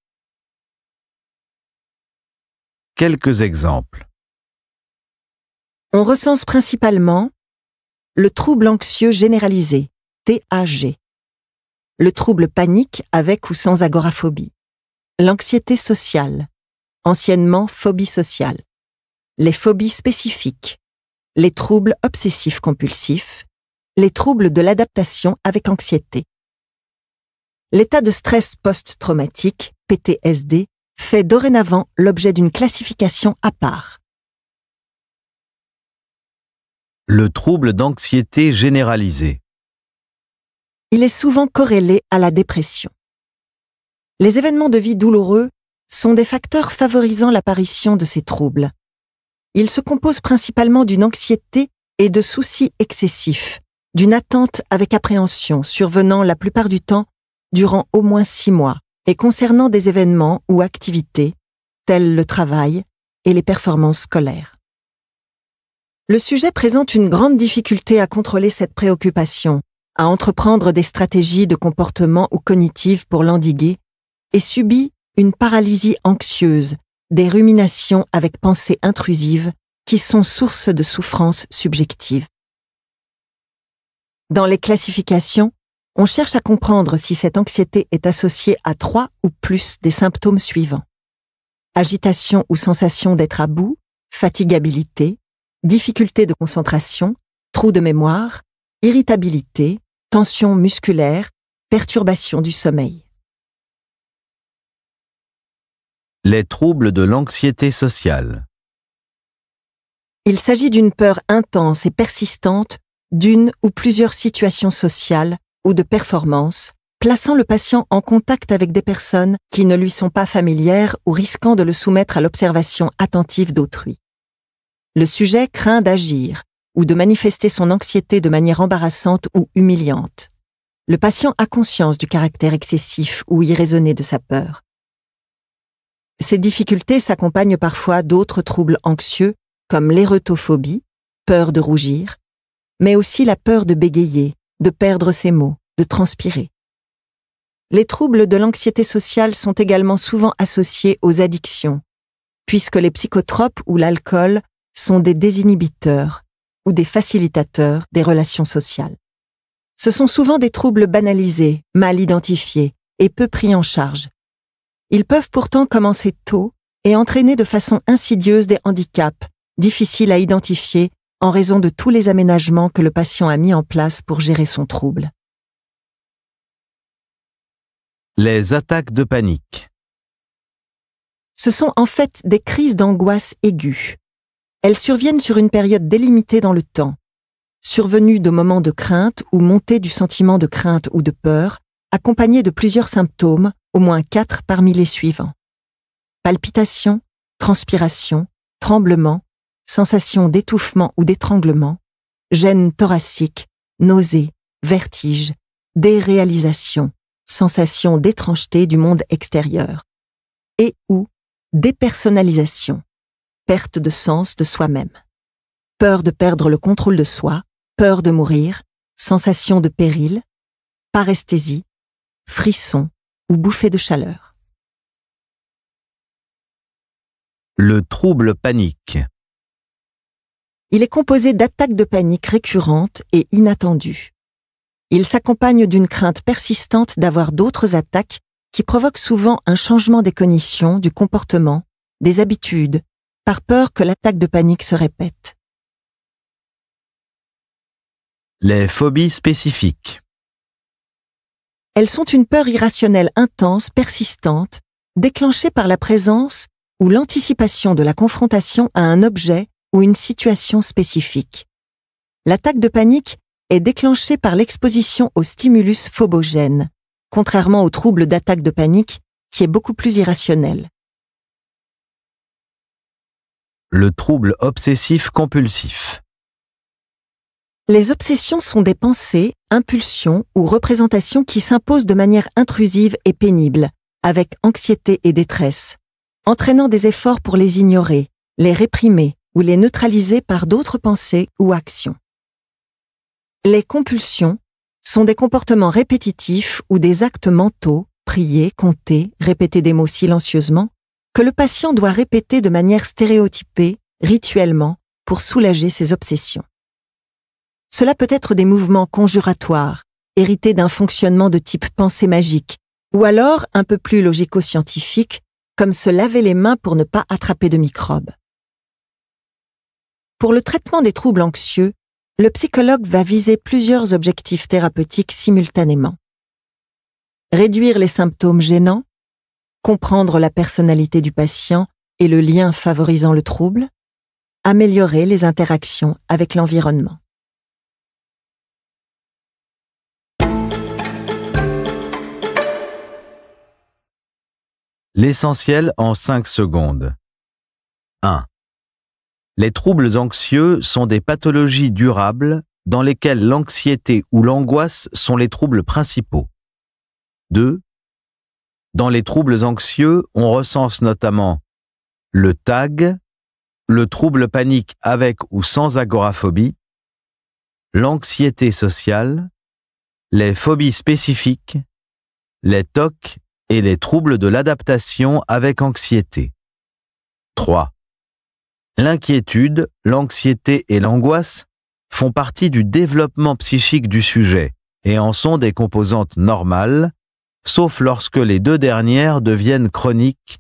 Quelques exemples. On recense principalement le trouble anxieux généralisé, TAG, le trouble panique avec ou sans agoraphobie, l'anxiété sociale, anciennement phobie sociale, les phobies spécifiques, les troubles obsessifs compulsifs, les troubles de l'adaptation avec anxiété. L'état de stress post-traumatique, PTSD, fait dorénavant l'objet d'une classification à part. Le trouble d'anxiété généralisé. Il est souvent corrélé à la dépression. Les événements de vie douloureux sont des facteurs favorisant l'apparition de ces troubles, il se compose principalement d'une anxiété et de soucis excessifs, d'une attente avec appréhension survenant la plupart du temps durant au moins six mois et concernant des événements ou activités tels le travail et les performances scolaires. Le sujet présente une grande difficulté à contrôler cette préoccupation, à entreprendre des stratégies de comportement ou cognitives pour l'endiguer et subit une paralysie anxieuse des ruminations avec pensées intrusives qui sont source de souffrances subjectives. Dans les classifications, on cherche à comprendre si cette anxiété est associée à trois ou plus des symptômes suivants. Agitation ou sensation d'être à bout, fatigabilité, difficulté de concentration, trou de mémoire, irritabilité, tension musculaire, perturbation du sommeil. Les troubles de l'anxiété sociale. Il s'agit d'une peur intense et persistante d'une ou plusieurs situations sociales ou de performances, plaçant le patient en contact avec des personnes qui ne lui sont pas familières ou risquant de le soumettre à l'observation attentive d'autrui. Le sujet craint d'agir ou de manifester son anxiété de manière embarrassante ou humiliante. Le patient a conscience du caractère excessif ou irraisonné de sa peur ces difficultés s'accompagnent parfois d'autres troubles anxieux comme l'érotophobie, peur de rougir, mais aussi la peur de bégayer, de perdre ses mots, de transpirer. Les troubles de l'anxiété sociale sont également souvent associés aux addictions, puisque les psychotropes ou l'alcool sont des désinhibiteurs ou des facilitateurs des relations sociales. Ce sont souvent des troubles banalisés, mal identifiés et peu pris en charge, ils peuvent pourtant commencer tôt et entraîner de façon insidieuse des handicaps, difficiles à identifier en raison de tous les aménagements que le patient a mis en place pour gérer son trouble. Les attaques de panique. Ce sont en fait des crises d'angoisse aiguë. Elles surviennent sur une période délimitée dans le temps, survenues de moments de crainte ou montée du sentiment de crainte ou de peur, accompagnées de plusieurs symptômes, au moins quatre parmi les suivants. Palpitation, transpiration, tremblement, sensation d'étouffement ou d'étranglement, gêne thoracique, nausée, vertige, déréalisation, sensation d'étrangeté du monde extérieur et ou dépersonnalisation, perte de sens de soi-même, peur de perdre le contrôle de soi, peur de mourir, sensation de péril, paresthésie, frisson, ou bouffée de chaleur. Le trouble panique. Il est composé d'attaques de panique récurrentes et inattendues. Il s'accompagne d'une crainte persistante d'avoir d'autres attaques qui provoquent souvent un changement des cognitions, du comportement, des habitudes, par peur que l'attaque de panique se répète. Les phobies spécifiques. Elles sont une peur irrationnelle intense, persistante, déclenchée par la présence ou l'anticipation de la confrontation à un objet ou une situation spécifique. L'attaque de panique est déclenchée par l'exposition au stimulus phobogène, contrairement au trouble d'attaque de panique qui est beaucoup plus irrationnel. Le trouble obsessif compulsif. Les obsessions sont des pensées, impulsions ou représentations qui s'imposent de manière intrusive et pénible, avec anxiété et détresse, entraînant des efforts pour les ignorer, les réprimer ou les neutraliser par d'autres pensées ou actions. Les compulsions sont des comportements répétitifs ou des actes mentaux, prier, compter, répéter des mots silencieusement, que le patient doit répéter de manière stéréotypée, rituellement, pour soulager ses obsessions. Cela peut être des mouvements conjuratoires, hérités d'un fonctionnement de type pensée magique, ou alors un peu plus logico-scientifique, comme se laver les mains pour ne pas attraper de microbes. Pour le traitement des troubles anxieux, le psychologue va viser plusieurs objectifs thérapeutiques simultanément. Réduire les symptômes gênants, comprendre la personnalité du patient et le lien favorisant le trouble, améliorer les interactions avec l'environnement. L'essentiel en 5 secondes. 1. Les troubles anxieux sont des pathologies durables dans lesquelles l'anxiété ou l'angoisse sont les troubles principaux. 2. Dans les troubles anxieux, on recense notamment le TAG, le trouble panique avec ou sans agoraphobie, l'anxiété sociale, les phobies spécifiques, les TOC et les troubles de l'adaptation avec anxiété. 3. L'inquiétude, l'anxiété et l'angoisse font partie du développement psychique du sujet et en sont des composantes normales, sauf lorsque les deux dernières deviennent chroniques,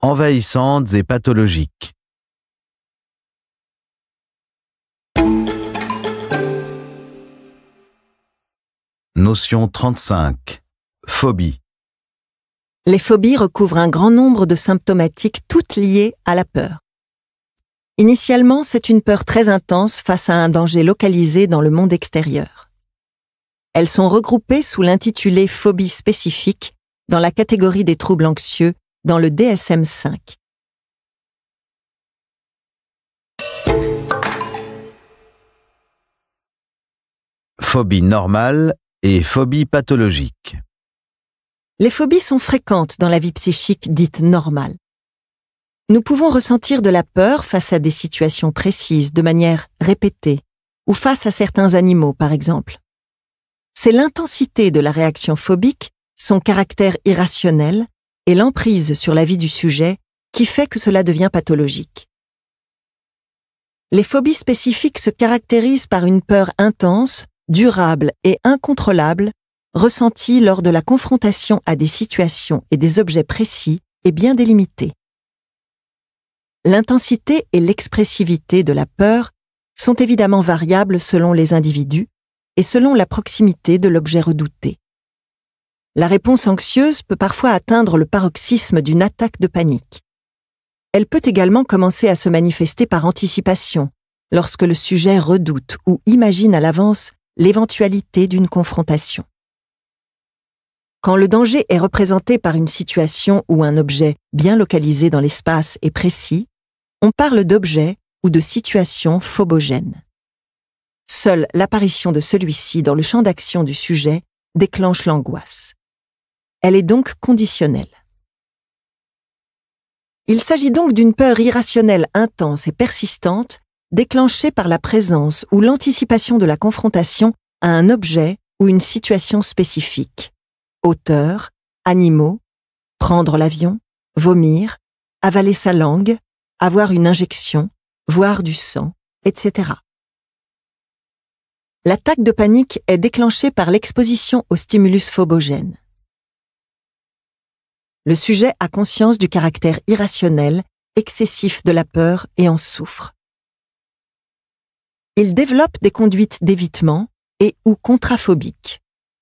envahissantes et pathologiques. Notion 35. Phobie. Les phobies recouvrent un grand nombre de symptomatiques toutes liées à la peur. Initialement, c'est une peur très intense face à un danger localisé dans le monde extérieur. Elles sont regroupées sous l'intitulé phobie spécifique dans la catégorie des troubles anxieux dans le DSM-5. Phobie normale et phobie pathologique. Les phobies sont fréquentes dans la vie psychique dite normale. Nous pouvons ressentir de la peur face à des situations précises de manière répétée, ou face à certains animaux par exemple. C'est l'intensité de la réaction phobique, son caractère irrationnel et l'emprise sur la vie du sujet qui fait que cela devient pathologique. Les phobies spécifiques se caractérisent par une peur intense, durable et incontrôlable ressenti lors de la confrontation à des situations et des objets précis est bien délimité. L'intensité et l'expressivité de la peur sont évidemment variables selon les individus et selon la proximité de l'objet redouté. La réponse anxieuse peut parfois atteindre le paroxysme d'une attaque de panique. Elle peut également commencer à se manifester par anticipation, lorsque le sujet redoute ou imagine à l'avance l'éventualité d'une confrontation. Quand le danger est représenté par une situation ou un objet bien localisé dans l'espace et précis, on parle d'objet ou de situation phobogène. Seule l'apparition de celui-ci dans le champ d'action du sujet déclenche l'angoisse. Elle est donc conditionnelle. Il s'agit donc d'une peur irrationnelle intense et persistante déclenchée par la présence ou l'anticipation de la confrontation à un objet ou une situation spécifique hauteur, animaux, prendre l'avion, vomir, avaler sa langue, avoir une injection, voir du sang, etc. L'attaque de panique est déclenchée par l'exposition au stimulus phobogène. Le sujet a conscience du caractère irrationnel, excessif de la peur et en souffre. Il développe des conduites d'évitement et ou contraphobiques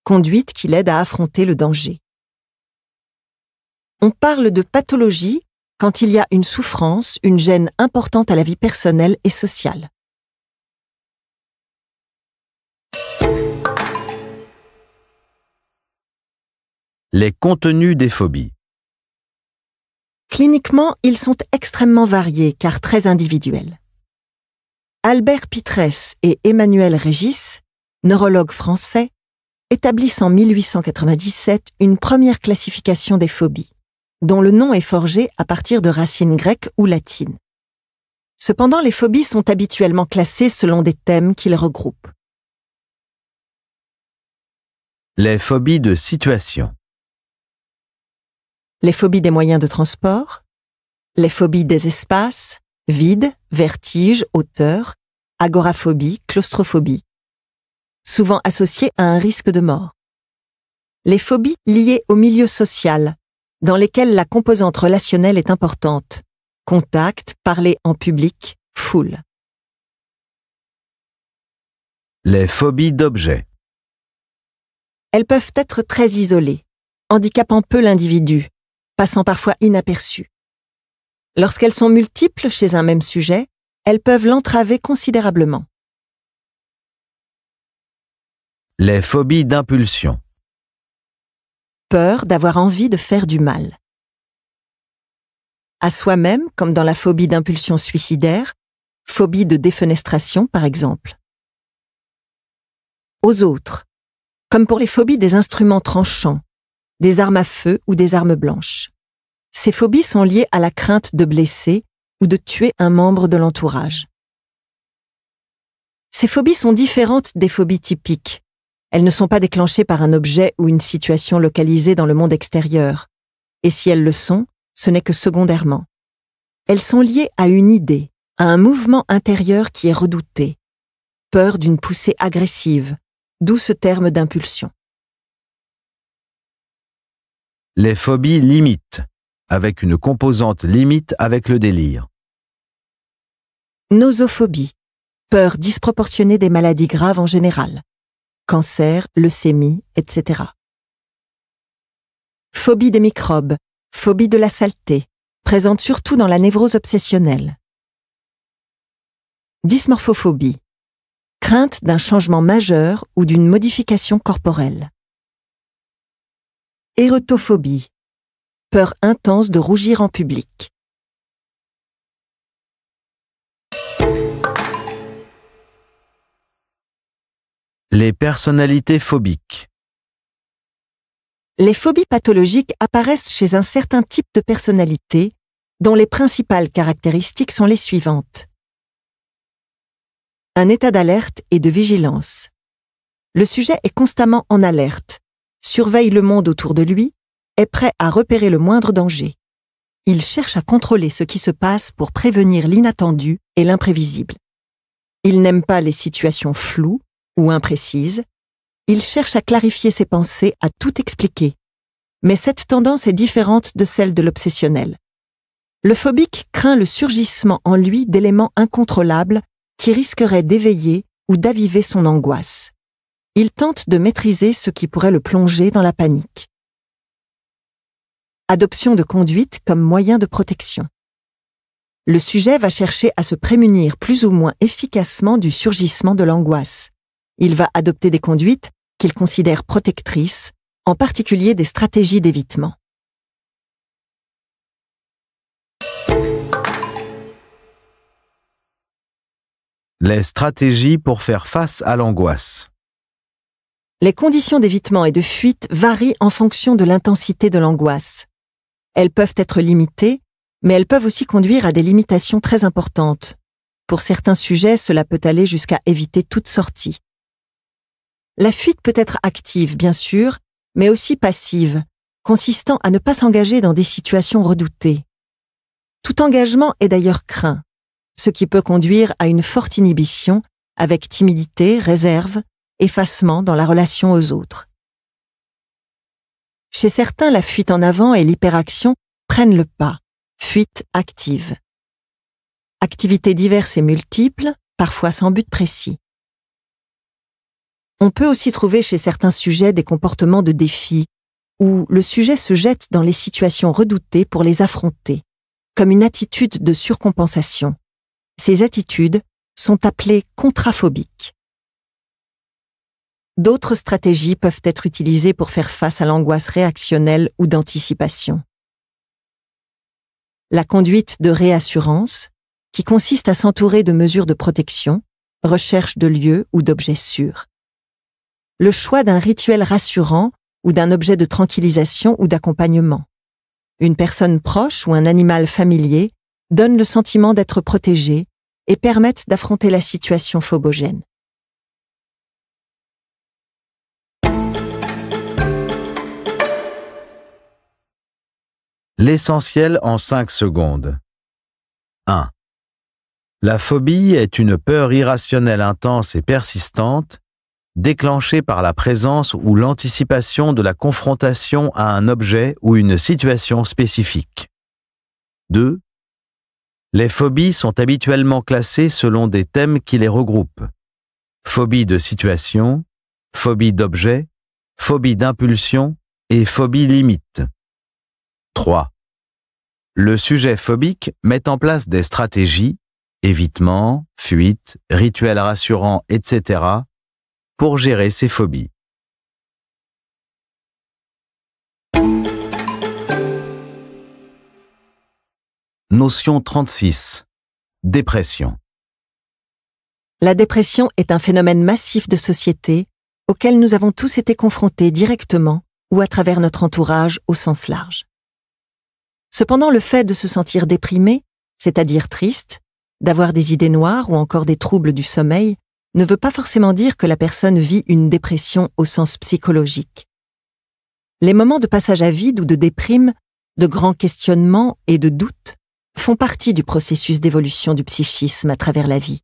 conduite qui l'aide à affronter le danger. On parle de pathologie quand il y a une souffrance, une gêne importante à la vie personnelle et sociale. Les contenus des phobies. Cliniquement, ils sont extrêmement variés car très individuels. Albert Pitres et Emmanuel Régis, neurologues français, établissent en 1897 une première classification des phobies, dont le nom est forgé à partir de racines grecques ou latines. Cependant, les phobies sont habituellement classées selon des thèmes qu'ils regroupent. Les phobies de situation. Les phobies des moyens de transport, les phobies des espaces, vide, vertige, hauteur, agoraphobie, claustrophobie, souvent associés à un risque de mort. Les phobies liées au milieu social, dans lesquelles la composante relationnelle est importante. Contact, parler en public, foule. Les phobies d'objets. Elles peuvent être très isolées, handicapant peu l'individu, passant parfois inaperçues. Lorsqu'elles sont multiples chez un même sujet, elles peuvent l'entraver considérablement. Les phobies d'impulsion. Peur d'avoir envie de faire du mal. À soi-même, comme dans la phobie d'impulsion suicidaire, phobie de défenestration par exemple. Aux autres, comme pour les phobies des instruments tranchants, des armes à feu ou des armes blanches. Ces phobies sont liées à la crainte de blesser ou de tuer un membre de l'entourage. Ces phobies sont différentes des phobies typiques, elles ne sont pas déclenchées par un objet ou une situation localisée dans le monde extérieur, et si elles le sont, ce n'est que secondairement. Elles sont liées à une idée, à un mouvement intérieur qui est redouté, peur d'une poussée agressive, d'où ce terme d'impulsion. Les phobies limites, avec une composante limite avec le délire. Nosophobie, peur disproportionnée des maladies graves en général cancer, leucémie, etc. Phobie des microbes, phobie de la saleté, présente surtout dans la névrose obsessionnelle. Dysmorphophobie, crainte d'un changement majeur ou d'une modification corporelle. Érotophobie, peur intense de rougir en public. Les personnalités phobiques. Les phobies pathologiques apparaissent chez un certain type de personnalité dont les principales caractéristiques sont les suivantes. Un état d'alerte et de vigilance. Le sujet est constamment en alerte, surveille le monde autour de lui, est prêt à repérer le moindre danger. Il cherche à contrôler ce qui se passe pour prévenir l'inattendu et l'imprévisible. Il n'aime pas les situations floues, ou imprécise, il cherche à clarifier ses pensées, à tout expliquer. Mais cette tendance est différente de celle de l'obsessionnel. Le phobique craint le surgissement en lui d'éléments incontrôlables qui risqueraient d'éveiller ou d'aviver son angoisse. Il tente de maîtriser ce qui pourrait le plonger dans la panique. Adoption de conduite comme moyen de protection. Le sujet va chercher à se prémunir plus ou moins efficacement du surgissement de l'angoisse. Il va adopter des conduites qu'il considère protectrices, en particulier des stratégies d'évitement. Les stratégies pour faire face à l'angoisse. Les conditions d'évitement et de fuite varient en fonction de l'intensité de l'angoisse. Elles peuvent être limitées, mais elles peuvent aussi conduire à des limitations très importantes. Pour certains sujets, cela peut aller jusqu'à éviter toute sortie. La fuite peut être active, bien sûr, mais aussi passive, consistant à ne pas s'engager dans des situations redoutées. Tout engagement est d'ailleurs craint, ce qui peut conduire à une forte inhibition avec timidité, réserve, effacement dans la relation aux autres. Chez certains, la fuite en avant et l'hyperaction prennent le pas, fuite active. Activités diverses et multiples, parfois sans but précis. On peut aussi trouver chez certains sujets des comportements de défi, où le sujet se jette dans les situations redoutées pour les affronter, comme une attitude de surcompensation. Ces attitudes sont appelées contraphobiques. D'autres stratégies peuvent être utilisées pour faire face à l'angoisse réactionnelle ou d'anticipation. La conduite de réassurance, qui consiste à s'entourer de mesures de protection, recherche de lieux ou d'objets sûrs le choix d'un rituel rassurant ou d'un objet de tranquillisation ou d'accompagnement. Une personne proche ou un animal familier donne le sentiment d'être protégé et permettent d'affronter la situation phobogène. L'essentiel en 5 secondes. 1. La phobie est une peur irrationnelle intense et persistante Déclenché par la présence ou l'anticipation de la confrontation à un objet ou une situation spécifique. 2. Les phobies sont habituellement classées selon des thèmes qui les regroupent. Phobie de situation, phobie d'objet, phobie d'impulsion et phobie limite. 3. Le sujet phobique met en place des stratégies, évitement, fuite, rituels rassurants, etc., pour gérer ses phobies. Notion 36. Dépression. La dépression est un phénomène massif de société auquel nous avons tous été confrontés directement ou à travers notre entourage au sens large. Cependant, le fait de se sentir déprimé, c'est-à-dire triste, d'avoir des idées noires ou encore des troubles du sommeil, ne veut pas forcément dire que la personne vit une dépression au sens psychologique. Les moments de passage à vide ou de déprime, de grands questionnements et de doutes font partie du processus d'évolution du psychisme à travers la vie.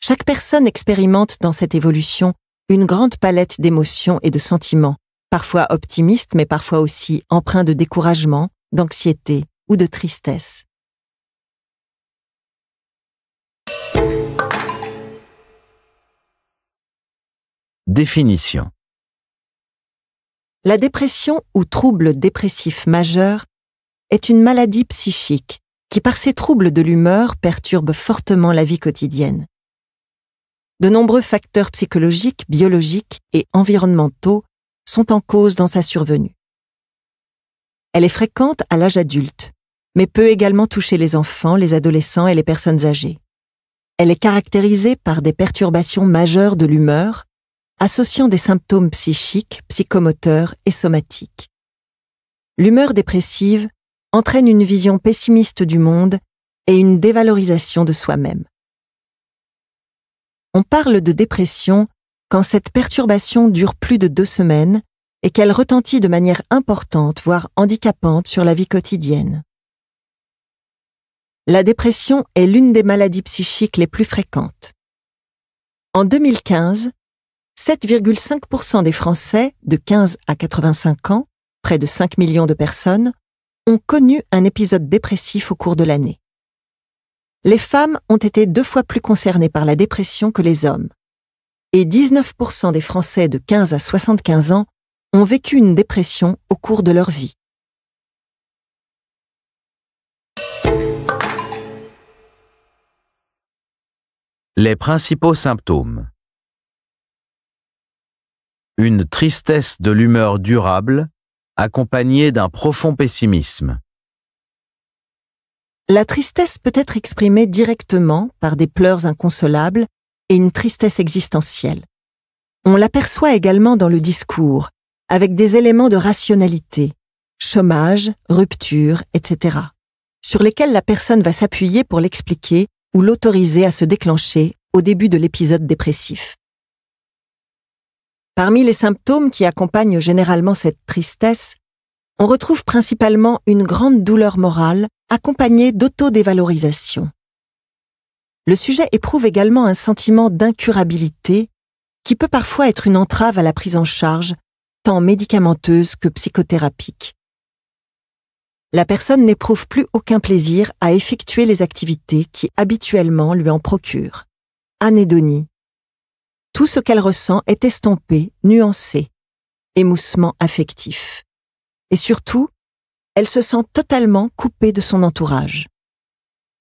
Chaque personne expérimente dans cette évolution une grande palette d'émotions et de sentiments, parfois optimistes mais parfois aussi empreints de découragement, d'anxiété ou de tristesse. Définition. La dépression ou trouble dépressif majeur est une maladie psychique qui par ses troubles de l'humeur perturbe fortement la vie quotidienne. De nombreux facteurs psychologiques, biologiques et environnementaux sont en cause dans sa survenue. Elle est fréquente à l'âge adulte, mais peut également toucher les enfants, les adolescents et les personnes âgées. Elle est caractérisée par des perturbations majeures de l'humeur, associant des symptômes psychiques, psychomoteurs et somatiques. L'humeur dépressive entraîne une vision pessimiste du monde et une dévalorisation de soi-même. On parle de dépression quand cette perturbation dure plus de deux semaines et qu'elle retentit de manière importante, voire handicapante, sur la vie quotidienne. La dépression est l'une des maladies psychiques les plus fréquentes. En 2015, 7,5% des Français de 15 à 85 ans, près de 5 millions de personnes, ont connu un épisode dépressif au cours de l'année. Les femmes ont été deux fois plus concernées par la dépression que les hommes. Et 19% des Français de 15 à 75 ans ont vécu une dépression au cours de leur vie. Les principaux symptômes une tristesse de l'humeur durable, accompagnée d'un profond pessimisme. La tristesse peut être exprimée directement par des pleurs inconsolables et une tristesse existentielle. On l'aperçoit également dans le discours, avec des éléments de rationalité, chômage, rupture, etc., sur lesquels la personne va s'appuyer pour l'expliquer ou l'autoriser à se déclencher au début de l'épisode dépressif. Parmi les symptômes qui accompagnent généralement cette tristesse, on retrouve principalement une grande douleur morale accompagnée d'autodévalorisation. Le sujet éprouve également un sentiment d'incurabilité qui peut parfois être une entrave à la prise en charge, tant médicamenteuse que psychothérapique. La personne n'éprouve plus aucun plaisir à effectuer les activités qui habituellement lui en procurent. Anédonie, tout ce qu'elle ressent est estompé, nuancé, émoussement affectif. Et surtout, elle se sent totalement coupée de son entourage.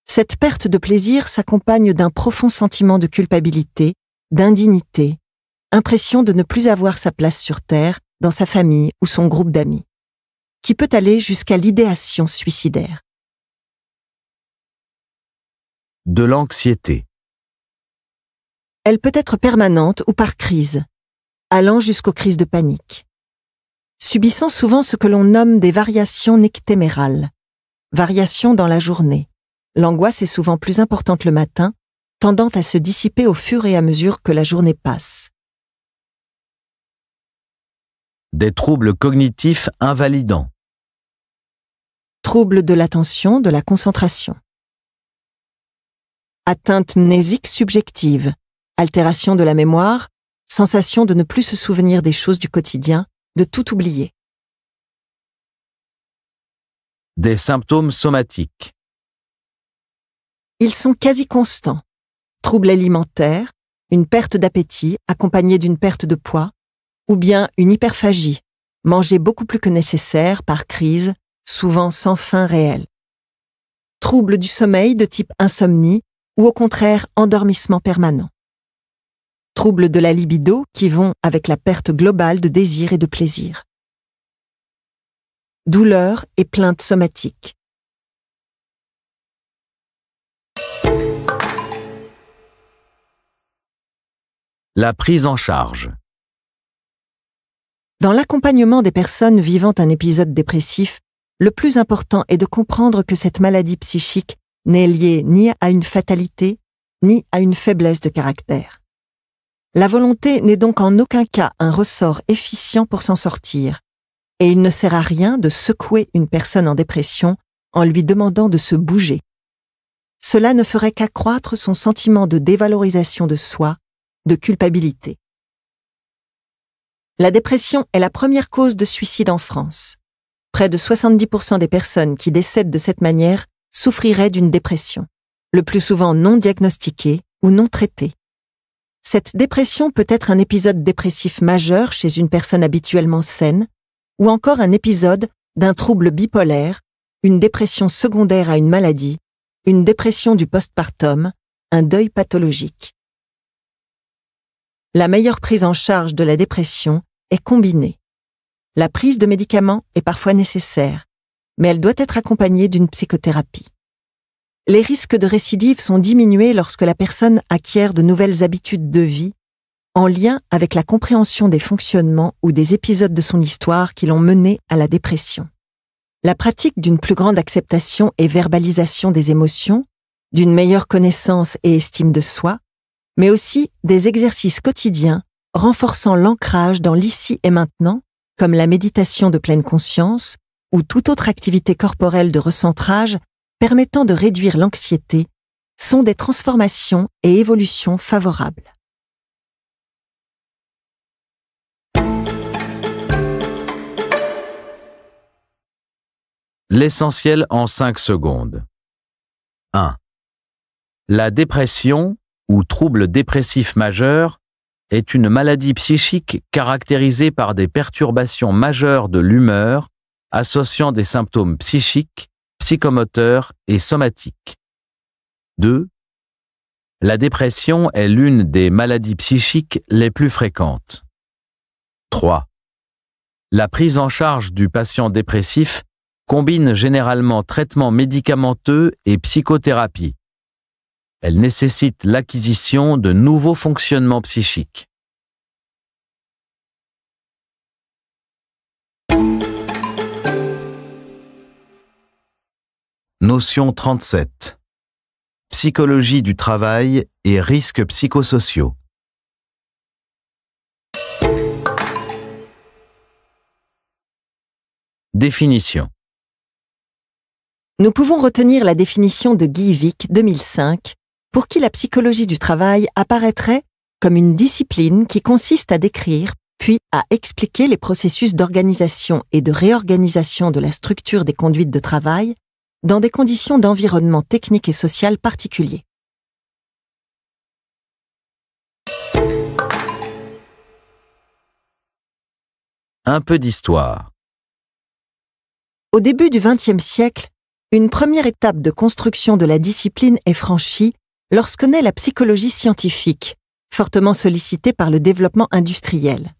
Cette perte de plaisir s'accompagne d'un profond sentiment de culpabilité, d'indignité, impression de ne plus avoir sa place sur Terre, dans sa famille ou son groupe d'amis, qui peut aller jusqu'à l'idéation suicidaire. De l'anxiété. Elle peut être permanente ou par crise, allant jusqu'aux crises de panique. Subissant souvent ce que l'on nomme des variations nictémérales, variations dans la journée. L'angoisse est souvent plus importante le matin, tendant à se dissiper au fur et à mesure que la journée passe. Des troubles cognitifs invalidants. Troubles de l'attention, de la concentration. Atteinte mnésique subjective, altération de la mémoire, sensation de ne plus se souvenir des choses du quotidien, de tout oublier. Des symptômes somatiques. Ils sont quasi constants. Troubles alimentaires, une perte d'appétit accompagnée d'une perte de poids, ou bien une hyperphagie, manger beaucoup plus que nécessaire par crise, souvent sans fin réelle. Troubles du sommeil de type insomnie ou au contraire endormissement permanent troubles de la libido qui vont avec la perte globale de désir et de plaisir. Douleurs et plaintes somatiques. La prise en charge. Dans l'accompagnement des personnes vivant un épisode dépressif, le plus important est de comprendre que cette maladie psychique n'est liée ni à une fatalité, ni à une faiblesse de caractère. La volonté n'est donc en aucun cas un ressort efficient pour s'en sortir, et il ne sert à rien de secouer une personne en dépression en lui demandant de se bouger. Cela ne ferait qu'accroître son sentiment de dévalorisation de soi, de culpabilité. La dépression est la première cause de suicide en France. Près de 70% des personnes qui décèdent de cette manière souffriraient d'une dépression, le plus souvent non diagnostiquée ou non traitée. Cette dépression peut être un épisode dépressif majeur chez une personne habituellement saine, ou encore un épisode d'un trouble bipolaire, une dépression secondaire à une maladie, une dépression du postpartum, un deuil pathologique. La meilleure prise en charge de la dépression est combinée. La prise de médicaments est parfois nécessaire, mais elle doit être accompagnée d'une psychothérapie les risques de récidive sont diminués lorsque la personne acquiert de nouvelles habitudes de vie en lien avec la compréhension des fonctionnements ou des épisodes de son histoire qui l'ont mené à la dépression. La pratique d'une plus grande acceptation et verbalisation des émotions, d'une meilleure connaissance et estime de soi, mais aussi des exercices quotidiens renforçant l'ancrage dans l'ici et maintenant, comme la méditation de pleine conscience ou toute autre activité corporelle de recentrage permettant de réduire l'anxiété sont des transformations et évolutions favorables. L'essentiel en 5 secondes. 1. La dépression ou trouble dépressif majeur est une maladie psychique caractérisée par des perturbations majeures de l'humeur associant des symptômes psychiques psychomoteur et somatique. 2. La dépression est l'une des maladies psychiques les plus fréquentes. 3. La prise en charge du patient dépressif combine généralement traitement médicamenteux et psychothérapie. Elle nécessite l'acquisition de nouveaux fonctionnements psychiques. Notion 37. Psychologie du travail et risques psychosociaux. Définition. Nous pouvons retenir la définition de Guy Vic, 2005, pour qui la psychologie du travail apparaîtrait comme une discipline qui consiste à décrire puis à expliquer les processus d'organisation et de réorganisation de la structure des conduites de travail dans des conditions d'environnement technique et social particuliers. Un peu d'histoire. Au début du XXe siècle, une première étape de construction de la discipline est franchie lorsque naît la psychologie scientifique, fortement sollicitée par le développement industriel.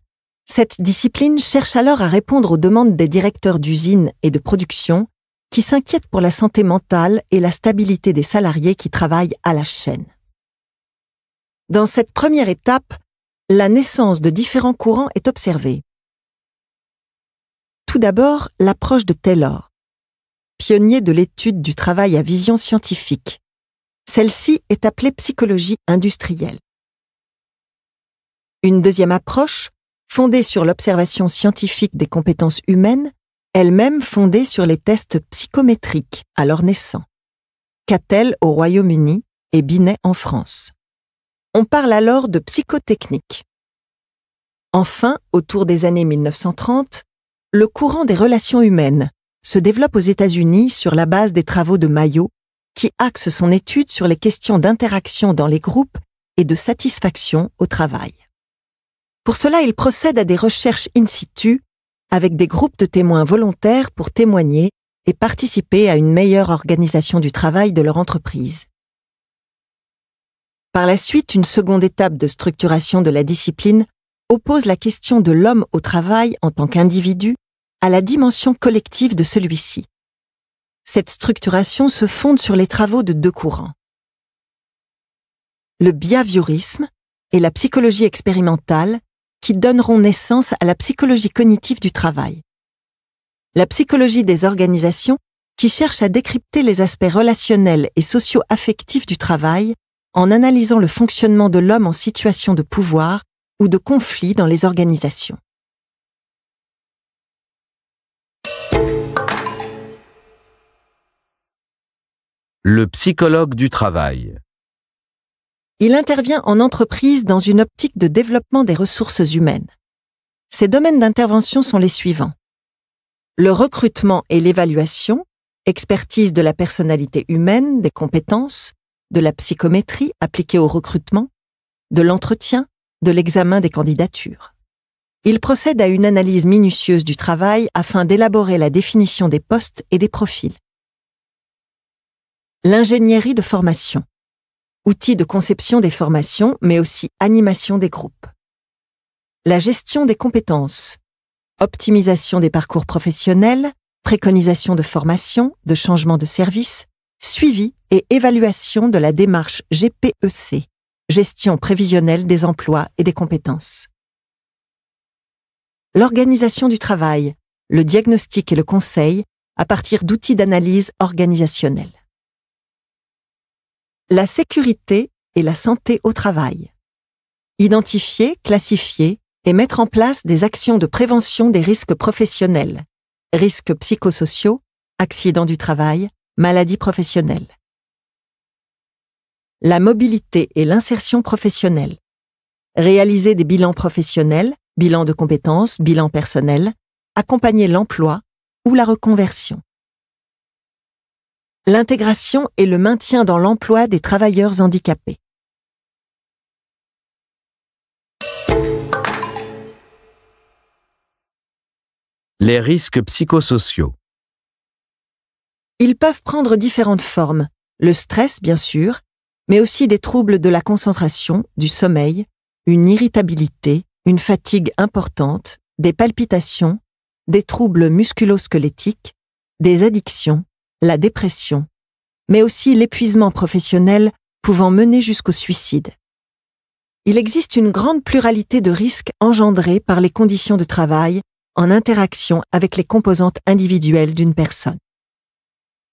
Cette discipline cherche alors à répondre aux demandes des directeurs d'usines et de production qui s'inquiète pour la santé mentale et la stabilité des salariés qui travaillent à la chaîne. Dans cette première étape, la naissance de différents courants est observée. Tout d'abord, l'approche de Taylor, pionnier de l'étude du travail à vision scientifique. Celle-ci est appelée psychologie industrielle. Une deuxième approche, fondée sur l'observation scientifique des compétences humaines, elle-même fondée sur les tests psychométriques à leur naissance. Catel au Royaume-Uni et Binet en France. On parle alors de psychotechnique. Enfin, autour des années 1930, le courant des relations humaines se développe aux États-Unis sur la base des travaux de Mayo, qui axe son étude sur les questions d'interaction dans les groupes et de satisfaction au travail. Pour cela, il procède à des recherches in situ avec des groupes de témoins volontaires pour témoigner et participer à une meilleure organisation du travail de leur entreprise. Par la suite, une seconde étape de structuration de la discipline oppose la question de l'homme au travail en tant qu'individu à la dimension collective de celui-ci. Cette structuration se fonde sur les travaux de deux courants. Le biaviorisme et la psychologie expérimentale qui donneront naissance à la psychologie cognitive du travail. La psychologie des organisations qui cherche à décrypter les aspects relationnels et socio-affectifs du travail en analysant le fonctionnement de l'homme en situation de pouvoir ou de conflit dans les organisations. Le psychologue du travail il intervient en entreprise dans une optique de développement des ressources humaines. Ses domaines d'intervention sont les suivants. Le recrutement et l'évaluation, expertise de la personnalité humaine, des compétences, de la psychométrie appliquée au recrutement, de l'entretien, de l'examen des candidatures. Il procède à une analyse minutieuse du travail afin d'élaborer la définition des postes et des profils. L'ingénierie de formation outils de conception des formations, mais aussi animation des groupes. La gestion des compétences, optimisation des parcours professionnels, préconisation de formation, de changement de service, suivi et évaluation de la démarche GPEC, gestion prévisionnelle des emplois et des compétences. L'organisation du travail, le diagnostic et le conseil à partir d'outils d'analyse organisationnelle. La sécurité et la santé au travail. Identifier, classifier et mettre en place des actions de prévention des risques professionnels, risques psychosociaux, accidents du travail, maladies professionnelles. La mobilité et l'insertion professionnelle. Réaliser des bilans professionnels, bilans de compétences, bilans personnels, accompagner l'emploi ou la reconversion l'intégration et le maintien dans l'emploi des travailleurs handicapés. Les risques psychosociaux. Ils peuvent prendre différentes formes, le stress bien sûr, mais aussi des troubles de la concentration, du sommeil, une irritabilité, une fatigue importante, des palpitations, des troubles musculosquelettiques, des addictions, la dépression, mais aussi l'épuisement professionnel pouvant mener jusqu'au suicide. Il existe une grande pluralité de risques engendrés par les conditions de travail en interaction avec les composantes individuelles d'une personne.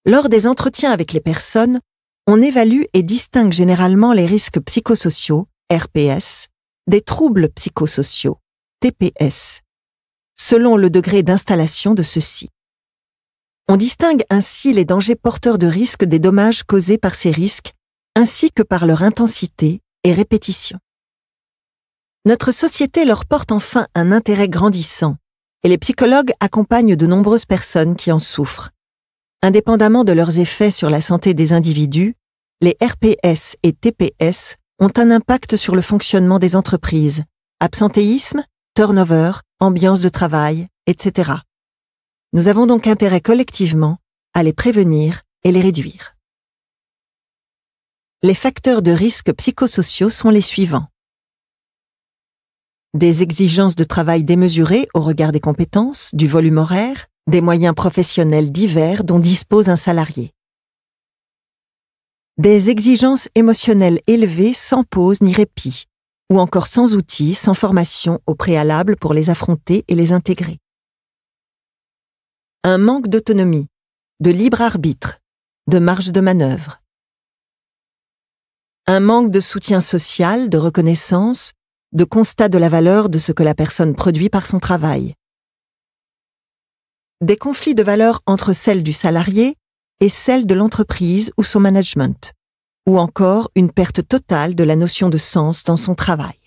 Lors des entretiens avec les personnes, on évalue et distingue généralement les risques psychosociaux, RPS, des troubles psychosociaux, TPS, selon le degré d'installation de ceux-ci. On distingue ainsi les dangers porteurs de risques des dommages causés par ces risques, ainsi que par leur intensité et répétition. Notre société leur porte enfin un intérêt grandissant, et les psychologues accompagnent de nombreuses personnes qui en souffrent. Indépendamment de leurs effets sur la santé des individus, les RPS et TPS ont un impact sur le fonctionnement des entreprises, absentéisme, turnover, ambiance de travail, etc. Nous avons donc intérêt collectivement à les prévenir et les réduire. Les facteurs de risque psychosociaux sont les suivants. Des exigences de travail démesurées au regard des compétences, du volume horaire, des moyens professionnels divers dont dispose un salarié. Des exigences émotionnelles élevées sans pause ni répit, ou encore sans outils, sans formation au préalable pour les affronter et les intégrer un manque d'autonomie, de libre arbitre, de marge de manœuvre. Un manque de soutien social, de reconnaissance, de constat de la valeur de ce que la personne produit par son travail. Des conflits de valeurs entre celle du salarié et celle de l'entreprise ou son management, ou encore une perte totale de la notion de sens dans son travail.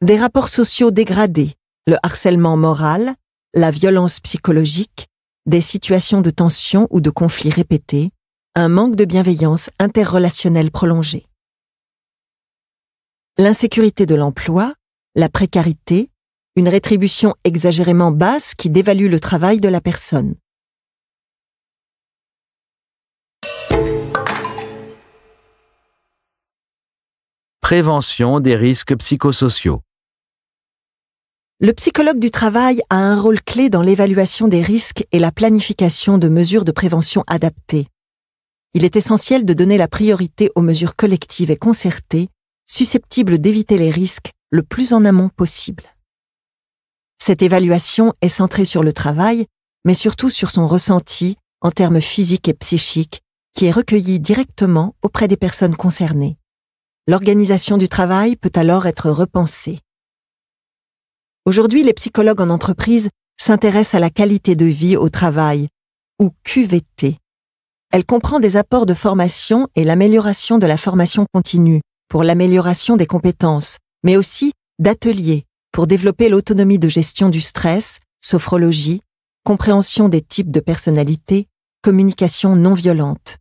Des rapports sociaux dégradés, le harcèlement moral, la violence psychologique, des situations de tension ou de conflits répétés, un manque de bienveillance interrelationnelle prolongée. L'insécurité de l'emploi, la précarité, une rétribution exagérément basse qui dévalue le travail de la personne. Prévention des risques psychosociaux. Le psychologue du travail a un rôle clé dans l'évaluation des risques et la planification de mesures de prévention adaptées. Il est essentiel de donner la priorité aux mesures collectives et concertées, susceptibles d'éviter les risques le plus en amont possible. Cette évaluation est centrée sur le travail, mais surtout sur son ressenti en termes physiques et psychiques, qui est recueilli directement auprès des personnes concernées. L'organisation du travail peut alors être repensée. Aujourd'hui, les psychologues en entreprise s'intéressent à la qualité de vie au travail, ou QVT. Elle comprend des apports de formation et l'amélioration de la formation continue pour l'amélioration des compétences, mais aussi d'ateliers pour développer l'autonomie de gestion du stress, sophrologie, compréhension des types de personnalités, communication non violente.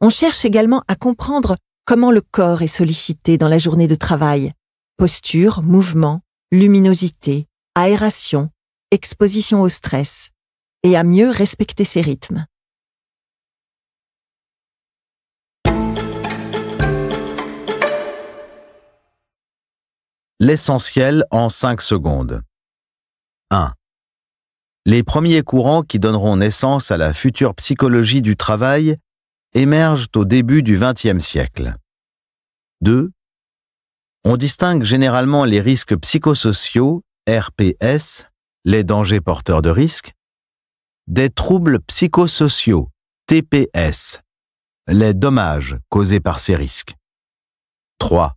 On cherche également à comprendre comment le corps est sollicité dans la journée de travail, posture, mouvement, luminosité, aération, exposition au stress, et à mieux respecter ses rythmes. L'essentiel en 5 secondes. 1. Les premiers courants qui donneront naissance à la future psychologie du travail émergent au début du XXe siècle. 2. On distingue généralement les risques psychosociaux, RPS, les dangers porteurs de risques, des troubles psychosociaux, TPS, les dommages causés par ces risques. 3.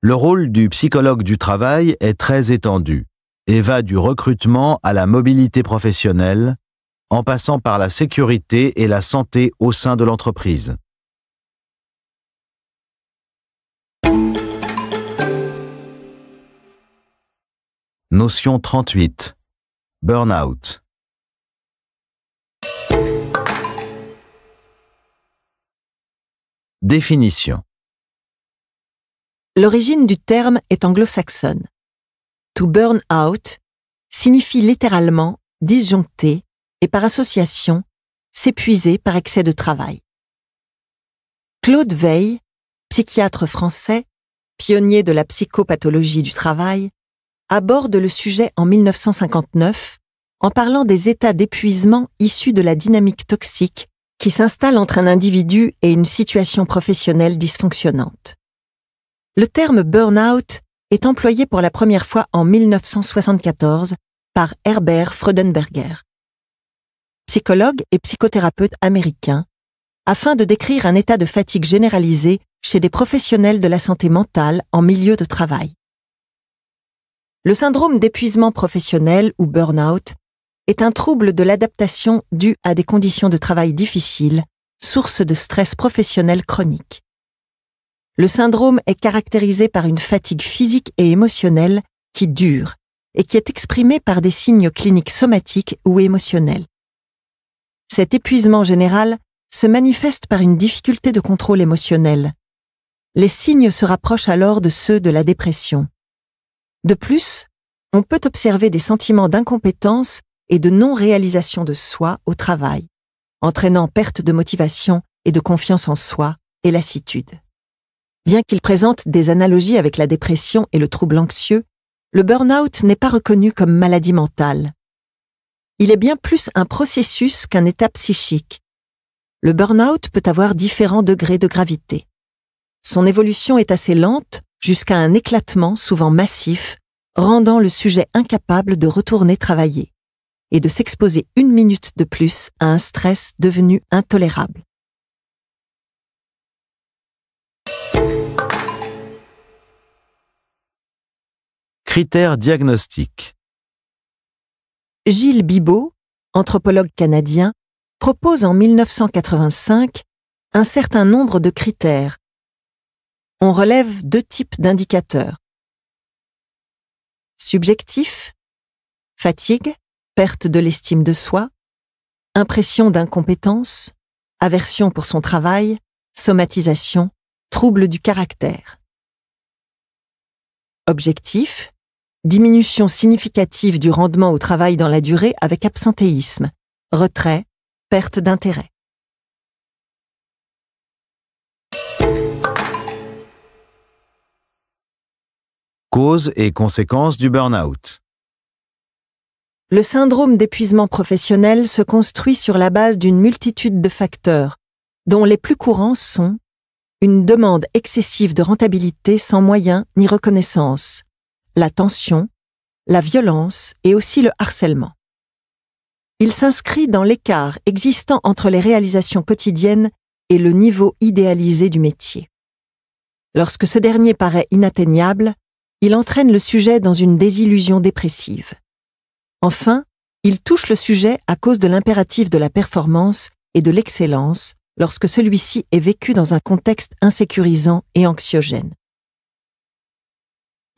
Le rôle du psychologue du travail est très étendu et va du recrutement à la mobilité professionnelle, en passant par la sécurité et la santé au sein de l'entreprise. Notion 38. Burnout. Définition. L'origine du terme est anglo-saxonne. To burn out signifie littéralement disjoncter et par association s'épuiser par excès de travail. Claude Veil, psychiatre français, pionnier de la psychopathologie du travail, aborde le sujet en 1959 en parlant des états d'épuisement issus de la dynamique toxique qui s'installe entre un individu et une situation professionnelle dysfonctionnante. Le terme burn-out est employé pour la première fois en 1974 par Herbert Freudenberger, psychologue et psychothérapeute américain, afin de décrire un état de fatigue généralisé chez des professionnels de la santé mentale en milieu de travail. Le syndrome d'épuisement professionnel ou burn-out est un trouble de l'adaptation dû à des conditions de travail difficiles, source de stress professionnel chronique. Le syndrome est caractérisé par une fatigue physique et émotionnelle qui dure et qui est exprimée par des signes cliniques somatiques ou émotionnels. Cet épuisement général se manifeste par une difficulté de contrôle émotionnel. Les signes se rapprochent alors de ceux de la dépression. De plus, on peut observer des sentiments d'incompétence et de non-réalisation de soi au travail, entraînant perte de motivation et de confiance en soi et lassitude. Bien qu'il présente des analogies avec la dépression et le trouble anxieux, le burn-out n'est pas reconnu comme maladie mentale. Il est bien plus un processus qu'un état psychique. Le burn-out peut avoir différents degrés de gravité. Son évolution est assez lente, jusqu'à un éclatement souvent massif, rendant le sujet incapable de retourner travailler et de s'exposer une minute de plus à un stress devenu intolérable. Critères diagnostiques Gilles Bibot, anthropologue canadien, propose en 1985 un certain nombre de critères on relève deux types d'indicateurs. Subjectif, fatigue, perte de l'estime de soi, impression d'incompétence, aversion pour son travail, somatisation, trouble du caractère. Objectif, diminution significative du rendement au travail dans la durée avec absentéisme, retrait, perte d'intérêt. Causes et conséquences du burn-out. Le syndrome d'épuisement professionnel se construit sur la base d'une multitude de facteurs, dont les plus courants sont une demande excessive de rentabilité sans moyens ni reconnaissance, la tension, la violence et aussi le harcèlement. Il s'inscrit dans l'écart existant entre les réalisations quotidiennes et le niveau idéalisé du métier. Lorsque ce dernier paraît inatteignable, il entraîne le sujet dans une désillusion dépressive. Enfin, il touche le sujet à cause de l'impératif de la performance et de l'excellence lorsque celui-ci est vécu dans un contexte insécurisant et anxiogène.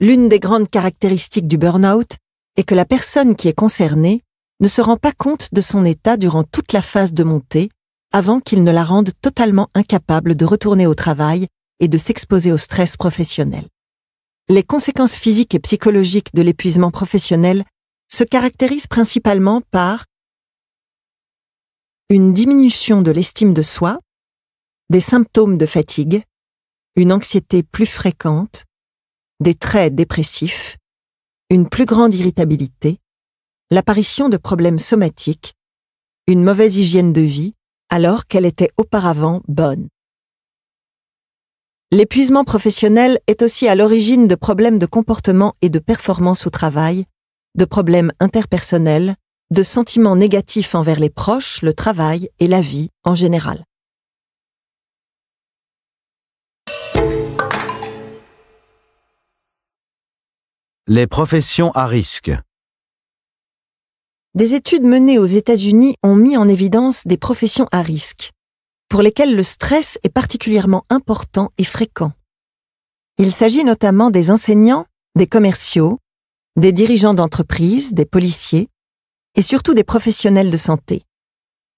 L'une des grandes caractéristiques du burn-out est que la personne qui est concernée ne se rend pas compte de son état durant toute la phase de montée avant qu'il ne la rende totalement incapable de retourner au travail et de s'exposer au stress professionnel les conséquences physiques et psychologiques de l'épuisement professionnel se caractérisent principalement par une diminution de l'estime de soi, des symptômes de fatigue, une anxiété plus fréquente, des traits dépressifs, une plus grande irritabilité, l'apparition de problèmes somatiques, une mauvaise hygiène de vie alors qu'elle était auparavant bonne. L'épuisement professionnel est aussi à l'origine de problèmes de comportement et de performance au travail, de problèmes interpersonnels, de sentiments négatifs envers les proches, le travail et la vie en général. Les professions à risque. Des études menées aux États-Unis ont mis en évidence des professions à risque pour lesquels le stress est particulièrement important et fréquent. Il s'agit notamment des enseignants, des commerciaux, des dirigeants d'entreprises, des policiers, et surtout des professionnels de santé,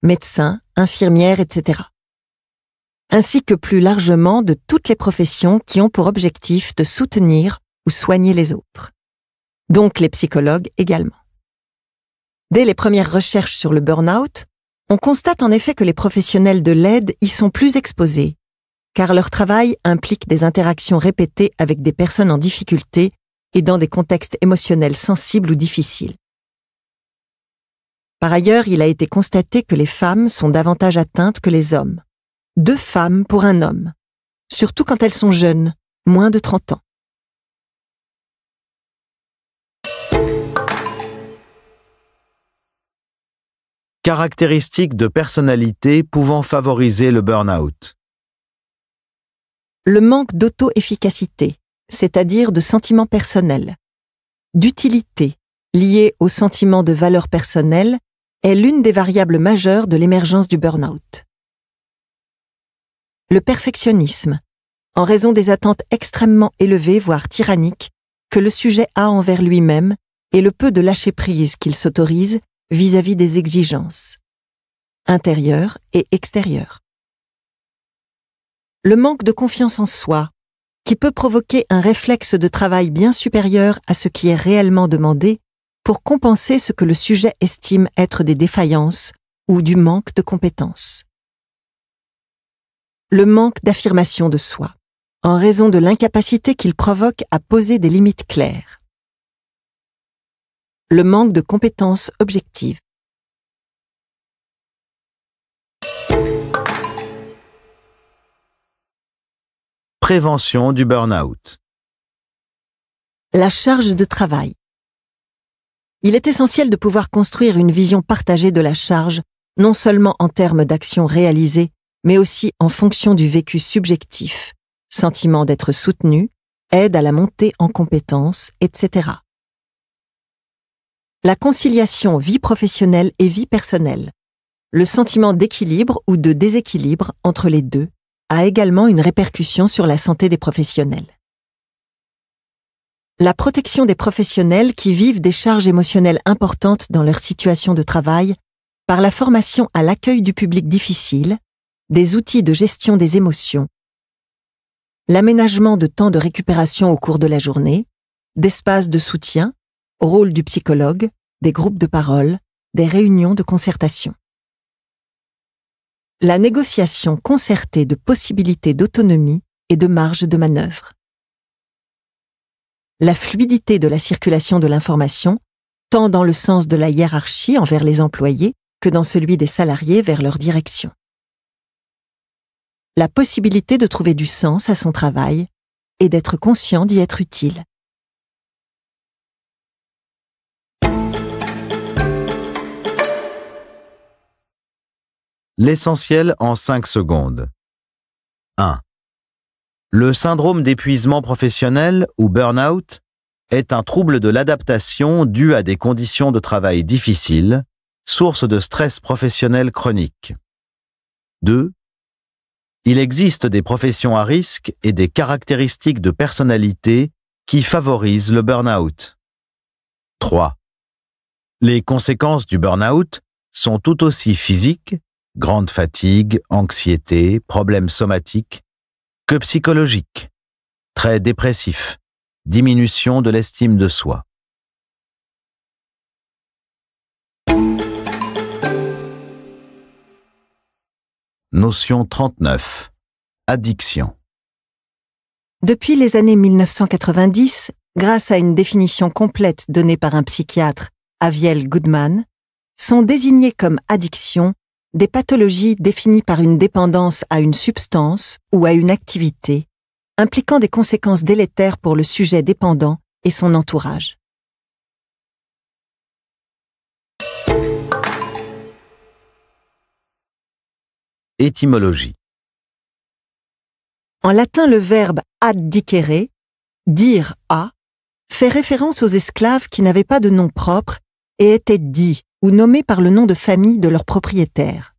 médecins, infirmières, etc. Ainsi que plus largement de toutes les professions qui ont pour objectif de soutenir ou soigner les autres. Donc les psychologues également. Dès les premières recherches sur le burn-out, on constate en effet que les professionnels de l'aide y sont plus exposés, car leur travail implique des interactions répétées avec des personnes en difficulté et dans des contextes émotionnels sensibles ou difficiles. Par ailleurs, il a été constaté que les femmes sont davantage atteintes que les hommes. Deux femmes pour un homme, surtout quand elles sont jeunes, moins de 30 ans. Caractéristiques de personnalité pouvant favoriser le burn-out. Le manque d'auto-efficacité, c'est-à-dire de sentiments personnels, d'utilité, liée au sentiment de valeur personnelle, est l'une des variables majeures de l'émergence du burn-out. Le perfectionnisme, en raison des attentes extrêmement élevées, voire tyranniques, que le sujet a envers lui-même et le peu de lâcher-prise qu'il s'autorise, vis-à-vis des exigences intérieures et extérieures. Le manque de confiance en soi, qui peut provoquer un réflexe de travail bien supérieur à ce qui est réellement demandé pour compenser ce que le sujet estime être des défaillances ou du manque de compétences. Le manque d'affirmation de soi, en raison de l'incapacité qu'il provoque à poser des limites claires le manque de compétences objectives. Prévention du burn-out. La charge de travail. Il est essentiel de pouvoir construire une vision partagée de la charge, non seulement en termes d'actions réalisées, mais aussi en fonction du vécu subjectif, sentiment d'être soutenu, aide à la montée en compétences, etc la conciliation vie professionnelle et vie personnelle. Le sentiment d'équilibre ou de déséquilibre entre les deux a également une répercussion sur la santé des professionnels. La protection des professionnels qui vivent des charges émotionnelles importantes dans leur situation de travail par la formation à l'accueil du public difficile, des outils de gestion des émotions, l'aménagement de temps de récupération au cours de la journée, d'espaces de soutien rôle du psychologue, des groupes de parole, des réunions de concertation. La négociation concertée de possibilités d'autonomie et de marge de manœuvre. La fluidité de la circulation de l'information, tant dans le sens de la hiérarchie envers les employés que dans celui des salariés vers leur direction. La possibilité de trouver du sens à son travail et d'être conscient d'y être utile. L'essentiel en 5 secondes. 1. Le syndrome d'épuisement professionnel ou burn-out est un trouble de l'adaptation dû à des conditions de travail difficiles, source de stress professionnel chronique. 2. Il existe des professions à risque et des caractéristiques de personnalité qui favorisent le burn-out. 3. Les conséquences du burn-out sont tout aussi physiques, grande fatigue, anxiété, problèmes somatiques, que psychologiques, très dépressif, diminution de l'estime de soi. Notion 39. Addiction. Depuis les années 1990, grâce à une définition complète donnée par un psychiatre, Aviel Goodman, sont désignés comme addiction des pathologies définies par une dépendance à une substance ou à une activité, impliquant des conséquences délétères pour le sujet dépendant et son entourage. Étymologie En latin, le verbe addicere, dire à, fait référence aux esclaves qui n'avaient pas de nom propre et étaient dits, ou nommé par le nom de famille de leur propriétaire.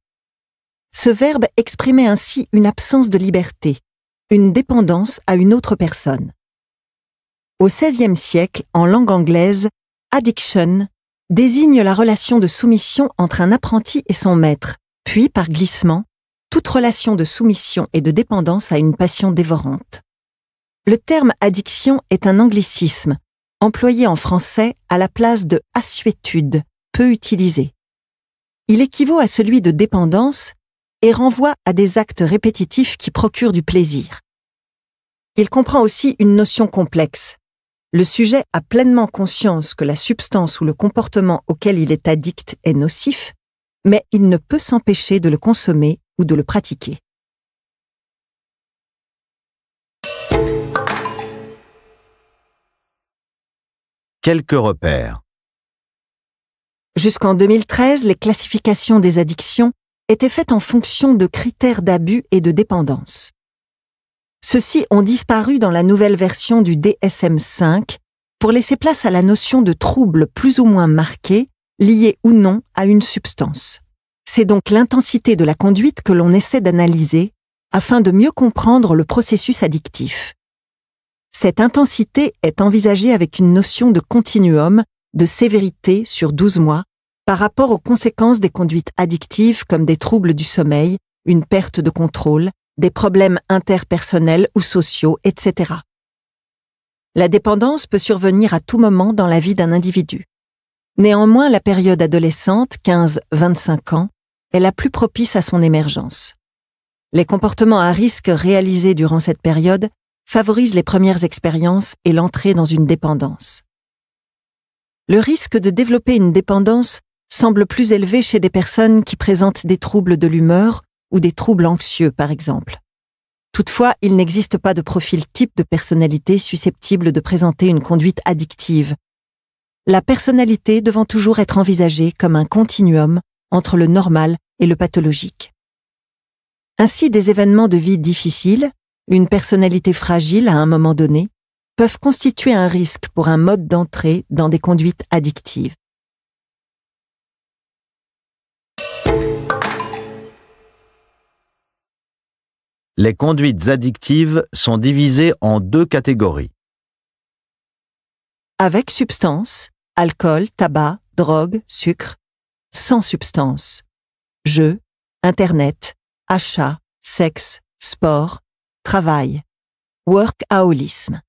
Ce verbe exprimait ainsi une absence de liberté, une dépendance à une autre personne. Au XVIe siècle, en langue anglaise, addiction désigne la relation de soumission entre un apprenti et son maître, puis par glissement, toute relation de soumission et de dépendance à une passion dévorante. Le terme addiction est un anglicisme, employé en français à la place de assuétude, peu utilisé. Il équivaut à celui de dépendance et renvoie à des actes répétitifs qui procurent du plaisir. Il comprend aussi une notion complexe. Le sujet a pleinement conscience que la substance ou le comportement auquel il est addict est nocif, mais il ne peut s'empêcher de le consommer ou de le pratiquer. Quelques repères. Jusqu'en 2013, les classifications des addictions étaient faites en fonction de critères d'abus et de dépendance. Ceux-ci ont disparu dans la nouvelle version du DSM5 pour laisser place à la notion de trouble plus ou moins marqué, lié ou non à une substance. C'est donc l'intensité de la conduite que l'on essaie d'analyser afin de mieux comprendre le processus addictif. Cette intensité est envisagée avec une notion de continuum de sévérité sur 12 mois par rapport aux conséquences des conduites addictives comme des troubles du sommeil, une perte de contrôle, des problèmes interpersonnels ou sociaux, etc. La dépendance peut survenir à tout moment dans la vie d'un individu. Néanmoins, la période adolescente, 15-25 ans, est la plus propice à son émergence. Les comportements à risque réalisés durant cette période favorisent les premières expériences et l'entrée dans une dépendance le risque de développer une dépendance semble plus élevé chez des personnes qui présentent des troubles de l'humeur ou des troubles anxieux, par exemple. Toutefois, il n'existe pas de profil type de personnalité susceptible de présenter une conduite addictive. La personnalité devant toujours être envisagée comme un continuum entre le normal et le pathologique. Ainsi, des événements de vie difficiles, une personnalité fragile à un moment donné, peuvent constituer un risque pour un mode d'entrée dans des conduites addictives. Les conduites addictives sont divisées en deux catégories. Avec substance, alcool, tabac, drogue, sucre. Sans substance, jeu, internet, achat, sexe, sport, travail. Workaholisme.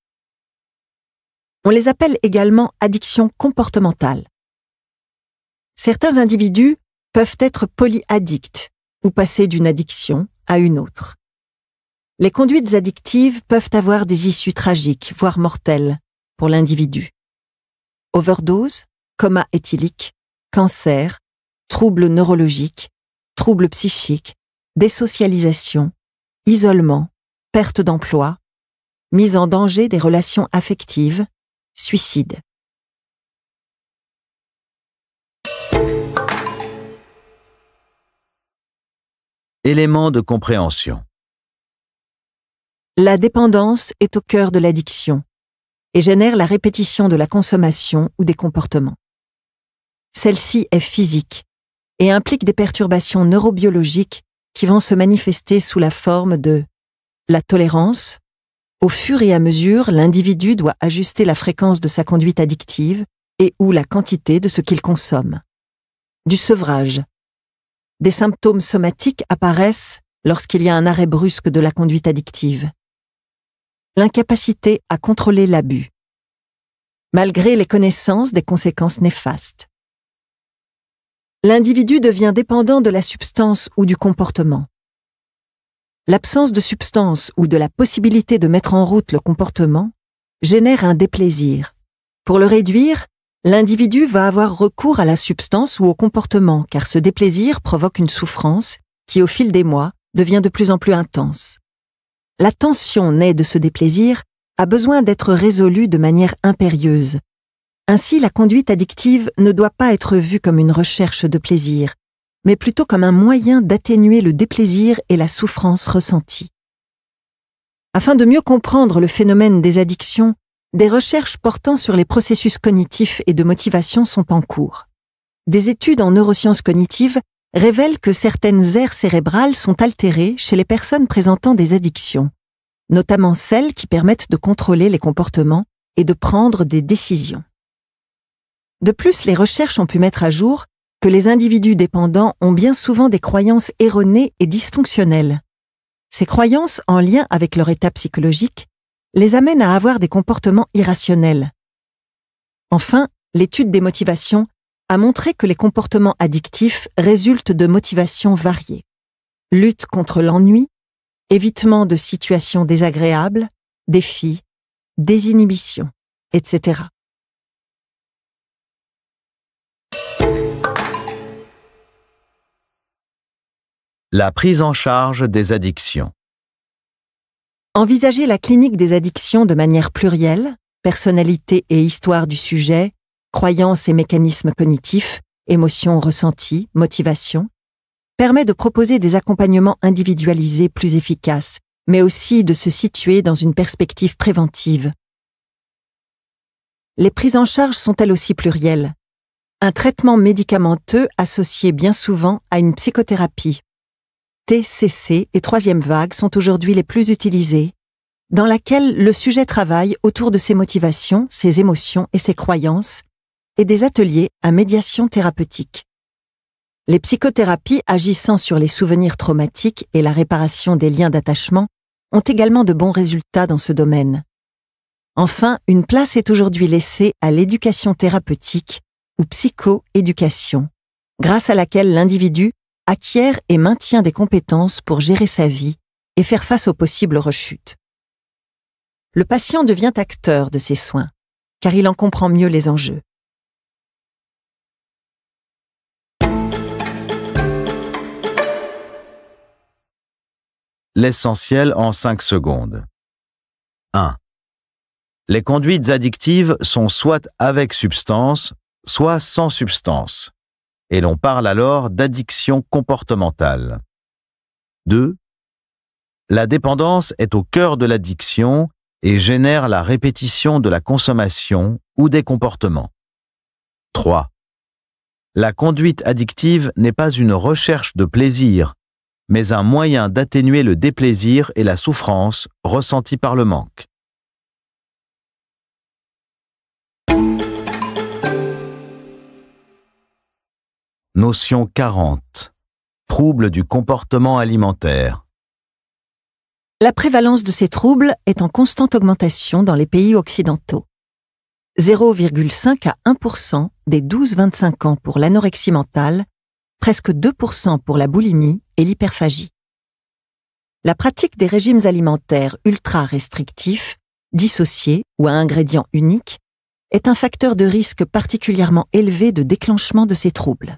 On les appelle également addictions comportementales. Certains individus peuvent être polyaddicts ou passer d'une addiction à une autre. Les conduites addictives peuvent avoir des issues tragiques, voire mortelles, pour l'individu. Overdose, coma éthylique, cancer, troubles neurologiques, troubles psychiques, désocialisation, isolement, perte d'emploi, mise en danger des relations affectives, suicide. Éléments de compréhension. La dépendance est au cœur de l'addiction et génère la répétition de la consommation ou des comportements. Celle-ci est physique et implique des perturbations neurobiologiques qui vont se manifester sous la forme de la tolérance, au fur et à mesure, l'individu doit ajuster la fréquence de sa conduite addictive et ou la quantité de ce qu'il consomme. Du sevrage. Des symptômes somatiques apparaissent lorsqu'il y a un arrêt brusque de la conduite addictive. L'incapacité à contrôler l'abus. Malgré les connaissances des conséquences néfastes. L'individu devient dépendant de la substance ou du comportement. L'absence de substance ou de la possibilité de mettre en route le comportement génère un déplaisir. Pour le réduire, l'individu va avoir recours à la substance ou au comportement car ce déplaisir provoque une souffrance qui au fil des mois devient de plus en plus intense. La tension née de ce déplaisir a besoin d'être résolue de manière impérieuse. Ainsi, la conduite addictive ne doit pas être vue comme une recherche de plaisir, mais plutôt comme un moyen d'atténuer le déplaisir et la souffrance ressentie. Afin de mieux comprendre le phénomène des addictions, des recherches portant sur les processus cognitifs et de motivation sont en cours. Des études en neurosciences cognitives révèlent que certaines aires cérébrales sont altérées chez les personnes présentant des addictions, notamment celles qui permettent de contrôler les comportements et de prendre des décisions. De plus, les recherches ont pu mettre à jour que les individus dépendants ont bien souvent des croyances erronées et dysfonctionnelles. Ces croyances, en lien avec leur état psychologique, les amènent à avoir des comportements irrationnels. Enfin, l'étude des motivations a montré que les comportements addictifs résultent de motivations variées. Lutte contre l'ennui, évitement de situations désagréables, défis, désinhibition, etc. La prise en charge des addictions. Envisager la clinique des addictions de manière plurielle, personnalité et histoire du sujet, croyances et mécanismes cognitifs, émotions ressenties, motivation, permet de proposer des accompagnements individualisés plus efficaces, mais aussi de se situer dans une perspective préventive. Les prises en charge sont elles aussi plurielles. Un traitement médicamenteux associé bien souvent à une psychothérapie. TCC et troisième vague sont aujourd'hui les plus utilisées, dans laquelle le sujet travaille autour de ses motivations, ses émotions et ses croyances, et des ateliers à médiation thérapeutique. Les psychothérapies agissant sur les souvenirs traumatiques et la réparation des liens d'attachement ont également de bons résultats dans ce domaine. Enfin, une place est aujourd'hui laissée à l'éducation thérapeutique ou psycho-éducation, grâce à laquelle l'individu acquiert et maintient des compétences pour gérer sa vie et faire face aux possibles rechutes. Le patient devient acteur de ses soins, car il en comprend mieux les enjeux. L'essentiel en 5 secondes. 1. Les conduites addictives sont soit avec substance, soit sans substance et l'on parle alors d'addiction comportementale. 2. La dépendance est au cœur de l'addiction et génère la répétition de la consommation ou des comportements. 3. La conduite addictive n'est pas une recherche de plaisir, mais un moyen d'atténuer le déplaisir et la souffrance ressentis par le manque. Notion 40. Troubles du comportement alimentaire. La prévalence de ces troubles est en constante augmentation dans les pays occidentaux. 0,5 à 1% des 12-25 ans pour l'anorexie mentale, presque 2% pour la boulimie et l'hyperphagie. La pratique des régimes alimentaires ultra restrictifs, dissociés ou à ingrédients uniques, est un facteur de risque particulièrement élevé de déclenchement de ces troubles.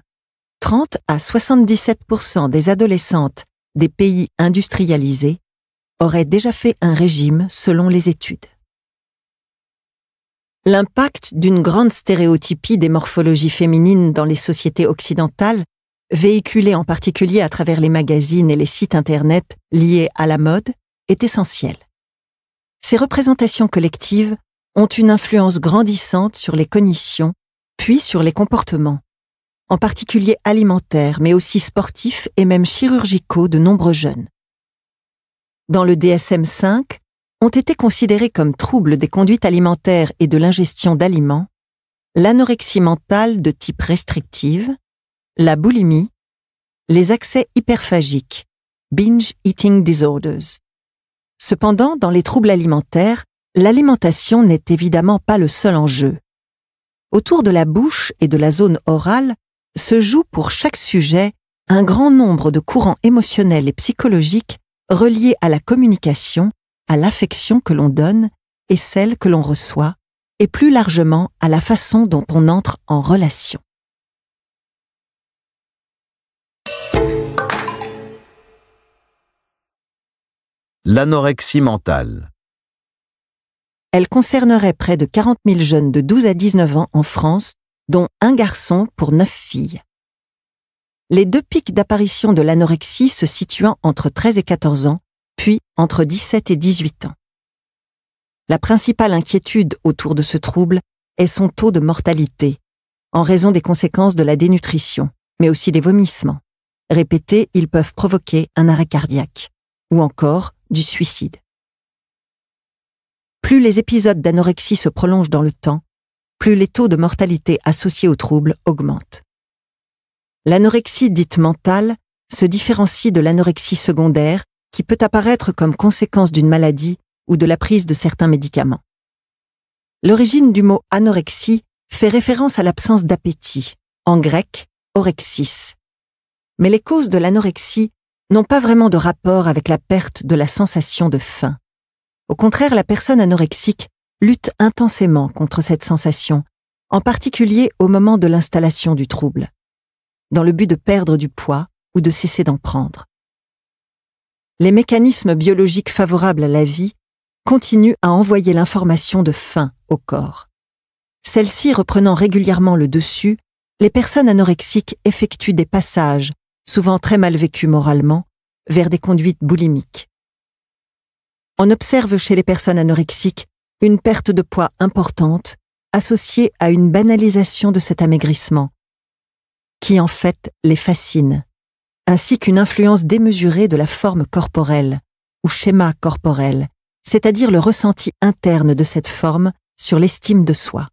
30 à 77 des adolescentes des pays industrialisés auraient déjà fait un régime selon les études. L'impact d'une grande stéréotypie des morphologies féminines dans les sociétés occidentales, véhiculée en particulier à travers les magazines et les sites Internet liés à la mode, est essentiel. Ces représentations collectives ont une influence grandissante sur les cognitions, puis sur les comportements, en particulier alimentaires, mais aussi sportifs et même chirurgicaux de nombreux jeunes. Dans le DSM-5, ont été considérés comme troubles des conduites alimentaires et de l'ingestion d'aliments, l'anorexie mentale de type restrictive, la boulimie, les accès hyperphagiques, binge eating disorders. Cependant, dans les troubles alimentaires, l'alimentation n'est évidemment pas le seul enjeu. Autour de la bouche et de la zone orale se joue pour chaque sujet un grand nombre de courants émotionnels et psychologiques reliés à la communication, à l'affection que l'on donne et celle que l'on reçoit, et plus largement à la façon dont on entre en relation. L'anorexie mentale. Elle concernerait près de 40 000 jeunes de 12 à 19 ans en France, dont un garçon pour neuf filles. Les deux pics d'apparition de l'anorexie se situant entre 13 et 14 ans, puis entre 17 et 18 ans. La principale inquiétude autour de ce trouble est son taux de mortalité, en raison des conséquences de la dénutrition, mais aussi des vomissements. Répétés, ils peuvent provoquer un arrêt cardiaque, ou encore du suicide. Plus les épisodes d'anorexie se prolongent dans le temps, plus les taux de mortalité associés aux troubles augmentent. L'anorexie dite mentale se différencie de l'anorexie secondaire qui peut apparaître comme conséquence d'une maladie ou de la prise de certains médicaments. L'origine du mot anorexie fait référence à l'absence d'appétit, en grec orexis. Mais les causes de l'anorexie n'ont pas vraiment de rapport avec la perte de la sensation de faim. Au contraire, la personne anorexique lutte intensément contre cette sensation, en particulier au moment de l'installation du trouble, dans le but de perdre du poids ou de cesser d'en prendre. Les mécanismes biologiques favorables à la vie continuent à envoyer l'information de faim au corps. Celle-ci reprenant régulièrement le dessus, les personnes anorexiques effectuent des passages, souvent très mal vécus moralement, vers des conduites boulimiques. On observe chez les personnes anorexiques une perte de poids importante associée à une banalisation de cet amaigrissement, qui en fait les fascine, ainsi qu'une influence démesurée de la forme corporelle, ou schéma corporel, c'est-à-dire le ressenti interne de cette forme sur l'estime de soi.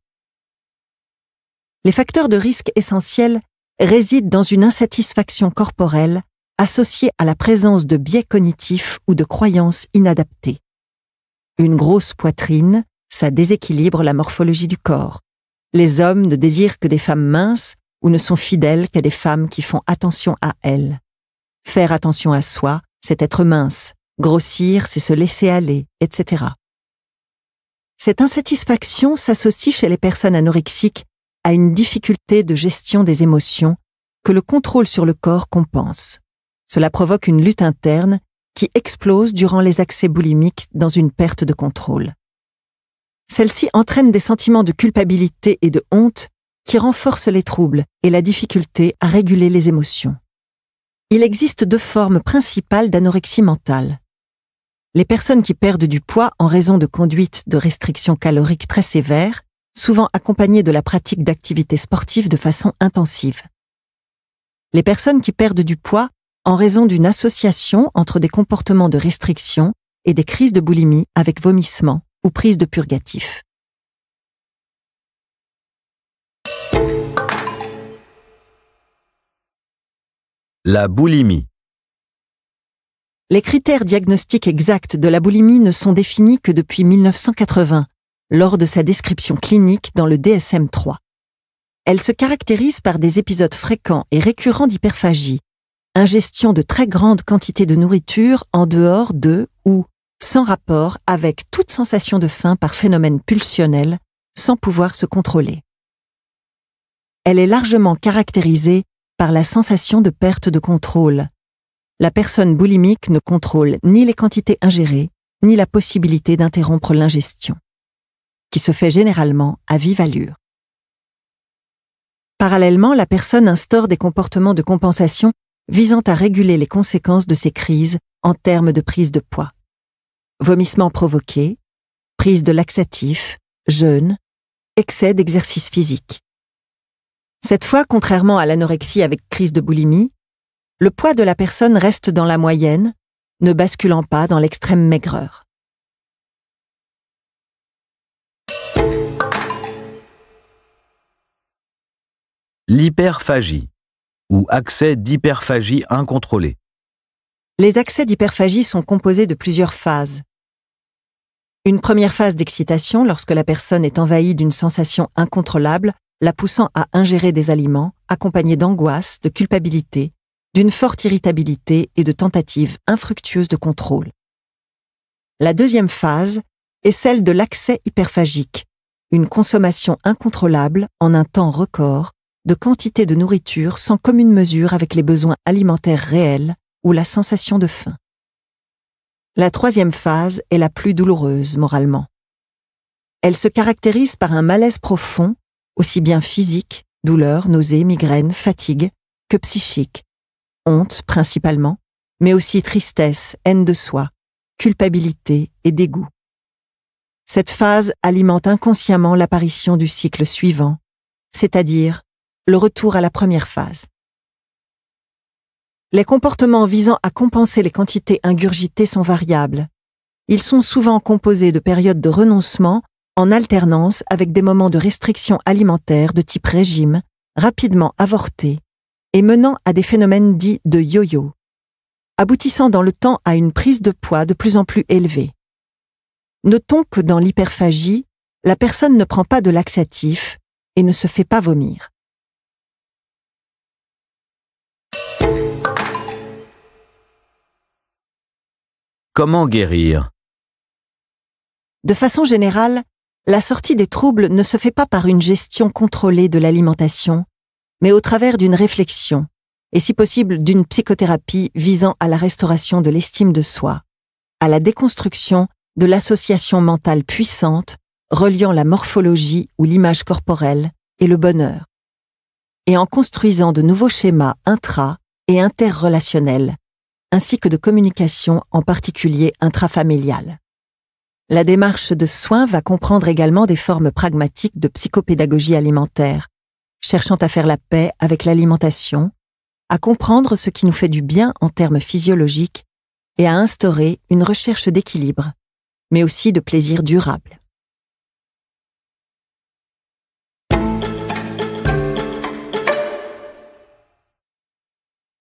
Les facteurs de risque essentiels résident dans une insatisfaction corporelle associée à la présence de biais cognitifs ou de croyances inadaptées. Une grosse poitrine, ça déséquilibre la morphologie du corps. Les hommes ne désirent que des femmes minces ou ne sont fidèles qu'à des femmes qui font attention à elles. Faire attention à soi, c'est être mince. Grossir, c'est se laisser aller, etc. Cette insatisfaction s'associe chez les personnes anorexiques à une difficulté de gestion des émotions que le contrôle sur le corps compense. Cela provoque une lutte interne qui explose durant les accès boulimiques dans une perte de contrôle. Celle-ci entraîne des sentiments de culpabilité et de honte qui renforcent les troubles et la difficulté à réguler les émotions. Il existe deux formes principales d'anorexie mentale. Les personnes qui perdent du poids en raison de conduites de restrictions caloriques très sévères, souvent accompagnées de la pratique d'activités sportives de façon intensive. Les personnes qui perdent du poids en raison d'une association entre des comportements de restriction et des crises de boulimie avec vomissement ou prise de purgatif. La boulimie. Les critères diagnostiques exacts de la boulimie ne sont définis que depuis 1980, lors de sa description clinique dans le DSM-3. Elle se caractérise par des épisodes fréquents et récurrents d'hyperphagie, ingestion de très grandes quantités de nourriture en dehors de ou sans rapport avec toute sensation de faim par phénomène pulsionnel sans pouvoir se contrôler. Elle est largement caractérisée par la sensation de perte de contrôle. La personne boulimique ne contrôle ni les quantités ingérées, ni la possibilité d'interrompre l'ingestion, qui se fait généralement à vive allure. Parallèlement, la personne instaure des comportements de compensation visant à réguler les conséquences de ces crises en termes de prise de poids. Vomissement provoqué, prise de laxatifs, jeûne, excès d'exercice physique. Cette fois, contrairement à l'anorexie avec crise de boulimie, le poids de la personne reste dans la moyenne, ne basculant pas dans l'extrême maigreur. L'hyperphagie ou accès d'hyperphagie incontrôlée. Les accès d'hyperphagie sont composés de plusieurs phases. Une première phase d'excitation lorsque la personne est envahie d'une sensation incontrôlable, la poussant à ingérer des aliments, accompagnés d'angoisse, de culpabilité, d'une forte irritabilité et de tentatives infructueuses de contrôle. La deuxième phase est celle de l'accès hyperphagique, une consommation incontrôlable en un temps record de quantité de nourriture sans commune mesure avec les besoins alimentaires réels ou la sensation de faim. La troisième phase est la plus douloureuse moralement. Elle se caractérise par un malaise profond, aussi bien physique, douleur, nausée, migraine, fatigue, que psychique, honte principalement, mais aussi tristesse, haine de soi, culpabilité et dégoût. Cette phase alimente inconsciemment l'apparition du cycle suivant, c'est-à-dire le retour à la première phase. Les comportements visant à compenser les quantités ingurgitées sont variables. Ils sont souvent composés de périodes de renoncement en alternance avec des moments de restriction alimentaire de type régime, rapidement avortés, et menant à des phénomènes dits de yo-yo, aboutissant dans le temps à une prise de poids de plus en plus élevée. Notons que dans l'hyperphagie, la personne ne prend pas de laxatif et ne se fait pas vomir. Comment guérir De façon générale, la sortie des troubles ne se fait pas par une gestion contrôlée de l'alimentation, mais au travers d'une réflexion, et si possible d'une psychothérapie visant à la restauration de l'estime de soi, à la déconstruction de l'association mentale puissante reliant la morphologie ou l'image corporelle et le bonheur, et en construisant de nouveaux schémas intra- et interrelationnels ainsi que de communication, en particulier intrafamiliale. La démarche de soins va comprendre également des formes pragmatiques de psychopédagogie alimentaire, cherchant à faire la paix avec l'alimentation, à comprendre ce qui nous fait du bien en termes physiologiques et à instaurer une recherche d'équilibre, mais aussi de plaisir durable.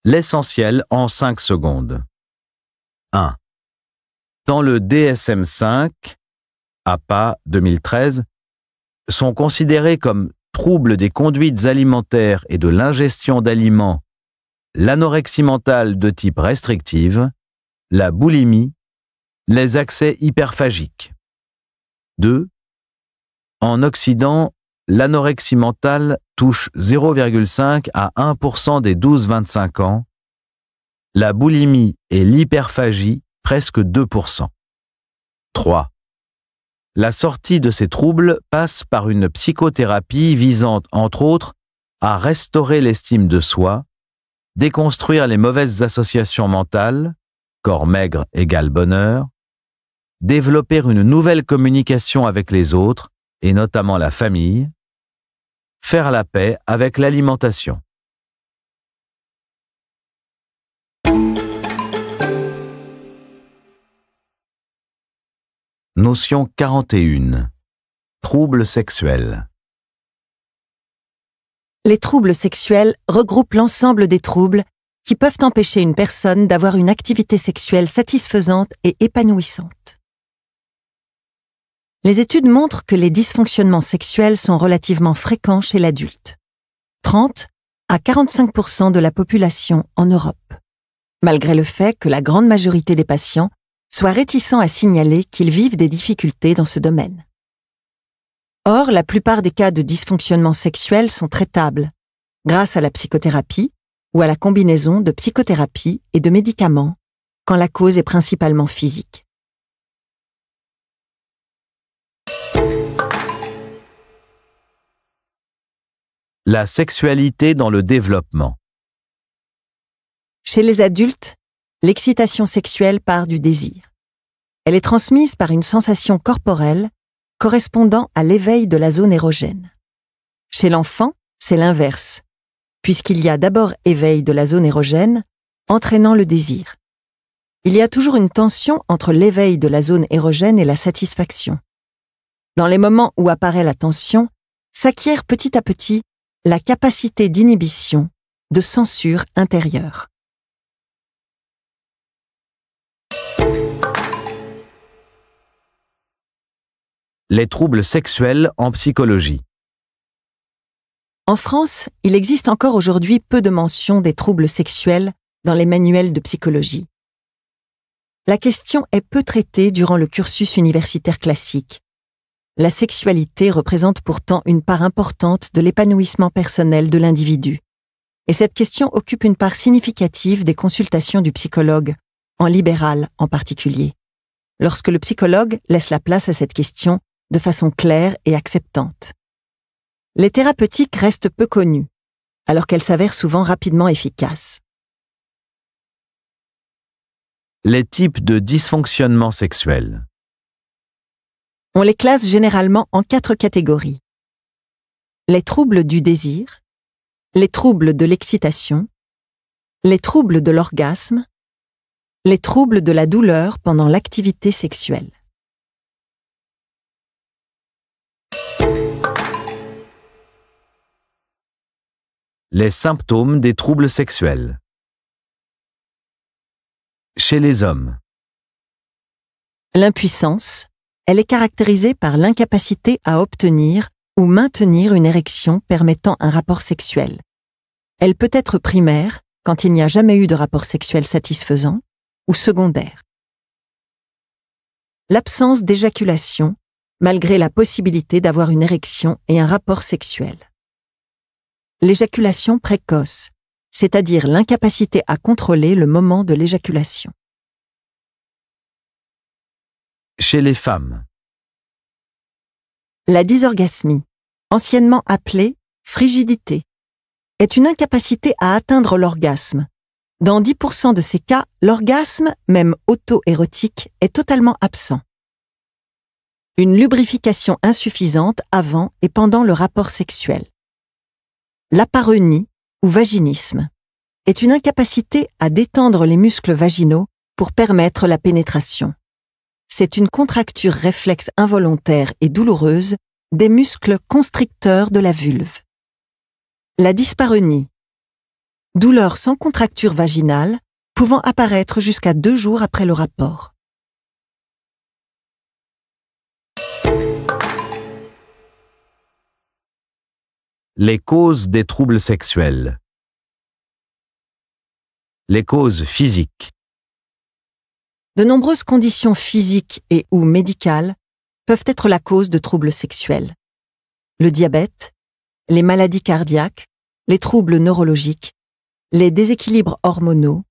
L'essentiel en 5 secondes. 1. Dans le DSM-5, APA 2013, sont considérés comme troubles des conduites alimentaires et de l'ingestion d'aliments l'anorexie mentale de type restrictive, la boulimie, les accès hyperphagiques. 2. En Occident, l'anorexie mentale touche 0,5 à 1% des 12-25 ans, la boulimie et l'hyperphagie presque 2%. 3. La sortie de ces troubles passe par une psychothérapie visant, entre autres, à restaurer l'estime de soi, déconstruire les mauvaises associations mentales, corps maigre égale bonheur, développer une nouvelle communication avec les autres, et notamment la famille, faire la paix avec l'alimentation. Notion 41. Troubles sexuels. Les troubles sexuels regroupent l'ensemble des troubles qui peuvent empêcher une personne d'avoir une activité sexuelle satisfaisante et épanouissante. Les études montrent que les dysfonctionnements sexuels sont relativement fréquents chez l'adulte. 30 à 45% de la population en Europe. Malgré le fait que la grande majorité des patients soient réticents à signaler qu'ils vivent des difficultés dans ce domaine. Or, la plupart des cas de dysfonctionnement sexuel sont traitables grâce à la psychothérapie ou à la combinaison de psychothérapie et de médicaments quand la cause est principalement physique. La sexualité dans le développement. Chez les adultes, l'excitation sexuelle part du désir. Elle est transmise par une sensation corporelle correspondant à l'éveil de la zone érogène. Chez l'enfant, c'est l'inverse, puisqu'il y a d'abord éveil de la zone érogène, entraînant le désir. Il y a toujours une tension entre l'éveil de la zone érogène et la satisfaction. Dans les moments où apparaît la tension, s'acquiert petit à petit la capacité d'inhibition, de censure intérieure. Les troubles sexuels en psychologie. En France, il existe encore aujourd'hui peu de mentions des troubles sexuels dans les manuels de psychologie. La question est peu traitée durant le cursus universitaire classique, la sexualité représente pourtant une part importante de l'épanouissement personnel de l'individu. Et cette question occupe une part significative des consultations du psychologue, en libéral en particulier, lorsque le psychologue laisse la place à cette question de façon claire et acceptante. Les thérapeutiques restent peu connues, alors qu'elles s'avèrent souvent rapidement efficaces. Les types de dysfonctionnement sexuel. On les classe généralement en quatre catégories. Les troubles du désir, les troubles de l'excitation, les troubles de l'orgasme, les troubles de la douleur pendant l'activité sexuelle. Les symptômes des troubles sexuels. Chez les hommes. L'impuissance, elle est caractérisée par l'incapacité à obtenir ou maintenir une érection permettant un rapport sexuel. Elle peut être primaire, quand il n'y a jamais eu de rapport sexuel satisfaisant, ou secondaire. L'absence d'éjaculation, malgré la possibilité d'avoir une érection et un rapport sexuel. L'éjaculation précoce, c'est-à-dire l'incapacité à contrôler le moment de l'éjaculation. Chez les femmes. La dysorgasmie, anciennement appelée frigidité, est une incapacité à atteindre l'orgasme. Dans 10% de ces cas, l'orgasme, même auto-érotique, est totalement absent. Une lubrification insuffisante avant et pendant le rapport sexuel. L'aparonie, ou vaginisme, est une incapacité à détendre les muscles vaginaux pour permettre la pénétration c'est une contracture réflexe involontaire et douloureuse des muscles constricteurs de la vulve. La dyspareunie. Douleur sans contracture vaginale, pouvant apparaître jusqu'à deux jours après le rapport. Les causes des troubles sexuels. Les causes physiques de nombreuses conditions physiques et ou médicales peuvent être la cause de troubles sexuels. Le diabète, les maladies cardiaques, les troubles neurologiques, les déséquilibres hormonaux,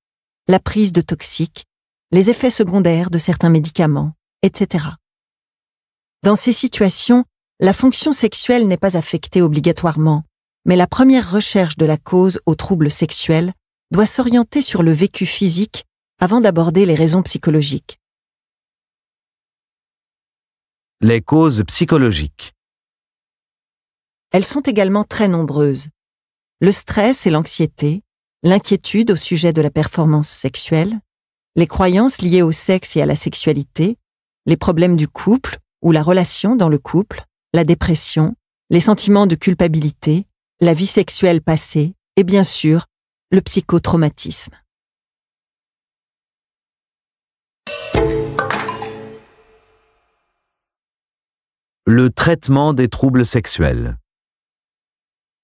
la prise de toxiques, les effets secondaires de certains médicaments, etc. Dans ces situations, la fonction sexuelle n'est pas affectée obligatoirement, mais la première recherche de la cause aux troubles sexuels doit s'orienter sur le vécu physique avant d'aborder les raisons psychologiques. Les causes psychologiques. Elles sont également très nombreuses. Le stress et l'anxiété, l'inquiétude au sujet de la performance sexuelle, les croyances liées au sexe et à la sexualité, les problèmes du couple ou la relation dans le couple, la dépression, les sentiments de culpabilité, la vie sexuelle passée et bien sûr, le psychotraumatisme. Le traitement des troubles sexuels.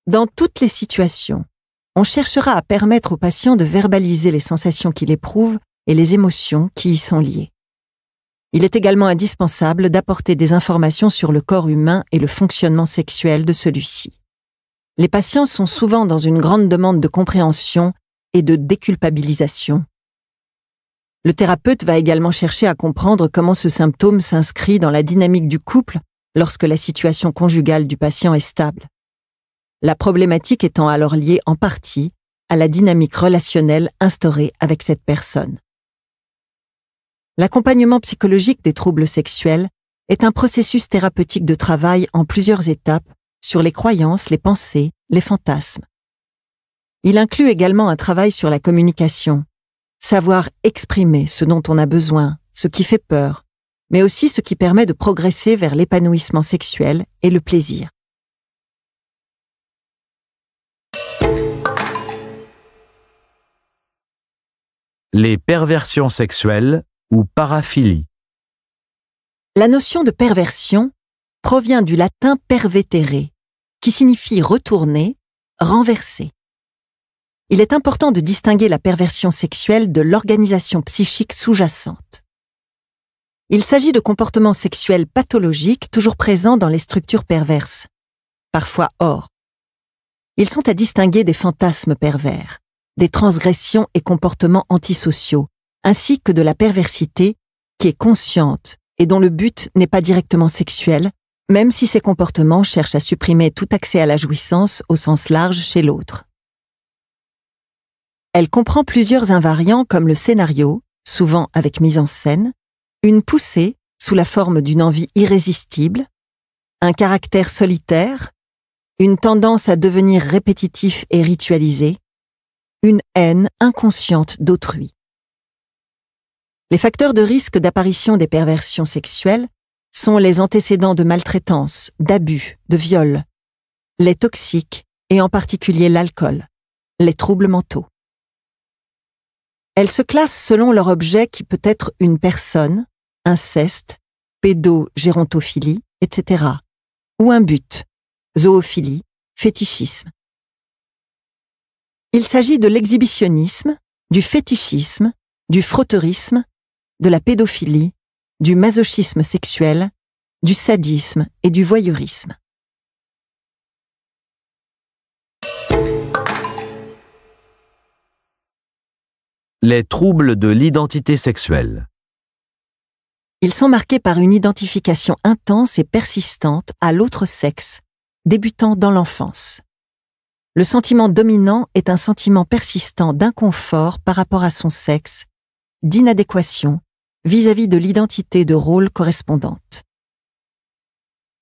Dans toutes les situations, on cherchera à permettre au patient de verbaliser les sensations qu'il éprouve et les émotions qui y sont liées. Il est également indispensable d'apporter des informations sur le corps humain et le fonctionnement sexuel de celui-ci. Les patients sont souvent dans une grande demande de compréhension et de déculpabilisation. Le thérapeute va également chercher à comprendre comment ce symptôme s'inscrit dans la dynamique du couple lorsque la situation conjugale du patient est stable. La problématique étant alors liée en partie à la dynamique relationnelle instaurée avec cette personne. L'accompagnement psychologique des troubles sexuels est un processus thérapeutique de travail en plusieurs étapes sur les croyances, les pensées, les fantasmes. Il inclut également un travail sur la communication, savoir exprimer ce dont on a besoin, ce qui fait peur, mais aussi ce qui permet de progresser vers l'épanouissement sexuel et le plaisir. Les perversions sexuelles ou paraphilie. La notion de perversion provient du latin pervetere, qui signifie retourner, renverser. Il est important de distinguer la perversion sexuelle de l'organisation psychique sous-jacente. Il s'agit de comportements sexuels pathologiques toujours présents dans les structures perverses, parfois hors. Ils sont à distinguer des fantasmes pervers, des transgressions et comportements antisociaux, ainsi que de la perversité qui est consciente et dont le but n'est pas directement sexuel, même si ces comportements cherchent à supprimer tout accès à la jouissance au sens large chez l'autre. Elle comprend plusieurs invariants comme le scénario, souvent avec mise en scène, une poussée sous la forme d'une envie irrésistible, un caractère solitaire, une tendance à devenir répétitif et ritualisé, une haine inconsciente d'autrui. Les facteurs de risque d'apparition des perversions sexuelles sont les antécédents de maltraitance, d'abus, de viol, les toxiques et en particulier l'alcool, les troubles mentaux. Elles se classent selon leur objet qui peut être une personne, inceste, pédogérontophilie, etc. Ou un but, zoophilie, fétichisme. Il s'agit de l'exhibitionnisme, du fétichisme, du frotteurisme, de la pédophilie, du masochisme sexuel, du sadisme et du voyeurisme. Les troubles de l'identité sexuelle. Ils sont marqués par une identification intense et persistante à l'autre sexe, débutant dans l'enfance. Le sentiment dominant est un sentiment persistant d'inconfort par rapport à son sexe, d'inadéquation vis-à-vis de l'identité de rôle correspondante.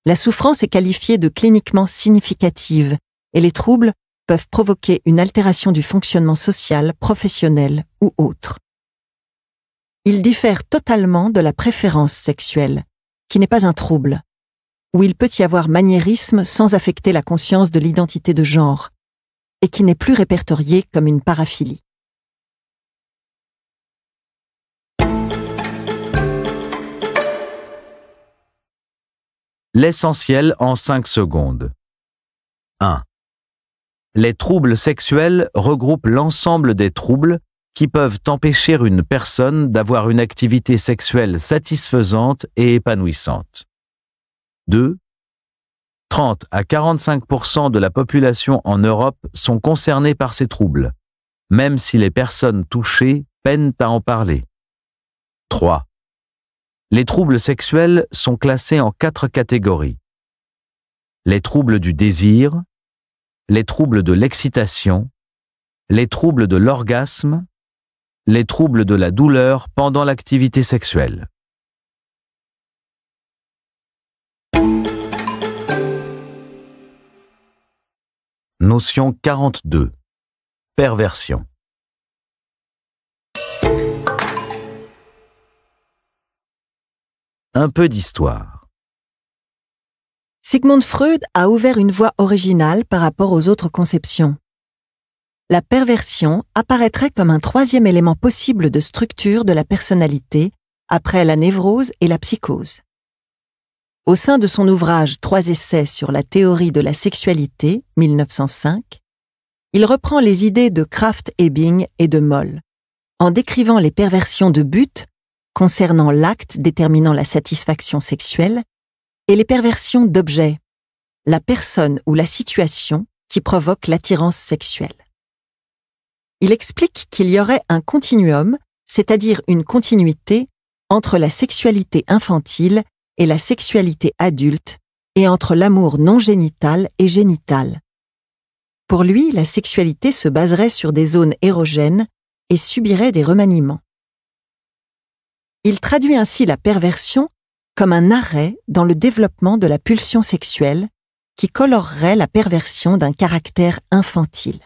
La souffrance est qualifiée de cliniquement significative et les troubles peuvent provoquer une altération du fonctionnement social, professionnel ou autre il diffère totalement de la préférence sexuelle, qui n'est pas un trouble, où il peut y avoir maniérisme sans affecter la conscience de l'identité de genre, et qui n'est plus répertorié comme une paraphilie. L'essentiel en 5 secondes. 1. Les troubles sexuels regroupent l'ensemble des troubles qui peuvent empêcher une personne d'avoir une activité sexuelle satisfaisante et épanouissante. 2. 30 à 45 de la population en Europe sont concernés par ces troubles, même si les personnes touchées peinent à en parler. 3. Les troubles sexuels sont classés en quatre catégories. Les troubles du désir, les troubles de l'excitation, les troubles de l'orgasme les troubles de la douleur pendant l'activité sexuelle. Notion 42. Perversion. Un peu d'histoire. Sigmund Freud a ouvert une voie originale par rapport aux autres conceptions la perversion apparaîtrait comme un troisième élément possible de structure de la personnalité après la névrose et la psychose. Au sein de son ouvrage Trois essais sur la théorie de la sexualité, 1905, il reprend les idées de Kraft-Ebing et de Moll, en décrivant les perversions de but concernant l'acte déterminant la satisfaction sexuelle et les perversions d'objet, la personne ou la situation qui provoque l'attirance sexuelle il explique qu'il y aurait un continuum, c'est-à-dire une continuité, entre la sexualité infantile et la sexualité adulte, et entre l'amour non génital et génital. Pour lui, la sexualité se baserait sur des zones érogènes et subirait des remaniements. Il traduit ainsi la perversion comme un arrêt dans le développement de la pulsion sexuelle qui colorerait la perversion d'un caractère infantile.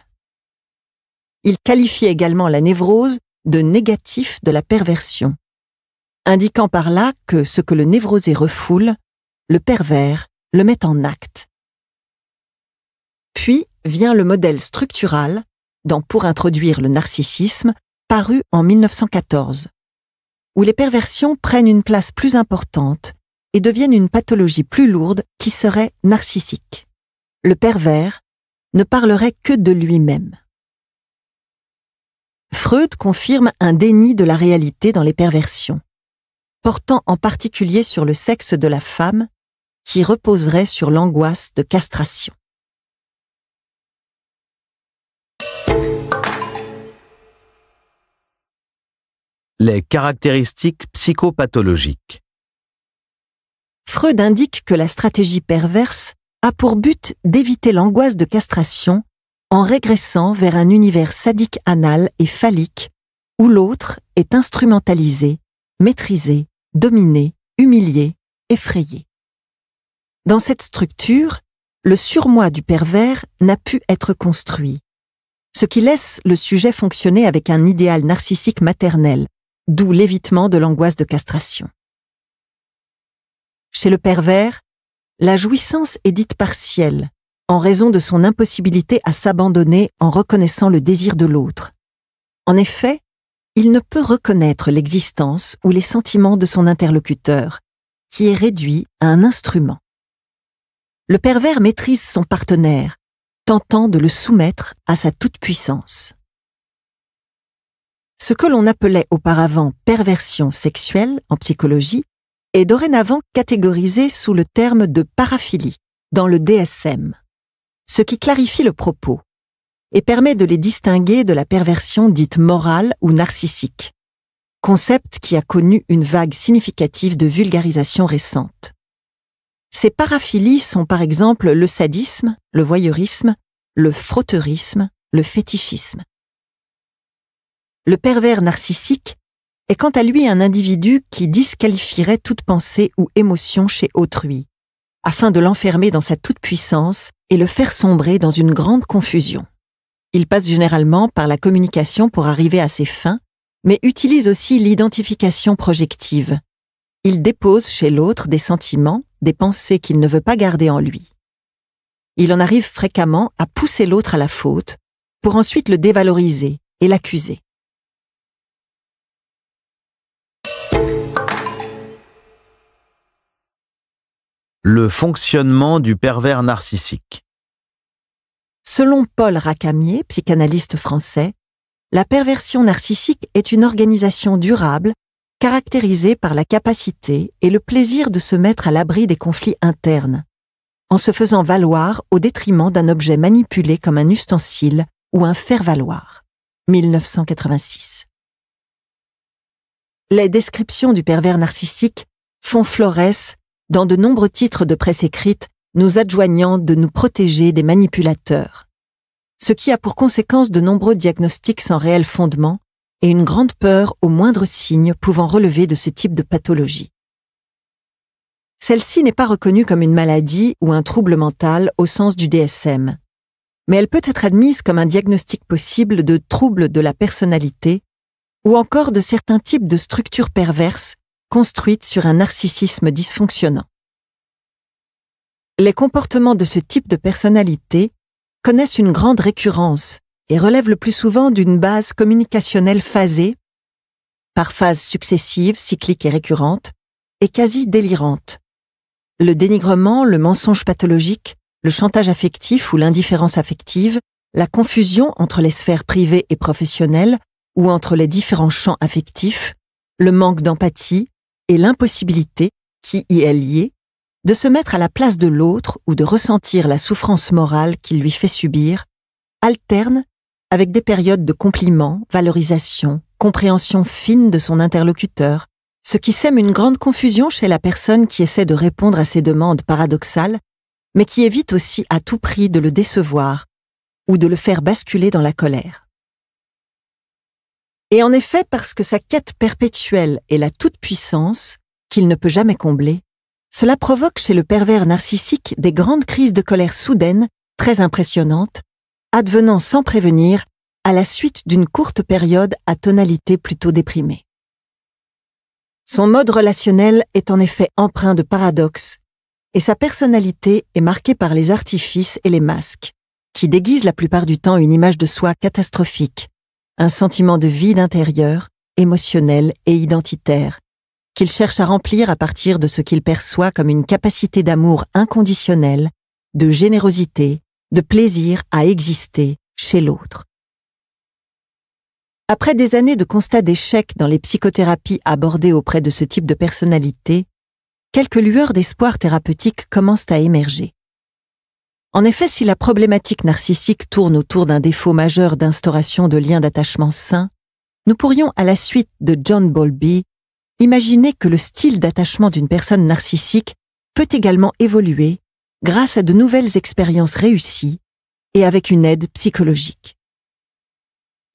Il qualifie également la névrose de négatif de la perversion, indiquant par là que ce que le névrosé refoule, le pervers le met en acte. Puis vient le modèle structural dans Pour introduire le narcissisme, paru en 1914, où les perversions prennent une place plus importante et deviennent une pathologie plus lourde qui serait narcissique. Le pervers ne parlerait que de lui-même. Freud confirme un déni de la réalité dans les perversions, portant en particulier sur le sexe de la femme qui reposerait sur l'angoisse de castration. Les caractéristiques psychopathologiques. Freud indique que la stratégie perverse a pour but d'éviter l'angoisse de castration en régressant vers un univers sadique anal et phallique où l'autre est instrumentalisé, maîtrisé, dominé, humilié, effrayé. Dans cette structure, le surmoi du pervers n'a pu être construit, ce qui laisse le sujet fonctionner avec un idéal narcissique maternel, d'où l'évitement de l'angoisse de castration. Chez le pervers, la jouissance est dite partielle, en raison de son impossibilité à s'abandonner en reconnaissant le désir de l'autre. En effet, il ne peut reconnaître l'existence ou les sentiments de son interlocuteur, qui est réduit à un instrument. Le pervers maîtrise son partenaire, tentant de le soumettre à sa toute-puissance. Ce que l'on appelait auparavant perversion sexuelle en psychologie est dorénavant catégorisé sous le terme de paraphilie dans le DSM ce qui clarifie le propos et permet de les distinguer de la perversion dite morale ou narcissique, concept qui a connu une vague significative de vulgarisation récente. Ces paraphilies sont par exemple le sadisme, le voyeurisme, le frotteurisme, le fétichisme. Le pervers narcissique est quant à lui un individu qui disqualifierait toute pensée ou émotion chez autrui, afin de l'enfermer dans sa toute-puissance et le faire sombrer dans une grande confusion. Il passe généralement par la communication pour arriver à ses fins, mais utilise aussi l'identification projective. Il dépose chez l'autre des sentiments, des pensées qu'il ne veut pas garder en lui. Il en arrive fréquemment à pousser l'autre à la faute, pour ensuite le dévaloriser et l'accuser. Le fonctionnement du pervers narcissique. Selon Paul Racamier, psychanalyste français, la perversion narcissique est une organisation durable caractérisée par la capacité et le plaisir de se mettre à l'abri des conflits internes, en se faisant valoir au détriment d'un objet manipulé comme un ustensile ou un faire-valoir. 1986. Les descriptions du pervers narcissique font florès dans de nombreux titres de presse écrite, nous adjoignant de nous protéger des manipulateurs. Ce qui a pour conséquence de nombreux diagnostics sans réel fondement et une grande peur aux moindres signes pouvant relever de ce type de pathologie. Celle-ci n'est pas reconnue comme une maladie ou un trouble mental au sens du DSM, mais elle peut être admise comme un diagnostic possible de troubles de la personnalité ou encore de certains types de structures perverses construite sur un narcissisme dysfonctionnant. Les comportements de ce type de personnalité connaissent une grande récurrence et relèvent le plus souvent d'une base communicationnelle phasée, par phases successives, cycliques et récurrentes, et quasi délirante. Le dénigrement, le mensonge pathologique, le chantage affectif ou l'indifférence affective, la confusion entre les sphères privées et professionnelles ou entre les différents champs affectifs, le manque d'empathie, l'impossibilité, qui y est liée, de se mettre à la place de l'autre ou de ressentir la souffrance morale qu'il lui fait subir, alterne avec des périodes de compliments, valorisation, compréhension fine de son interlocuteur, ce qui sème une grande confusion chez la personne qui essaie de répondre à ses demandes paradoxales, mais qui évite aussi à tout prix de le décevoir ou de le faire basculer dans la colère. Et en effet, parce que sa quête perpétuelle est la toute-puissance, qu'il ne peut jamais combler, cela provoque chez le pervers narcissique des grandes crises de colère soudaines, très impressionnantes, advenant sans prévenir à la suite d'une courte période à tonalité plutôt déprimée. Son mode relationnel est en effet empreint de paradoxes, et sa personnalité est marquée par les artifices et les masques, qui déguisent la plupart du temps une image de soi catastrophique, un sentiment de vide intérieur, émotionnel et identitaire, qu'il cherche à remplir à partir de ce qu'il perçoit comme une capacité d'amour inconditionnel, de générosité, de plaisir à exister chez l'autre. Après des années de constats d'échec dans les psychothérapies abordées auprès de ce type de personnalité, quelques lueurs d'espoir thérapeutique commencent à émerger. En effet, si la problématique narcissique tourne autour d'un défaut majeur d'instauration de liens d'attachement sains, nous pourrions, à la suite de John Bowlby, imaginer que le style d'attachement d'une personne narcissique peut également évoluer grâce à de nouvelles expériences réussies et avec une aide psychologique.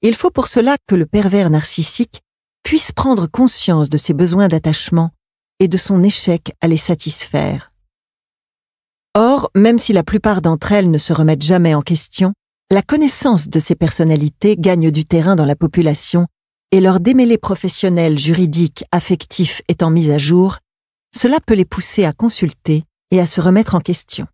Il faut pour cela que le pervers narcissique puisse prendre conscience de ses besoins d'attachement et de son échec à les satisfaire. Or, même si la plupart d'entre elles ne se remettent jamais en question, la connaissance de ces personnalités gagne du terrain dans la population et leur démêlé professionnel, juridique, affectif étant mis à jour, cela peut les pousser à consulter et à se remettre en question.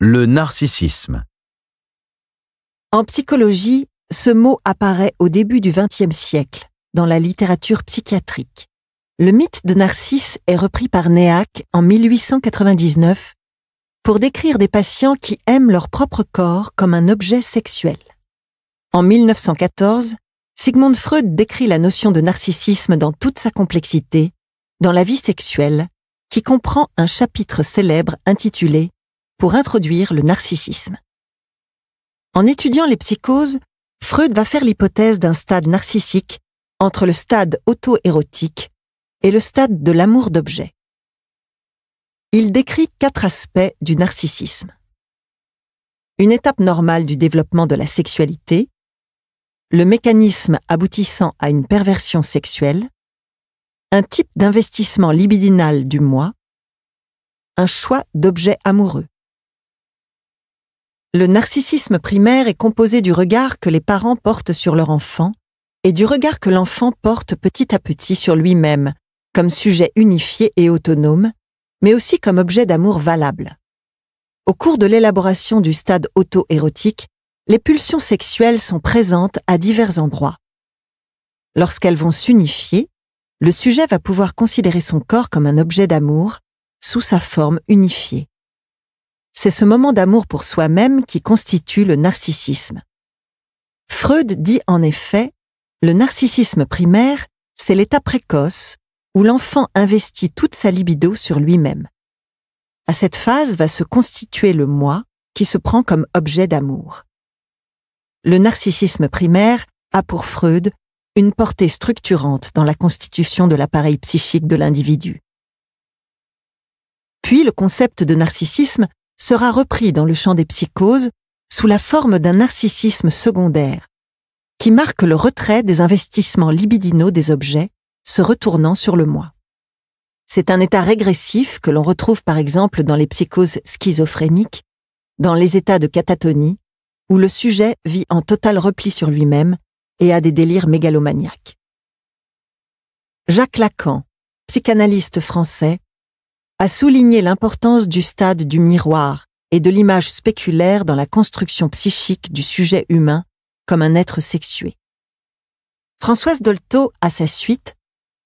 Le narcissisme. En psychologie, ce mot apparaît au début du XXe siècle dans la littérature psychiatrique. Le mythe de Narcisse est repris par NEAC en 1899 pour décrire des patients qui aiment leur propre corps comme un objet sexuel. En 1914, Sigmund Freud décrit la notion de narcissisme dans toute sa complexité, dans la vie sexuelle, qui comprend un chapitre célèbre intitulé Pour introduire le narcissisme. En étudiant les psychoses, Freud va faire l'hypothèse d'un stade narcissique entre le stade auto-érotique et le stade de l'amour d'objet. Il décrit quatre aspects du narcissisme. Une étape normale du développement de la sexualité, le mécanisme aboutissant à une perversion sexuelle, un type d'investissement libidinal du moi, un choix d'objet amoureux. Le narcissisme primaire est composé du regard que les parents portent sur leur enfant et du regard que l'enfant porte petit à petit sur lui-même, comme sujet unifié et autonome, mais aussi comme objet d'amour valable. Au cours de l'élaboration du stade auto-érotique, les pulsions sexuelles sont présentes à divers endroits. Lorsqu'elles vont s'unifier, le sujet va pouvoir considérer son corps comme un objet d'amour, sous sa forme unifiée. C'est ce moment d'amour pour soi-même qui constitue le narcissisme. Freud dit en effet le narcissisme primaire, c'est l'état précoce où l'enfant investit toute sa libido sur lui-même. À cette phase va se constituer le moi qui se prend comme objet d'amour. Le narcissisme primaire a pour Freud une portée structurante dans la constitution de l'appareil psychique de l'individu. Puis le concept de narcissisme sera repris dans le champ des psychoses sous la forme d'un narcissisme secondaire, qui marque le retrait des investissements libidinaux des objets se retournant sur le moi. C'est un état régressif que l'on retrouve par exemple dans les psychoses schizophréniques, dans les états de catatonie, où le sujet vit en total repli sur lui-même et a des délires mégalomaniaques. Jacques Lacan, psychanalyste français, a souligné l'importance du stade du miroir et de l'image spéculaire dans la construction psychique du sujet humain comme un être sexué. Françoise Dolto, à sa suite,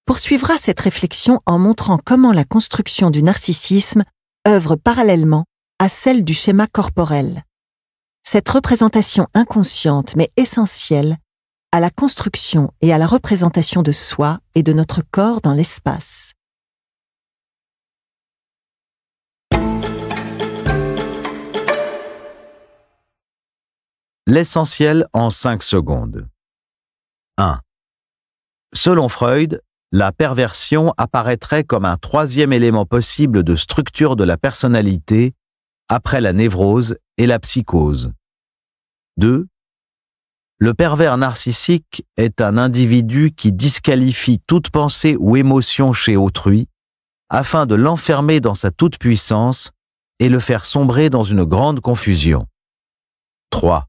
poursuivra cette réflexion en montrant comment la construction du narcissisme œuvre parallèlement à celle du schéma corporel. Cette représentation inconsciente mais essentielle à la construction et à la représentation de soi et de notre corps dans l'espace. L'essentiel en 5 secondes. 1. Selon Freud, la perversion apparaîtrait comme un troisième élément possible de structure de la personnalité après la névrose et la psychose. 2. Le pervers narcissique est un individu qui disqualifie toute pensée ou émotion chez autrui afin de l'enfermer dans sa toute-puissance et le faire sombrer dans une grande confusion. 3.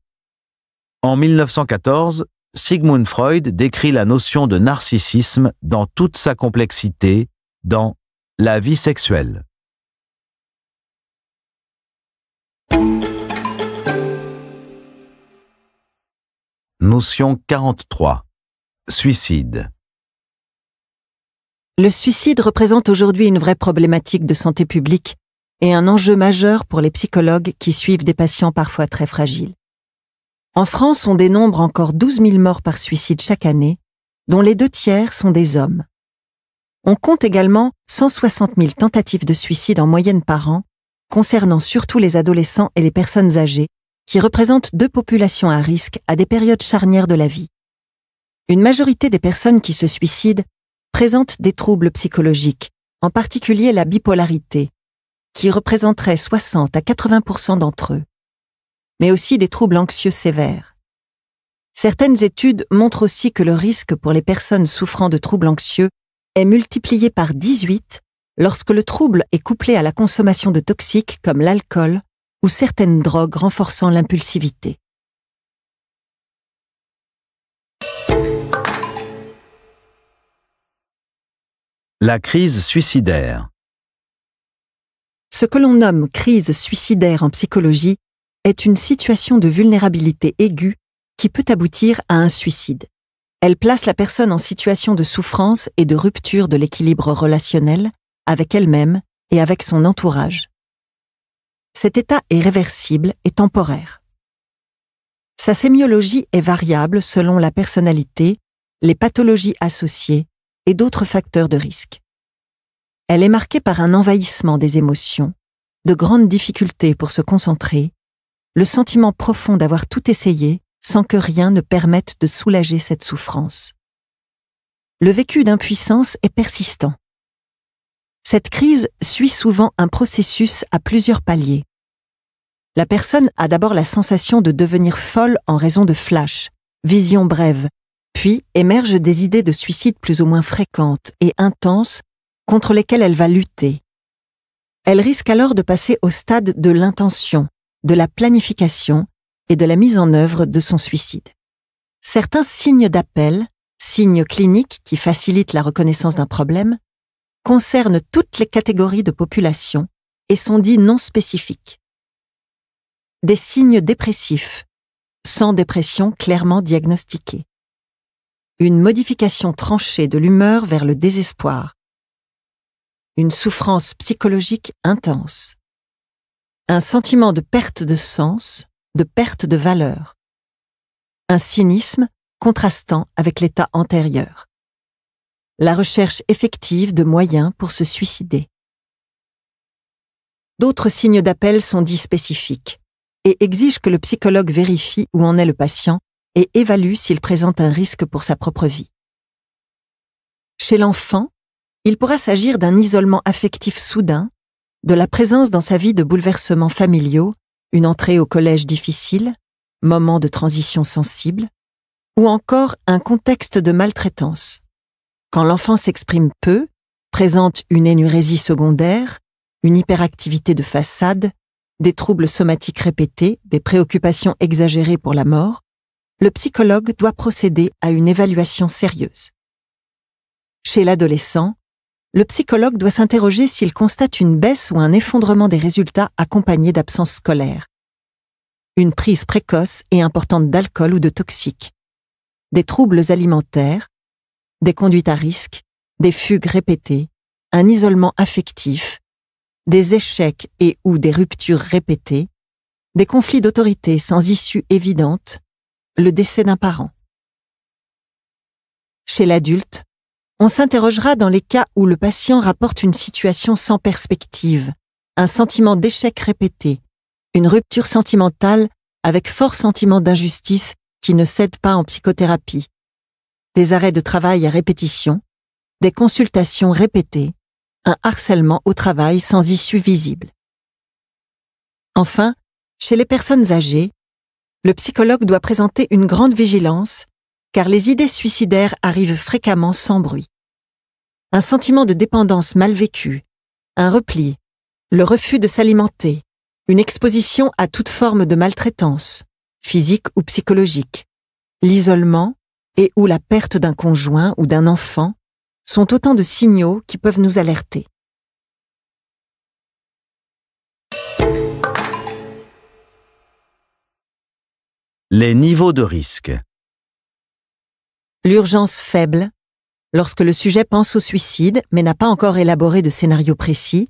En 1914, Sigmund Freud décrit la notion de narcissisme dans toute sa complexité dans La vie sexuelle. Notion 43. Suicide. Le suicide représente aujourd'hui une vraie problématique de santé publique et un enjeu majeur pour les psychologues qui suivent des patients parfois très fragiles. En France, on dénombre encore 12 000 morts par suicide chaque année, dont les deux tiers sont des hommes. On compte également 160 000 tentatives de suicide en moyenne par an, concernant surtout les adolescents et les personnes âgées, qui représentent deux populations à risque à des périodes charnières de la vie. Une majorité des personnes qui se suicident présentent des troubles psychologiques, en particulier la bipolarité, qui représenterait 60 à 80 d'entre eux mais aussi des troubles anxieux sévères. Certaines études montrent aussi que le risque pour les personnes souffrant de troubles anxieux est multiplié par 18 lorsque le trouble est couplé à la consommation de toxiques comme l'alcool ou certaines drogues renforçant l'impulsivité. La crise suicidaire. Ce que l'on nomme crise suicidaire en psychologie est une situation de vulnérabilité aiguë qui peut aboutir à un suicide. Elle place la personne en situation de souffrance et de rupture de l'équilibre relationnel avec elle-même et avec son entourage. Cet état est réversible et temporaire. Sa sémiologie est variable selon la personnalité, les pathologies associées et d'autres facteurs de risque. Elle est marquée par un envahissement des émotions, de grandes difficultés pour se concentrer le sentiment profond d'avoir tout essayé sans que rien ne permette de soulager cette souffrance. Le vécu d'impuissance est persistant. Cette crise suit souvent un processus à plusieurs paliers. La personne a d'abord la sensation de devenir folle en raison de flash, visions brèves, puis émergent des idées de suicide plus ou moins fréquentes et intenses contre lesquelles elle va lutter. Elle risque alors de passer au stade de l'intention, de la planification et de la mise en œuvre de son suicide. Certains signes d'appel, signes cliniques qui facilitent la reconnaissance d'un problème, concernent toutes les catégories de population et sont dits non spécifiques. Des signes dépressifs, sans dépression clairement diagnostiquée. Une modification tranchée de l'humeur vers le désespoir. Une souffrance psychologique intense un sentiment de perte de sens, de perte de valeur, un cynisme contrastant avec l'état antérieur, la recherche effective de moyens pour se suicider. D'autres signes d'appel sont dits spécifiques et exigent que le psychologue vérifie où en est le patient et évalue s'il présente un risque pour sa propre vie. Chez l'enfant, il pourra s'agir d'un isolement affectif soudain de la présence dans sa vie de bouleversements familiaux, une entrée au collège difficile, moment de transition sensible, ou encore un contexte de maltraitance. Quand l'enfant s'exprime peu, présente une énurésie secondaire, une hyperactivité de façade, des troubles somatiques répétés, des préoccupations exagérées pour la mort, le psychologue doit procéder à une évaluation sérieuse. Chez l'adolescent, le psychologue doit s'interroger s'il constate une baisse ou un effondrement des résultats accompagnés d'absence scolaire, une prise précoce et importante d'alcool ou de toxiques, des troubles alimentaires, des conduites à risque, des fugues répétées, un isolement affectif, des échecs et ou des ruptures répétées, des conflits d'autorité sans issue évidente, le décès d'un parent. Chez l'adulte, on s'interrogera dans les cas où le patient rapporte une situation sans perspective, un sentiment d'échec répété, une rupture sentimentale avec fort sentiment d'injustice qui ne cède pas en psychothérapie, des arrêts de travail à répétition, des consultations répétées, un harcèlement au travail sans issue visible. Enfin, chez les personnes âgées, le psychologue doit présenter une grande vigilance car les idées suicidaires arrivent fréquemment sans bruit. Un sentiment de dépendance mal vécu, un repli, le refus de s'alimenter, une exposition à toute forme de maltraitance, physique ou psychologique, l'isolement et ou la perte d'un conjoint ou d'un enfant sont autant de signaux qui peuvent nous alerter. Les niveaux de risque. L'urgence faible, lorsque le sujet pense au suicide mais n'a pas encore élaboré de scénario précis,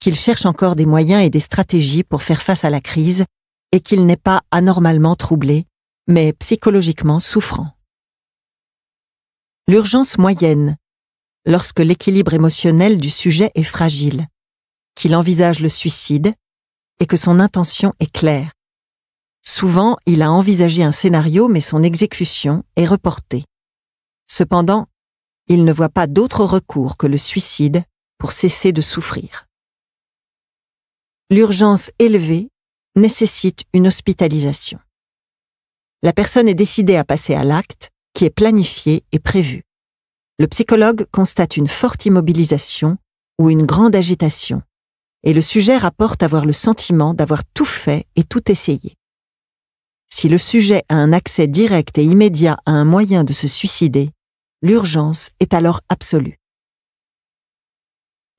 qu'il cherche encore des moyens et des stratégies pour faire face à la crise et qu'il n'est pas anormalement troublé, mais psychologiquement souffrant. L'urgence moyenne, lorsque l'équilibre émotionnel du sujet est fragile, qu'il envisage le suicide et que son intention est claire. Souvent, il a envisagé un scénario mais son exécution est reportée. Cependant, il ne voit pas d'autre recours que le suicide pour cesser de souffrir. L'urgence élevée nécessite une hospitalisation. La personne est décidée à passer à l'acte qui est planifié et prévu. Le psychologue constate une forte immobilisation ou une grande agitation, et le sujet rapporte avoir le sentiment d'avoir tout fait et tout essayé. Si le sujet a un accès direct et immédiat à un moyen de se suicider, L'urgence est alors absolue.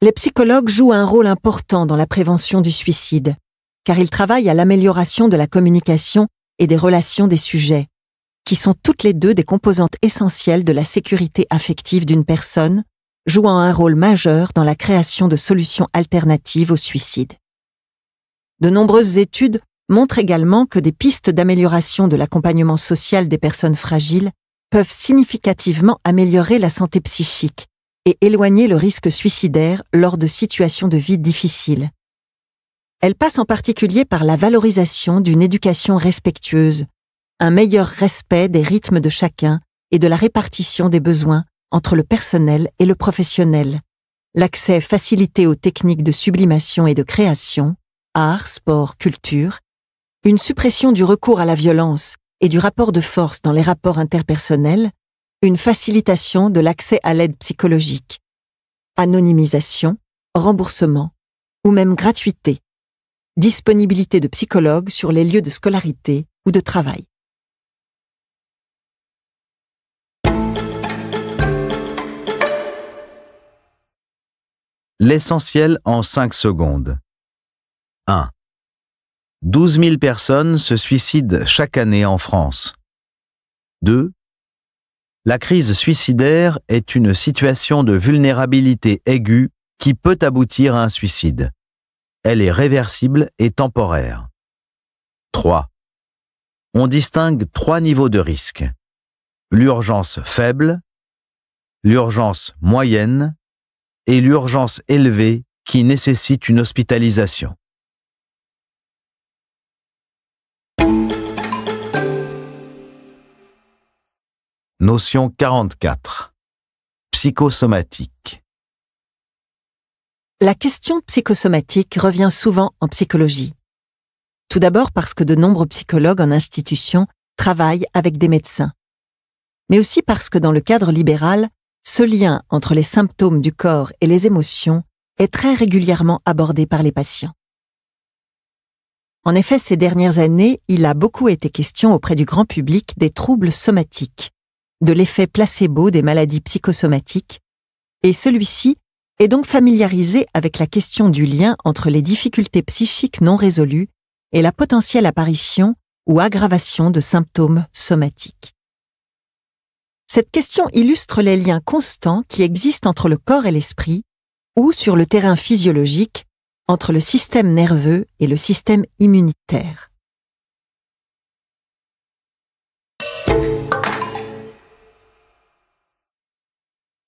Les psychologues jouent un rôle important dans la prévention du suicide, car ils travaillent à l'amélioration de la communication et des relations des sujets, qui sont toutes les deux des composantes essentielles de la sécurité affective d'une personne, jouant un rôle majeur dans la création de solutions alternatives au suicide. De nombreuses études montrent également que des pistes d'amélioration de l'accompagnement social des personnes fragiles peuvent significativement améliorer la santé psychique et éloigner le risque suicidaire lors de situations de vie difficiles. Elle passe en particulier par la valorisation d'une éducation respectueuse, un meilleur respect des rythmes de chacun et de la répartition des besoins entre le personnel et le professionnel, l'accès facilité aux techniques de sublimation et de création, art, sport, culture, une suppression du recours à la violence et du rapport de force dans les rapports interpersonnels, une facilitation de l'accès à l'aide psychologique, anonymisation, remboursement ou même gratuité, disponibilité de psychologues sur les lieux de scolarité ou de travail. L'essentiel en 5 secondes. 1. 12 000 personnes se suicident chaque année en France. 2. La crise suicidaire est une situation de vulnérabilité aiguë qui peut aboutir à un suicide. Elle est réversible et temporaire. 3. On distingue trois niveaux de risque. L'urgence faible, l'urgence moyenne et l'urgence élevée qui nécessite une hospitalisation. Notion 44. Psychosomatique. La question psychosomatique revient souvent en psychologie. Tout d'abord parce que de nombreux psychologues en institution travaillent avec des médecins. Mais aussi parce que dans le cadre libéral, ce lien entre les symptômes du corps et les émotions est très régulièrement abordé par les patients. En effet, ces dernières années, il a beaucoup été question auprès du grand public des troubles somatiques, de l'effet placebo des maladies psychosomatiques, et celui-ci est donc familiarisé avec la question du lien entre les difficultés psychiques non résolues et la potentielle apparition ou aggravation de symptômes somatiques. Cette question illustre les liens constants qui existent entre le corps et l'esprit, ou sur le terrain physiologique, entre le système nerveux et le système immunitaire.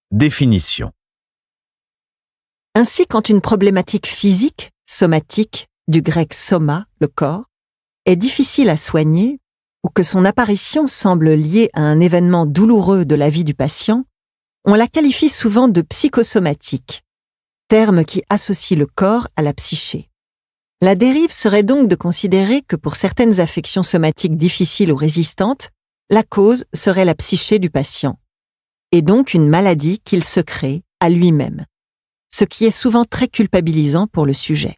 Définition. Ainsi, quand une problématique physique, somatique, du grec soma, le corps, est difficile à soigner ou que son apparition semble liée à un événement douloureux de la vie du patient, on la qualifie souvent de psychosomatique, terme qui associe le corps à la psyché. La dérive serait donc de considérer que pour certaines affections somatiques difficiles ou résistantes, la cause serait la psyché du patient, et donc une maladie qu'il se crée à lui-même, ce qui est souvent très culpabilisant pour le sujet.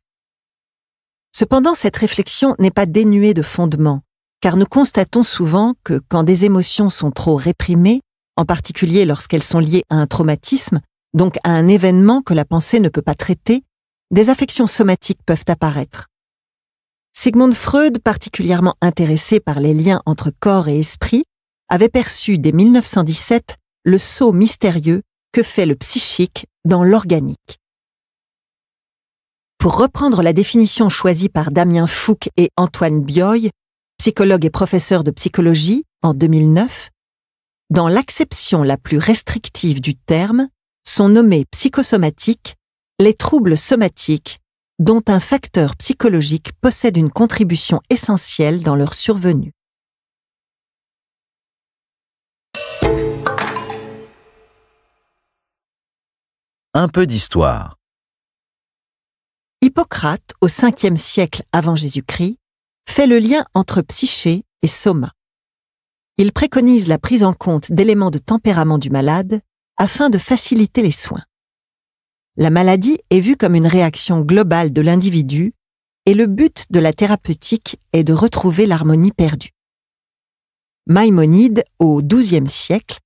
Cependant, cette réflexion n'est pas dénuée de fondement, car nous constatons souvent que quand des émotions sont trop réprimées, en particulier lorsqu'elles sont liées à un traumatisme, donc à un événement que la pensée ne peut pas traiter, des affections somatiques peuvent apparaître. Sigmund Freud, particulièrement intéressé par les liens entre corps et esprit, avait perçu dès 1917 le saut mystérieux que fait le psychique dans l'organique. Pour reprendre la définition choisie par Damien Fouque et Antoine Bioy, psychologue et professeur de psychologie en 2009, dans l'acception la plus restrictive du terme, sont nommés psychosomatiques les troubles somatiques dont un facteur psychologique possède une contribution essentielle dans leur survenue. Un peu d'histoire. Hippocrate, au 5e siècle avant Jésus-Christ, fait le lien entre psyché et soma. Il préconise la prise en compte d'éléments de tempérament du malade afin de faciliter les soins. La maladie est vue comme une réaction globale de l'individu et le but de la thérapeutique est de retrouver l'harmonie perdue. Maïmonide, au XIIe siècle,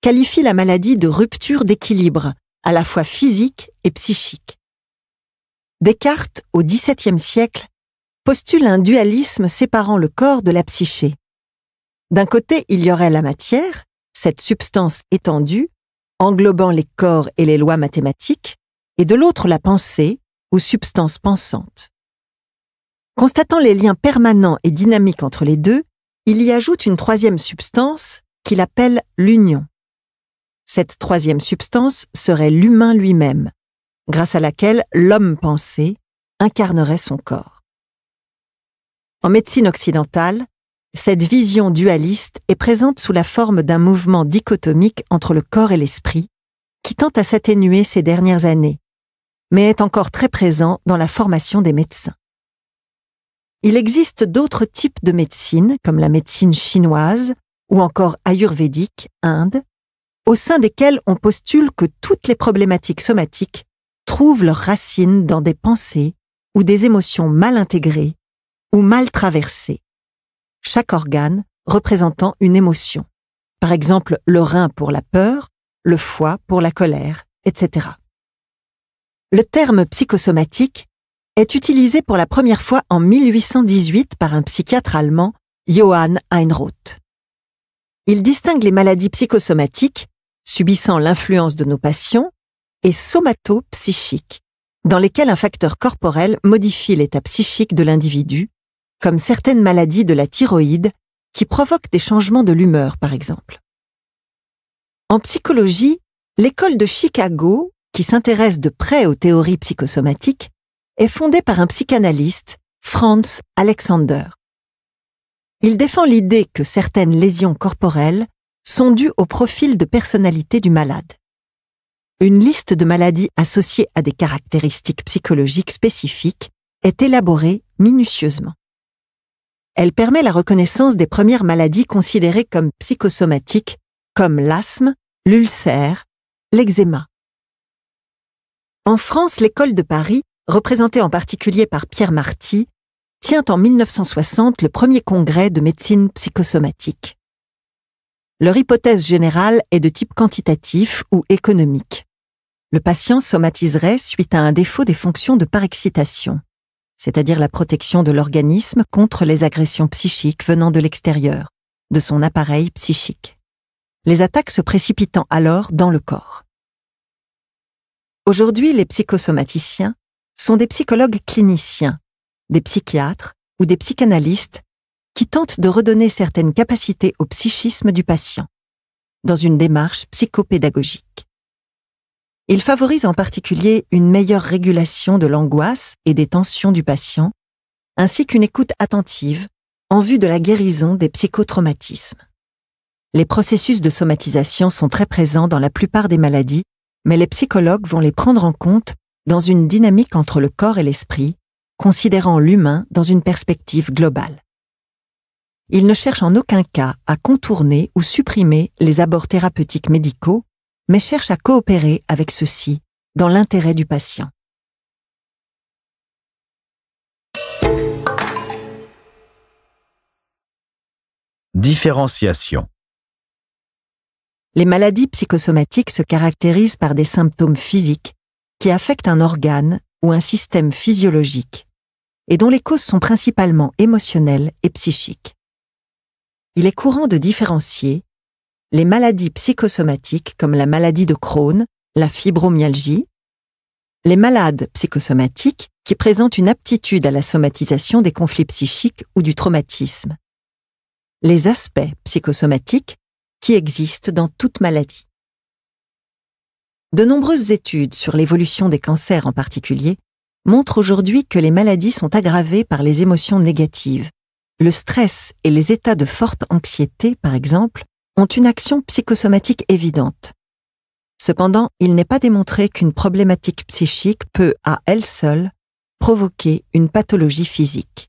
qualifie la maladie de rupture d'équilibre, à la fois physique et psychique. Descartes, au XVIIe siècle, postule un dualisme séparant le corps de la psyché. D'un côté, il y aurait la matière, cette substance étendue, englobant les corps et les lois mathématiques, et de l'autre la pensée ou substance pensante. Constatant les liens permanents et dynamiques entre les deux, il y ajoute une troisième substance qu'il appelle l'union. Cette troisième substance serait l'humain lui-même, grâce à laquelle l'homme pensé incarnerait son corps. En médecine occidentale, cette vision dualiste est présente sous la forme d'un mouvement dichotomique entre le corps et l'esprit, qui tend à s'atténuer ces dernières années, mais est encore très présent dans la formation des médecins. Il existe d'autres types de médecine, comme la médecine chinoise ou encore ayurvédique, Inde, au sein desquels on postule que toutes les problématiques somatiques trouvent leurs racines dans des pensées ou des émotions mal intégrées ou mal traversées chaque organe représentant une émotion. Par exemple, le rein pour la peur, le foie pour la colère, etc. Le terme psychosomatique est utilisé pour la première fois en 1818 par un psychiatre allemand, Johann Heinroth. Il distingue les maladies psychosomatiques, subissant l'influence de nos passions, et somato dans lesquelles un facteur corporel modifie l'état psychique de l'individu, comme certaines maladies de la thyroïde qui provoquent des changements de l'humeur, par exemple. En psychologie, l'école de Chicago, qui s'intéresse de près aux théories psychosomatiques, est fondée par un psychanalyste, Franz Alexander. Il défend l'idée que certaines lésions corporelles sont dues au profil de personnalité du malade. Une liste de maladies associées à des caractéristiques psychologiques spécifiques est élaborée minutieusement. Elle permet la reconnaissance des premières maladies considérées comme psychosomatiques, comme l'asthme, l'ulcère, l'eczéma. En France, l'école de Paris, représentée en particulier par Pierre Marty, tient en 1960 le premier congrès de médecine psychosomatique. Leur hypothèse générale est de type quantitatif ou économique. Le patient somatiserait suite à un défaut des fonctions de parexcitation c'est-à-dire la protection de l'organisme contre les agressions psychiques venant de l'extérieur, de son appareil psychique. Les attaques se précipitant alors dans le corps. Aujourd'hui, les psychosomaticiens sont des psychologues cliniciens, des psychiatres ou des psychanalystes qui tentent de redonner certaines capacités au psychisme du patient, dans une démarche psychopédagogique. Il favorise en particulier une meilleure régulation de l'angoisse et des tensions du patient, ainsi qu'une écoute attentive en vue de la guérison des psychotraumatismes. Les processus de somatisation sont très présents dans la plupart des maladies, mais les psychologues vont les prendre en compte dans une dynamique entre le corps et l'esprit, considérant l'humain dans une perspective globale. Ils ne cherchent en aucun cas à contourner ou supprimer les abords thérapeutiques médicaux mais cherche à coopérer avec ceux-ci dans l'intérêt du patient. Différenciation. Les maladies psychosomatiques se caractérisent par des symptômes physiques qui affectent un organe ou un système physiologique et dont les causes sont principalement émotionnelles et psychiques. Il est courant de différencier les maladies psychosomatiques comme la maladie de Crohn, la fibromyalgie, les malades psychosomatiques qui présentent une aptitude à la somatisation des conflits psychiques ou du traumatisme, les aspects psychosomatiques qui existent dans toute maladie. De nombreuses études sur l'évolution des cancers en particulier montrent aujourd'hui que les maladies sont aggravées par les émotions négatives. Le stress et les états de forte anxiété, par exemple, ont une action psychosomatique évidente. Cependant, il n'est pas démontré qu'une problématique psychique peut, à elle seule, provoquer une pathologie physique.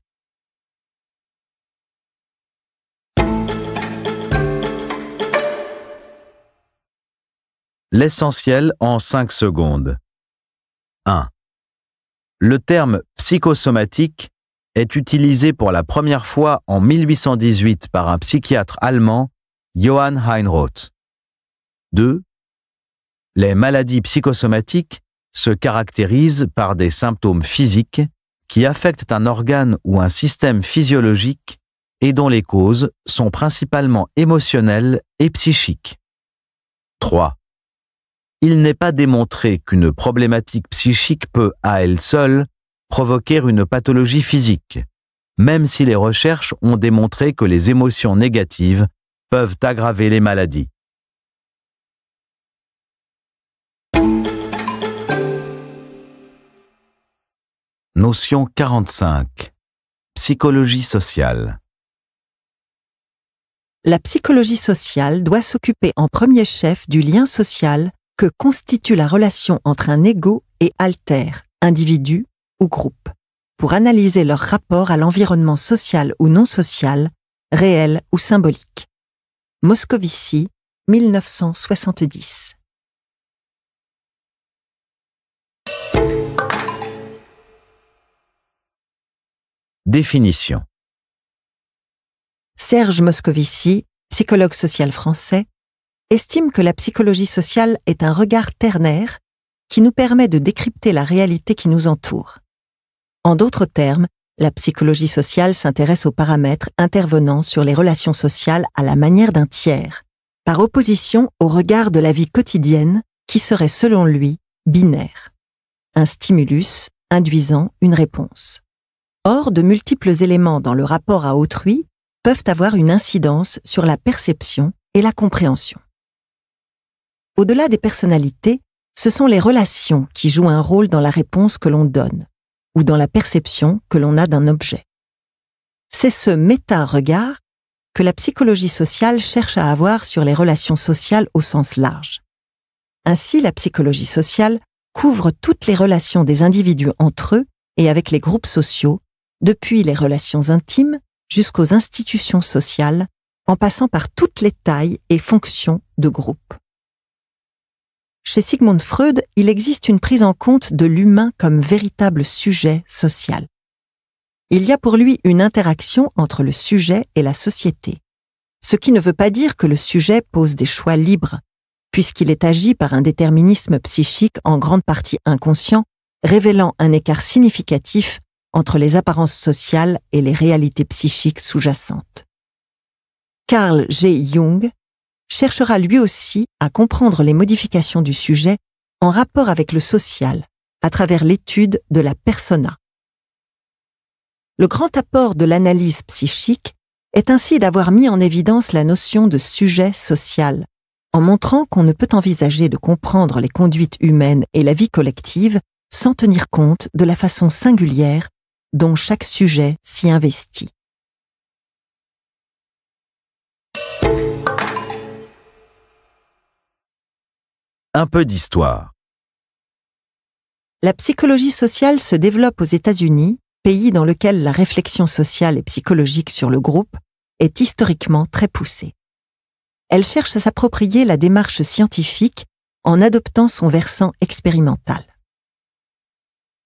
L'essentiel en 5 secondes. 1. Le terme psychosomatique est utilisé pour la première fois en 1818 par un psychiatre allemand Johann Heinroth. 2. Les maladies psychosomatiques se caractérisent par des symptômes physiques qui affectent un organe ou un système physiologique et dont les causes sont principalement émotionnelles et psychiques. 3. Il n'est pas démontré qu'une problématique psychique peut, à elle seule, provoquer une pathologie physique, même si les recherches ont démontré que les émotions négatives peuvent aggraver les maladies. Notion 45. Psychologie sociale. La psychologie sociale doit s'occuper en premier chef du lien social que constitue la relation entre un égo et alter, individu ou groupe, pour analyser leur rapport à l'environnement social ou non social, réel ou symbolique. Moscovici, 1970. Définition. Serge Moscovici, psychologue social français, estime que la psychologie sociale est un regard ternaire qui nous permet de décrypter la réalité qui nous entoure. En d'autres termes, la psychologie sociale s'intéresse aux paramètres intervenant sur les relations sociales à la manière d'un tiers, par opposition au regard de la vie quotidienne qui serait selon lui binaire. Un stimulus induisant une réponse. Or, de multiples éléments dans le rapport à autrui peuvent avoir une incidence sur la perception et la compréhension. Au-delà des personnalités, ce sont les relations qui jouent un rôle dans la réponse que l'on donne, ou dans la perception que l'on a d'un objet. C'est ce méta-regard que la psychologie sociale cherche à avoir sur les relations sociales au sens large. Ainsi, la psychologie sociale couvre toutes les relations des individus entre eux et avec les groupes sociaux, depuis les relations intimes jusqu'aux institutions sociales, en passant par toutes les tailles et fonctions de groupes. Chez Sigmund Freud, il existe une prise en compte de l'humain comme véritable sujet social. Il y a pour lui une interaction entre le sujet et la société, ce qui ne veut pas dire que le sujet pose des choix libres, puisqu'il est agi par un déterminisme psychique en grande partie inconscient, révélant un écart significatif entre les apparences sociales et les réalités psychiques sous-jacentes. Carl G. Jung cherchera lui aussi à comprendre les modifications du sujet en rapport avec le social à travers l'étude de la persona. Le grand apport de l'analyse psychique est ainsi d'avoir mis en évidence la notion de sujet social, en montrant qu'on ne peut envisager de comprendre les conduites humaines et la vie collective sans tenir compte de la façon singulière dont chaque sujet s'y investit. Un peu d'histoire. La psychologie sociale se développe aux États-Unis, pays dans lequel la réflexion sociale et psychologique sur le groupe est historiquement très poussée. Elle cherche à s'approprier la démarche scientifique en adoptant son versant expérimental.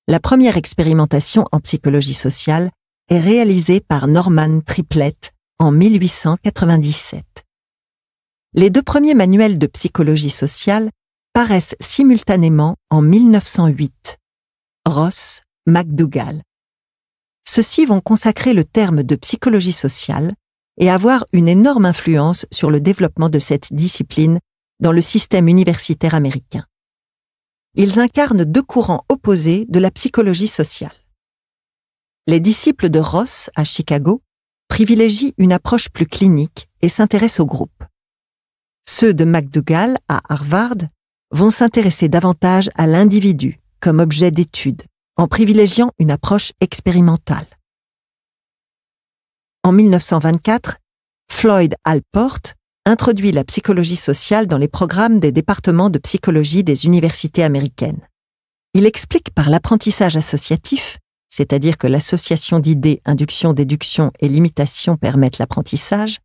La première expérimentation en psychologie sociale est réalisée par Norman Triplett en 1897. Les deux premiers manuels de psychologie sociale paraissent simultanément en 1908. Ross, MacDougall. Ceux-ci vont consacrer le terme de psychologie sociale et avoir une énorme influence sur le développement de cette discipline dans le système universitaire américain. Ils incarnent deux courants opposés de la psychologie sociale. Les disciples de Ross à Chicago privilégient une approche plus clinique et s'intéressent au groupe. Ceux de McDougall à Harvard vont s'intéresser davantage à l'individu comme objet d'étude, en privilégiant une approche expérimentale. En 1924, Floyd Alport introduit la psychologie sociale dans les programmes des départements de psychologie des universités américaines. Il explique par l'apprentissage associatif, c'est-à-dire que l'association d'idées, induction, déduction et limitation permettent l'apprentissage,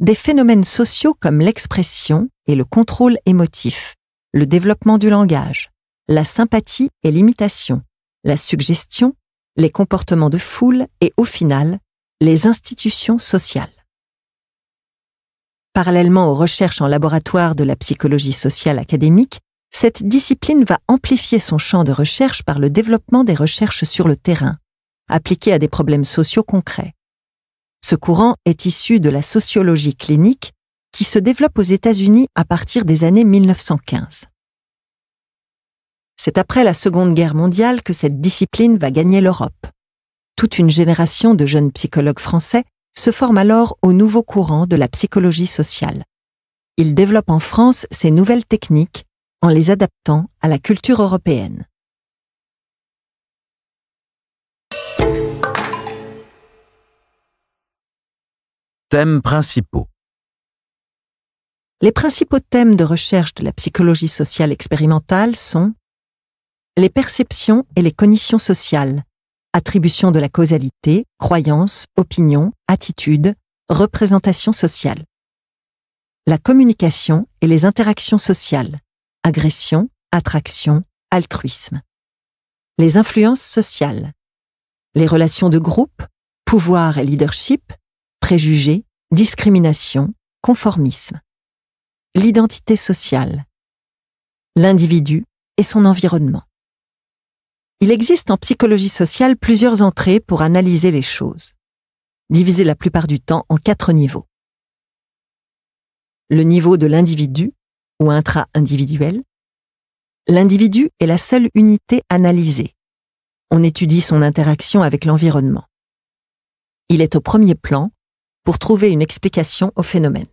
des phénomènes sociaux comme l'expression et le contrôle émotif, le développement du langage, la sympathie et l'imitation, la suggestion, les comportements de foule et au final, les institutions sociales. Parallèlement aux recherches en laboratoire de la psychologie sociale académique, cette discipline va amplifier son champ de recherche par le développement des recherches sur le terrain, appliquées à des problèmes sociaux concrets. Ce courant est issu de la sociologie clinique qui se développe aux États-Unis à partir des années 1915. C'est après la Seconde Guerre mondiale que cette discipline va gagner l'Europe. Toute une génération de jeunes psychologues français se forme alors au nouveau courant de la psychologie sociale. Ils développent en France ces nouvelles techniques en les adaptant à la culture européenne. Thèmes principaux les principaux thèmes de recherche de la psychologie sociale expérimentale sont les perceptions et les cognitions sociales, attribution de la causalité, croyances, opinions, attitudes, représentations sociales, La communication et les interactions sociales, agression, attraction, altruisme. Les influences sociales. Les relations de groupe, pouvoir et leadership, préjugés, discrimination, conformisme l'identité sociale, l'individu et son environnement. Il existe en psychologie sociale plusieurs entrées pour analyser les choses, divisées la plupart du temps en quatre niveaux. Le niveau de l'individu ou intra-individuel. L'individu est la seule unité analysée. On étudie son interaction avec l'environnement. Il est au premier plan pour trouver une explication au phénomène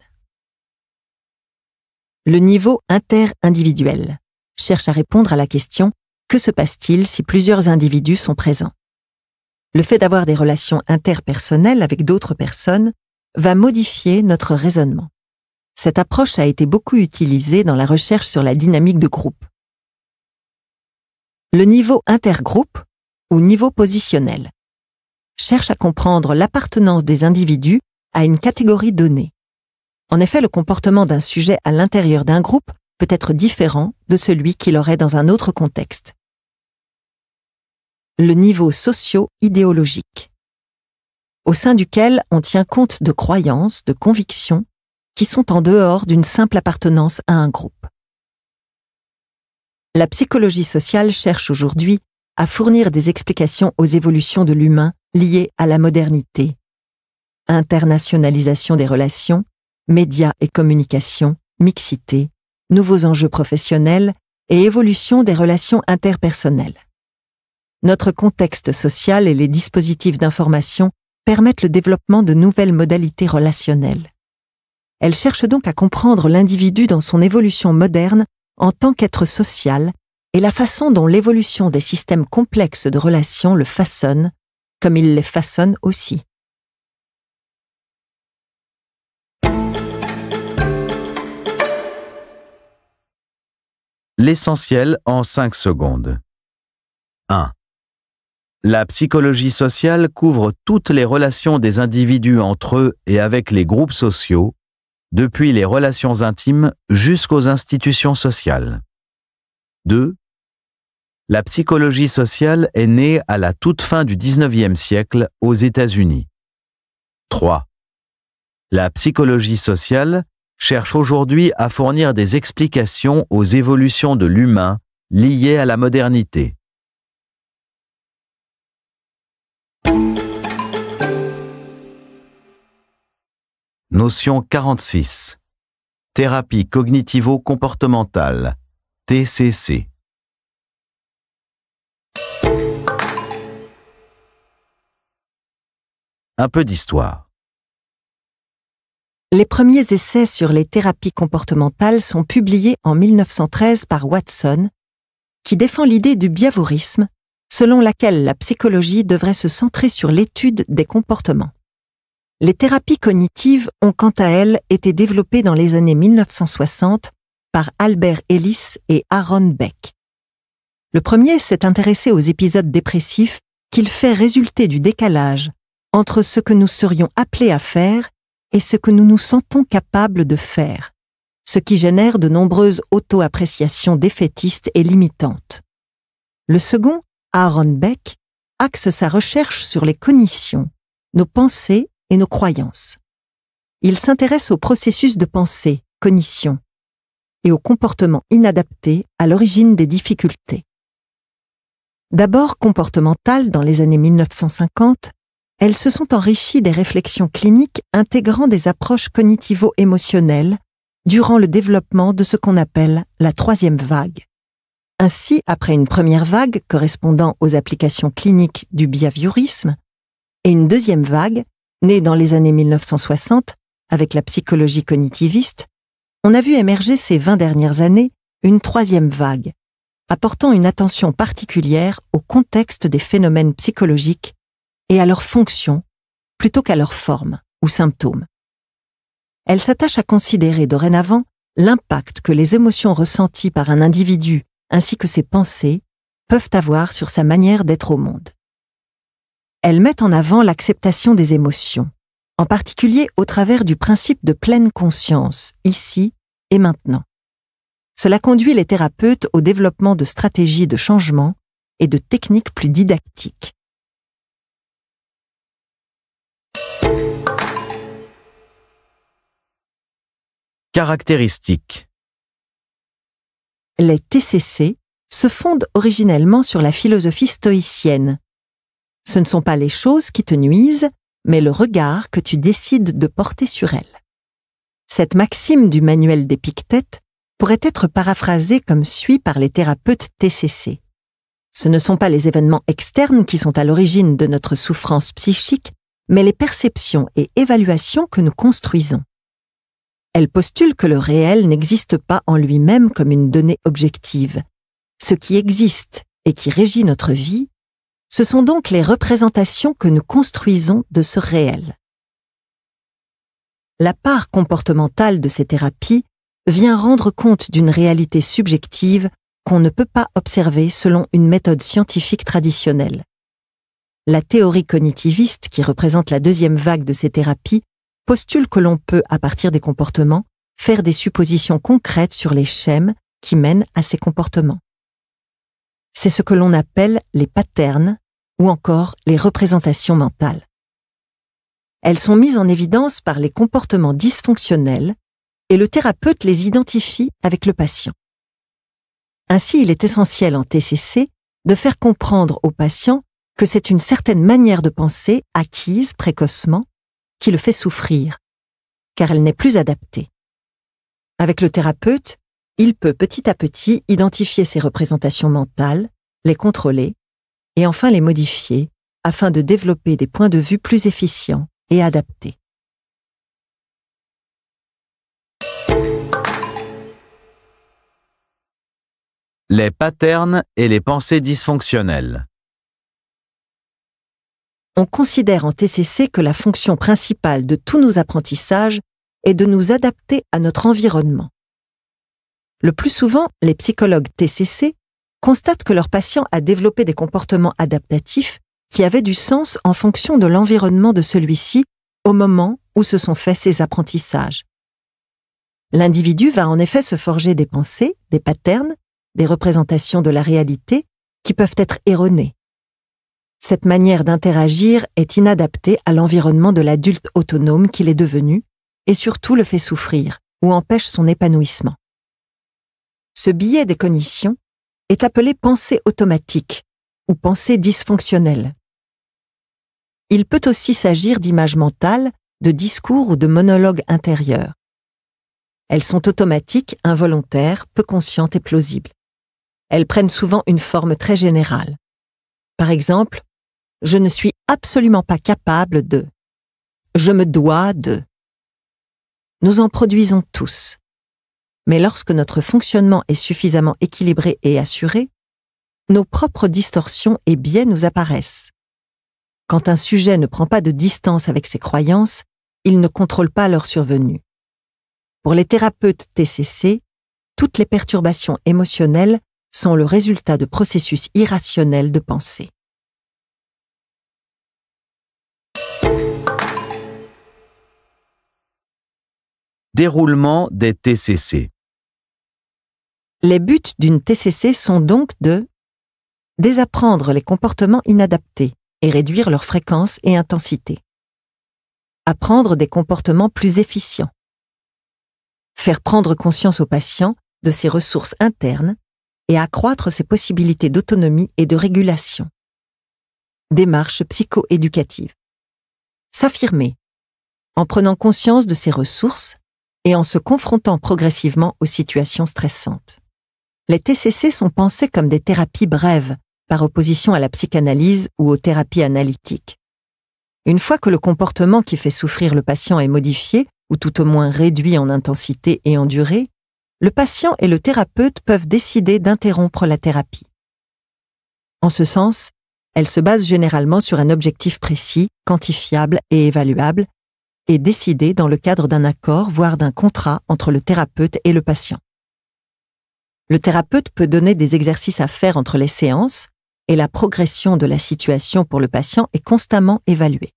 le niveau inter-individuel. cherche à répondre à la question que se passe-t-il si plusieurs individus sont présents Le fait d'avoir des relations interpersonnelles avec d'autres personnes va modifier notre raisonnement. Cette approche a été beaucoup utilisée dans la recherche sur la dynamique de groupe. Le niveau intergroupe, ou niveau positionnel, cherche à comprendre l'appartenance des individus à une catégorie donnée, en effet, le comportement d'un sujet à l'intérieur d'un groupe peut être différent de celui qu'il aurait dans un autre contexte. Le niveau socio-idéologique, au sein duquel on tient compte de croyances, de convictions, qui sont en dehors d'une simple appartenance à un groupe. La psychologie sociale cherche aujourd'hui à fournir des explications aux évolutions de l'humain liées à la modernité. Internationalisation des relations, médias et communication, mixité, nouveaux enjeux professionnels et évolution des relations interpersonnelles. Notre contexte social et les dispositifs d'information permettent le développement de nouvelles modalités relationnelles. Elle cherche donc à comprendre l'individu dans son évolution moderne en tant qu'être social et la façon dont l'évolution des systèmes complexes de relations le façonne, comme il les façonne aussi. essentiel en 5 secondes. 1. La psychologie sociale couvre toutes les relations des individus entre eux et avec les groupes sociaux, depuis les relations intimes jusqu'aux institutions sociales. 2. La psychologie sociale est née à la toute fin du 19e siècle aux États-Unis. 3. La psychologie sociale cherche aujourd'hui à fournir des explications aux évolutions de l'humain liées à la modernité. Notion 46. Thérapie cognitivo-comportementale, TCC. Un peu d'histoire. Les premiers essais sur les thérapies comportementales sont publiés en 1913 par Watson, qui défend l'idée du biavorisme, selon laquelle la psychologie devrait se centrer sur l'étude des comportements. Les thérapies cognitives ont quant à elles été développées dans les années 1960 par Albert Ellis et Aaron Beck. Le premier s'est intéressé aux épisodes dépressifs qu'il fait résulter du décalage entre ce que nous serions appelés à faire et ce que nous nous sentons capables de faire, ce qui génère de nombreuses auto-appréciations défaitistes et limitantes. Le second, Aaron Beck, axe sa recherche sur les cognitions, nos pensées et nos croyances. Il s'intéresse au processus de pensée, cognition, et au comportement inadapté à l'origine des difficultés. D'abord comportemental dans les années 1950, elles se sont enrichies des réflexions cliniques intégrant des approches cognitivo-émotionnelles durant le développement de ce qu'on appelle la troisième vague. Ainsi, après une première vague correspondant aux applications cliniques du behaviorisme, et une deuxième vague, née dans les années 1960 avec la psychologie cognitiviste, on a vu émerger ces 20 dernières années une troisième vague, apportant une attention particulière au contexte des phénomènes psychologiques et à leurs fonction plutôt qu'à leur forme ou symptômes. Elle s'attache à considérer dorénavant l'impact que les émotions ressenties par un individu ainsi que ses pensées peuvent avoir sur sa manière d'être au monde. Elle met en avant l'acceptation des émotions, en particulier au travers du principe de pleine conscience, ici et maintenant. Cela conduit les thérapeutes au développement de stratégies de changement et de techniques plus didactiques. Caractéristiques. Les TCC se fondent originellement sur la philosophie stoïcienne. Ce ne sont pas les choses qui te nuisent, mais le regard que tu décides de porter sur elles. Cette maxime du manuel d'Épictète pourrait être paraphrasée comme suit par les thérapeutes TCC. Ce ne sont pas les événements externes qui sont à l'origine de notre souffrance psychique, mais les perceptions et évaluations que nous construisons. Elle postule que le réel n'existe pas en lui-même comme une donnée objective. Ce qui existe et qui régit notre vie, ce sont donc les représentations que nous construisons de ce réel. La part comportementale de ces thérapies vient rendre compte d'une réalité subjective qu'on ne peut pas observer selon une méthode scientifique traditionnelle. La théorie cognitiviste qui représente la deuxième vague de ces thérapies postule que l'on peut, à partir des comportements, faire des suppositions concrètes sur les schèmes qui mènent à ces comportements. C'est ce que l'on appelle les patterns ou encore les représentations mentales. Elles sont mises en évidence par les comportements dysfonctionnels et le thérapeute les identifie avec le patient. Ainsi, il est essentiel en TCC de faire comprendre au patient que c'est une certaine manière de penser acquise précocement qui le fait souffrir, car elle n'est plus adaptée. Avec le thérapeute, il peut petit à petit identifier ses représentations mentales, les contrôler, et enfin les modifier afin de développer des points de vue plus efficients et adaptés. Les patterns et les pensées dysfonctionnelles on considère en TCC que la fonction principale de tous nos apprentissages est de nous adapter à notre environnement. Le plus souvent, les psychologues TCC constatent que leur patient a développé des comportements adaptatifs qui avaient du sens en fonction de l'environnement de celui-ci au moment où se sont faits ses apprentissages. L'individu va en effet se forger des pensées, des patterns, des représentations de la réalité qui peuvent être erronées. Cette manière d'interagir est inadaptée à l'environnement de l'adulte autonome qu'il est devenu et surtout le fait souffrir ou empêche son épanouissement. Ce biais des cognitions est appelé pensée automatique ou pensée dysfonctionnelle. Il peut aussi s'agir d'images mentales, de discours ou de monologues intérieurs. Elles sont automatiques, involontaires, peu conscientes et plausibles. Elles prennent souvent une forme très générale. Par exemple, je ne suis absolument pas capable de, je me dois de. Nous en produisons tous. Mais lorsque notre fonctionnement est suffisamment équilibré et assuré, nos propres distorsions et biais nous apparaissent. Quand un sujet ne prend pas de distance avec ses croyances, il ne contrôle pas leur survenue. Pour les thérapeutes TCC, toutes les perturbations émotionnelles sont le résultat de processus irrationnels de pensée. Déroulement des TCC. Les buts d'une TCC sont donc de désapprendre les comportements inadaptés et réduire leur fréquence et intensité, apprendre des comportements plus efficients, faire prendre conscience aux patients de ses ressources internes et accroître ses possibilités d'autonomie et de régulation. Démarche psycho-éducative, S'affirmer en prenant conscience de ses ressources et en se confrontant progressivement aux situations stressantes. Les TCC sont pensés comme des thérapies brèves, par opposition à la psychanalyse ou aux thérapies analytiques. Une fois que le comportement qui fait souffrir le patient est modifié, ou tout au moins réduit en intensité et en durée, le patient et le thérapeute peuvent décider d'interrompre la thérapie. En ce sens, elle se base généralement sur un objectif précis, quantifiable et évaluable, est décidée dans le cadre d'un accord, voire d'un contrat entre le thérapeute et le patient. Le thérapeute peut donner des exercices à faire entre les séances et la progression de la situation pour le patient est constamment évaluée.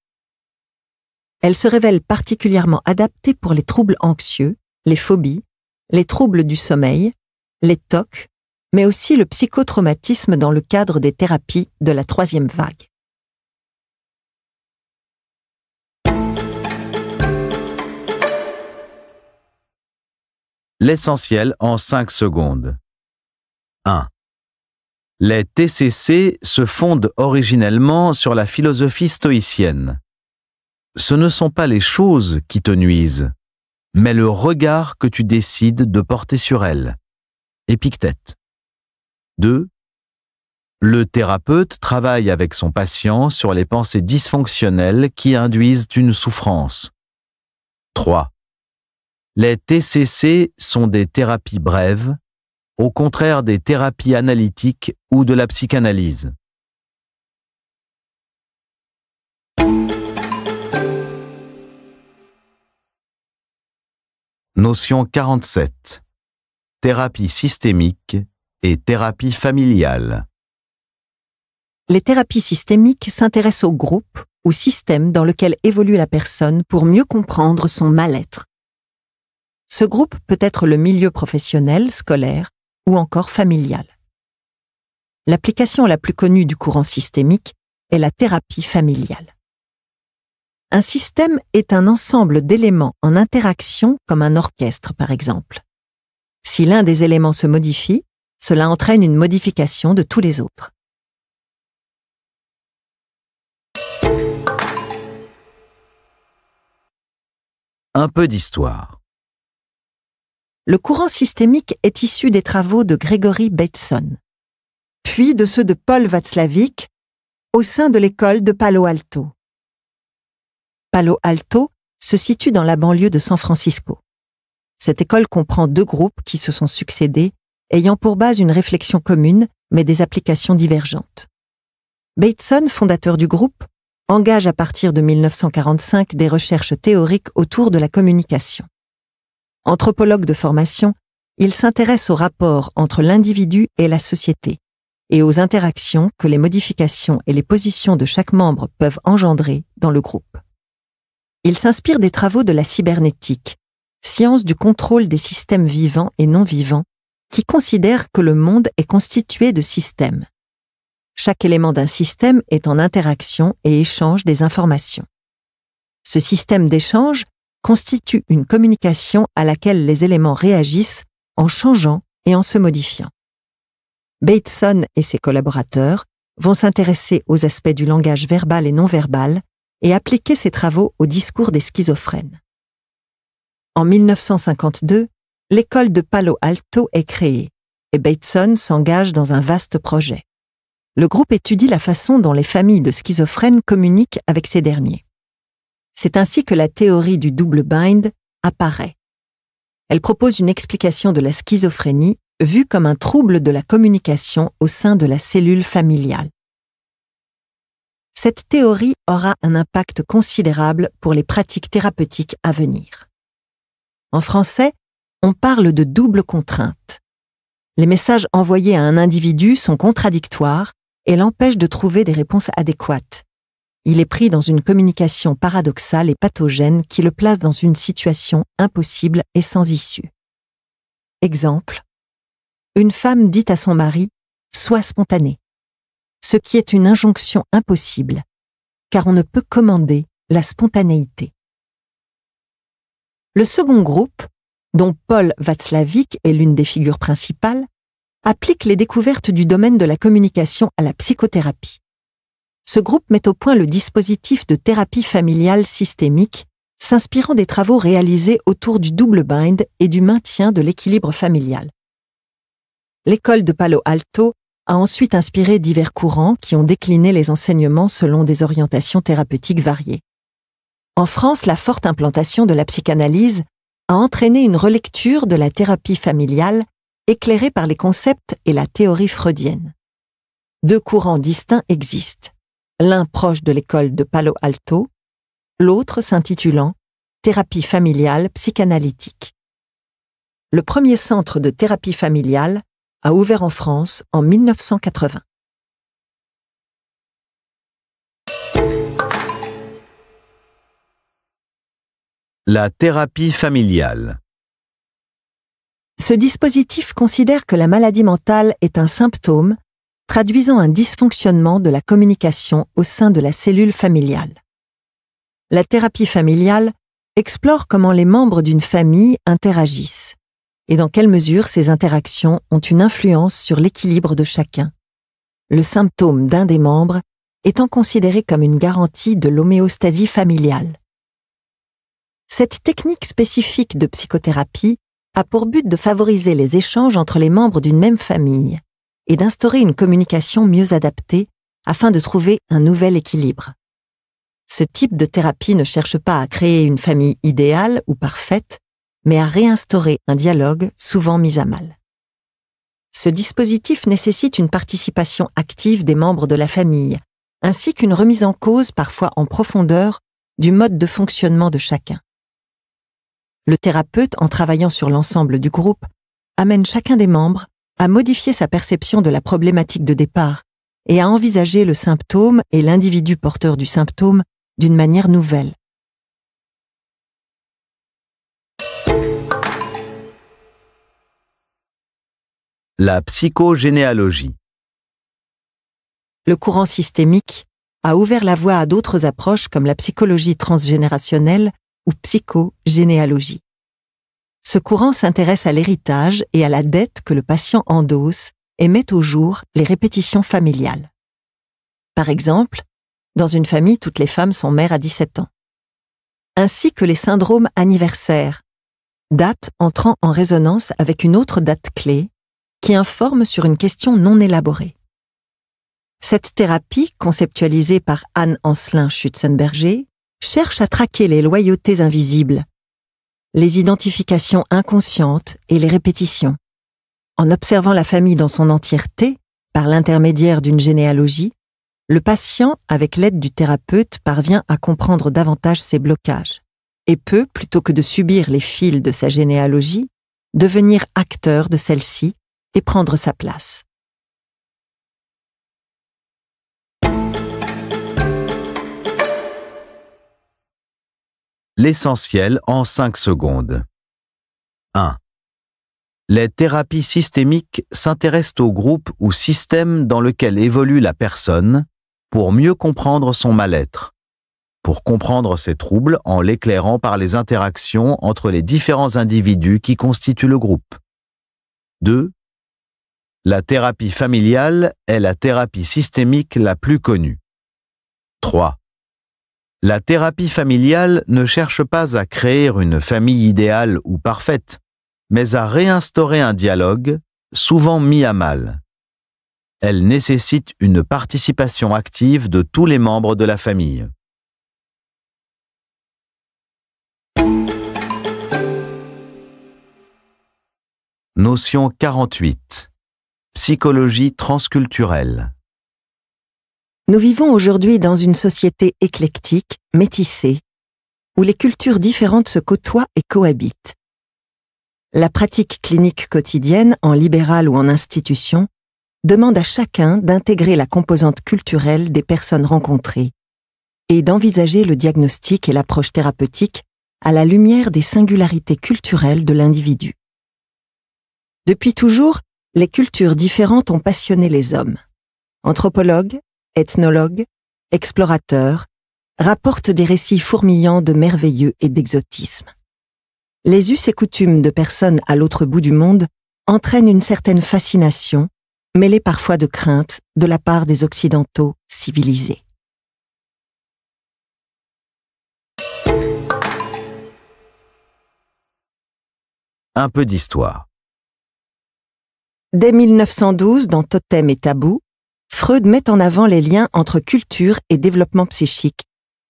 Elle se révèle particulièrement adaptée pour les troubles anxieux, les phobies, les troubles du sommeil, les TOC, mais aussi le psychotraumatisme dans le cadre des thérapies de la troisième vague. L'essentiel en 5 secondes. 1. Les TCC se fondent originellement sur la philosophie stoïcienne. Ce ne sont pas les choses qui te nuisent, mais le regard que tu décides de porter sur elles. Épictète. 2. Le thérapeute travaille avec son patient sur les pensées dysfonctionnelles qui induisent une souffrance. 3. Les TCC sont des thérapies brèves, au contraire des thérapies analytiques ou de la psychanalyse. Notion 47. Thérapie systémique et thérapie familiale. Les thérapies systémiques s'intéressent au groupe, ou système dans lequel évolue la personne pour mieux comprendre son mal-être ce groupe peut être le milieu professionnel, scolaire ou encore familial. L'application la plus connue du courant systémique est la thérapie familiale. Un système est un ensemble d'éléments en interaction comme un orchestre par exemple. Si l'un des éléments se modifie, cela entraîne une modification de tous les autres. Un peu d'histoire. Le courant systémique est issu des travaux de Gregory Bateson, puis de ceux de Paul Watzlawick au sein de l'école de Palo Alto. Palo Alto se situe dans la banlieue de San Francisco. Cette école comprend deux groupes qui se sont succédés, ayant pour base une réflexion commune, mais des applications divergentes. Bateson, fondateur du groupe, engage à partir de 1945 des recherches théoriques autour de la communication. Anthropologue de formation, il s'intéresse au rapports entre l'individu et la société et aux interactions que les modifications et les positions de chaque membre peuvent engendrer dans le groupe. Il s'inspire des travaux de la cybernétique, science du contrôle des systèmes vivants et non vivants, qui considère que le monde est constitué de systèmes. Chaque élément d'un système est en interaction et échange des informations. Ce système d'échange constitue une communication à laquelle les éléments réagissent en changeant et en se modifiant. Bateson et ses collaborateurs vont s'intéresser aux aspects du langage verbal et non verbal et appliquer ses travaux au discours des schizophrènes. En 1952, l'école de Palo Alto est créée et Bateson s'engage dans un vaste projet. Le groupe étudie la façon dont les familles de schizophrènes communiquent avec ces derniers. C'est ainsi que la théorie du double bind apparaît. Elle propose une explication de la schizophrénie vue comme un trouble de la communication au sein de la cellule familiale. Cette théorie aura un impact considérable pour les pratiques thérapeutiques à venir. En français, on parle de double contrainte. Les messages envoyés à un individu sont contradictoires et l'empêchent de trouver des réponses adéquates il est pris dans une communication paradoxale et pathogène qui le place dans une situation impossible et sans issue. Exemple. Une femme dit à son mari ⁇ Sois spontané ⁇ ce qui est une injonction impossible, car on ne peut commander la spontanéité. Le second groupe, dont Paul Václavic est l'une des figures principales, applique les découvertes du domaine de la communication à la psychothérapie ce groupe met au point le dispositif de thérapie familiale systémique, s'inspirant des travaux réalisés autour du double bind et du maintien de l'équilibre familial. L'école de Palo Alto a ensuite inspiré divers courants qui ont décliné les enseignements selon des orientations thérapeutiques variées. En France, la forte implantation de la psychanalyse a entraîné une relecture de la thérapie familiale éclairée par les concepts et la théorie freudienne. Deux courants distincts existent l'un proche de l'école de Palo Alto, l'autre s'intitulant Thérapie familiale psychanalytique. Le premier centre de thérapie familiale a ouvert en France en 1980. La thérapie familiale. Ce dispositif considère que la maladie mentale est un symptôme traduisant un dysfonctionnement de la communication au sein de la cellule familiale. La thérapie familiale explore comment les membres d'une famille interagissent et dans quelle mesure ces interactions ont une influence sur l'équilibre de chacun. Le symptôme d'un des membres étant considéré comme une garantie de l'homéostasie familiale. Cette technique spécifique de psychothérapie a pour but de favoriser les échanges entre les membres d'une même famille et d'instaurer une communication mieux adaptée afin de trouver un nouvel équilibre. Ce type de thérapie ne cherche pas à créer une famille idéale ou parfaite, mais à réinstaurer un dialogue souvent mis à mal. Ce dispositif nécessite une participation active des membres de la famille, ainsi qu'une remise en cause parfois en profondeur du mode de fonctionnement de chacun. Le thérapeute, en travaillant sur l'ensemble du groupe, amène chacun des membres à modifier sa perception de la problématique de départ et à envisager le symptôme et l'individu porteur du symptôme d'une manière nouvelle. La psychogénéalogie. Le courant systémique a ouvert la voie à d'autres approches comme la psychologie transgénérationnelle ou psychogénéalogie ce courant s'intéresse à l'héritage et à la dette que le patient endosse et met au jour les répétitions familiales. Par exemple, dans une famille, toutes les femmes sont mères à 17 ans. Ainsi que les syndromes anniversaires, date entrant en résonance avec une autre date clé qui informe sur une question non élaborée. Cette thérapie, conceptualisée par Anne Anselin schutzenberger cherche à traquer les loyautés invisibles, les identifications inconscientes et les répétitions. En observant la famille dans son entièreté, par l'intermédiaire d'une généalogie, le patient, avec l'aide du thérapeute, parvient à comprendre davantage ses blocages et peut, plutôt que de subir les fils de sa généalogie, devenir acteur de celle-ci et prendre sa place. L'essentiel en 5 secondes. 1. Les thérapies systémiques s'intéressent au groupe ou système dans lequel évolue la personne pour mieux comprendre son mal-être, pour comprendre ses troubles en l'éclairant par les interactions entre les différents individus qui constituent le groupe. 2. La thérapie familiale est la thérapie systémique la plus connue. 3. La thérapie familiale ne cherche pas à créer une famille idéale ou parfaite, mais à réinstaurer un dialogue, souvent mis à mal. Elle nécessite une participation active de tous les membres de la famille. Notion 48. Psychologie transculturelle. Nous vivons aujourd'hui dans une société éclectique, métissée, où les cultures différentes se côtoient et cohabitent. La pratique clinique quotidienne, en libéral ou en institution, demande à chacun d'intégrer la composante culturelle des personnes rencontrées et d'envisager le diagnostic et l'approche thérapeutique à la lumière des singularités culturelles de l'individu. Depuis toujours, les cultures différentes ont passionné les hommes. Anthropologues, ethnologues, explorateurs, rapportent des récits fourmillants de merveilleux et d'exotisme. Les us et coutumes de personnes à l'autre bout du monde entraînent une certaine fascination, mêlée parfois de crainte de la part des Occidentaux civilisés. Un peu d'histoire. Dès 1912, dans Totem et Tabou, Freud met en avant les liens entre culture et développement psychique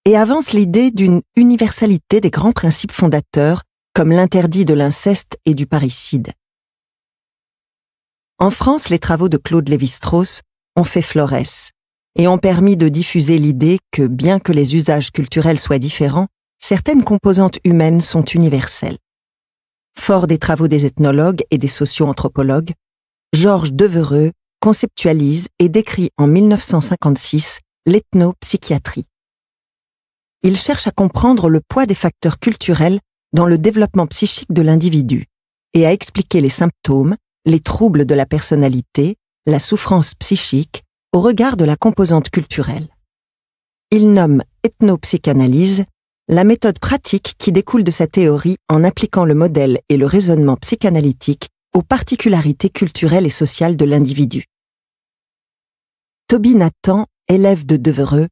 et avance l'idée d'une universalité des grands principes fondateurs comme l'interdit de l'inceste et du parricide. En France, les travaux de Claude Lévi-Strauss ont fait florès et ont permis de diffuser l'idée que bien que les usages culturels soient différents, certaines composantes humaines sont universelles. Fort des travaux des ethnologues et des socio-anthropologues, Georges Devereux conceptualise et décrit en 1956 l'ethnopsychiatrie. Il cherche à comprendre le poids des facteurs culturels dans le développement psychique de l'individu et à expliquer les symptômes, les troubles de la personnalité, la souffrance psychique au regard de la composante culturelle. Il nomme ethnopsychanalyse la méthode pratique qui découle de sa théorie en appliquant le modèle et le raisonnement psychanalytique aux particularités culturelles et sociales de l'individu. Toby Nathan, élève de Devereux,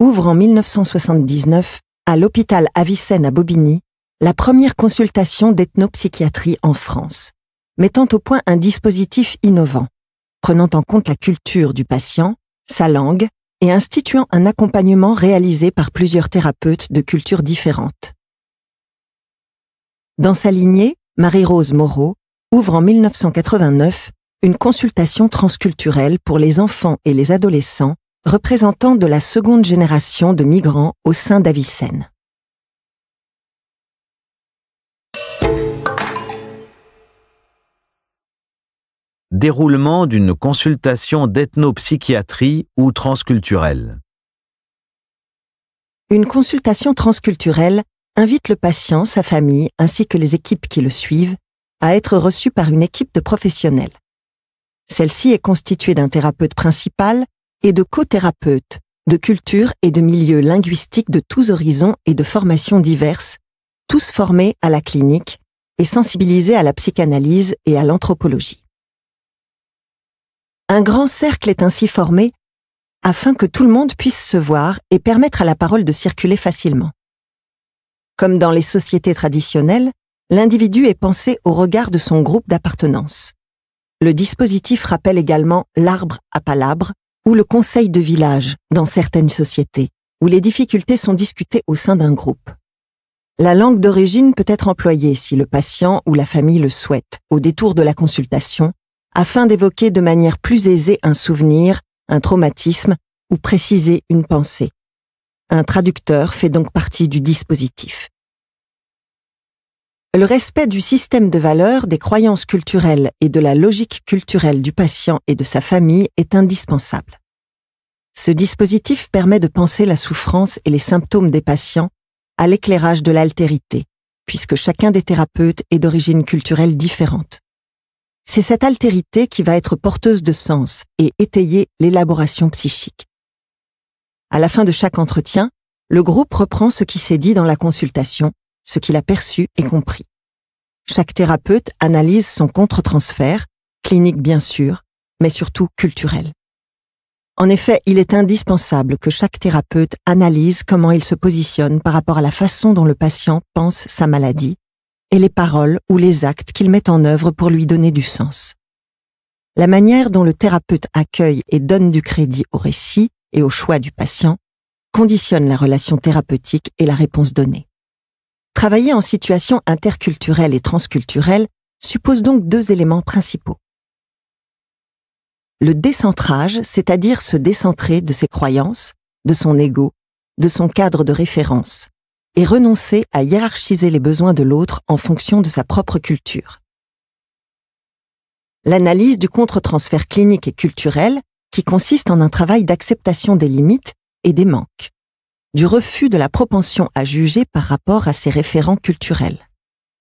ouvre en 1979, à l'hôpital Avicenne à Bobigny, la première consultation d'ethnopsychiatrie en France, mettant au point un dispositif innovant, prenant en compte la culture du patient, sa langue, et instituant un accompagnement réalisé par plusieurs thérapeutes de cultures différentes. Dans sa lignée, Marie-Rose Moreau ouvre en 1989 une consultation transculturelle pour les enfants et les adolescents représentants de la seconde génération de migrants au sein d'Avicenne. Déroulement d'une consultation d'ethnopsychiatrie ou transculturelle. Une consultation transculturelle invite le patient, sa famille ainsi que les équipes qui le suivent à être reçu par une équipe de professionnels. Celle-ci est constituée d'un thérapeute principal et de co-thérapeutes, de cultures et de milieux linguistiques de tous horizons et de formations diverses, tous formés à la clinique et sensibilisés à la psychanalyse et à l'anthropologie. Un grand cercle est ainsi formé afin que tout le monde puisse se voir et permettre à la parole de circuler facilement. Comme dans les sociétés traditionnelles, l'individu est pensé au regard de son groupe d'appartenance. Le dispositif rappelle également l'arbre à palabre ou le conseil de village dans certaines sociétés, où les difficultés sont discutées au sein d'un groupe. La langue d'origine peut être employée si le patient ou la famille le souhaite, au détour de la consultation, afin d'évoquer de manière plus aisée un souvenir, un traumatisme ou préciser une pensée. Un traducteur fait donc partie du dispositif. Le respect du système de valeurs, des croyances culturelles et de la logique culturelle du patient et de sa famille est indispensable. Ce dispositif permet de penser la souffrance et les symptômes des patients à l'éclairage de l'altérité, puisque chacun des thérapeutes est d'origine culturelle différente. C'est cette altérité qui va être porteuse de sens et étayer l'élaboration psychique. À la fin de chaque entretien, le groupe reprend ce qui s'est dit dans la consultation ce qu'il a perçu et compris. Chaque thérapeute analyse son contre-transfert, clinique bien sûr, mais surtout culturel. En effet, il est indispensable que chaque thérapeute analyse comment il se positionne par rapport à la façon dont le patient pense sa maladie et les paroles ou les actes qu'il met en œuvre pour lui donner du sens. La manière dont le thérapeute accueille et donne du crédit au récit et au choix du patient conditionne la relation thérapeutique et la réponse donnée. Travailler en situation interculturelle et transculturelle suppose donc deux éléments principaux. Le décentrage, c'est-à-dire se décentrer de ses croyances, de son ego, de son cadre de référence, et renoncer à hiérarchiser les besoins de l'autre en fonction de sa propre culture. L'analyse du contre-transfert clinique et culturel, qui consiste en un travail d'acceptation des limites et des manques du refus de la propension à juger par rapport à ses référents culturels.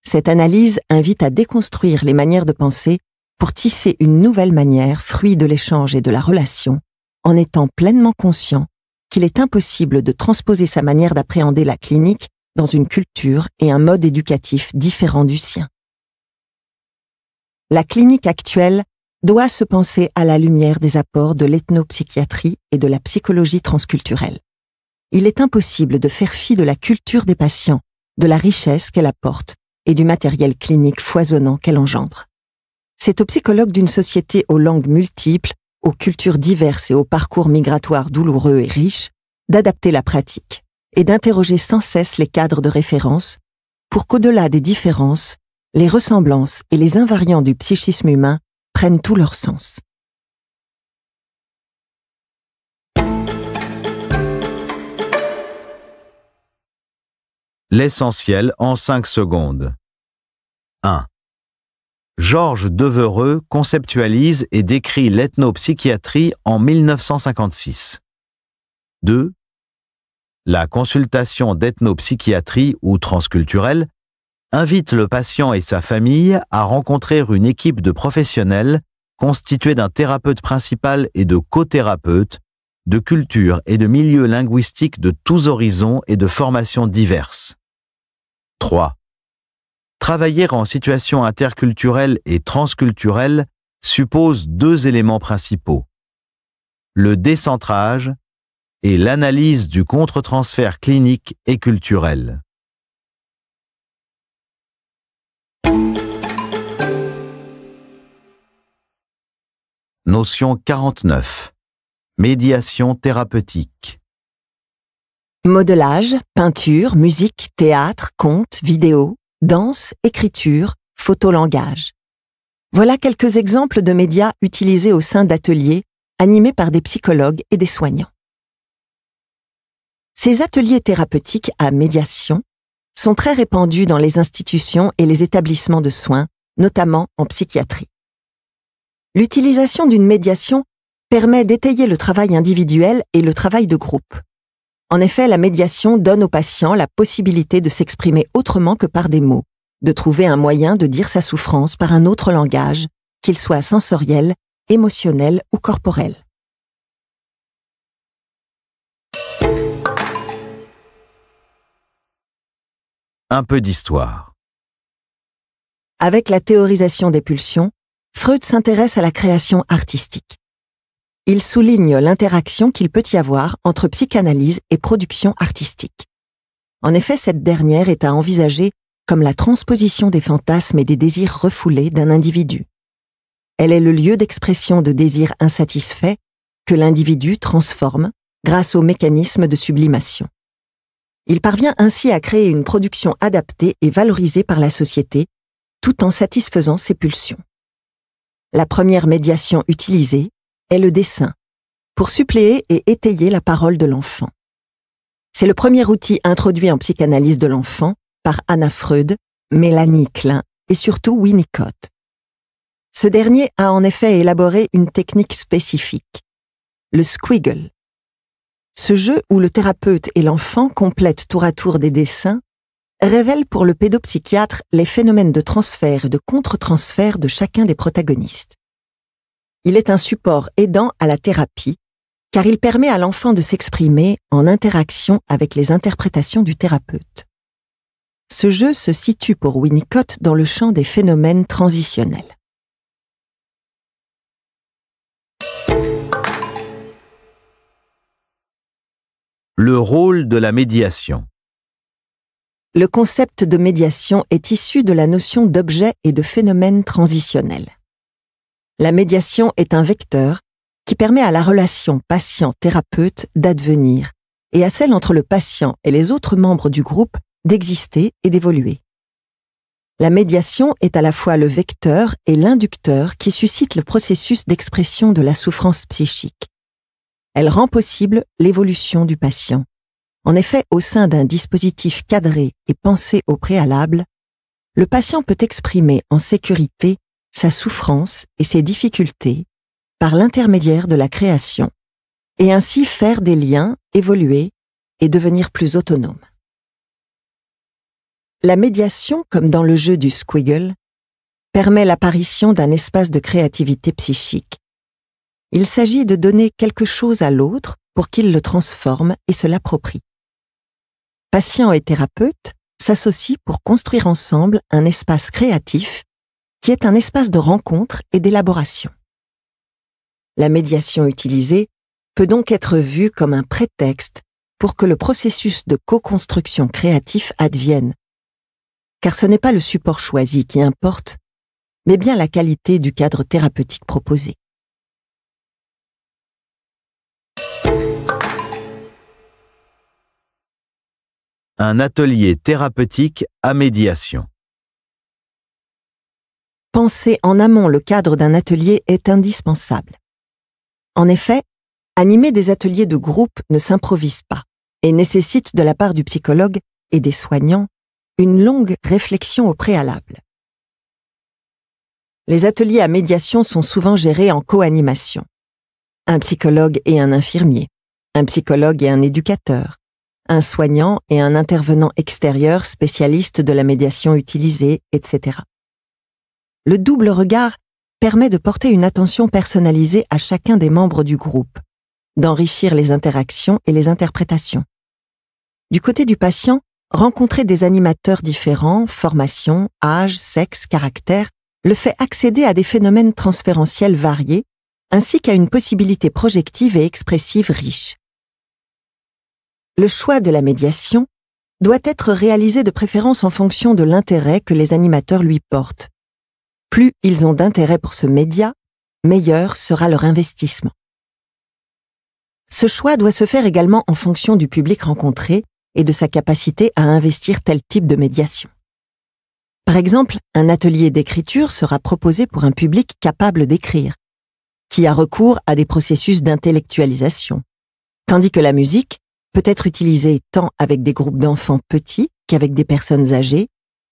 Cette analyse invite à déconstruire les manières de penser pour tisser une nouvelle manière, fruit de l'échange et de la relation, en étant pleinement conscient qu'il est impossible de transposer sa manière d'appréhender la clinique dans une culture et un mode éducatif différent du sien. La clinique actuelle doit se penser à la lumière des apports de l'ethnopsychiatrie et de la psychologie transculturelle il est impossible de faire fi de la culture des patients, de la richesse qu'elle apporte et du matériel clinique foisonnant qu'elle engendre. C'est au psychologue d'une société aux langues multiples, aux cultures diverses et aux parcours migratoires douloureux et riches d'adapter la pratique et d'interroger sans cesse les cadres de référence pour qu'au-delà des différences, les ressemblances et les invariants du psychisme humain prennent tout leur sens. L'essentiel en 5 secondes. 1. Georges Devereux conceptualise et décrit l'ethnopsychiatrie en 1956. 2. La consultation d'ethnopsychiatrie ou transculturelle invite le patient et sa famille à rencontrer une équipe de professionnels constituée d'un thérapeute principal et de co-thérapeutes, de cultures et de milieux linguistiques de tous horizons et de formations diverses. 3. Travailler en situation interculturelle et transculturelle suppose deux éléments principaux. Le décentrage et l'analyse du contre-transfert clinique et culturel. Notion 49. Médiation thérapeutique. Modelage, peinture, musique, théâtre, conte, vidéo, danse, écriture, photolangage. Voilà quelques exemples de médias utilisés au sein d'ateliers animés par des psychologues et des soignants. Ces ateliers thérapeutiques à médiation sont très répandus dans les institutions et les établissements de soins, notamment en psychiatrie. L'utilisation d'une médiation permet d'étayer le travail individuel et le travail de groupe. En effet, la médiation donne au patient la possibilité de s'exprimer autrement que par des mots, de trouver un moyen de dire sa souffrance par un autre langage, qu'il soit sensoriel, émotionnel ou corporel. Un peu d'histoire. Avec la théorisation des pulsions, Freud s'intéresse à la création artistique il souligne l'interaction qu'il peut y avoir entre psychanalyse et production artistique. En effet, cette dernière est à envisager comme la transposition des fantasmes et des désirs refoulés d'un individu. Elle est le lieu d'expression de désirs insatisfaits que l'individu transforme grâce au mécanisme de sublimation. Il parvient ainsi à créer une production adaptée et valorisée par la société, tout en satisfaisant ses pulsions. La première médiation utilisée est le dessin, pour suppléer et étayer la parole de l'enfant. C'est le premier outil introduit en psychanalyse de l'enfant par Anna Freud, Mélanie Klein et surtout Winnicott. Ce dernier a en effet élaboré une technique spécifique, le squiggle. Ce jeu où le thérapeute et l'enfant complètent tour à tour des dessins révèle pour le pédopsychiatre les phénomènes de transfert et de contre-transfert de chacun des protagonistes. Il est un support aidant à la thérapie, car il permet à l'enfant de s'exprimer en interaction avec les interprétations du thérapeute. Ce jeu se situe pour Winnicott dans le champ des phénomènes transitionnels. Le rôle de la médiation. Le concept de médiation est issu de la notion d'objet et de phénomène transitionnel la médiation est un vecteur qui permet à la relation patient-thérapeute d'advenir et à celle entre le patient et les autres membres du groupe d'exister et d'évoluer. La médiation est à la fois le vecteur et l'inducteur qui suscite le processus d'expression de la souffrance psychique. Elle rend possible l'évolution du patient. En effet, au sein d'un dispositif cadré et pensé au préalable, le patient peut exprimer en sécurité sa souffrance et ses difficultés par l'intermédiaire de la création, et ainsi faire des liens, évoluer et devenir plus autonome. La médiation, comme dans le jeu du squiggle, permet l'apparition d'un espace de créativité psychique. Il s'agit de donner quelque chose à l'autre pour qu'il le transforme et se l'approprie. Patients et thérapeutes s'associent pour construire ensemble un espace créatif qui est un espace de rencontre et d'élaboration. La médiation utilisée peut donc être vue comme un prétexte pour que le processus de co-construction créatif advienne, car ce n'est pas le support choisi qui importe, mais bien la qualité du cadre thérapeutique proposé. Un atelier thérapeutique à médiation penser en amont le cadre d'un atelier est indispensable. En effet, animer des ateliers de groupe ne s'improvise pas et nécessite de la part du psychologue et des soignants une longue réflexion au préalable. Les ateliers à médiation sont souvent gérés en co-animation. Un psychologue et un infirmier, un psychologue et un éducateur, un soignant et un intervenant extérieur spécialiste de la médiation utilisée, etc. Le double regard permet de porter une attention personnalisée à chacun des membres du groupe, d'enrichir les interactions et les interprétations. Du côté du patient, rencontrer des animateurs différents, formation, âge, sexe, caractère, le fait accéder à des phénomènes transférentiels variés, ainsi qu'à une possibilité projective et expressive riche. Le choix de la médiation doit être réalisé de préférence en fonction de l'intérêt que les animateurs lui portent, plus ils ont d'intérêt pour ce média, meilleur sera leur investissement. Ce choix doit se faire également en fonction du public rencontré et de sa capacité à investir tel type de médiation. Par exemple, un atelier d'écriture sera proposé pour un public capable d'écrire, qui a recours à des processus d'intellectualisation, tandis que la musique peut être utilisée tant avec des groupes d'enfants petits qu'avec des personnes âgées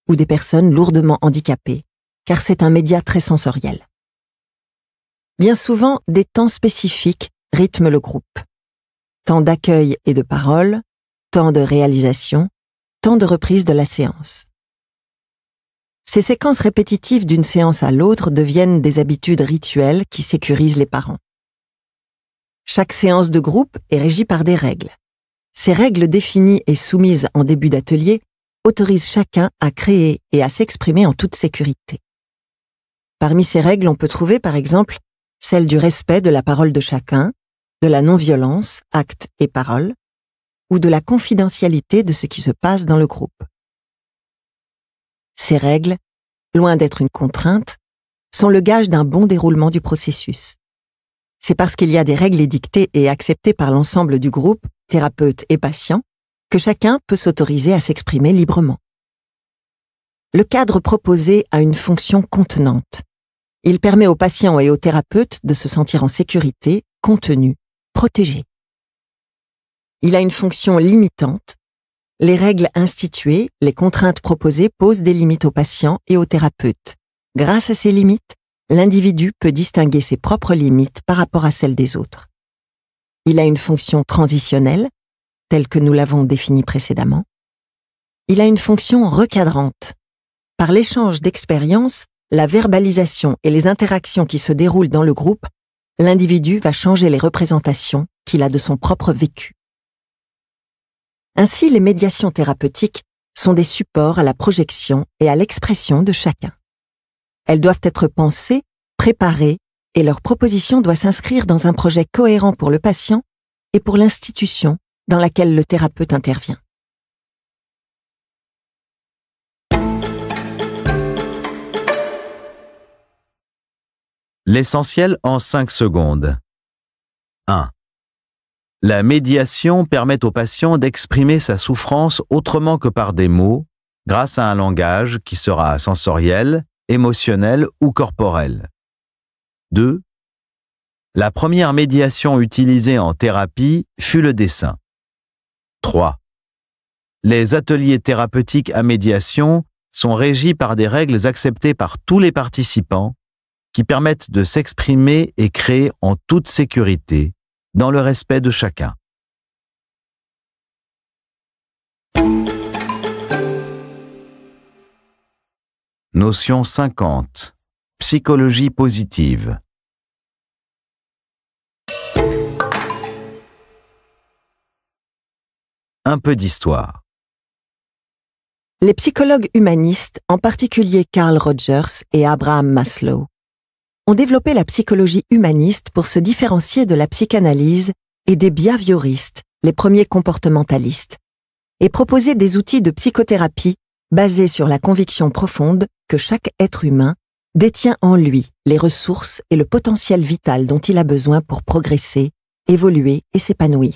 ou des personnes lourdement handicapées, car c'est un média très sensoriel. Bien souvent, des temps spécifiques rythment le groupe. Temps d'accueil et de parole, temps de réalisation, temps de reprise de la séance. Ces séquences répétitives d'une séance à l'autre deviennent des habitudes rituelles qui sécurisent les parents. Chaque séance de groupe est régie par des règles. Ces règles définies et soumises en début d'atelier autorisent chacun à créer et à s'exprimer en toute sécurité. Parmi ces règles, on peut trouver par exemple celle du respect de la parole de chacun, de la non-violence, actes et paroles, ou de la confidentialité de ce qui se passe dans le groupe. Ces règles, loin d'être une contrainte, sont le gage d'un bon déroulement du processus. C'est parce qu'il y a des règles édictées et acceptées par l'ensemble du groupe, thérapeute et patient, que chacun peut s'autoriser à s'exprimer librement. Le cadre proposé a une fonction contenante. Il permet aux patients et aux thérapeutes de se sentir en sécurité, contenu, protégé. Il a une fonction limitante. Les règles instituées, les contraintes proposées posent des limites aux patients et aux thérapeutes. Grâce à ces limites, l'individu peut distinguer ses propres limites par rapport à celles des autres. Il a une fonction transitionnelle, telle que nous l'avons définie précédemment. Il a une fonction recadrante. Par l'échange d'expériences, la verbalisation et les interactions qui se déroulent dans le groupe, l'individu va changer les représentations qu'il a de son propre vécu. Ainsi, les médiations thérapeutiques sont des supports à la projection et à l'expression de chacun. Elles doivent être pensées, préparées, et leur proposition doit s'inscrire dans un projet cohérent pour le patient et pour l'institution dans laquelle le thérapeute intervient. L'essentiel en 5 secondes. 1. La médiation permet au patient d'exprimer sa souffrance autrement que par des mots, grâce à un langage qui sera sensoriel, émotionnel ou corporel. 2. La première médiation utilisée en thérapie fut le dessin. 3. Les ateliers thérapeutiques à médiation sont régis par des règles acceptées par tous les participants qui permettent de s'exprimer et créer en toute sécurité, dans le respect de chacun. Notion 50. Psychologie positive. Un peu d'histoire. Les psychologues humanistes, en particulier Carl Rogers et Abraham Maslow, ont développé la psychologie humaniste pour se différencier de la psychanalyse et des biavioristes, les premiers comportementalistes, et proposer des outils de psychothérapie basés sur la conviction profonde que chaque être humain détient en lui les ressources et le potentiel vital dont il a besoin pour progresser, évoluer et s'épanouir.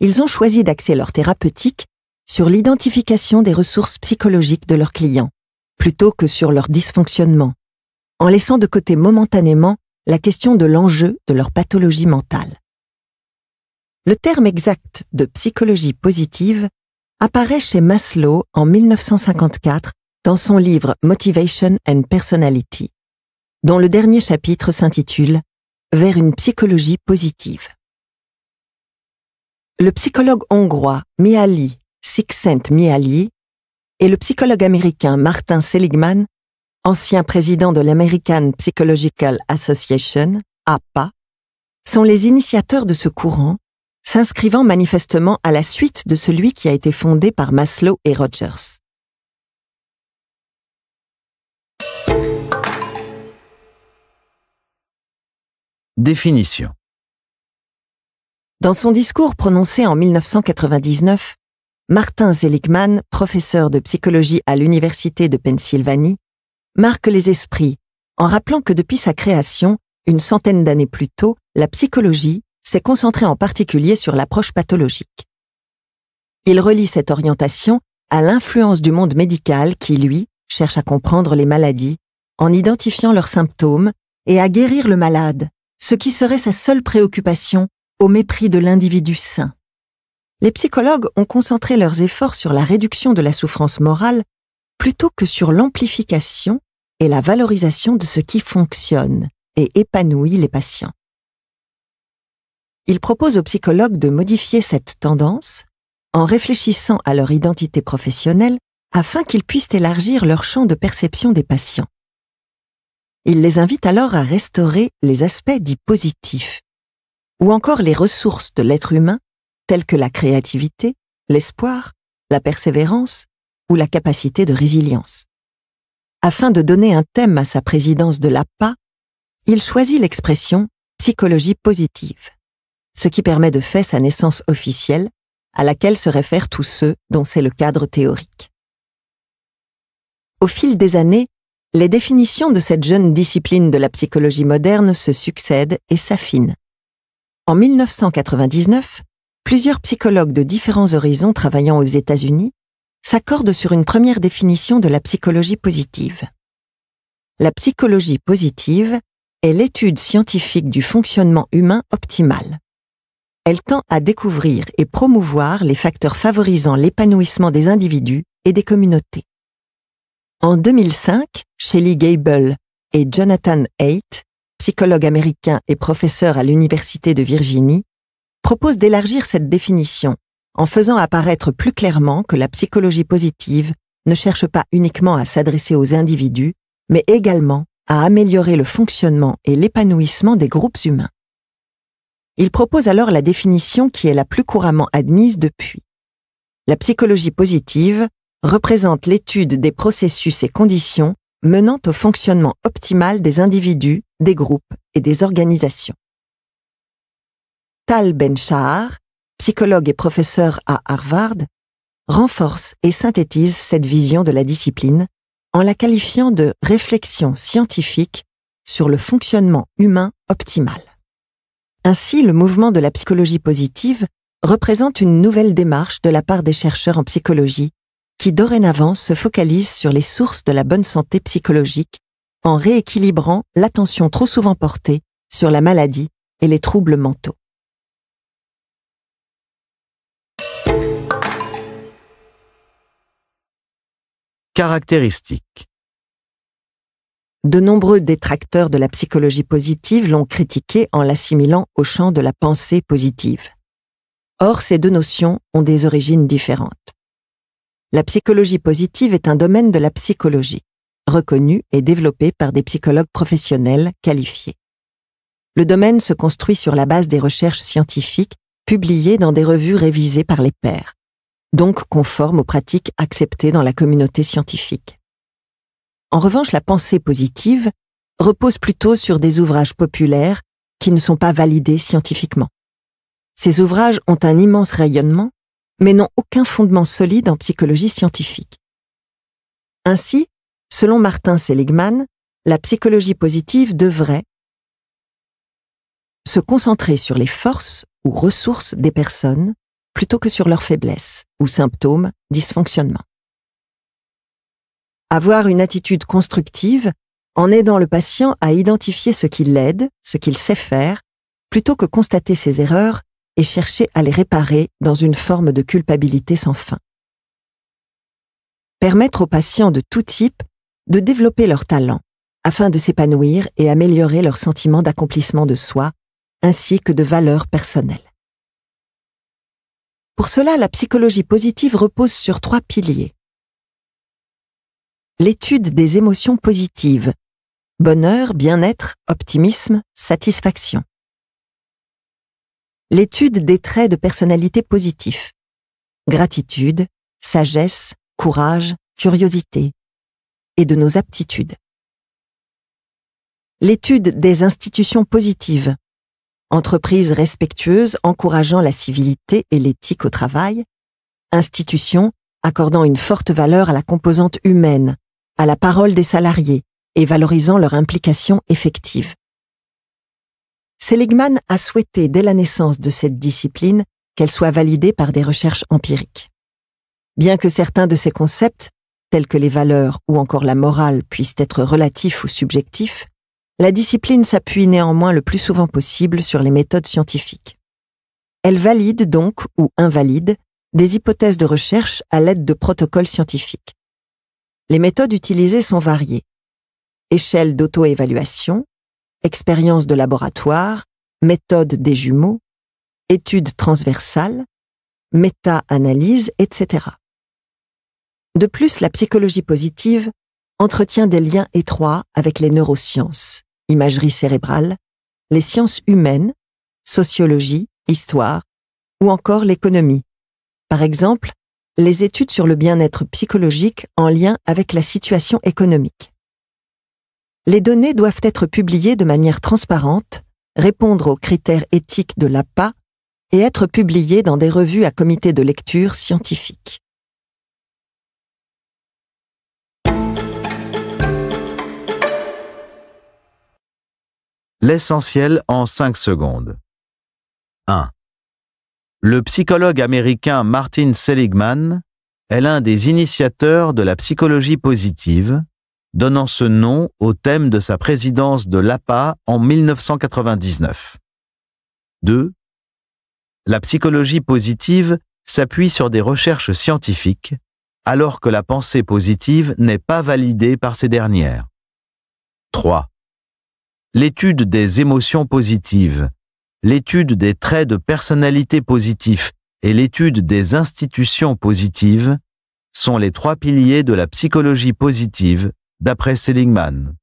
Ils ont choisi d'axer leur thérapeutique sur l'identification des ressources psychologiques de leurs clients, plutôt que sur leur dysfonctionnement, en laissant de côté momentanément la question de l'enjeu de leur pathologie mentale. Le terme exact de psychologie positive apparaît chez Maslow en 1954 dans son livre Motivation and Personality, dont le dernier chapitre s'intitule Vers une psychologie positive. Le psychologue hongrois Mihaly Sixcent Mihaly et le psychologue américain Martin Seligman ancien président de l'American Psychological Association, APA, sont les initiateurs de ce courant, s'inscrivant manifestement à la suite de celui qui a été fondé par Maslow et Rogers. Définition. Dans son discours prononcé en 1999, Martin Seligman, professeur de psychologie à l'Université de Pennsylvanie, marque les esprits en rappelant que depuis sa création, une centaine d'années plus tôt, la psychologie s'est concentrée en particulier sur l'approche pathologique. Il relie cette orientation à l'influence du monde médical qui, lui, cherche à comprendre les maladies en identifiant leurs symptômes et à guérir le malade, ce qui serait sa seule préoccupation au mépris de l'individu sain. Les psychologues ont concentré leurs efforts sur la réduction de la souffrance morale plutôt que sur l'amplification et la valorisation de ce qui fonctionne et épanouit les patients. Il propose aux psychologues de modifier cette tendance en réfléchissant à leur identité professionnelle afin qu'ils puissent élargir leur champ de perception des patients. Il les invite alors à restaurer les aspects dits positifs, ou encore les ressources de l'être humain, telles que la créativité, l'espoir, la persévérance, la capacité de résilience. Afin de donner un thème à sa présidence de l'APA, il choisit l'expression psychologie positive, ce qui permet de faire sa naissance officielle, à laquelle se réfèrent tous ceux dont c'est le cadre théorique. Au fil des années, les définitions de cette jeune discipline de la psychologie moderne se succèdent et s'affinent. En 1999, plusieurs psychologues de différents horizons travaillant aux États-Unis s'accordent sur une première définition de la psychologie positive. La psychologie positive est l'étude scientifique du fonctionnement humain optimal. Elle tend à découvrir et promouvoir les facteurs favorisant l'épanouissement des individus et des communautés. En 2005, Shelley Gable et Jonathan Haidt, psychologue américain et professeur à l'Université de Virginie, proposent d'élargir cette définition en faisant apparaître plus clairement que la psychologie positive ne cherche pas uniquement à s'adresser aux individus, mais également à améliorer le fonctionnement et l'épanouissement des groupes humains. Il propose alors la définition qui est la plus couramment admise depuis. La psychologie positive représente l'étude des processus et conditions menant au fonctionnement optimal des individus, des groupes et des organisations. Tal Ben-Shahar psychologue et professeur à Harvard, renforce et synthétise cette vision de la discipline en la qualifiant de réflexion scientifique sur le fonctionnement humain optimal. Ainsi, le mouvement de la psychologie positive représente une nouvelle démarche de la part des chercheurs en psychologie qui dorénavant se focalise sur les sources de la bonne santé psychologique en rééquilibrant l'attention trop souvent portée sur la maladie et les troubles mentaux. Caractéristiques. De nombreux détracteurs de la psychologie positive l'ont critiqué en l'assimilant au champ de la pensée positive. Or, ces deux notions ont des origines différentes. La psychologie positive est un domaine de la psychologie, reconnu et développé par des psychologues professionnels qualifiés. Le domaine se construit sur la base des recherches scientifiques publiées dans des revues révisées par les pairs donc conforme aux pratiques acceptées dans la communauté scientifique. En revanche, la pensée positive repose plutôt sur des ouvrages populaires qui ne sont pas validés scientifiquement. Ces ouvrages ont un immense rayonnement, mais n'ont aucun fondement solide en psychologie scientifique. Ainsi, selon Martin Seligman, la psychologie positive devrait se concentrer sur les forces ou ressources des personnes plutôt que sur leurs faiblesses ou symptômes, dysfonctionnements. Avoir une attitude constructive en aidant le patient à identifier ce qui l'aide, ce qu'il sait faire, plutôt que constater ses erreurs et chercher à les réparer dans une forme de culpabilité sans fin. Permettre aux patients de tout type de développer leurs talents afin de s'épanouir et améliorer leur sentiment d'accomplissement de soi ainsi que de valeur personnelle. Pour cela, la psychologie positive repose sur trois piliers. L'étude des émotions positives. Bonheur, bien-être, optimisme, satisfaction. L'étude des traits de personnalité positifs. Gratitude, sagesse, courage, curiosité. Et de nos aptitudes. L'étude des institutions positives entreprises respectueuse encourageant la civilité et l'éthique au travail, institutions accordant une forte valeur à la composante humaine, à la parole des salariés et valorisant leur implication effective. Seligman a souhaité dès la naissance de cette discipline qu'elle soit validée par des recherches empiriques. Bien que certains de ces concepts, tels que les valeurs ou encore la morale, puissent être relatifs ou subjectifs, la discipline s'appuie néanmoins le plus souvent possible sur les méthodes scientifiques. Elle valide donc, ou invalide, des hypothèses de recherche à l'aide de protocoles scientifiques. Les méthodes utilisées sont variées. Échelle d'auto-évaluation, expérience de laboratoire, méthode des jumeaux, études transversales, méta-analyse, etc. De plus, la psychologie positive entretient des liens étroits avec les neurosciences imagerie cérébrale, les sciences humaines, sociologie, histoire, ou encore l'économie. Par exemple, les études sur le bien-être psychologique en lien avec la situation économique. Les données doivent être publiées de manière transparente, répondre aux critères éthiques de l'APA et être publiées dans des revues à comité de lecture scientifique. L'essentiel en 5 secondes. 1. Le psychologue américain Martin Seligman est l'un des initiateurs de la psychologie positive, donnant ce nom au thème de sa présidence de l'APA en 1999. 2. La psychologie positive s'appuie sur des recherches scientifiques, alors que la pensée positive n'est pas validée par ces dernières. 3 l'étude des émotions positives, l'étude des traits de personnalité positifs et l'étude des institutions positives sont les trois piliers de la psychologie positive d'après Seligman.